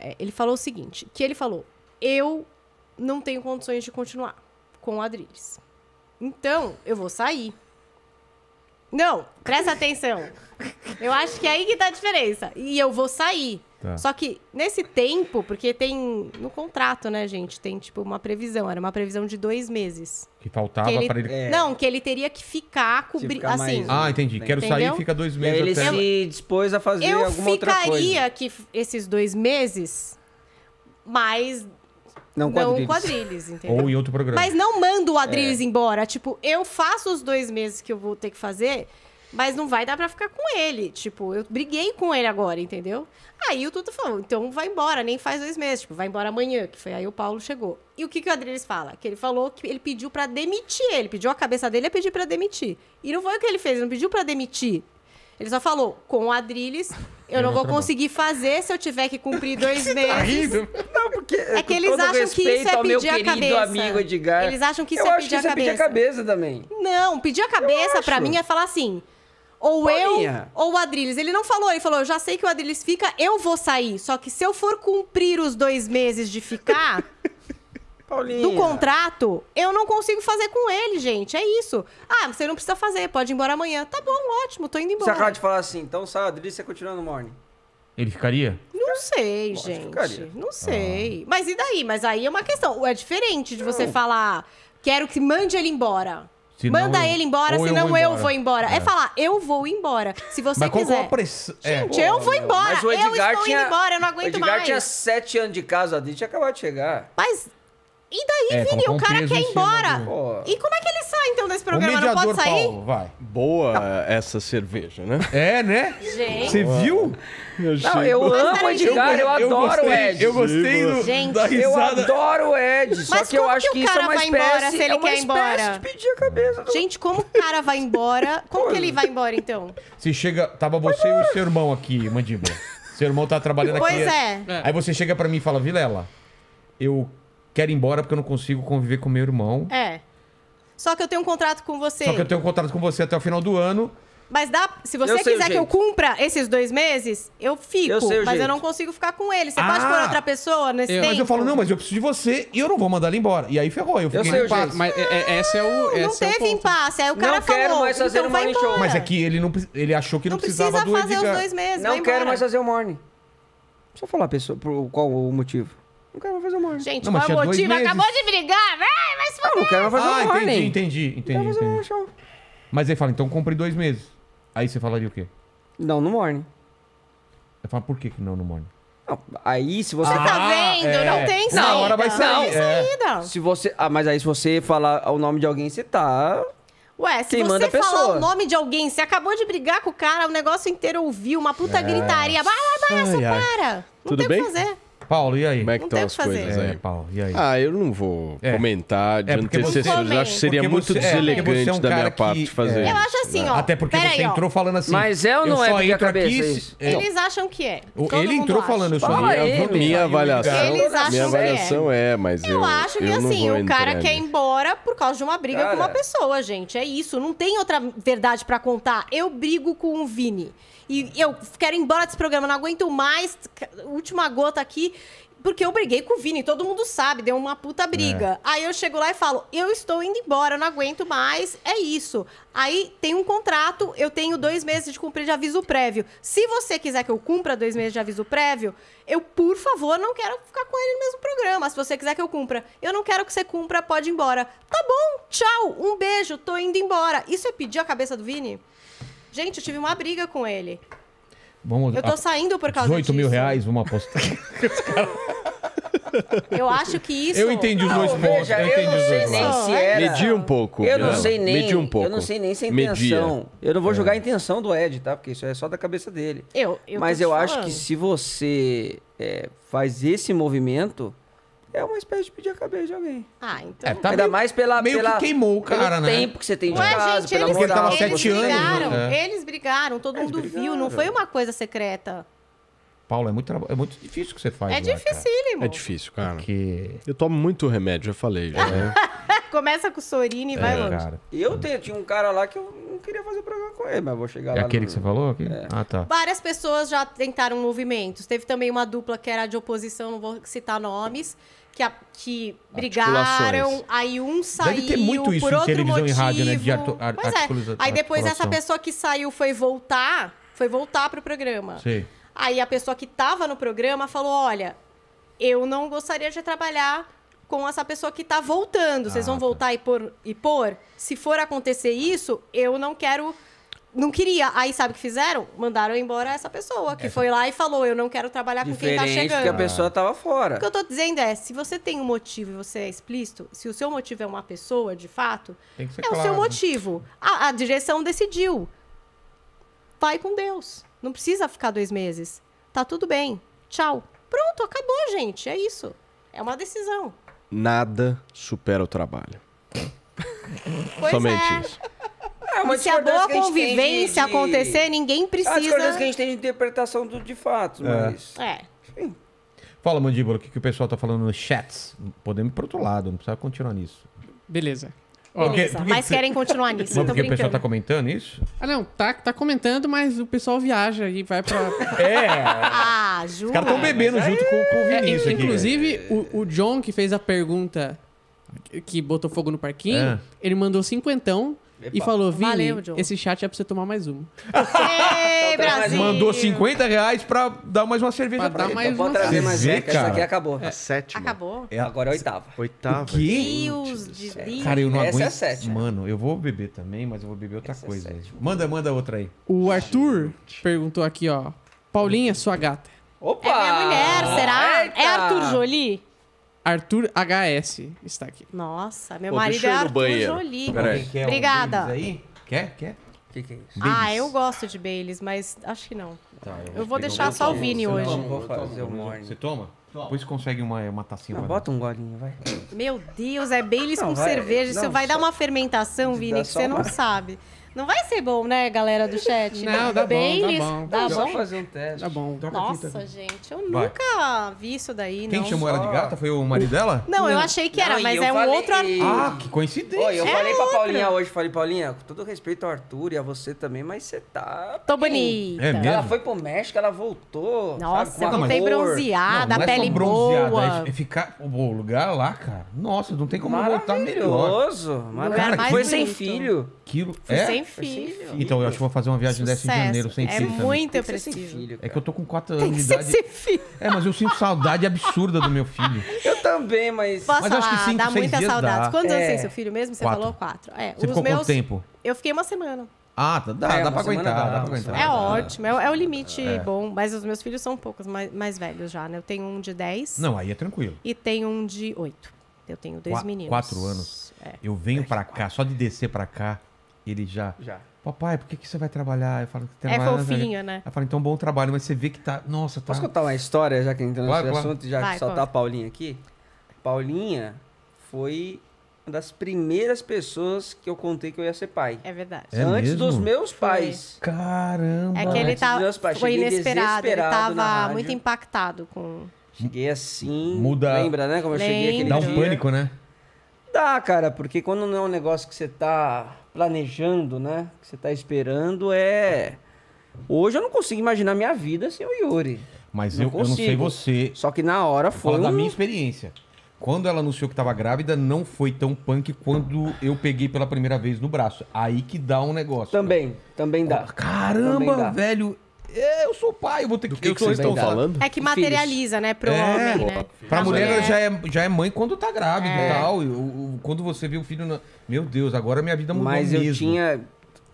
S5: É, ele falou o seguinte, que ele falou, eu não tenho condições de continuar com o Adriles. Então, eu vou sair. Não, presta atenção. Eu acho que é aí que tá a diferença. E eu vou sair. Tá. Só que nesse tempo, porque tem no contrato, né, gente? Tem tipo uma previsão, era uma previsão de dois meses.
S1: Que faltava que ele... para ele. É. Não,
S5: que ele teria que ficar cobrindo. Assim. Mais... Ah,
S1: entendi. Quero Entendeu? sair fica dois meses. Ele até... se dispôs a fazer Eu alguma outra coisa. Eu
S5: ficaria que esses dois meses, mas não quadrilhas. o quadrilhas, entendeu? Ou em outro programa. Mas não mando o Adrilles é. embora. Tipo, eu faço os dois meses que eu vou ter que fazer, mas não vai dar pra ficar com ele. Tipo, eu briguei com ele agora, entendeu? Aí o Tuta falou, então vai embora, nem faz dois meses, tipo, vai embora amanhã, que foi aí o Paulo chegou. E o que, que o Adriles fala? Que ele falou que ele pediu para demitir ele, pediu a cabeça dele a pedir para demitir. E não foi o que ele fez, ele não pediu para demitir. Ele só falou, com o Adriles, eu, não vou conseguir fazer se eu tiver que cumprir dois tá meses. Tá rindo? Não, porque é que eles acham que isso é pedir a cabeça. Amigo Edgar, eles acham que isso eu é, é pedir a cabeça. é pedir a
S4: cabeça também.
S5: Não, pedir a cabeça para mim é falar assim: ou eu, ou o Adriles. Ele não falou, ele falou, eu já sei que o Adriles fica, eu vou sair. Só que se eu for cumprir os dois meses de ficar... Paulinha. do contrato, eu não consigo fazer com ele, gente. É isso. Ah, você não precisa fazer, pode ir embora amanhã. Tá bom, ótimo, tô indo embora. Você acaba de falar assim, então sai, Adriles, você continua no morning.
S1: Ele ficaria?
S5: Não sei, gente. Ficaria. Não sei. Ah. Mas e daí? Mas aí é uma questão. É diferente de você falar, quero que mande ele embora. Se Manda não, ele embora, ou eu senão eu embora. vou embora. É, é. falar, eu vou embora. Se você Mas qual, qual
S1: a quiser.
S4: É. Gente, eu vou embora. Mas o Edgar eu estou tinha. indo embora, eu não aguento o Edgar mais. tinha sete anos de casa, a gente acabou de chegar.
S5: Mas
S3: e daí, é, Vini, o cara quer ir embora.
S5: Do... E como é que ele sai, então, desse programa? Não pode sair? Paulo,
S3: vai. Boa essa cerveja, né? É, né?
S5: Gente. Você viu?
S3: Eu não, eu amo o Edgar, eu, eu adoro gostei, o Ed. Eu gostei
S5: do, Gente, da risada. Eu adoro o Ed, só Mas que eu acho que, que isso é uma espécie... Embora, se ele é uma quer embora? de pedir a cabeça. Do... Gente, como o cara vai embora? Como que ele vai embora, então?
S1: Se chega... Tava você e o seu irmão aqui, mandíbula. Seu irmão tá trabalhando aqui. Pois é. Aí você chega pra mim e fala, Vilela, eu quero ir embora porque eu não consigo conviver com meu irmão.
S5: É. Só que eu tenho um contrato com você. Só que eu tenho
S1: um contrato com você até o final do ano.
S5: Mas dá, se você quiser que eu cumpra esses dois meses, eu fico. Eu sei mas jeito. eu não consigo ficar com ele. Você pode pôr ah. outra pessoa nesse tempo? Mas eu
S1: falo, não, mas eu preciso de você e eu não vou mandar ele embora. E aí ferrou, eu Eu sei o jeito.
S2: Mas é- é- essa é o. Não, não
S5: é o teve impasse. Aí o cara Não falou, quero mais fazer então um vai morning show. Mas
S1: é que ele, não, ele achou que não, não precisa precisava
S4: fazer os dois meses, Não quero mais fazer o morning. Deixa eu falar a pessoa, qual o motivo. Não quero mais fazer o morning. Gente, Não, o mas tinha dois acabou de brigar. Vai, vai se Eu não quero mais fazer Ah, o morning. entendi, entendi,
S1: Não entendi. fazer o show. Mas ele fala, então comprei dois meses. Aí você falaria o quê?
S4: Não, no morning.
S1: Eu falo, por que, não no morning? Não,
S4: aí, se você... Você tá ah, vendo? é. Não tem Uma saída. hora vai sair, Não tem é. saída. Se você... Ah, mas aí se você falar o nome de alguém, você
S3: tá...
S5: Ué, se Quem manda você é a falar o nome de alguém, você acabou de brigar com o cara, o negócio inteiro ouviu, uma puta é. gritaria. Vai, vai, vai, só Ai, para. Não tem o que fazer.
S3: Paulo, e aí? Como é que estão as coisas aí? É, Paulo, e aí? Ah, eu não vou É. comentar de É, antecessores. Eu Acho que seria muito você-
S5: é, deselegante é um da minha que- parte fazer. é. Eu acho assim, né? ó. Até porque você peraí, ó.
S1: entrou falando assim. Mas é eu não eu é só da minha cabeça aqui é, é,
S5: Eles acham que é.
S3: Todo ele entrou acha. falando,
S5: isso Fala aí, Minha avaliação, Eles acham minha que é. avaliação é.
S3: mas eu, Eu, acho que eu assim, o cara quer ir
S5: embora por causa de uma briga com uma pessoa, gente. É isso. Não tem outra verdade pra contar. Eu brigo com o Vini. E eu quero ir embora desse programa, não aguento mais, última gota aqui. Porque eu briguei com o Vini, todo mundo sabe, deu uma puta briga. É. Aí eu chego lá e falo, eu estou indo embora, não aguento mais, é isso. Aí tem um contrato, eu tenho dois meses de cumprir de aviso prévio. Se você quiser que eu cumpra dois meses de aviso prévio, eu, por favor, não quero ficar com ele no mesmo programa. Se você quiser que eu cumpra, eu não quero que você cumpra, pode ir embora. Tá bom, tchau, um beijo, tô indo embora. Isso é pedir a cabeça do Vini? Gente, eu tive uma briga com ele.
S1: Vamos, eu tô a... saindo por causa 18 disso. 18 mil reais, vamos apostar.
S5: eu acho que isso. Eu entendi os dois não, pontos. Veja, né? eu, eu não sei nem se era.
S1: Medi um pouco.
S4: Eu não, não sei nem. Medi um pouco. Eu não sei nem se é intenção. Media. Eu não vou é. julgar a intenção do Ed, tá? Porque isso é só da cabeça dele.
S5: Eu. eu Mas eu falando. acho que se
S4: você é, faz esse movimento é uma espécie de
S5: pedir a cabeça de alguém. Ah, então. É, tá Ainda meio, mais pela. Meio pela, que queimou o cara,
S4: né? tempo que você tem de Ué, casa, gente, pela eles, moral. Tava eles, sete
S1: anos, né?
S5: eles brigaram, todo eles mundo brigaram. viu, não foi uma coisa secreta.
S3: Paulo, é muito, é muito difícil o que você faz.
S1: É
S5: dificílimo. É difícil,
S3: cara. Porque... Eu tomo muito remédio, já falei. Já, né?
S5: Começa com o Sorine e é, vai longe.
S3: Cara.
S4: E eu tenho, tinha um cara lá que eu não queria fazer programa com ele, mas vou chegar é lá. É aquele no... que você falou? Aqui? É.
S3: Ah,
S6: tá.
S5: Várias pessoas já tentaram movimentos. Teve também uma dupla que era de oposição, não vou citar nomes que, a, que brigaram, aí um saiu Deve ter muito isso por outro motivo. Em rádio, né? de ar pois é. Aí depois essa pessoa que saiu foi voltar, foi voltar pro programa. Sim. Aí a pessoa que estava no programa falou: olha, eu não gostaria de trabalhar com essa pessoa que está voltando. Vocês ah, vão tá. voltar tá. e e pôr? Se for acontecer isso, eu não quero não queria. Aí sabe o que fizeram? Mandaram embora essa pessoa que essa... foi lá e falou: Eu não quero trabalhar Diferente com quem tá chegando. que a pessoa
S4: tava fora. O que eu
S5: tô dizendo é: se você tem um motivo e você é explícito, se o seu motivo é uma pessoa, de fato, é claro. o seu motivo. A, a direção decidiu. Vai com Deus. Não precisa ficar dois meses. Tá tudo bem. Tchau. Pronto, acabou, gente. É isso. É uma decisão.
S3: Nada supera o trabalho.
S5: Somente é. isso. É, se a boa convivência de... acontecer, ninguém precisa. A discordância que a gente
S4: tem de interpretação do, de fato, é. mas. É.
S1: Fala, Mandíbula, o que, que o pessoal tá falando nos chats? Podemos ir pro outro lado, não precisa continuar nisso.
S2: Beleza. porque, porque, mas querem continuar nisso. Não, porque brincando. o pessoal tá
S1: comentando isso?
S2: Ah, não, tá, tá comentando, mas o pessoal viaja e vai pra. é! Ah, Os caras estão bebendo junto com, com, o é, Vinícius. É, inclusive, aqui. O, o John, que fez a pergunta que botou fogo no parquinho, é. ele mandou cinquentão e falou: Vini, Valeu, esse chat é pra você tomar mais uma. Ei, Brasil!
S1: Mandou 50 reais pra dar mais uma cerveja pra, pra ele. mais então, uma. Pode trazer mais cerveja, cara. essa aqui acabou.
S3: É. A sétima. Acabou?
S1: É a... Agora é a oitava. Oitava. Que?
S3: Deus, é Deus. Cara, eu não essa aguento.
S1: Essa é a sétima. Mano,
S2: eu vou beber também, mas eu vou beber outra essa é coisa. É manda, manda outra aí. O Arthur perguntou aqui, ó. Paulinha, sua gata. Opa!
S5: É minha mulher, será? É Eita. É Arthur Jolie?
S2: Arthur HS está aqui.
S5: Nossa, meu Pô, marido é Arthur banheiro. Jolie. Peraí. Quer Obrigada. Um aí?
S2: Quer? Quer? O que, que é isso? Ah, Baileys.
S5: Ah, eu gosto de Baileys, mas acho que não. Tá, eu, eu, vou deixar só o Vini hoje. Não,
S1: vou fazer o morning. Você toma? Depois consegue uma, uma tacinha. Não, ah, bota um golinho, vai.
S5: Meu Deus, é Baileys não, com vai, cerveja. Não, isso vai dar uma fermentação, Vini, que você uma... não sabe. Não vai ser bom, né, galera do chat? Não, tá dá Baileys, bom, dá bom. Dá bom? fazer
S4: um teste. Dá bom. Nossa,
S5: gente, eu vai. nunca vi isso daí, Quem chamou ela de gata?
S1: Foi o marido dela? Não, não. eu achei
S5: que era, não, mas é falei... um outro Arthur. Ah, que
S1: coincidência. Oi, eu é falei outro. pra Paulinha
S4: hoje, falei, Paulinha, com todo respeito ao Arthur e a você também, mas você tá...
S5: Tô bonita. É mesmo? Ela
S4: foi pro México, ela voltou. Nossa, sabe, eu
S1: voltei
S5: bronzeada,
S4: não, a é pele bronzeada, é
S1: boa. É ficar... O lugar lá, cara, nossa, não tem como voltar melhor. Maravilhoso. Foi sem filho. quilo É? Sem filho. Então, eu acho que vou fazer uma viagem Sucesso. dessa em janeiro sem é filho. É muito, eu preciso. é que eu tô com quatro anos de idade. É, mas eu sinto saudade absurda do meu filho.
S5: Eu
S4: também, mas.
S5: Posso mas falar, acho que cinco, dá muita saudade. Dá. Quantos é. anos tem seu filho mesmo? Você quatro. falou quatro. É, Você os ficou meus... quanto tempo? Eu fiquei uma semana.
S1: Ah, tá, dá, é, dá, pra aguentar, dá, dá, pra aguentar, É ótimo, é, é o limite é. bom.
S5: Mas os meus filhos são poucos mais, mais velhos já, né? Eu tenho um de 10. Não, aí é tranquilo. E tenho um de 8. Eu tenho dois Qua meninos. Quatro anos. É.
S1: Eu venho para cá, só de descer para cá, ele já. Já. Papai, por que, que você vai trabalhar? Eu falo que trabalha. É fofinho, né? eu falo então bom trabalho, mas você vê que tá. Nossa, tá. Posso contar uma história, já que entrou nesse assunto, já vai, soltar a
S4: Paulinha aqui? Paulinha foi uma das primeiras pessoas que eu contei que eu ia ser pai. É verdade. É Antes mesmo? É tá, dos meus pais. Foi. Caramba. É que ele tava, foi Cheguei inesperado, ele tava muito
S5: impactado com...
S4: Cheguei assim, Muda. lembra, né, como Lembro. eu cheguei aquele Dá um dia. pânico, né? Dá, cara, porque quando não é um negócio que você tá planejando, né? Que você tá esperando é. Hoje eu não consigo
S1: imaginar minha vida sem o Yuri. Mas não eu, eu, não sei você. Só que na hora foi. Fala um... da minha experiência. Quando ela anunciou que tava grávida, não foi tão punk quando eu peguei pela primeira vez no braço. Aí que dá um negócio. Também, cara. também dá. Caramba, também dá. velho eu sou pai, eu vou ter que... Do que, que, que vocês estão falando? É que materializa, né, pro é, homem, né? Pra a mulher, mulher é. já é, já é mãe quando tá grávida é. e tal. Eu, eu, quando você vê o filho... Na... Meu Deus, agora minha vida mudou Mas mesmo. eu tinha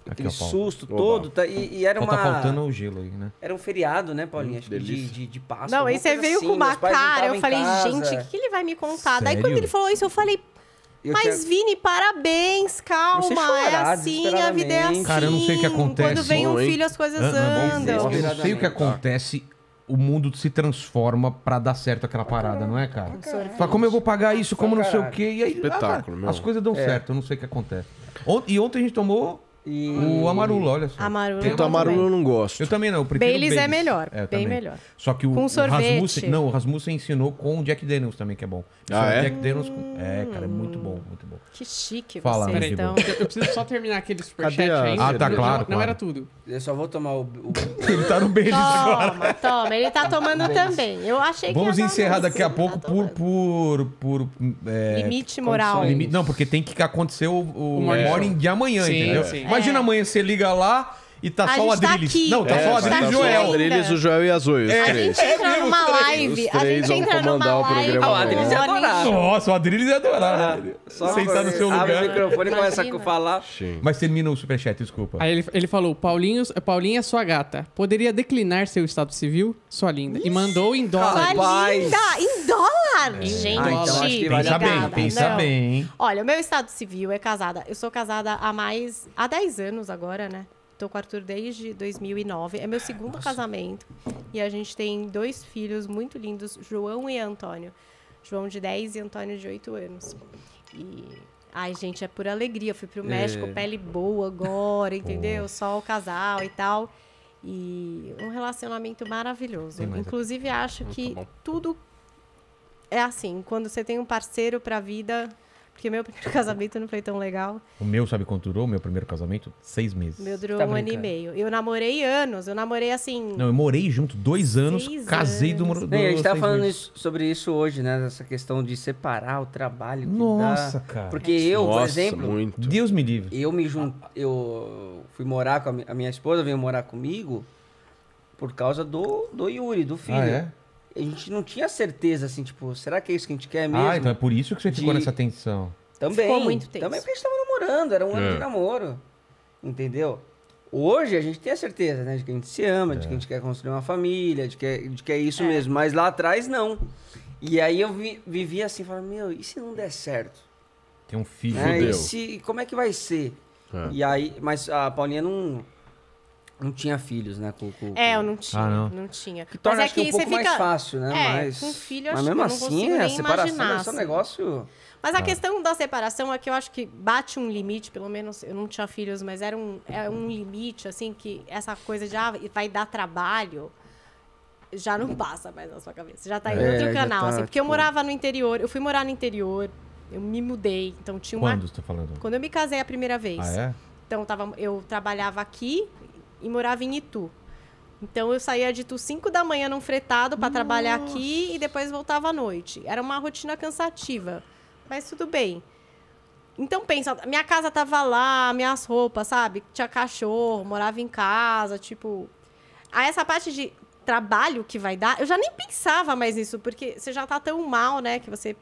S1: aquele Aqui,
S4: susto Oba. todo. Tá, e, e, era Só tá uma. Tá faltando o gelo aí, né? Era um feriado, né, Paulinha? Hum, Acho que de, de, de Páscoa. Não, aí você veio assim, com uma cara. Eu falei, gente, o que, que,
S5: ele vai me contar? Sério? Daí quando ele falou isso, eu falei, eu Mas, tinha... Vini, parabéns, calma. Chorar, é assim, a vida é assim. Cara, eu não sei o que assim. acontece. Quando vem um Oi. filho, as coisas ah, andam. Eu não sei o que tá.
S1: acontece. O mundo se transforma para dar certo aquela parada, não é, cara? Fala, como eu vou pagar isso, como não sei o quê. E aí, ah, Espetáculo, ah, as coisas dão é. certo, eu não sei o que acontece. E ontem a gente tomou e... O Amarula, olha só. Amarula. Então, Amarula eu não gosto. Eu também não. Eu Baileys, é melhor. É, bem também. melhor. Só que o, com o Rasmussen. Não, o Rasmussen ensinou com o Jack Daniels também, que é bom. Ah, é? Jack Daniels. Com... É, cara, é muito bom, muito
S2: bom.
S5: Que chique Fala, você, então.
S1: Eu,
S2: preciso só terminar aquele superchat a... Ah, tá, claro. Não, não era tudo. Eu só vou tomar o. o... ele tá no Baileys toma, agora.
S5: Toma, ele tá tomando também. Eu achei Vamos que. Vamos encerrar daqui a
S2: pouco tá por.
S1: por, por é, Limite moral. Não, porque tem que acontecer o, o, morning de amanhã, entendeu? Sim. sim. Imagina é. amanhã você liga lá e tá a só o tá tá Adriles. Tá não, tá é, só o Adriles e o
S5: Joel.
S3: O Adriles, o Joel e a Zoe, os é, três. A gente
S5: entra é, numa live. A gente entra numa live. Ah, o
S3: Adriles ia adorar. Nossa, o Adriles ia adorar.
S1: Ah, Sentar no seu lugar. Abre o microfone e começa a falar. Sim. Mas termina o superchat, desculpa.
S2: Aí ele, ele falou, Paulinho, Paulinha, é sua gata, poderia declinar seu estado civil? Sua linda. E mandou em dólares. Sua linda!
S5: Em é. Gente, ah, então acho que bem, pensa não. bem. Olha, o meu estado civil é casada. Eu sou casada há mais... Há 10 anos agora, né? Tô com o Arthur desde 2009. É meu segundo Nossa. casamento. E a gente tem dois filhos muito lindos, João e Antônio. João de 10 e Antônio de 8 anos. E Ai, gente, é por alegria. Eu fui pro é. México, é. pele boa agora, entendeu? Só o casal e tal. E um relacionamento maravilhoso. Inclusive, acho que tudo é assim, quando você tem um parceiro pra vida, porque meu primeiro casamento não foi tão legal.
S1: O meu, sabe quanto durou? O meu primeiro casamento? Seis meses.
S5: Meu durou tá um ano e meio. Eu namorei anos, eu namorei assim.
S1: Não, eu morei junto dois anos, Seis casei anos. do, do Bem, A gente tava falando isso,
S4: sobre isso hoje, né? Essa questão de separar o trabalho. Nossa, dá. cara. Porque é eu, Nossa, por exemplo. Muito.
S1: Deus me livre.
S4: Eu me jun... Eu fui morar com a minha, a minha esposa, veio morar comigo por causa do, do Yuri, do ah, filho. Ah, é? a gente não tinha certeza, assim, tipo, será que é isso que a gente quer ah, mesmo? Ah, então é por isso que você de... ficou nessa
S1: tensão.
S6: Também. Ficou muito tenso. Também
S4: porque a gente tava namorando, era um ano é. de namoro. Entendeu? Hoje a gente tem a certeza, né? De que a gente se ama, é. de que a gente quer construir uma família, de que é, de que é isso é. mesmo. Mas lá atrás, não. E aí eu vi, vivi assim, falando, meu, e se não der certo?
S1: Tem um filho, né? E
S4: se, como é que vai ser? É. E aí, mas a Paulinha não não tinha filhos, né? Com, com, É, eu não tinha, Ah, não. não. tinha. Que torna é acho é que um pouco mais fácil, né? É, mas, com filho, mas acho mesmo que não assim, consigo a nem separação imaginar, deve é assim. negócio. Mas a questão
S5: da separação é que eu acho que bate um limite, pelo menos eu não tinha filhos, mas era um, é um limite, assim, que essa coisa de ah, vai dar trabalho já não passa mais na sua cabeça. Já tá em É, outro canal, tá, assim. Porque eu tipo morava no interior, eu fui morar no interior, eu me mudei, então tinha uma. Quando você tá falando? Quando eu me casei a primeira vez. Ah, é? Então eu, tava, eu trabalhava aqui, e morava em Itu. Então eu saía de Itu 5 da manhã num fretado para trabalhar aqui e depois voltava à noite. Era uma rotina cansativa, mas tudo bem. Então pensa, minha casa tava lá, minhas roupas, sabe? Tinha cachorro, morava em casa, tipo. Aí essa parte de trabalho que vai dar, eu já nem pensava mais nisso, porque você já tá tão mal, né, que você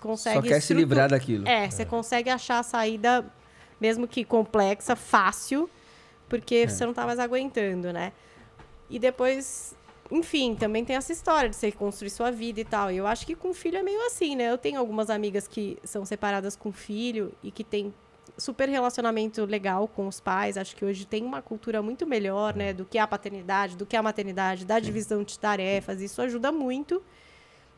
S5: consegue Só quer se livrar daquilo. É, é, você consegue achar a saída mesmo que complexa, fácil porque é. você não tá mais aguentando, né? E depois, enfim, também tem essa história de você construir sua vida e tal. E eu acho que com filho é meio assim, né? Eu tenho algumas amigas que são separadas com filho e que tem super relacionamento legal com os pais. Acho que hoje tem uma cultura muito melhor, né? É. Do que a paternidade, do que a maternidade, da divisão de tarefas. Isso ajuda muito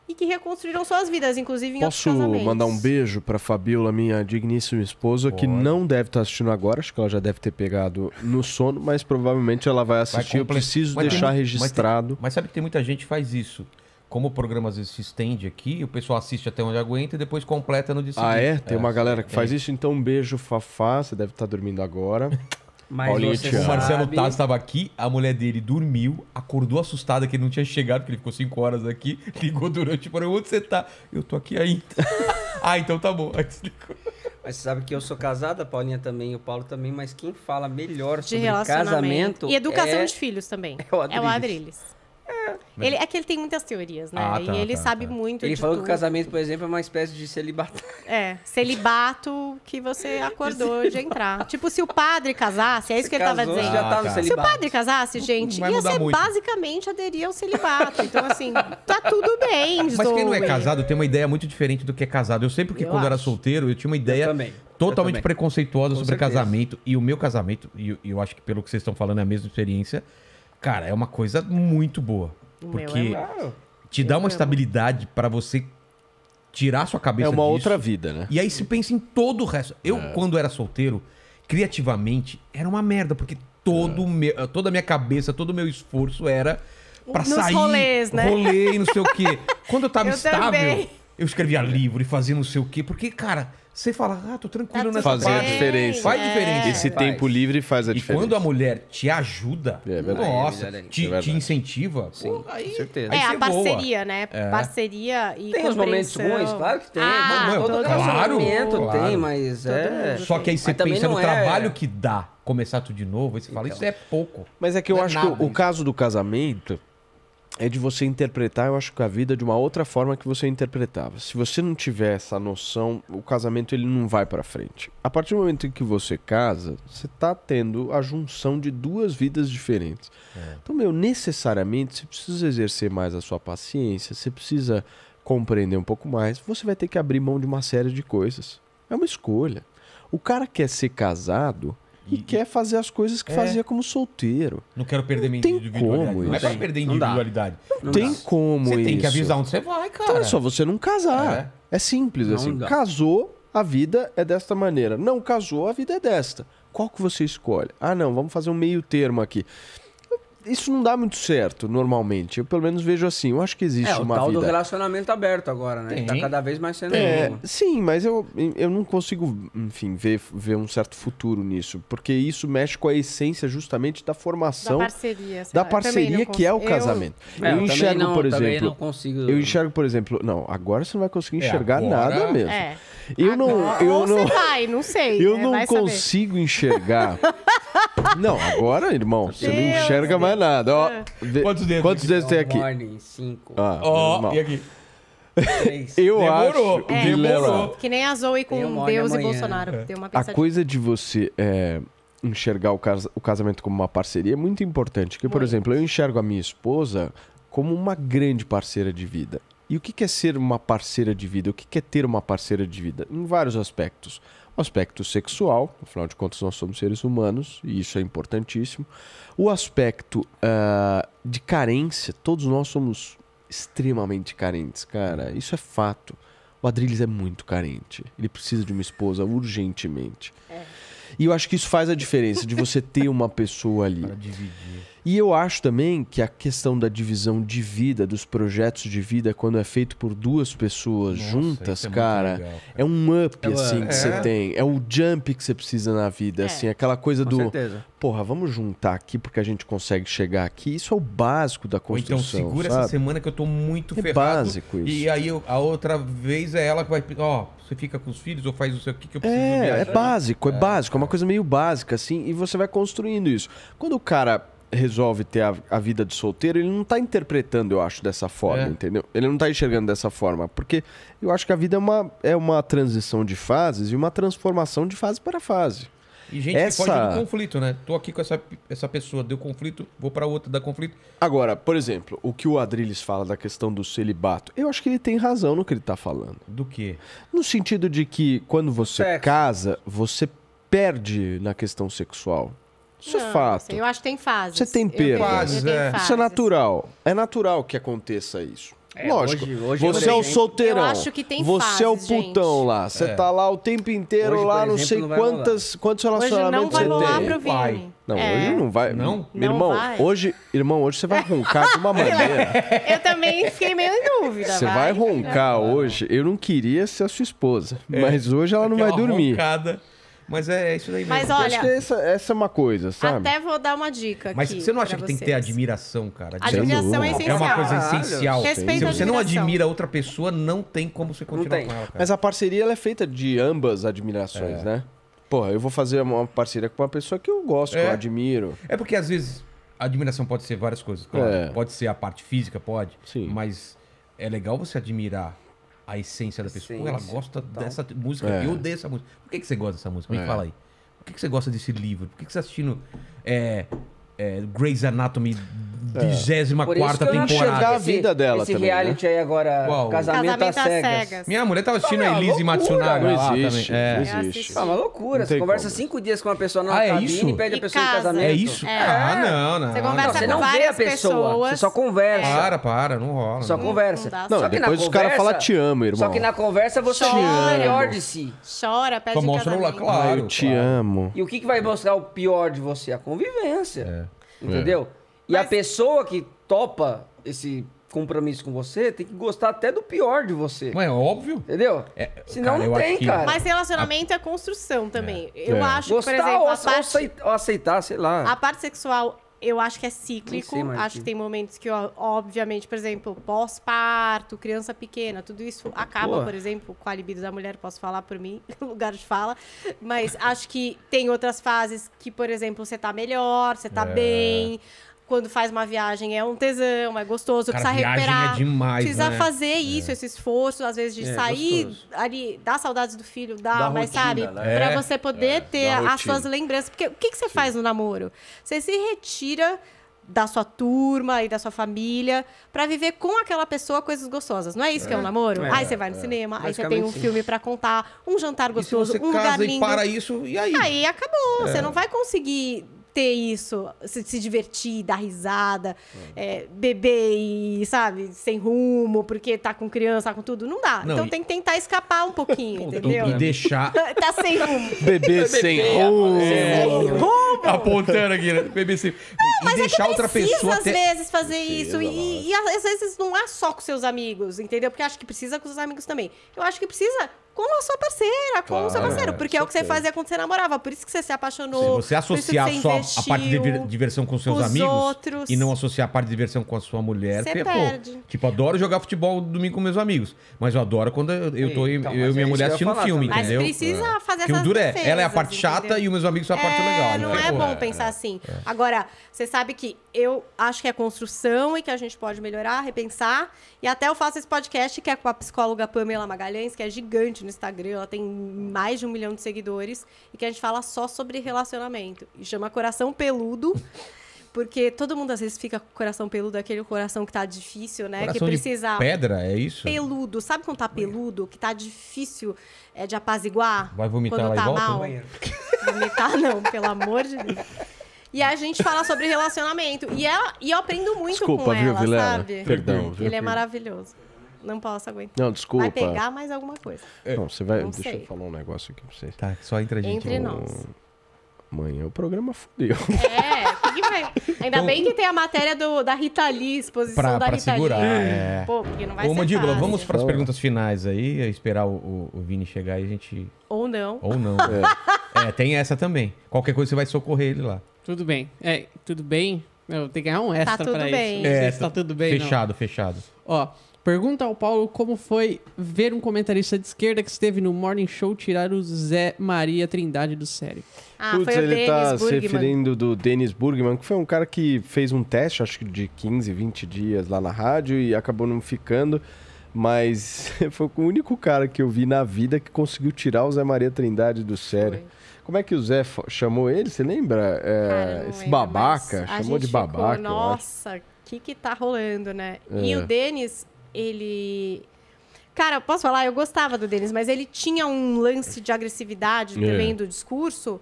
S5: e que reconstruíram suas vidas, inclusive em Posso mandar um
S3: beijo para Fabiola, minha digníssima esposa, Pode. que não deve estar tá assistindo agora, acho que ela já deve ter pegado no sono, mas provavelmente ela vai assistir. Vai Eu preciso mas deixar tem, registrado. Mas,
S1: tem, mas, sabe que tem muita gente que faz isso. Como o programa às vezes se estende aqui, o pessoal assiste até onde aguenta e depois completa no dia Ah, é? Tem é, uma galera que faz
S3: isso? Então um beijo, Fafá, você deve estar tá dormindo agora. Mas Paulinho, você sabe... O Marcelo Taz
S1: estava aqui, a mulher dele dormiu, acordou assustada que ele não tinha chegado, porque ele ficou 5 horas aqui, ligou durante e tipo, falou, onde você tá? Eu tô aqui ainda. ah, então tá bom. Aí desligou. Mas você sabe que eu sou casada, a Paulinha
S4: também, o Paulo também, mas quem fala melhor de sobre casamento. E educação é... de filhos
S5: também. É, é o Adriles. É o Adriles. É. Ele, é que ele tem muitas teorias, né? Ah, tá, e ele tá, sabe tá. muito Ele falou tudo. que o casamento,
S4: por exemplo, é uma espécie de celibato.
S5: É, celibato que você acordou de, de entrar. Tipo, se o padre casasse, é isso que ele estava dizendo. Já ah, tá no Se o padre casasse, gente, ia ser muito. basicamente aderir ao celibato. Então, assim, tá tudo bem. Mas Zoe. quem não é casado
S1: tem uma ideia muito diferente do que é casado. Eu sei porque eu quando acho. eu era solteiro, eu tinha uma ideia totalmente preconceituosa Com sobre certeza. casamento. E o meu casamento, e eu acho que pelo que vocês estão falando é a mesma experiência Cara, é uma coisa muito boa. Porque é te dá uma estabilidade para você tirar sua é cabeça É uma disso. outra vida, né? E aí se pensa em todo o resto. Eu, é. quando era solteiro, criativamente, era uma merda, porque todo é. meu, toda a minha cabeça, todo o meu esforço era para sair, rolês, né? rolê e não sei o quê. quando eu tava eu estável, também. eu escrevia livro e fazia não sei o quê, porque, cara, você fala, ah, tô tranquilo tá nessa Fazer parte. a diferença. Faz diferença. Esse tempo livre faz a diferença. E quando a mulher te ajuda, é nossa, é te, te, incentiva, Sim, pô, aí, com certeza. Aí é, a parceria, voa. né? É.
S5: Parceria e Tem os momentos ruins, claro que tem. Ah, mas, todo claro, claro.
S1: tem, mas é... Só que aí você pensa no é- trabalho que dá começar tudo de novo, aí você fala, então. isso é pouco. Mas é que eu é acho que o
S3: caso do casamento é de você interpretar, eu acho que a vida é de uma outra forma que você interpretava. Se você não tiver essa noção, o casamento ele não vai para frente. A partir do momento em que você casa, você tá tendo a junção de duas vidas diferentes. É. Então, meu, necessariamente você precisa exercer mais a sua paciência, você precisa compreender um pouco mais, você vai ter que abrir mão de uma série de coisas. É uma escolha. O cara quer ser casado, e, quer fazer as coisas que é. fazia como solteiro. Não quero perder minha individualidade. não é pra perder individualidade. Não, não tem como como Você tem que avisar onde você vai, cara. Então é só você não casar. É, é simples assim. Dá. Casou, a vida é desta maneira. Não casou, a vida é desta. Qual que você escolhe? Ah, não, vamos fazer um meio termo aqui isso não dá muito certo, normalmente. Eu pelo menos vejo assim. Eu acho que existe é, uma vida... É, o tal do
S4: relacionamento aberto agora, né? Tá Tem. Tá cada vez mais sendo... É,
S3: sim, mas eu, eu não consigo, enfim, ver, ver um certo futuro nisso. Porque isso mexe com a essência justamente da formação... Da parceria. Da lá. parceria que é o casamento. É, eu, eu, eu enxergo, não, por exemplo... Não consigo... Eu enxergo, por exemplo... Não, agora você não vai conseguir é, enxergar é, nada mesmo. É. Eu agora, não... Eu não,
S5: vai, não sei. Eu né? não vai consigo
S3: saber. enxergar... Não, agora, irmão, Deus você não enxerga Deus. mais nada. Ó, é. Quantos dedos, Quantos dedos tem aqui? Morning, cinco. Ah, e aqui? Eu demorou, acho. É, demorou.
S5: Que nem a Zoe com Deus e Bolsonaro. É. a
S3: coisa de você é, enxergar o, cas o, casamento como uma parceria é muito importante. Porque, muito. por exemplo, eu enxergo a minha esposa como uma grande parceira de vida. E o que é ser uma parceira de vida? O que é ter uma parceira de vida? Em vários aspectos aspecto sexual, afinal de contas nós somos seres humanos e isso é importantíssimo. O aspecto uh, de carência, todos nós somos extremamente carentes, cara, isso é fato. O Adrilles é muito carente, ele precisa de uma esposa urgentemente. É. E eu acho que isso faz a diferença de você ter uma pessoa ali. Para dividir. E eu acho também que a questão da divisão de vida, dos projetos de vida, quando é feito por duas pessoas Nossa, juntas, é cara, legal, cara, é um up Ela, é assim que é... você tem, é o jump que você precisa na vida, é. assim, aquela coisa Com do certeza. Porra, vamos juntar aqui porque a gente consegue chegar aqui. Isso é o básico da construção. Ou então segura sabe? essa
S1: semana que eu tô muito é ferrado. Básico isso. E aí a outra vez é ela que vai, ó, você fica com os filhos ou faz o seu que que eu preciso é, é viajar. É
S3: básico, é, é básico, é uma coisa meio básica assim, e você vai construindo isso. Quando o cara resolve ter a, a, vida de solteiro, ele não tá interpretando, eu acho, dessa forma, é. entendeu? Ele não tá enxergando dessa forma. Porque eu acho que a vida é uma, é uma transição de fases e uma transformação de fase para fase. E gente essa... que foge
S1: conflito, né? Tô aqui com essa, essa pessoa, deu conflito, vou para outra, dá conflito.
S3: Agora, por exemplo, o que o Adriles fala da questão do celibato, eu acho que ele tem razão no que ele tá falando. Do quê? No sentido de que quando você Sexo. casa, você perde na questão sexual. Isso é não, é fato.
S5: Eu acho que tem fases. Você tem perda. Fases, é. Isso é
S3: natural. É natural que aconteça isso. É, Lógico. Hoje, hoje, você é o solteirão. Eu acho que tem Você fases, é o putão gente. lá. Você é. tá lá o tempo inteiro, hoje, lá exemplo, não sei não quantas, quantos relacionamentos hoje não vai você tem. Pro Vini. Vai. Não, é. hoje não vai. Não? Irmão, não vai. hoje, irmão, hoje você vai roncar de uma maneira.
S5: eu também fiquei meio em dúvida. Você vai, vai roncar
S3: hoje. Eu não queria ser a sua esposa, é. mas hoje ela não vai dormir.
S1: Roncada. Mas é, é, isso daí mesmo.
S5: Mas olha, acho que
S3: essa, essa é uma coisa, sabe?
S5: Até vou dar uma dica. Mas você não acha que vocês. tem que ter
S3: admiração, cara?
S1: Admiração é essencial. É uma coisa essencial. Respeito Se você não admira outra pessoa, não tem como você continuar
S3: com ela. Cara. Mas a parceria ela é feita de ambas admirações, é. né? Porra, eu vou fazer uma parceria com uma pessoa que eu gosto, é. que eu é. admiro.
S1: É porque às vezes a admiração pode ser várias coisas. Claro. É. Pode ser a parte física, pode. Sim. Mas é legal você admirar a essência da pessoa. Pô, ela gosta então. dessa música, é. eu odeio essa música. Por que, que você gosta dessa música? Me é. fala aí. Por que, que você gosta desse livro? Por que, que você está assistindo é, é, Grey's Anatomy 24 é. temporada. enxergar a vida dela esse também. Esse né? reality né? aí
S4: agora, Uau. Casamento, às cegas. cegas.
S1: Minha mulher tava assistindo a Elise Matsunaga não lá existe, também. é. existe. É ah, uma
S4: loucura. você conversa cinco dias com uma pessoa na ah, é isso? e pede a pessoa casa. em casamento. É isso? É. Ah, não, não. Você conversa não, você não vê a pessoa, você só conversa. Para, para, não rola. Só conversa. Não, depois os caras falam te amo, irmão. Só que na conversa você chora o pior de si. Chora, pede o mostra lá, claro. Eu te amo. E o que vai mostrar o pior de você? A convivência. É. Entendeu? É. E Mas... a pessoa que topa esse compromisso com você tem que gostar até do pior de você. Mas é óbvio. Entendeu? É, Senão cara, não tem, que... cara. Mas
S5: relacionamento a... é construção também. É. Eu é. acho, gostar por exemplo... Ou, parte...
S4: aceitar, sei lá. A
S5: parte sexual eu acho que é cíclico. acho que tem momentos que, obviamente, por exemplo, pós-parto, criança pequena, tudo isso acaba, por exemplo, com a libido da mulher, posso falar por mim, lugar de fala. Mas acho que tem outras fases que, por exemplo, você tá melhor, você tá é. bem quando faz uma viagem é um tesão, é gostoso, precisa é recuperar. É demais, precisa né? fazer é. isso, esse esforço, às vezes, de é, é, sair gostoso. ali, dá saudades do filho, dá da mas rotina, sabe? Né? Pra você poder ter as suas lembranças. Porque o que, que você Sim. faz no namoro? Você se retira da sua turma e da sua família para viver com aquela pessoa coisas gostosas. Não é isso é, que é um namoro? É, aí você vai no é, cinema, aí você tem um sim. filme para contar, um jantar gostoso, um lugar lindo. E para isso e aí? Aí acabou. Você não vai conseguir ter isso, se, se divertir, dar risada, é, beber e, sabe, sem rumo, porque tá com criança, tá com tudo. Não dá. Não, então e- tem que tentar escapar um pouquinho, entendeu? E deixar tá sem rumo. Beber sem rumo. Sem rumo. Apontando
S1: aqui, né? sem E Mas é que deixar outra pessoa às até.
S5: vezes, fazer isso. E, e às vezes não é só com seus amigos, entendeu? Porque acho que precisa com os amigos também. Eu acho que precisa com a sua parceira, com claro, o seu parceiro. Porque é o que você fazia quando você namorava. Por isso que você se apaixonou. Se você associar você só a parte de
S1: diversão com seus amigos outros. e não associar a parte de diversão com a sua mulher, você porque, perde. Pô, tipo, adoro jogar futebol domingo com meus amigos. Mas eu adoro quando eu tô então, eu e minha é mulher assistindo filme, também. entendeu? Mas precisa é. fazer essas dura é. Ela é a parte entendeu? chata e os meus amigos são a parte é, legal. Não né? é bom
S5: pensar assim. É. Agora, você sabe que eu acho que é construção e que a gente pode melhorar, repensar. E até eu faço esse podcast que é com a psicóloga Pamela Magalhães, que é gigante no Instagram, ela tem mais de um milhão de seguidores, e que a gente fala só sobre relacionamento. E chama Coração Peludo. Porque todo mundo às vezes fica com o coração peludo, é aquele coração que tá difícil, né? Coração que precisa. pedra, é isso? Peludo. Sabe quando tá peludo, que tá difícil é, de apaziguar?
S1: Vai vomitar quando lá tá e volta? mal.
S5: Vomitar não, pelo amor de Deus. E a gente fala sobre relacionamento. E, ela, e eu aprendo muito desculpa, com viu, ela, Vilela? sabe? Perdão. Viu, Ele é maravilhoso. Não posso aguentar. Não, desculpa. Vai pegar mais alguma coisa. É. Não, você vai... Não deixa sei. eu
S3: falar um negócio aqui pra vocês. Tá, só entre a gente. Entre nós. Amanhã o programa fudeu.
S5: É, o que, que vai. Ainda então, bem que tem a matéria do, da Rita Lee, exposição pra, da pra Rita segurar, Lee. É. Pô, porque não vai Ô, ser. Mandíbula, fácil. vamos para as então. perguntas
S3: finais aí,
S1: é esperar o, o, o, Vini chegar e a gente.
S5: Ou não. Ou não.
S1: É. é, tem essa também. Qualquer coisa você vai socorrer ele lá.
S2: Tudo bem. É, tudo bem? Eu tenho que ganhar um extra tá pra bem. isso. é, tá, tá tudo bem, Fechado, não. fechado. Ó, pergunta ao Paulo como foi ver um comentarista de esquerda que esteve no Morning Show tirar o Zé Maria Trindade do sério. Ah, Putz, foi ele tá Burgman. se
S3: referindo do Denis Burgman, que foi um cara que fez um teste, acho que de 15, 20 dias lá na rádio e acabou não ficando. Mas foi o único cara que eu vi na vida que conseguiu tirar o Zé Maria Trindade do sério. Foi. Como é que o Zé chamou ele? Você lembra? É, Cara, esse lembro, babaca, chamou de babaca. Ficou, Nossa,
S5: o que que tá rolando, né? É. E o Denis, ele. Cara, posso falar? Eu gostava do Denis, mas ele tinha um lance de agressividade é. também do discurso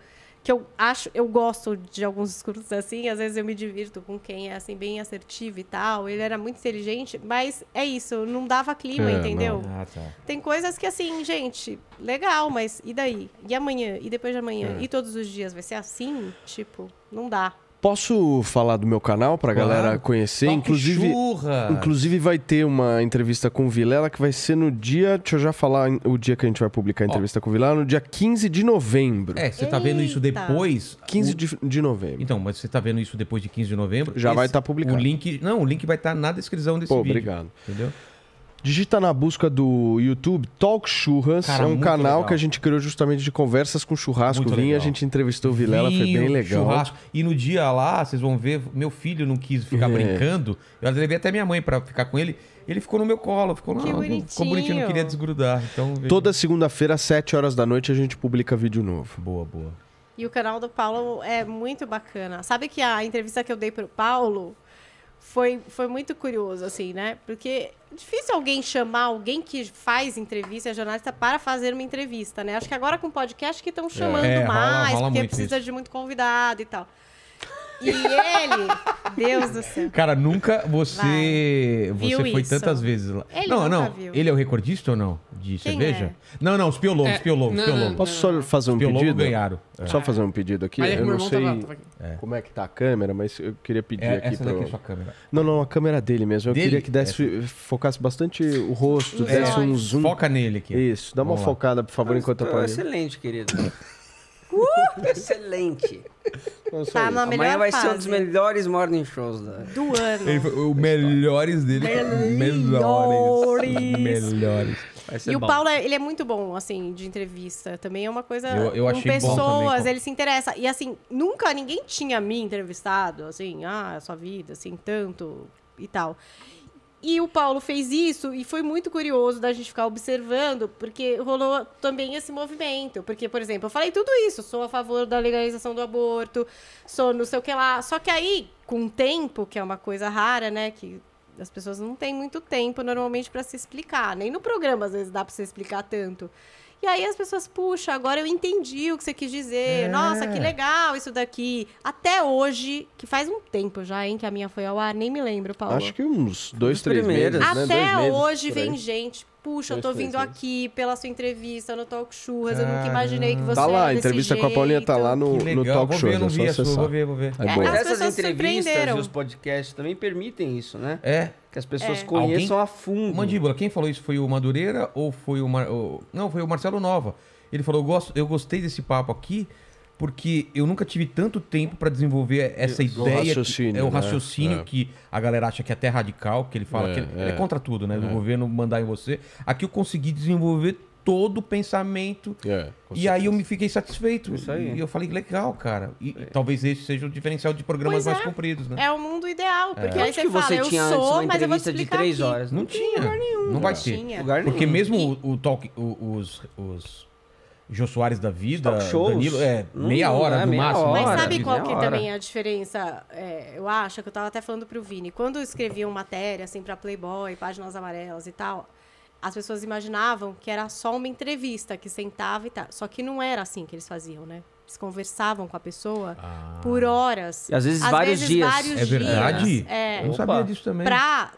S5: que eu acho, eu gosto de alguns discursos assim, às vezes eu me divirto com quem é assim bem assertivo e tal. Ele era muito inteligente, mas é isso, não dava clima, é, entendeu? Ah, tá. Tem coisas que assim, gente, legal, mas e daí? E amanhã? E depois de amanhã? É. E todos os dias vai ser assim? Tipo, não dá.
S3: Posso falar do meu canal pra claro. galera conhecer? Toque inclusive, churra. inclusive vai ter uma entrevista com o Vilela que vai ser no dia. Deixa eu já falar o dia que a gente vai publicar a entrevista com o Vilela, no dia 15 de novembro.
S1: É, você tá vendo isso depois. 15 de, de novembro. Então, mas você tá vendo isso depois de 15 de novembro? Já esse, vai estar tá publicado. O link, não, o link vai estar tá na descrição desse Pô, vídeo. Obrigado.
S3: Entendeu? Digita na busca do YouTube Talk Churras. Cara, é um canal legal. que a gente criou justamente de conversas com churrasco. Muito Vinha, a gente entrevistou o Vilela, Vinho, foi bem legal. Churrasco.
S1: E no dia lá, vocês vão ver, meu filho não quis ficar é. brincando. Eu levei até minha mãe para ficar com ele. Ele ficou no meu colo, ficou que não, bonitinho. ficou bonitinho, não queria desgrudar. Então,
S3: Toda segunda-feira, às 7 horas da noite, a gente publica vídeo novo. Boa, boa.
S5: E o canal do Paulo é muito bacana. Sabe que a entrevista que eu dei pro Paulo foi, foi muito curioso, assim, né? Porque é difícil alguém chamar alguém que faz entrevista, é jornalista, para fazer uma entrevista, né? Acho que agora com podcast que estão é. chamando é, mais, rola, rola porque precisa isso. de muito convidado e tal. E ele, Deus do céu.
S1: Cara, nunca você Vai. você Viu foi isso? tantas vezes lá. Ele não, nunca não. viu. Ele é o recordista ou não de Quem cerveja? é?
S3: Não, não, os piolongos, É, piolongos, Posso só fazer um pedido? ganharam. Só é. fazer um pedido aqui. É eu não tá sei é. como é que tá a câmera, mas eu queria pedir É, aqui essa daqui é sua câmera. Não, não, a câmera dele mesmo. Eu Dele? queria que desse, focasse bastante o rosto, desse um zoom. Foca nele aqui. Isso, dá uma lá. focada, por favor, ah, enquanto eu tá
S4: Excelente, querido. Uh! Excelente. Então, tá na Amanhã vai fase. ser um dos melhores morning shows da... do ano. Ele foi,
S1: o melhores dele. Melhores. Melhores. E bom. o Paulo,
S5: é, ele é muito bom, assim, de entrevista. Também é uma coisa eu, eu com pessoas, ele se interessa. E assim, nunca ninguém tinha me entrevistado, assim, ah, a sua vida, assim, tanto e tal. E o Paulo fez isso e foi muito curioso da gente ficar observando, porque rolou também esse movimento. Porque, por exemplo, eu falei tudo isso, sou a favor da legalização do aborto, sou não sei o que lá. Só que aí, com o tempo, que é uma coisa rara, né, que as pessoas não têm muito tempo normalmente para se explicar, nem no programa às vezes dá para se explicar tanto. E aí as pessoas, puxa, agora eu entendi o que você quis dizer. É. Nossa, que legal isso daqui. Até hoje, que faz um tempo já, hein, que a minha foi ao ar, nem me lembro, Paulo. Acho que
S3: uns dois, três meses. Né? Até né? hoje vem
S5: gente. Puxa, eu tô vindo né? aqui pela sua entrevista no Talk Show. Ah, eu nunca imaginei que você Tá lá, a entrevista jeito. com a Paulinha tá lá no, no
S3: Talk Show. Eu não é só vou ver, vou ver. É, é, as
S4: essas entrevistas e os podcasts também permitem
S1: isso, né? É. Que as pessoas é. conheçam Alguém... a fundo. Mandíbula, quem falou isso foi o Madureira ou foi o. Mar... Não, foi o Marcelo Nova. Ele falou: eu, gosto, eu gostei desse papo aqui, porque eu nunca tive tanto tempo para desenvolver essa eu, ideia. raciocínio. Que, é o né? raciocínio né? que a galera acha que é até radical, que ele fala é, que ele, é, é contra tudo, né? Do é. governo mandar em você. Aqui eu consegui desenvolver todo o pensamento. É, e aí eu me fiquei satisfeito. Isso aí. E eu falei, legal, cara. E é. talvez esse seja o diferencial de programas pois mais é. compridos, né? É
S5: o mundo ideal, é. porque é. aí você que fala, você tinha eu
S1: sou, uma entrevista de três aqui. horas. Não, não tinha. Lugar nenhum. Não vai ter. Tinha. Lugar nenhum. Porque mesmo e... o, talk, os, os Jô Soares da vida, Talk shows. Danilo, é, meia hora é no meia máximo. Hora, Mas sabe qual que também
S5: é a diferença? É, eu acho que eu estava até falando para o Vini. Quando uma matéria, assim, para Playboy, páginas amarelas e tal, as pessoas imaginavam que era só uma entrevista, que sentava e tal. Tá. Só que não era assim que eles faziam, né? Eles conversavam com a pessoa ah. por horas. E às vezes às vários vezes, dias. Vários é verdade? é, Eu não sabia disso também. Pra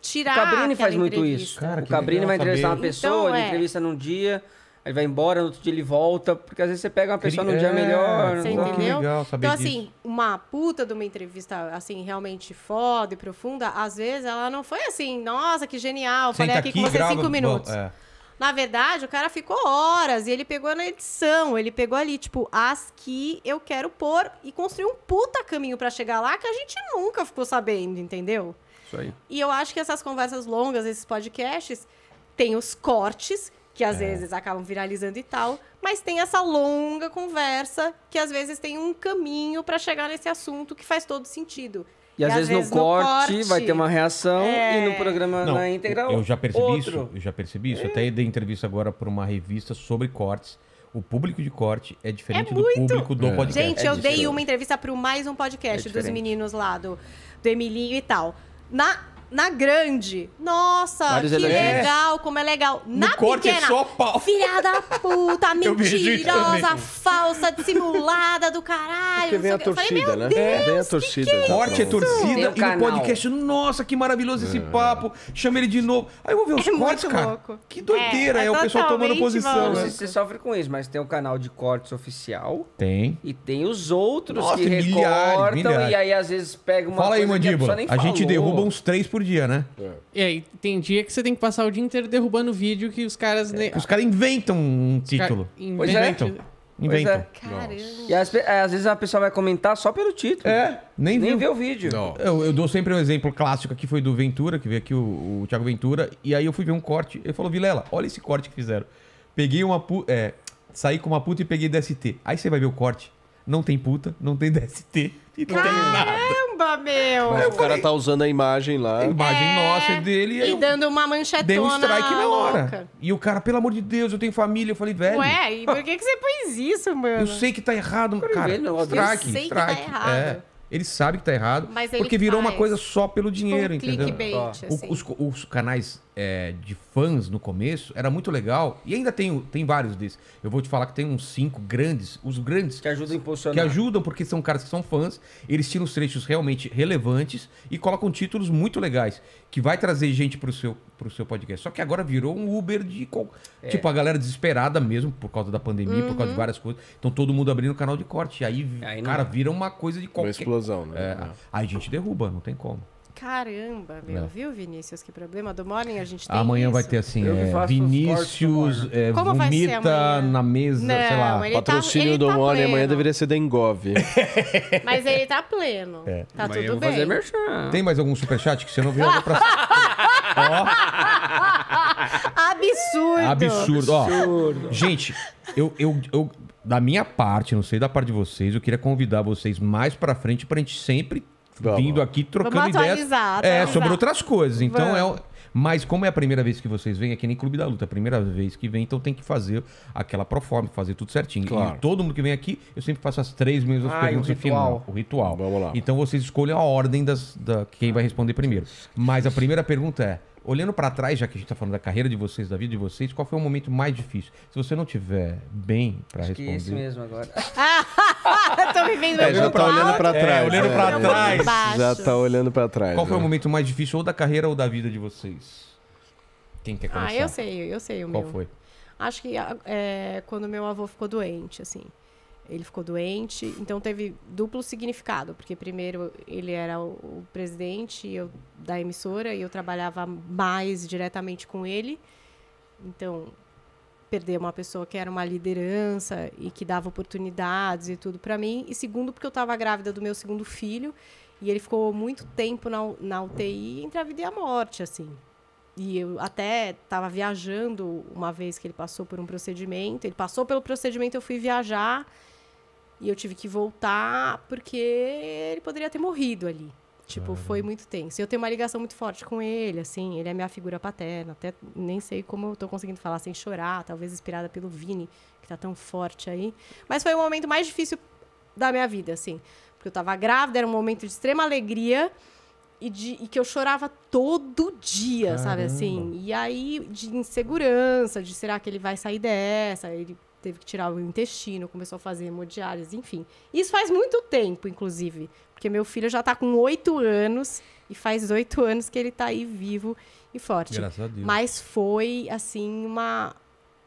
S5: tirar O Cabrini faz entrevista. muito isso. Cara, o Cabrini vai entrevistar saber. uma pessoa, então, ele é... entrevista
S4: num dia ele vai embora, no outro dia ele volta, porque às vezes você pega uma pessoa num é, dia melhor. Você entendeu? Legal saber então, assim, disso.
S5: assim, uma puta de uma entrevista, assim, realmente foda e profunda, às vezes ela não foi assim, nossa, que genial, Senta falei aqui, aqui com você grava, cinco minutos. Bom, é. Na verdade, o cara ficou horas e ele pegou na edição, ele pegou ali, tipo, as que eu quero pôr e construiu um puta caminho para chegar lá que a gente nunca ficou sabendo, entendeu? Isso aí. E eu acho que essas conversas longas, esses podcasts, tem os cortes que às é. vezes acabam viralizando e tal, mas tem essa longa conversa que às vezes tem um caminho para chegar nesse assunto que faz todo sentido. E, e às, vezes, vezes no, corte, corte, vai ter uma reação é... e no é. programa
S1: Não, na integral. Eu já percebi outro. isso, eu já percebi isso. É. Até dei entrevista agora para uma revista sobre cortes. O público de corte é diferente é do público do é. podcast. Gente, é eu dei uma
S5: entrevista para o mais um podcast dos meninos lá do, do Emilinho e tal. Na na grande. Nossa, Vários que legal, como é legal. Na no corte é pequena, é só pau. filha da puta, mentirosa, falsa, dissimulada do caralho.
S3: Porque vem a torcida, falei, né?
S2: Deus, é, vem a torcida. Que que é corte é torcida e no podcast,
S5: nossa,
S1: que maravilhoso esse é. papo. Chama ele de novo. Aí eu vou ver os é cortes, cara. Louco. Que doideira, é, é o pessoal tomando posição. Né? Você,
S4: sofre com isso, mas tem o canal de cortes oficial. Tem. E tem
S1: os outros nossa, que recortam milhares. e
S2: aí às vezes pega uma Fala aí, mandíbula. A, a gente derruba
S1: uns três por dia, né?
S2: É. é, tem dia que você tem que passar o dia inteiro derrubando vídeo que os caras. É. Os caras
S1: inventam um os título. Inventam. É. Inventam. É.
S2: E é, às,
S4: vezes a pessoa vai comentar só pelo título. É, nem, nem vê o vídeo.
S1: Eu, eu, dou sempre um exemplo clássico aqui, foi do Ventura, que veio aqui o, o Thiago Ventura. E aí eu fui ver um corte. Ele falou, Vilela, olha esse corte que fizeram. Peguei uma puta. É, saí com uma puta e peguei DST. Aí você vai ver o corte. Não tem
S3: puta, não tem DST. E não tem
S5: nada. Caramba, meu! Mas o cara
S3: tá usando a imagem lá. A imagem É, nossa dele.
S1: E
S5: dando uma manchetona deu um strike na hora. E o cara, pelo amor
S1: de Deus, eu tenho família. Eu falei, velho. Ué, e por que, que
S5: você pôs isso, mano? Eu sei
S1: que tá errado, cara. velho, strike, Eu sei que tá strike. errado. É. Ele sabe que tá errado. Mas porque virou uma coisa só pelo tipo dinheiro, um entendeu? clickbait, assim. os, os canais é, de fãs no começo era muito legal. E ainda tem, tem vários desses. Eu vou te falar que tem uns cinco grandes, os grandes. Que ajudam a Que ajudam, porque são caras que são fãs. Eles tiram os trechos realmente relevantes e colocam títulos muito legais. Que vai trazer gente pro seu, pro seu podcast. Só que agora virou um Uber de. É. Tipo, a galera desesperada mesmo, por causa da pandemia, uhum. por causa de uhum. várias coisas. Então todo mundo abrindo canal de corte. E aí, aí cara, é. vira uma coisa de qualquer. Uma explosão, né? É. é, aí a gente derruba, não tem como.
S5: Caramba, meu, não. viu, Vinícius? Que problema. Do morning a gente tem. Amanhã isso. vai ter assim:
S6: é, Vinícius
S1: é, vomita na mesa, não, sei lá. Tá- Patrocínio tá, do tá morning amanhã deveria ser da
S5: Mas ele tá pleno. É. Tá amanhã tudo bem.
S1: Tem mais algum superchat que você não viu? pra...
S5: oh. Absurdo. Absurdo. Absurdo. gente,
S1: eu, eu, eu, da minha parte, não sei da parte de vocês, eu queria convidar vocês mais pra frente pra gente sempre Vamos. vindo aqui trocando Vamos ideias. Atualizar, é, atualizar. É, sobre outras coisas. Então Vamos. é. Mas como é a primeira vez que vocês vêm, é que nem Clube da Luta, é a primeira vez que vem, então tem que fazer aquela proforma, fazer tudo certinho. Claro. E todo mundo que vem aqui, eu sempre faço as três mesmas ah, perguntas no final. O ritual. Vamos lá. Então vocês escolhem a ordem das, da quem vai responder primeiro. Mas a primeira pergunta é: olhando para trás, já que a gente está falando da carreira de vocês, da vida de vocês, qual foi o momento mais difícil? Se você não tiver bem para responder. Que é isso mesmo agora.
S6: Estou
S5: me vendo é, já tá olhando para trás. É, olhando é, para tá trás. Já tá olhando
S1: para trás. Qual foi é. o momento mais difícil ou da carreira ou da vida de vocês? Quem quer começar? Ah, eu sei, eu sei o qual meu. Qual foi?
S5: Acho que ah, é, quando meu avô ficou doente, assim ele ficou doente, então teve duplo significado, porque primeiro ele era o, presidente eu, da emissora e eu trabalhava mais diretamente com ele. Então, perder uma pessoa que era uma liderança e que dava oportunidades e tudo para mim. E segundo, porque eu estava grávida do meu segundo filho e ele ficou muito tempo na, na UTI entre a vida e a morte, assim. E eu até estava viajando uma vez que ele passou por um procedimento. Ele passou pelo procedimento, eu fui viajar e eu tive que voltar porque ele poderia ter morrido ali. Tipo, foi muito tenso. Eu tenho uma ligação muito forte com ele, assim, ele é minha figura paterna. Até nem sei como eu tô conseguindo falar sem chorar, talvez inspirada pelo Vini, que tá tão forte aí. Mas foi o momento mais difícil da minha vida, assim. Porque eu tava grávida, era um momento de extrema alegria e, de, e que eu chorava todo dia, Caramba. sabe assim? E aí, de insegurança, de será que ele vai sair dessa? Ele teve que tirar o intestino, começou a fazer hemodiálise, enfim. Isso faz muito tempo, inclusive, porque meu filho já está com oito anos e faz oito anos que ele está aí vivo e forte. Graças a Deus. Mas foi, assim, uma.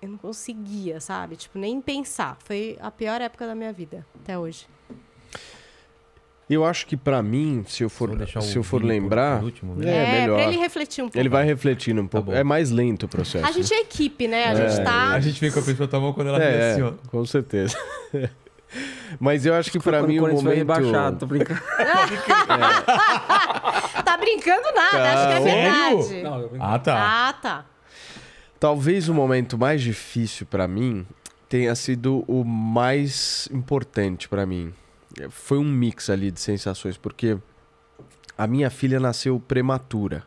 S5: Eu não conseguia, sabe? Tipo, nem pensar. Foi a pior época da minha vida até hoje.
S3: Eu acho que para mim, se eu for, se eu for lembrar, último, né? é, é, melhor. Pra ele refletir um pouco. Ele vai refletindo um pouco. Tá é mais lento o processo. A gente
S5: é equipe, né? A é, gente tá. A
S1: gente vê com a pessoa tá mão quando ela é, assim, ó.
S3: Com certeza. Mas eu acho que para mim o momento. Vai rebaixado, tô brincando.
S5: é. Tá brincando nada, tá. acho que é tá. verdade. Não, ah, tá. Ah, tá.
S3: Talvez o momento mais difícil para mim tenha sido o mais importante para mim foi um mix ali de sensações, porque a minha filha nasceu prematura.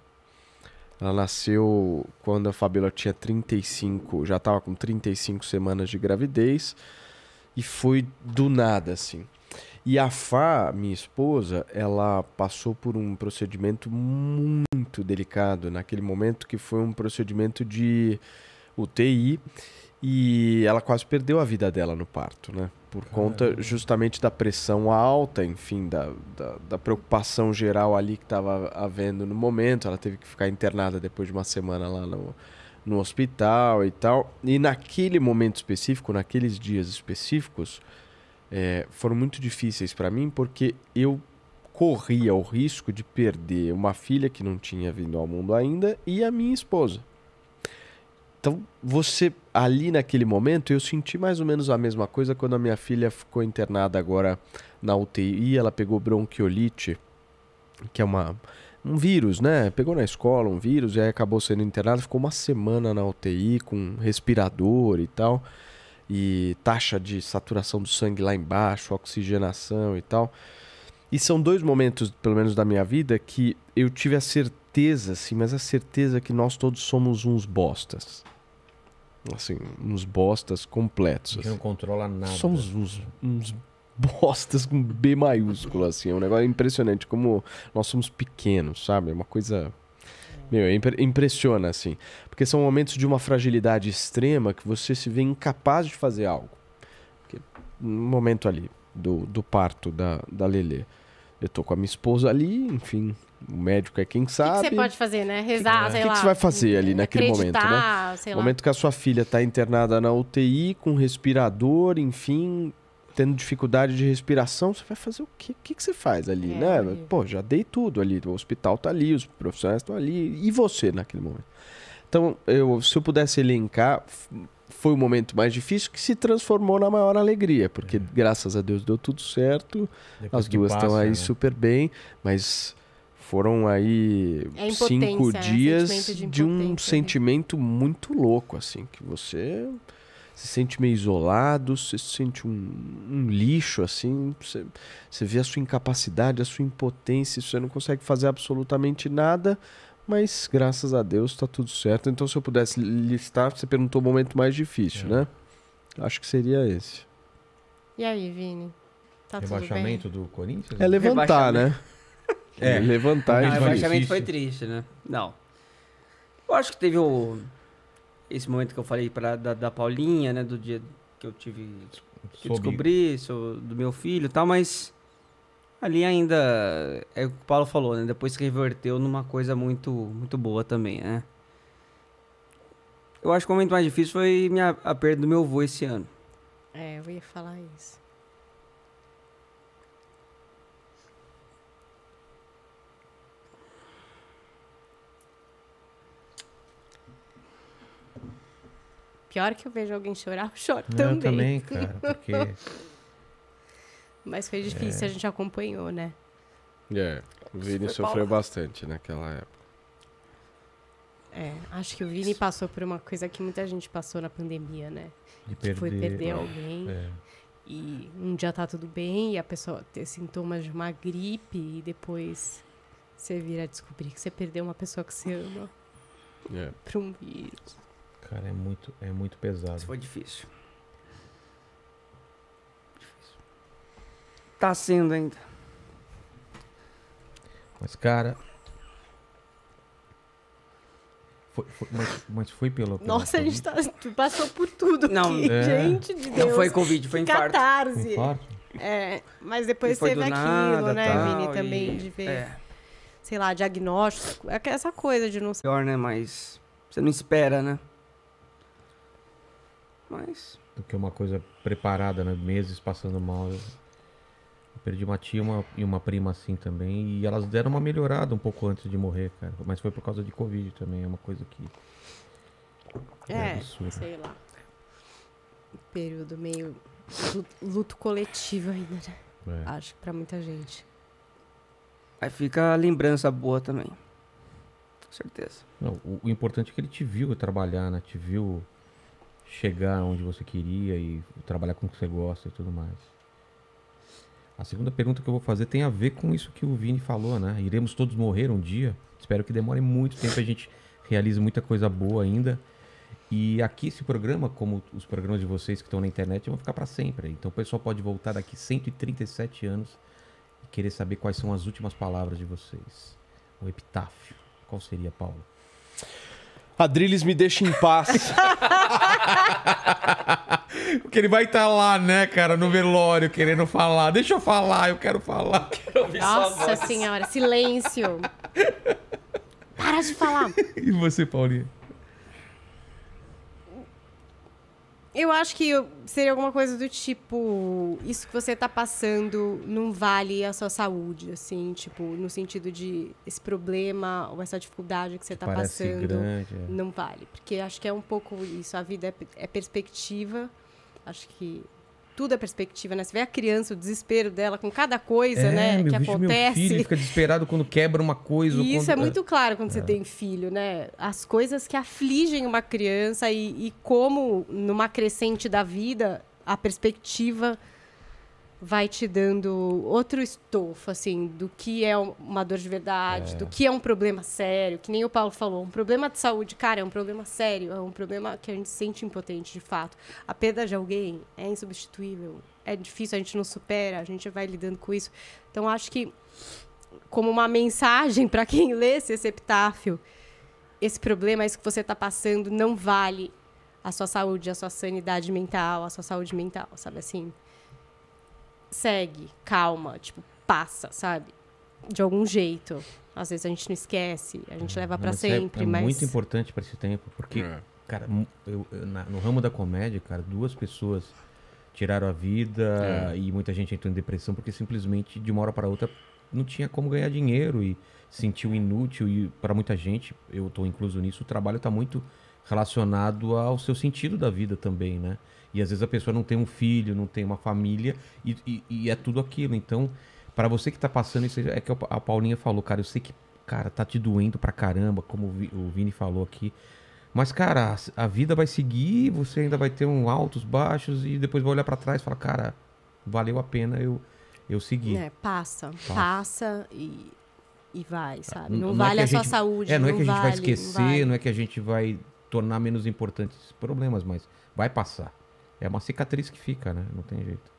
S3: Ela nasceu quando a Fabiola tinha 35, já estava com 35 semanas de gravidez e foi do nada assim. E a Fá, minha esposa, ela passou por um procedimento muito delicado naquele momento que foi um procedimento de UTI e ela quase perdeu a vida dela no parto, né? Por Caramba. conta justamente da pressão alta, enfim, da, da, da preocupação geral ali que estava havendo no momento. Ela teve que ficar internada depois de uma semana lá no, no hospital e tal. E naquele momento específico, naqueles dias específicos, é, foram muito difíceis para mim porque eu corria o risco de perder uma filha que não tinha vindo ao mundo ainda e a minha esposa. Então, você, ali naquele momento, eu senti mais ou menos a mesma coisa quando a minha filha ficou internada agora na UTI. Ela pegou bronquiolite, que é uma, um vírus, né? Pegou na escola um vírus e aí acabou sendo internada. Ficou uma semana na UTI com respirador e tal. E taxa de saturação do sangue lá embaixo, oxigenação e tal. E são dois momentos, pelo menos da minha vida, que eu tive a certeza certeza, sim mas a certeza é que nós todos somos uns bostas. Assim, uns bostas completos. Que não assim.
S1: controla nada. Somos uns, uns
S3: bostas com B maiúsculo, assim. É um negócio impressionante, como nós somos pequenos, sabe? É uma coisa. Meu, é impressiona, assim. Porque são momentos de uma fragilidade extrema que você se vê incapaz de fazer algo. Porque, no momento ali do, do parto da, da Lelê. Eu tô com a minha esposa ali, enfim, o médico é quem sabe. O que, que, você pode
S5: fazer, né? Rezar, que, sei que lá. O que você vai
S3: fazer ali hum, naquele momento, né? Sei lá. momento que a sua filha está internada na UTI, com respirador, enfim, tendo dificuldade de respiração, você vai fazer o quê? O que, que você faz ali, é, né? Pô, já dei tudo ali. O hospital está ali, os profissionais estão ali. E você naquele momento? Então, eu, se eu pudesse elencar, foi o momento mais difícil que se transformou na maior alegria, porque é. graças a Deus deu tudo certo, Depois as duas estão aí né? super bem, mas foram aí é cinco né? dias é, de, de, um sentimento muito louco, assim, que você se sente meio isolado, você se sente um, um lixo, assim, você, você vê a sua incapacidade, a sua impotência, você não consegue fazer absolutamente nada, mas graças a Deus está tudo certo. Então, se eu pudesse listar, você perguntou o momento mais difícil, é. né? Acho que seria esse.
S5: E aí, Vini? Tá Rebaixamento do
S1: Corinthians?
S3: É levantar, né? É.
S4: Levantar não, e Rebaixamento foi triste, né? Não. Eu acho que teve o. Esse momento que eu falei pra, da, da Paulinha, né? Do dia que eu tive. Que Soube. descobri sou, do meu filho e tal, mas. Ali ainda. É o que o Paulo falou, né? Depois se reverteu numa coisa muito, muito boa também, né? Eu acho que o momento mais difícil foi minha, a perda do meu avô esse ano.
S5: É, eu ia falar isso. Pior que eu vejo alguém chorar, eu choro eu também. Eu também, cara, porque... Mas foi difícil, é. a gente acompanhou, né?
S3: É, o Vini sofreu bastante naquela época.
S5: É, acho que o Vini Isso. passou por uma coisa que muita gente passou na pandemia, né? De que perder, foi perder alguém. É. E um dia tá tudo bem e a pessoa ter sintomas de uma gripe e depois você vira a descobrir que você perdeu uma pessoa que você ama. É. Pra um vírus
S1: cara, é muito, é muito pesado. Isso foi difícil.
S4: difícil. Tá sendo ainda.
S1: Mas, cara. Foi, foi, mas, mas, foi pelo. Nossa,
S5: a gente tá, tu passou por tudo. Não, aqui, é... gente de Deus. Não foi Covid, foi infarto. Catarse. Infarto? É, mas depois teve aquilo, nada, né, tal, Vini, também, e... de é. ver. É. Sei lá, diagnóstico. É é essa coisa de não.
S4: Pior, né? Mas você não espera, né?
S1: mas. Do que uma coisa preparada, né? Meses passando mal. Eu, perdi uma tia uma, e uma prima assim também. E elas deram uma melhorada um pouco antes de morrer, cara. Mas foi por causa de Covid também. É uma coisa que. É, é sei
S5: lá. Período meio. Luto coletivo ainda, né? É. Acho que pra muita gente. Aí
S4: fica a lembrança boa também. Com certeza.
S1: Não, o, o, importante é que ele te viu trabalhar, né? Te viu chegar onde você queria e trabalhar com o que você gosta e tudo mais. A segunda pergunta que eu vou fazer tem a ver com isso que o Vini falou, né? Iremos todos morrer um dia. Espero que demore muito tempo a gente realize muita coisa boa ainda. E aqui esse programa, como os programas de vocês que estão na internet, vão ficar para sempre. Então o pessoal pode voltar daqui 137 anos e querer saber quais são as últimas palavras de vocês. O epitáfio. Qual seria, Paulo? Adrilles me deixa em paz. Porque ele vai estar tá lá, né, cara, no velório, querendo falar. Deixa eu falar, eu quero falar.
S5: Quero ouvir Nossa senhora, silêncio. Para de falar.
S1: E você, Paulinha?
S5: Eu acho que seria alguma coisa do tipo, isso que você está passando não vale a sua saúde, assim, tipo, no sentido de esse problema ou essa dificuldade que você está passando grande, é. não vale. Porque acho que é um pouco isso, a vida é, é perspectiva, acho que tudo é perspectiva, né? Você vê a criança, o desespero dela com cada coisa, é, né, meu, que acontece. Meu filho fica
S1: desesperado quando quebra uma coisa. E isso quando... é muito
S5: claro quando é. você tem filho, né? As coisas que afligem uma criança e, e como numa crescente da vida a perspectiva vai te dando outro estofo, assim, do que é uma dor de verdade, é. do que é um problema sério, que nem o Paulo falou, um problema de saúde, cara, é um problema sério, é um problema que a gente sente impotente de fato. A perda de alguém é insubstituível, é difícil, a gente não supera, a gente vai lidando com isso. Então, acho que, como uma mensagem para quem lê esse epitáfio, esse problema, isso que você está passando, não vale a sua saúde, a sua sanidade mental, a sua saúde mental, sabe assim? segue, calma, tipo, passa, sabe? De algum jeito. Às vezes a gente não esquece, a gente leva para é- sempre, é, é mas... muito
S1: importante para esse tempo, porque, é. cara, eu, eu, na, no ramo da comédia, cara, duas pessoas tiraram a vida é. e muita gente entrou em depressão porque simplesmente de uma hora para outra não tinha como ganhar dinheiro e sentiu inútil e para muita gente, eu estou incluso nisso, o trabalho está muito relacionado ao seu sentido da vida também, né? E às vezes a pessoa não tem um filho, não tem uma família, e, e, e é tudo aquilo. Então, para você que tá passando isso, é que a Paulinha falou, cara, eu sei que, cara, tá te doendo pra caramba, como o Vini falou aqui. Mas, cara, a vida vai seguir, você ainda vai ter um altos, baixos, e depois vai olhar para trás e falar, cara, valeu a pena eu, eu seguir. É, passa, passa,
S5: passa e, e vai, ah, sabe? Não, não é vale é a, a gente, sua saúde. É, não, é não é que a gente vale, vai esquecer, não, vale. não,
S1: é que a gente vai tornar menos importantes problemas, mas vai passar. É uma cicatriz que fica, né? Não tem jeito.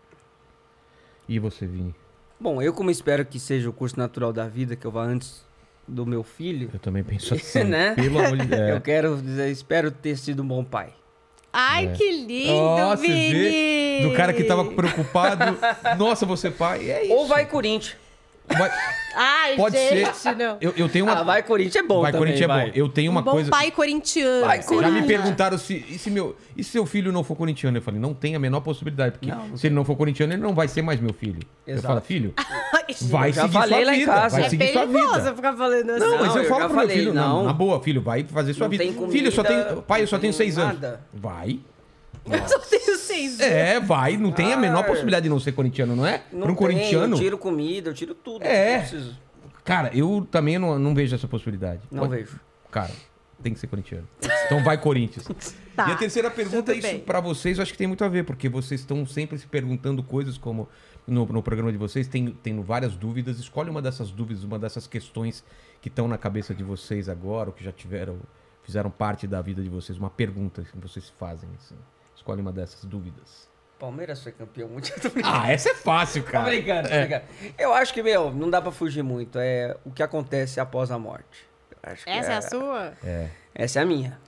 S1: E você, Vini?
S4: Bom, eu como espero que seja o curso natural da vida, que eu vá antes do meu filho. Eu também penso assim, né? Pelo amor de Deus. É. Eu quero dizer, espero ter sido um bom pai.
S5: Ai, é. que lindo, Nossa, Vini! Vê? Do cara que
S4: tava
S1: preocupado. Nossa, você é pai. É
S5: isso. Ou vai Corinthians. Vai... Ai, Pode gente, ser. Não.
S1: Eu, eu tenho uma... Ah, vai Corinthians é bom Vai também, Corinthians é bom. Eu tenho uma um bom coisa... pai
S5: corintiano. Vai, Já me perguntaram
S1: se, e se, meu, e se seu filho não for corintiano? Eu falei, não tem a menor possibilidade, porque não, não se ele não for corintiano, ele não vai ser mais meu filho. Exato. Eu falo, filho, vai seguir sua vida. Vai é seguir sua
S4: vida. ficar falando assim. Não, mas eu, eu falo pro falei, meu filho, não. na
S1: boa, filho, vai fazer sua vida. Filho, só tem... Pai, eu só tenho seis anos. Vai.
S6: Eu só tenho seis.
S4: É,
S1: vai. Não tem a ah. menor possibilidade de não ser corintiano, não é? Não Para um tem, corintiano. Eu tiro
S4: comida, eu tiro tudo. É. Eu
S1: Cara, eu também não, não vejo essa possibilidade. Não Pode... vejo. Cara, tem que ser corintiano. Então vai, Corinthians.
S4: tá, e a terceira pergunta, é isso
S1: para vocês, eu acho que tem muito a ver, porque vocês estão sempre se perguntando coisas como no, no programa de vocês, tem, tendo várias dúvidas. Escolhe uma dessas dúvidas, uma dessas questões que estão na cabeça de vocês agora, ou que já tiveram, fizeram parte da vida de vocês, uma pergunta que vocês fazem. Assim. Escolhe uma dessas dúvidas.
S4: Palmeiras foi campeão mundial. Ah, essa é fácil, cara. Obrigado. É. Eu acho que, meu, não dá pra fugir muito. É o que acontece após a morte. essa
S5: é... é... a sua?
S6: É.
S4: Essa é a minha.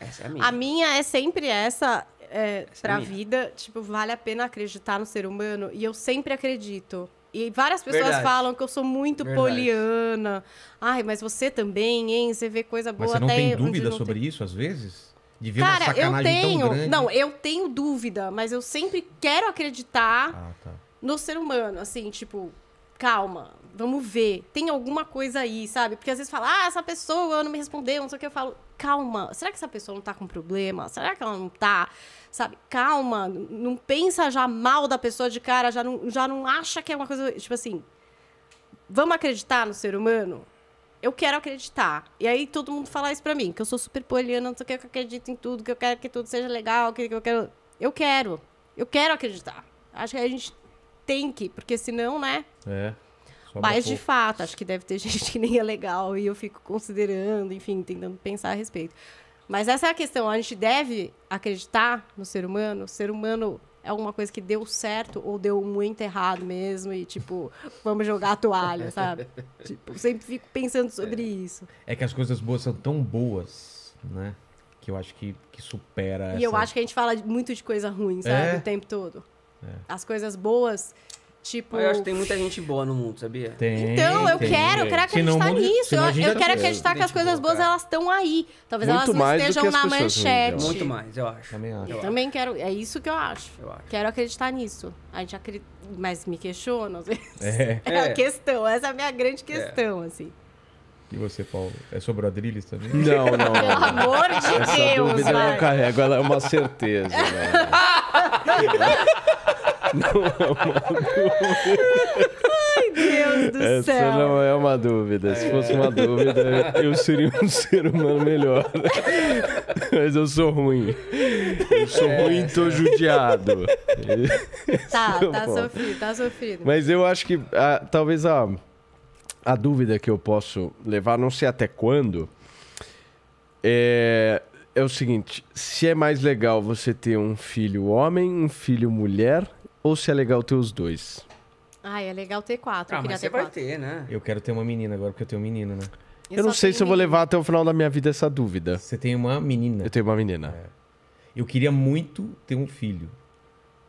S4: Essa é a minha. A
S5: minha é sempre essa, é, essa é pra é a vida. Tipo, vale a pena acreditar no ser humano. E eu sempre acredito. E várias pessoas Verdade. falam que eu sou muito Verdade. poliana. Ai, mas você também, hein? Você vê coisa boa mas você não até tem dúvida sobre
S1: tem... isso às vezes? Cara, uma sacanagem eu tenho. Tão grande. Não,
S5: eu tenho dúvida, mas eu sempre quero acreditar ah, tá. no ser humano. Assim, tipo, calma, vamos ver. Tem alguma coisa aí, sabe? Porque às vezes fala, ah, essa pessoa não me respondeu, não sei o que. Eu falo, calma, será que essa pessoa não tá com problema? Será que ela não tá? Sabe? Calma, não pensa já mal da pessoa de cara, já não, já não acha que é uma coisa. Tipo assim, vamos acreditar no ser humano? eu quero acreditar. E aí todo mundo fala isso pra mim, que eu sou super poliana, não sei o que, que eu acredito em tudo, que eu quero que tudo seja legal, que eu quero. Eu quero. Eu quero acreditar. Acho que a gente tem que, porque senão, né? É. Mas de fato, acho que deve ter gente que nem é legal e eu fico considerando, enfim, tentando pensar a respeito. Mas essa é a questão, a gente deve acreditar no ser humano, o ser humano é alguma coisa que deu certo ou deu muito errado mesmo e tipo, vamos jogar a toalha, sabe? tipo, sempre fico pensando sobre é. isso.
S1: É que as coisas boas são tão boas, né? Que eu acho que, que supera. E essa... eu acho
S5: que a gente fala muito de coisa ruim, sabe? É? O tempo todo. É. As coisas boas Tipo. Eu acho que tem muita
S4: gente boa no mundo, sabia? Tem. Então, eu tem, quero, eu quero acreditar nisso. Eu, eu quero acreditar que as
S5: coisas boas elas estão aí. Talvez Muito elas não estejam na manchete. Muito mais,
S4: eu acho. Também acho. Eu, eu também
S5: acho. quero. É isso que eu acho. eu acho. Quero acreditar nisso. A gente acredita. Mas me questiona, às vezes. É. é. a é. questão. Essa é a minha grande questão, é. assim.
S3: E você, Paulo? É sobre o Drilis também? Não, não. não.
S1: Pelo amor de Essa Deus. Essa dúvida vai. eu não carrego, ela é uma
S3: certeza. Não é uma
S6: dúvida. Ai, Deus do Essa céu. Essa não é
S3: uma dúvida. Se fosse uma dúvida, eu seria um ser humano melhor. Mas eu sou ruim. Eu sou é, ruim e tô judiado.
S5: Tá, é tá, sofrido, tá sofrido.
S3: Mas eu acho que a, ah, talvez a, a dúvida que eu posso levar, não sei até quando, é, é o seguinte: se é mais legal você ter um filho homem, um filho mulher ou se é legal ter os dois?
S5: Ah, é legal ter quatro. Ah, eu mas você vai ter, né?
S3: Eu quero ter uma menina agora, porque eu tenho um menino,
S6: né?
S5: Eu, eu não
S3: sei se eu vou levar até o final da minha vida essa dúvida. Você tem uma menina? Eu tenho uma menina. É. Eu queria muito
S1: ter um filho.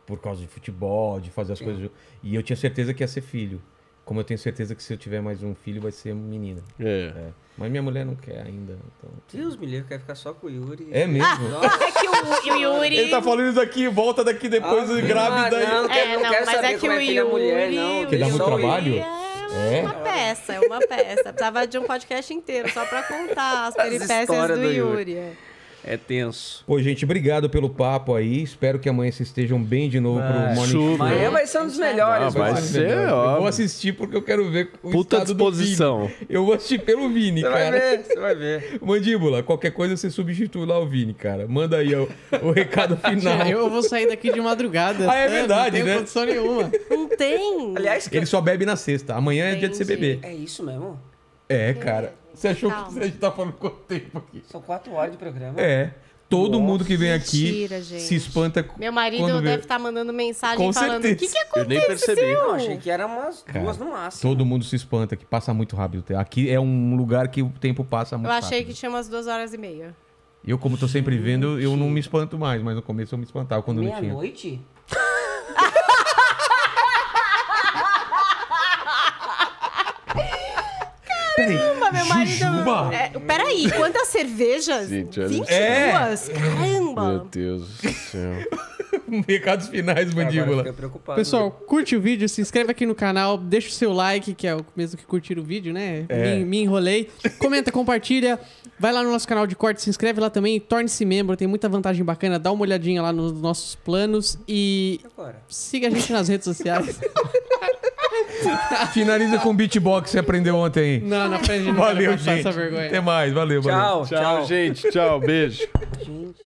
S1: Por causa de futebol, de fazer as Sim. coisas. E eu tinha certeza que ia ser filho. Como eu tenho certeza que se eu tiver mais um filho, vai ser menina. É. é. Mas minha mulher não quer ainda. Então...
S4: Deus me livre, quer ficar só com o Yuri. É mesmo? Ah, é que o, Yuri. Ele tá
S1: falando isso aqui, volta daqui depois ah, grávida. Não, não,
S4: quero, é, não, não quero mas é saber é que é o Yuri. Mulher, não. Que dá muito é trabalho?
S1: É, é uma
S5: peça, é uma peça. Precisava de um podcast inteiro só pra contar as peripécias as do, do Yuri. Yuri.
S1: É tenso. Pô, gente, obrigado pelo papo aí. Espero que amanhã vocês estejam bem de novo Mas, pro ah, Morning Show. Amanhã vai
S4: ser um dos melhores. Não, ah, vai ser,
S1: ó. Eu vou assistir porque eu quero ver o Puta disposição. Eu vou assistir pelo Vini, você cara. Vai ver, você vai ver. Mandíbula, qualquer coisa você substitui lá o Vini, cara. Manda aí o o recado final. eu vou sair
S2: daqui de madrugada. Ah, é verdade, né? Não tem né? condição nenhuma. Não tem. Aliás, que... ele
S1: só bebe na sexta. Amanhã Entendi. é dia de você beber.
S2: É isso mesmo?
S1: É, cara. Você achou Calma. que a gente tá
S4: falando quanto tempo aqui? São quatro horas de programa. É.
S1: Todo Nossa, mundo que vem aqui mentira, se espanta. Meu marido deve estar
S5: tá mandando mensagem Com falando: certeza. o que, que aconteceu? Eu nem percebi. Não, achei que era umas Cara, duas no máximo.
S1: Todo mundo se espanta, que passa muito rápido. Aqui é um lugar que o tempo passa muito rápido. Eu achei rápido.
S5: que tinha umas duas horas e meia.
S1: Eu, como tô sempre Gente. vendo, eu não me espanto mais, mas no começo eu me espantava quando Meia tinha.
S5: Meia-noite?
S1: Peraí, meu marido. Jujuba? É,
S5: peraí, quantas cervejas? Gente,
S3: olha 22? É. Caramba! Meu Deus do céu. Recados finais,
S2: mandíbula. Pessoal, né? curte o vídeo, se inscreve aqui no canal, deixa o seu like, que é o mesmo que curtir o vídeo, né? É. Me, me enrolei. Comenta, compartilha. Vai lá no nosso canal de corte, se inscreve lá também, torne-se membro, tem muita vantagem bacana. Dá uma olhadinha lá nos nossos planos e Agora. siga a gente nas redes sociais.
S1: Finaliza com o beatbox que você aprendeu ontem aí. Não, não aprendi. Valeu, gente. Até mais, valeu, tchau, Tchau, tchau, gente. Tchau, beijo.
S6: Gente.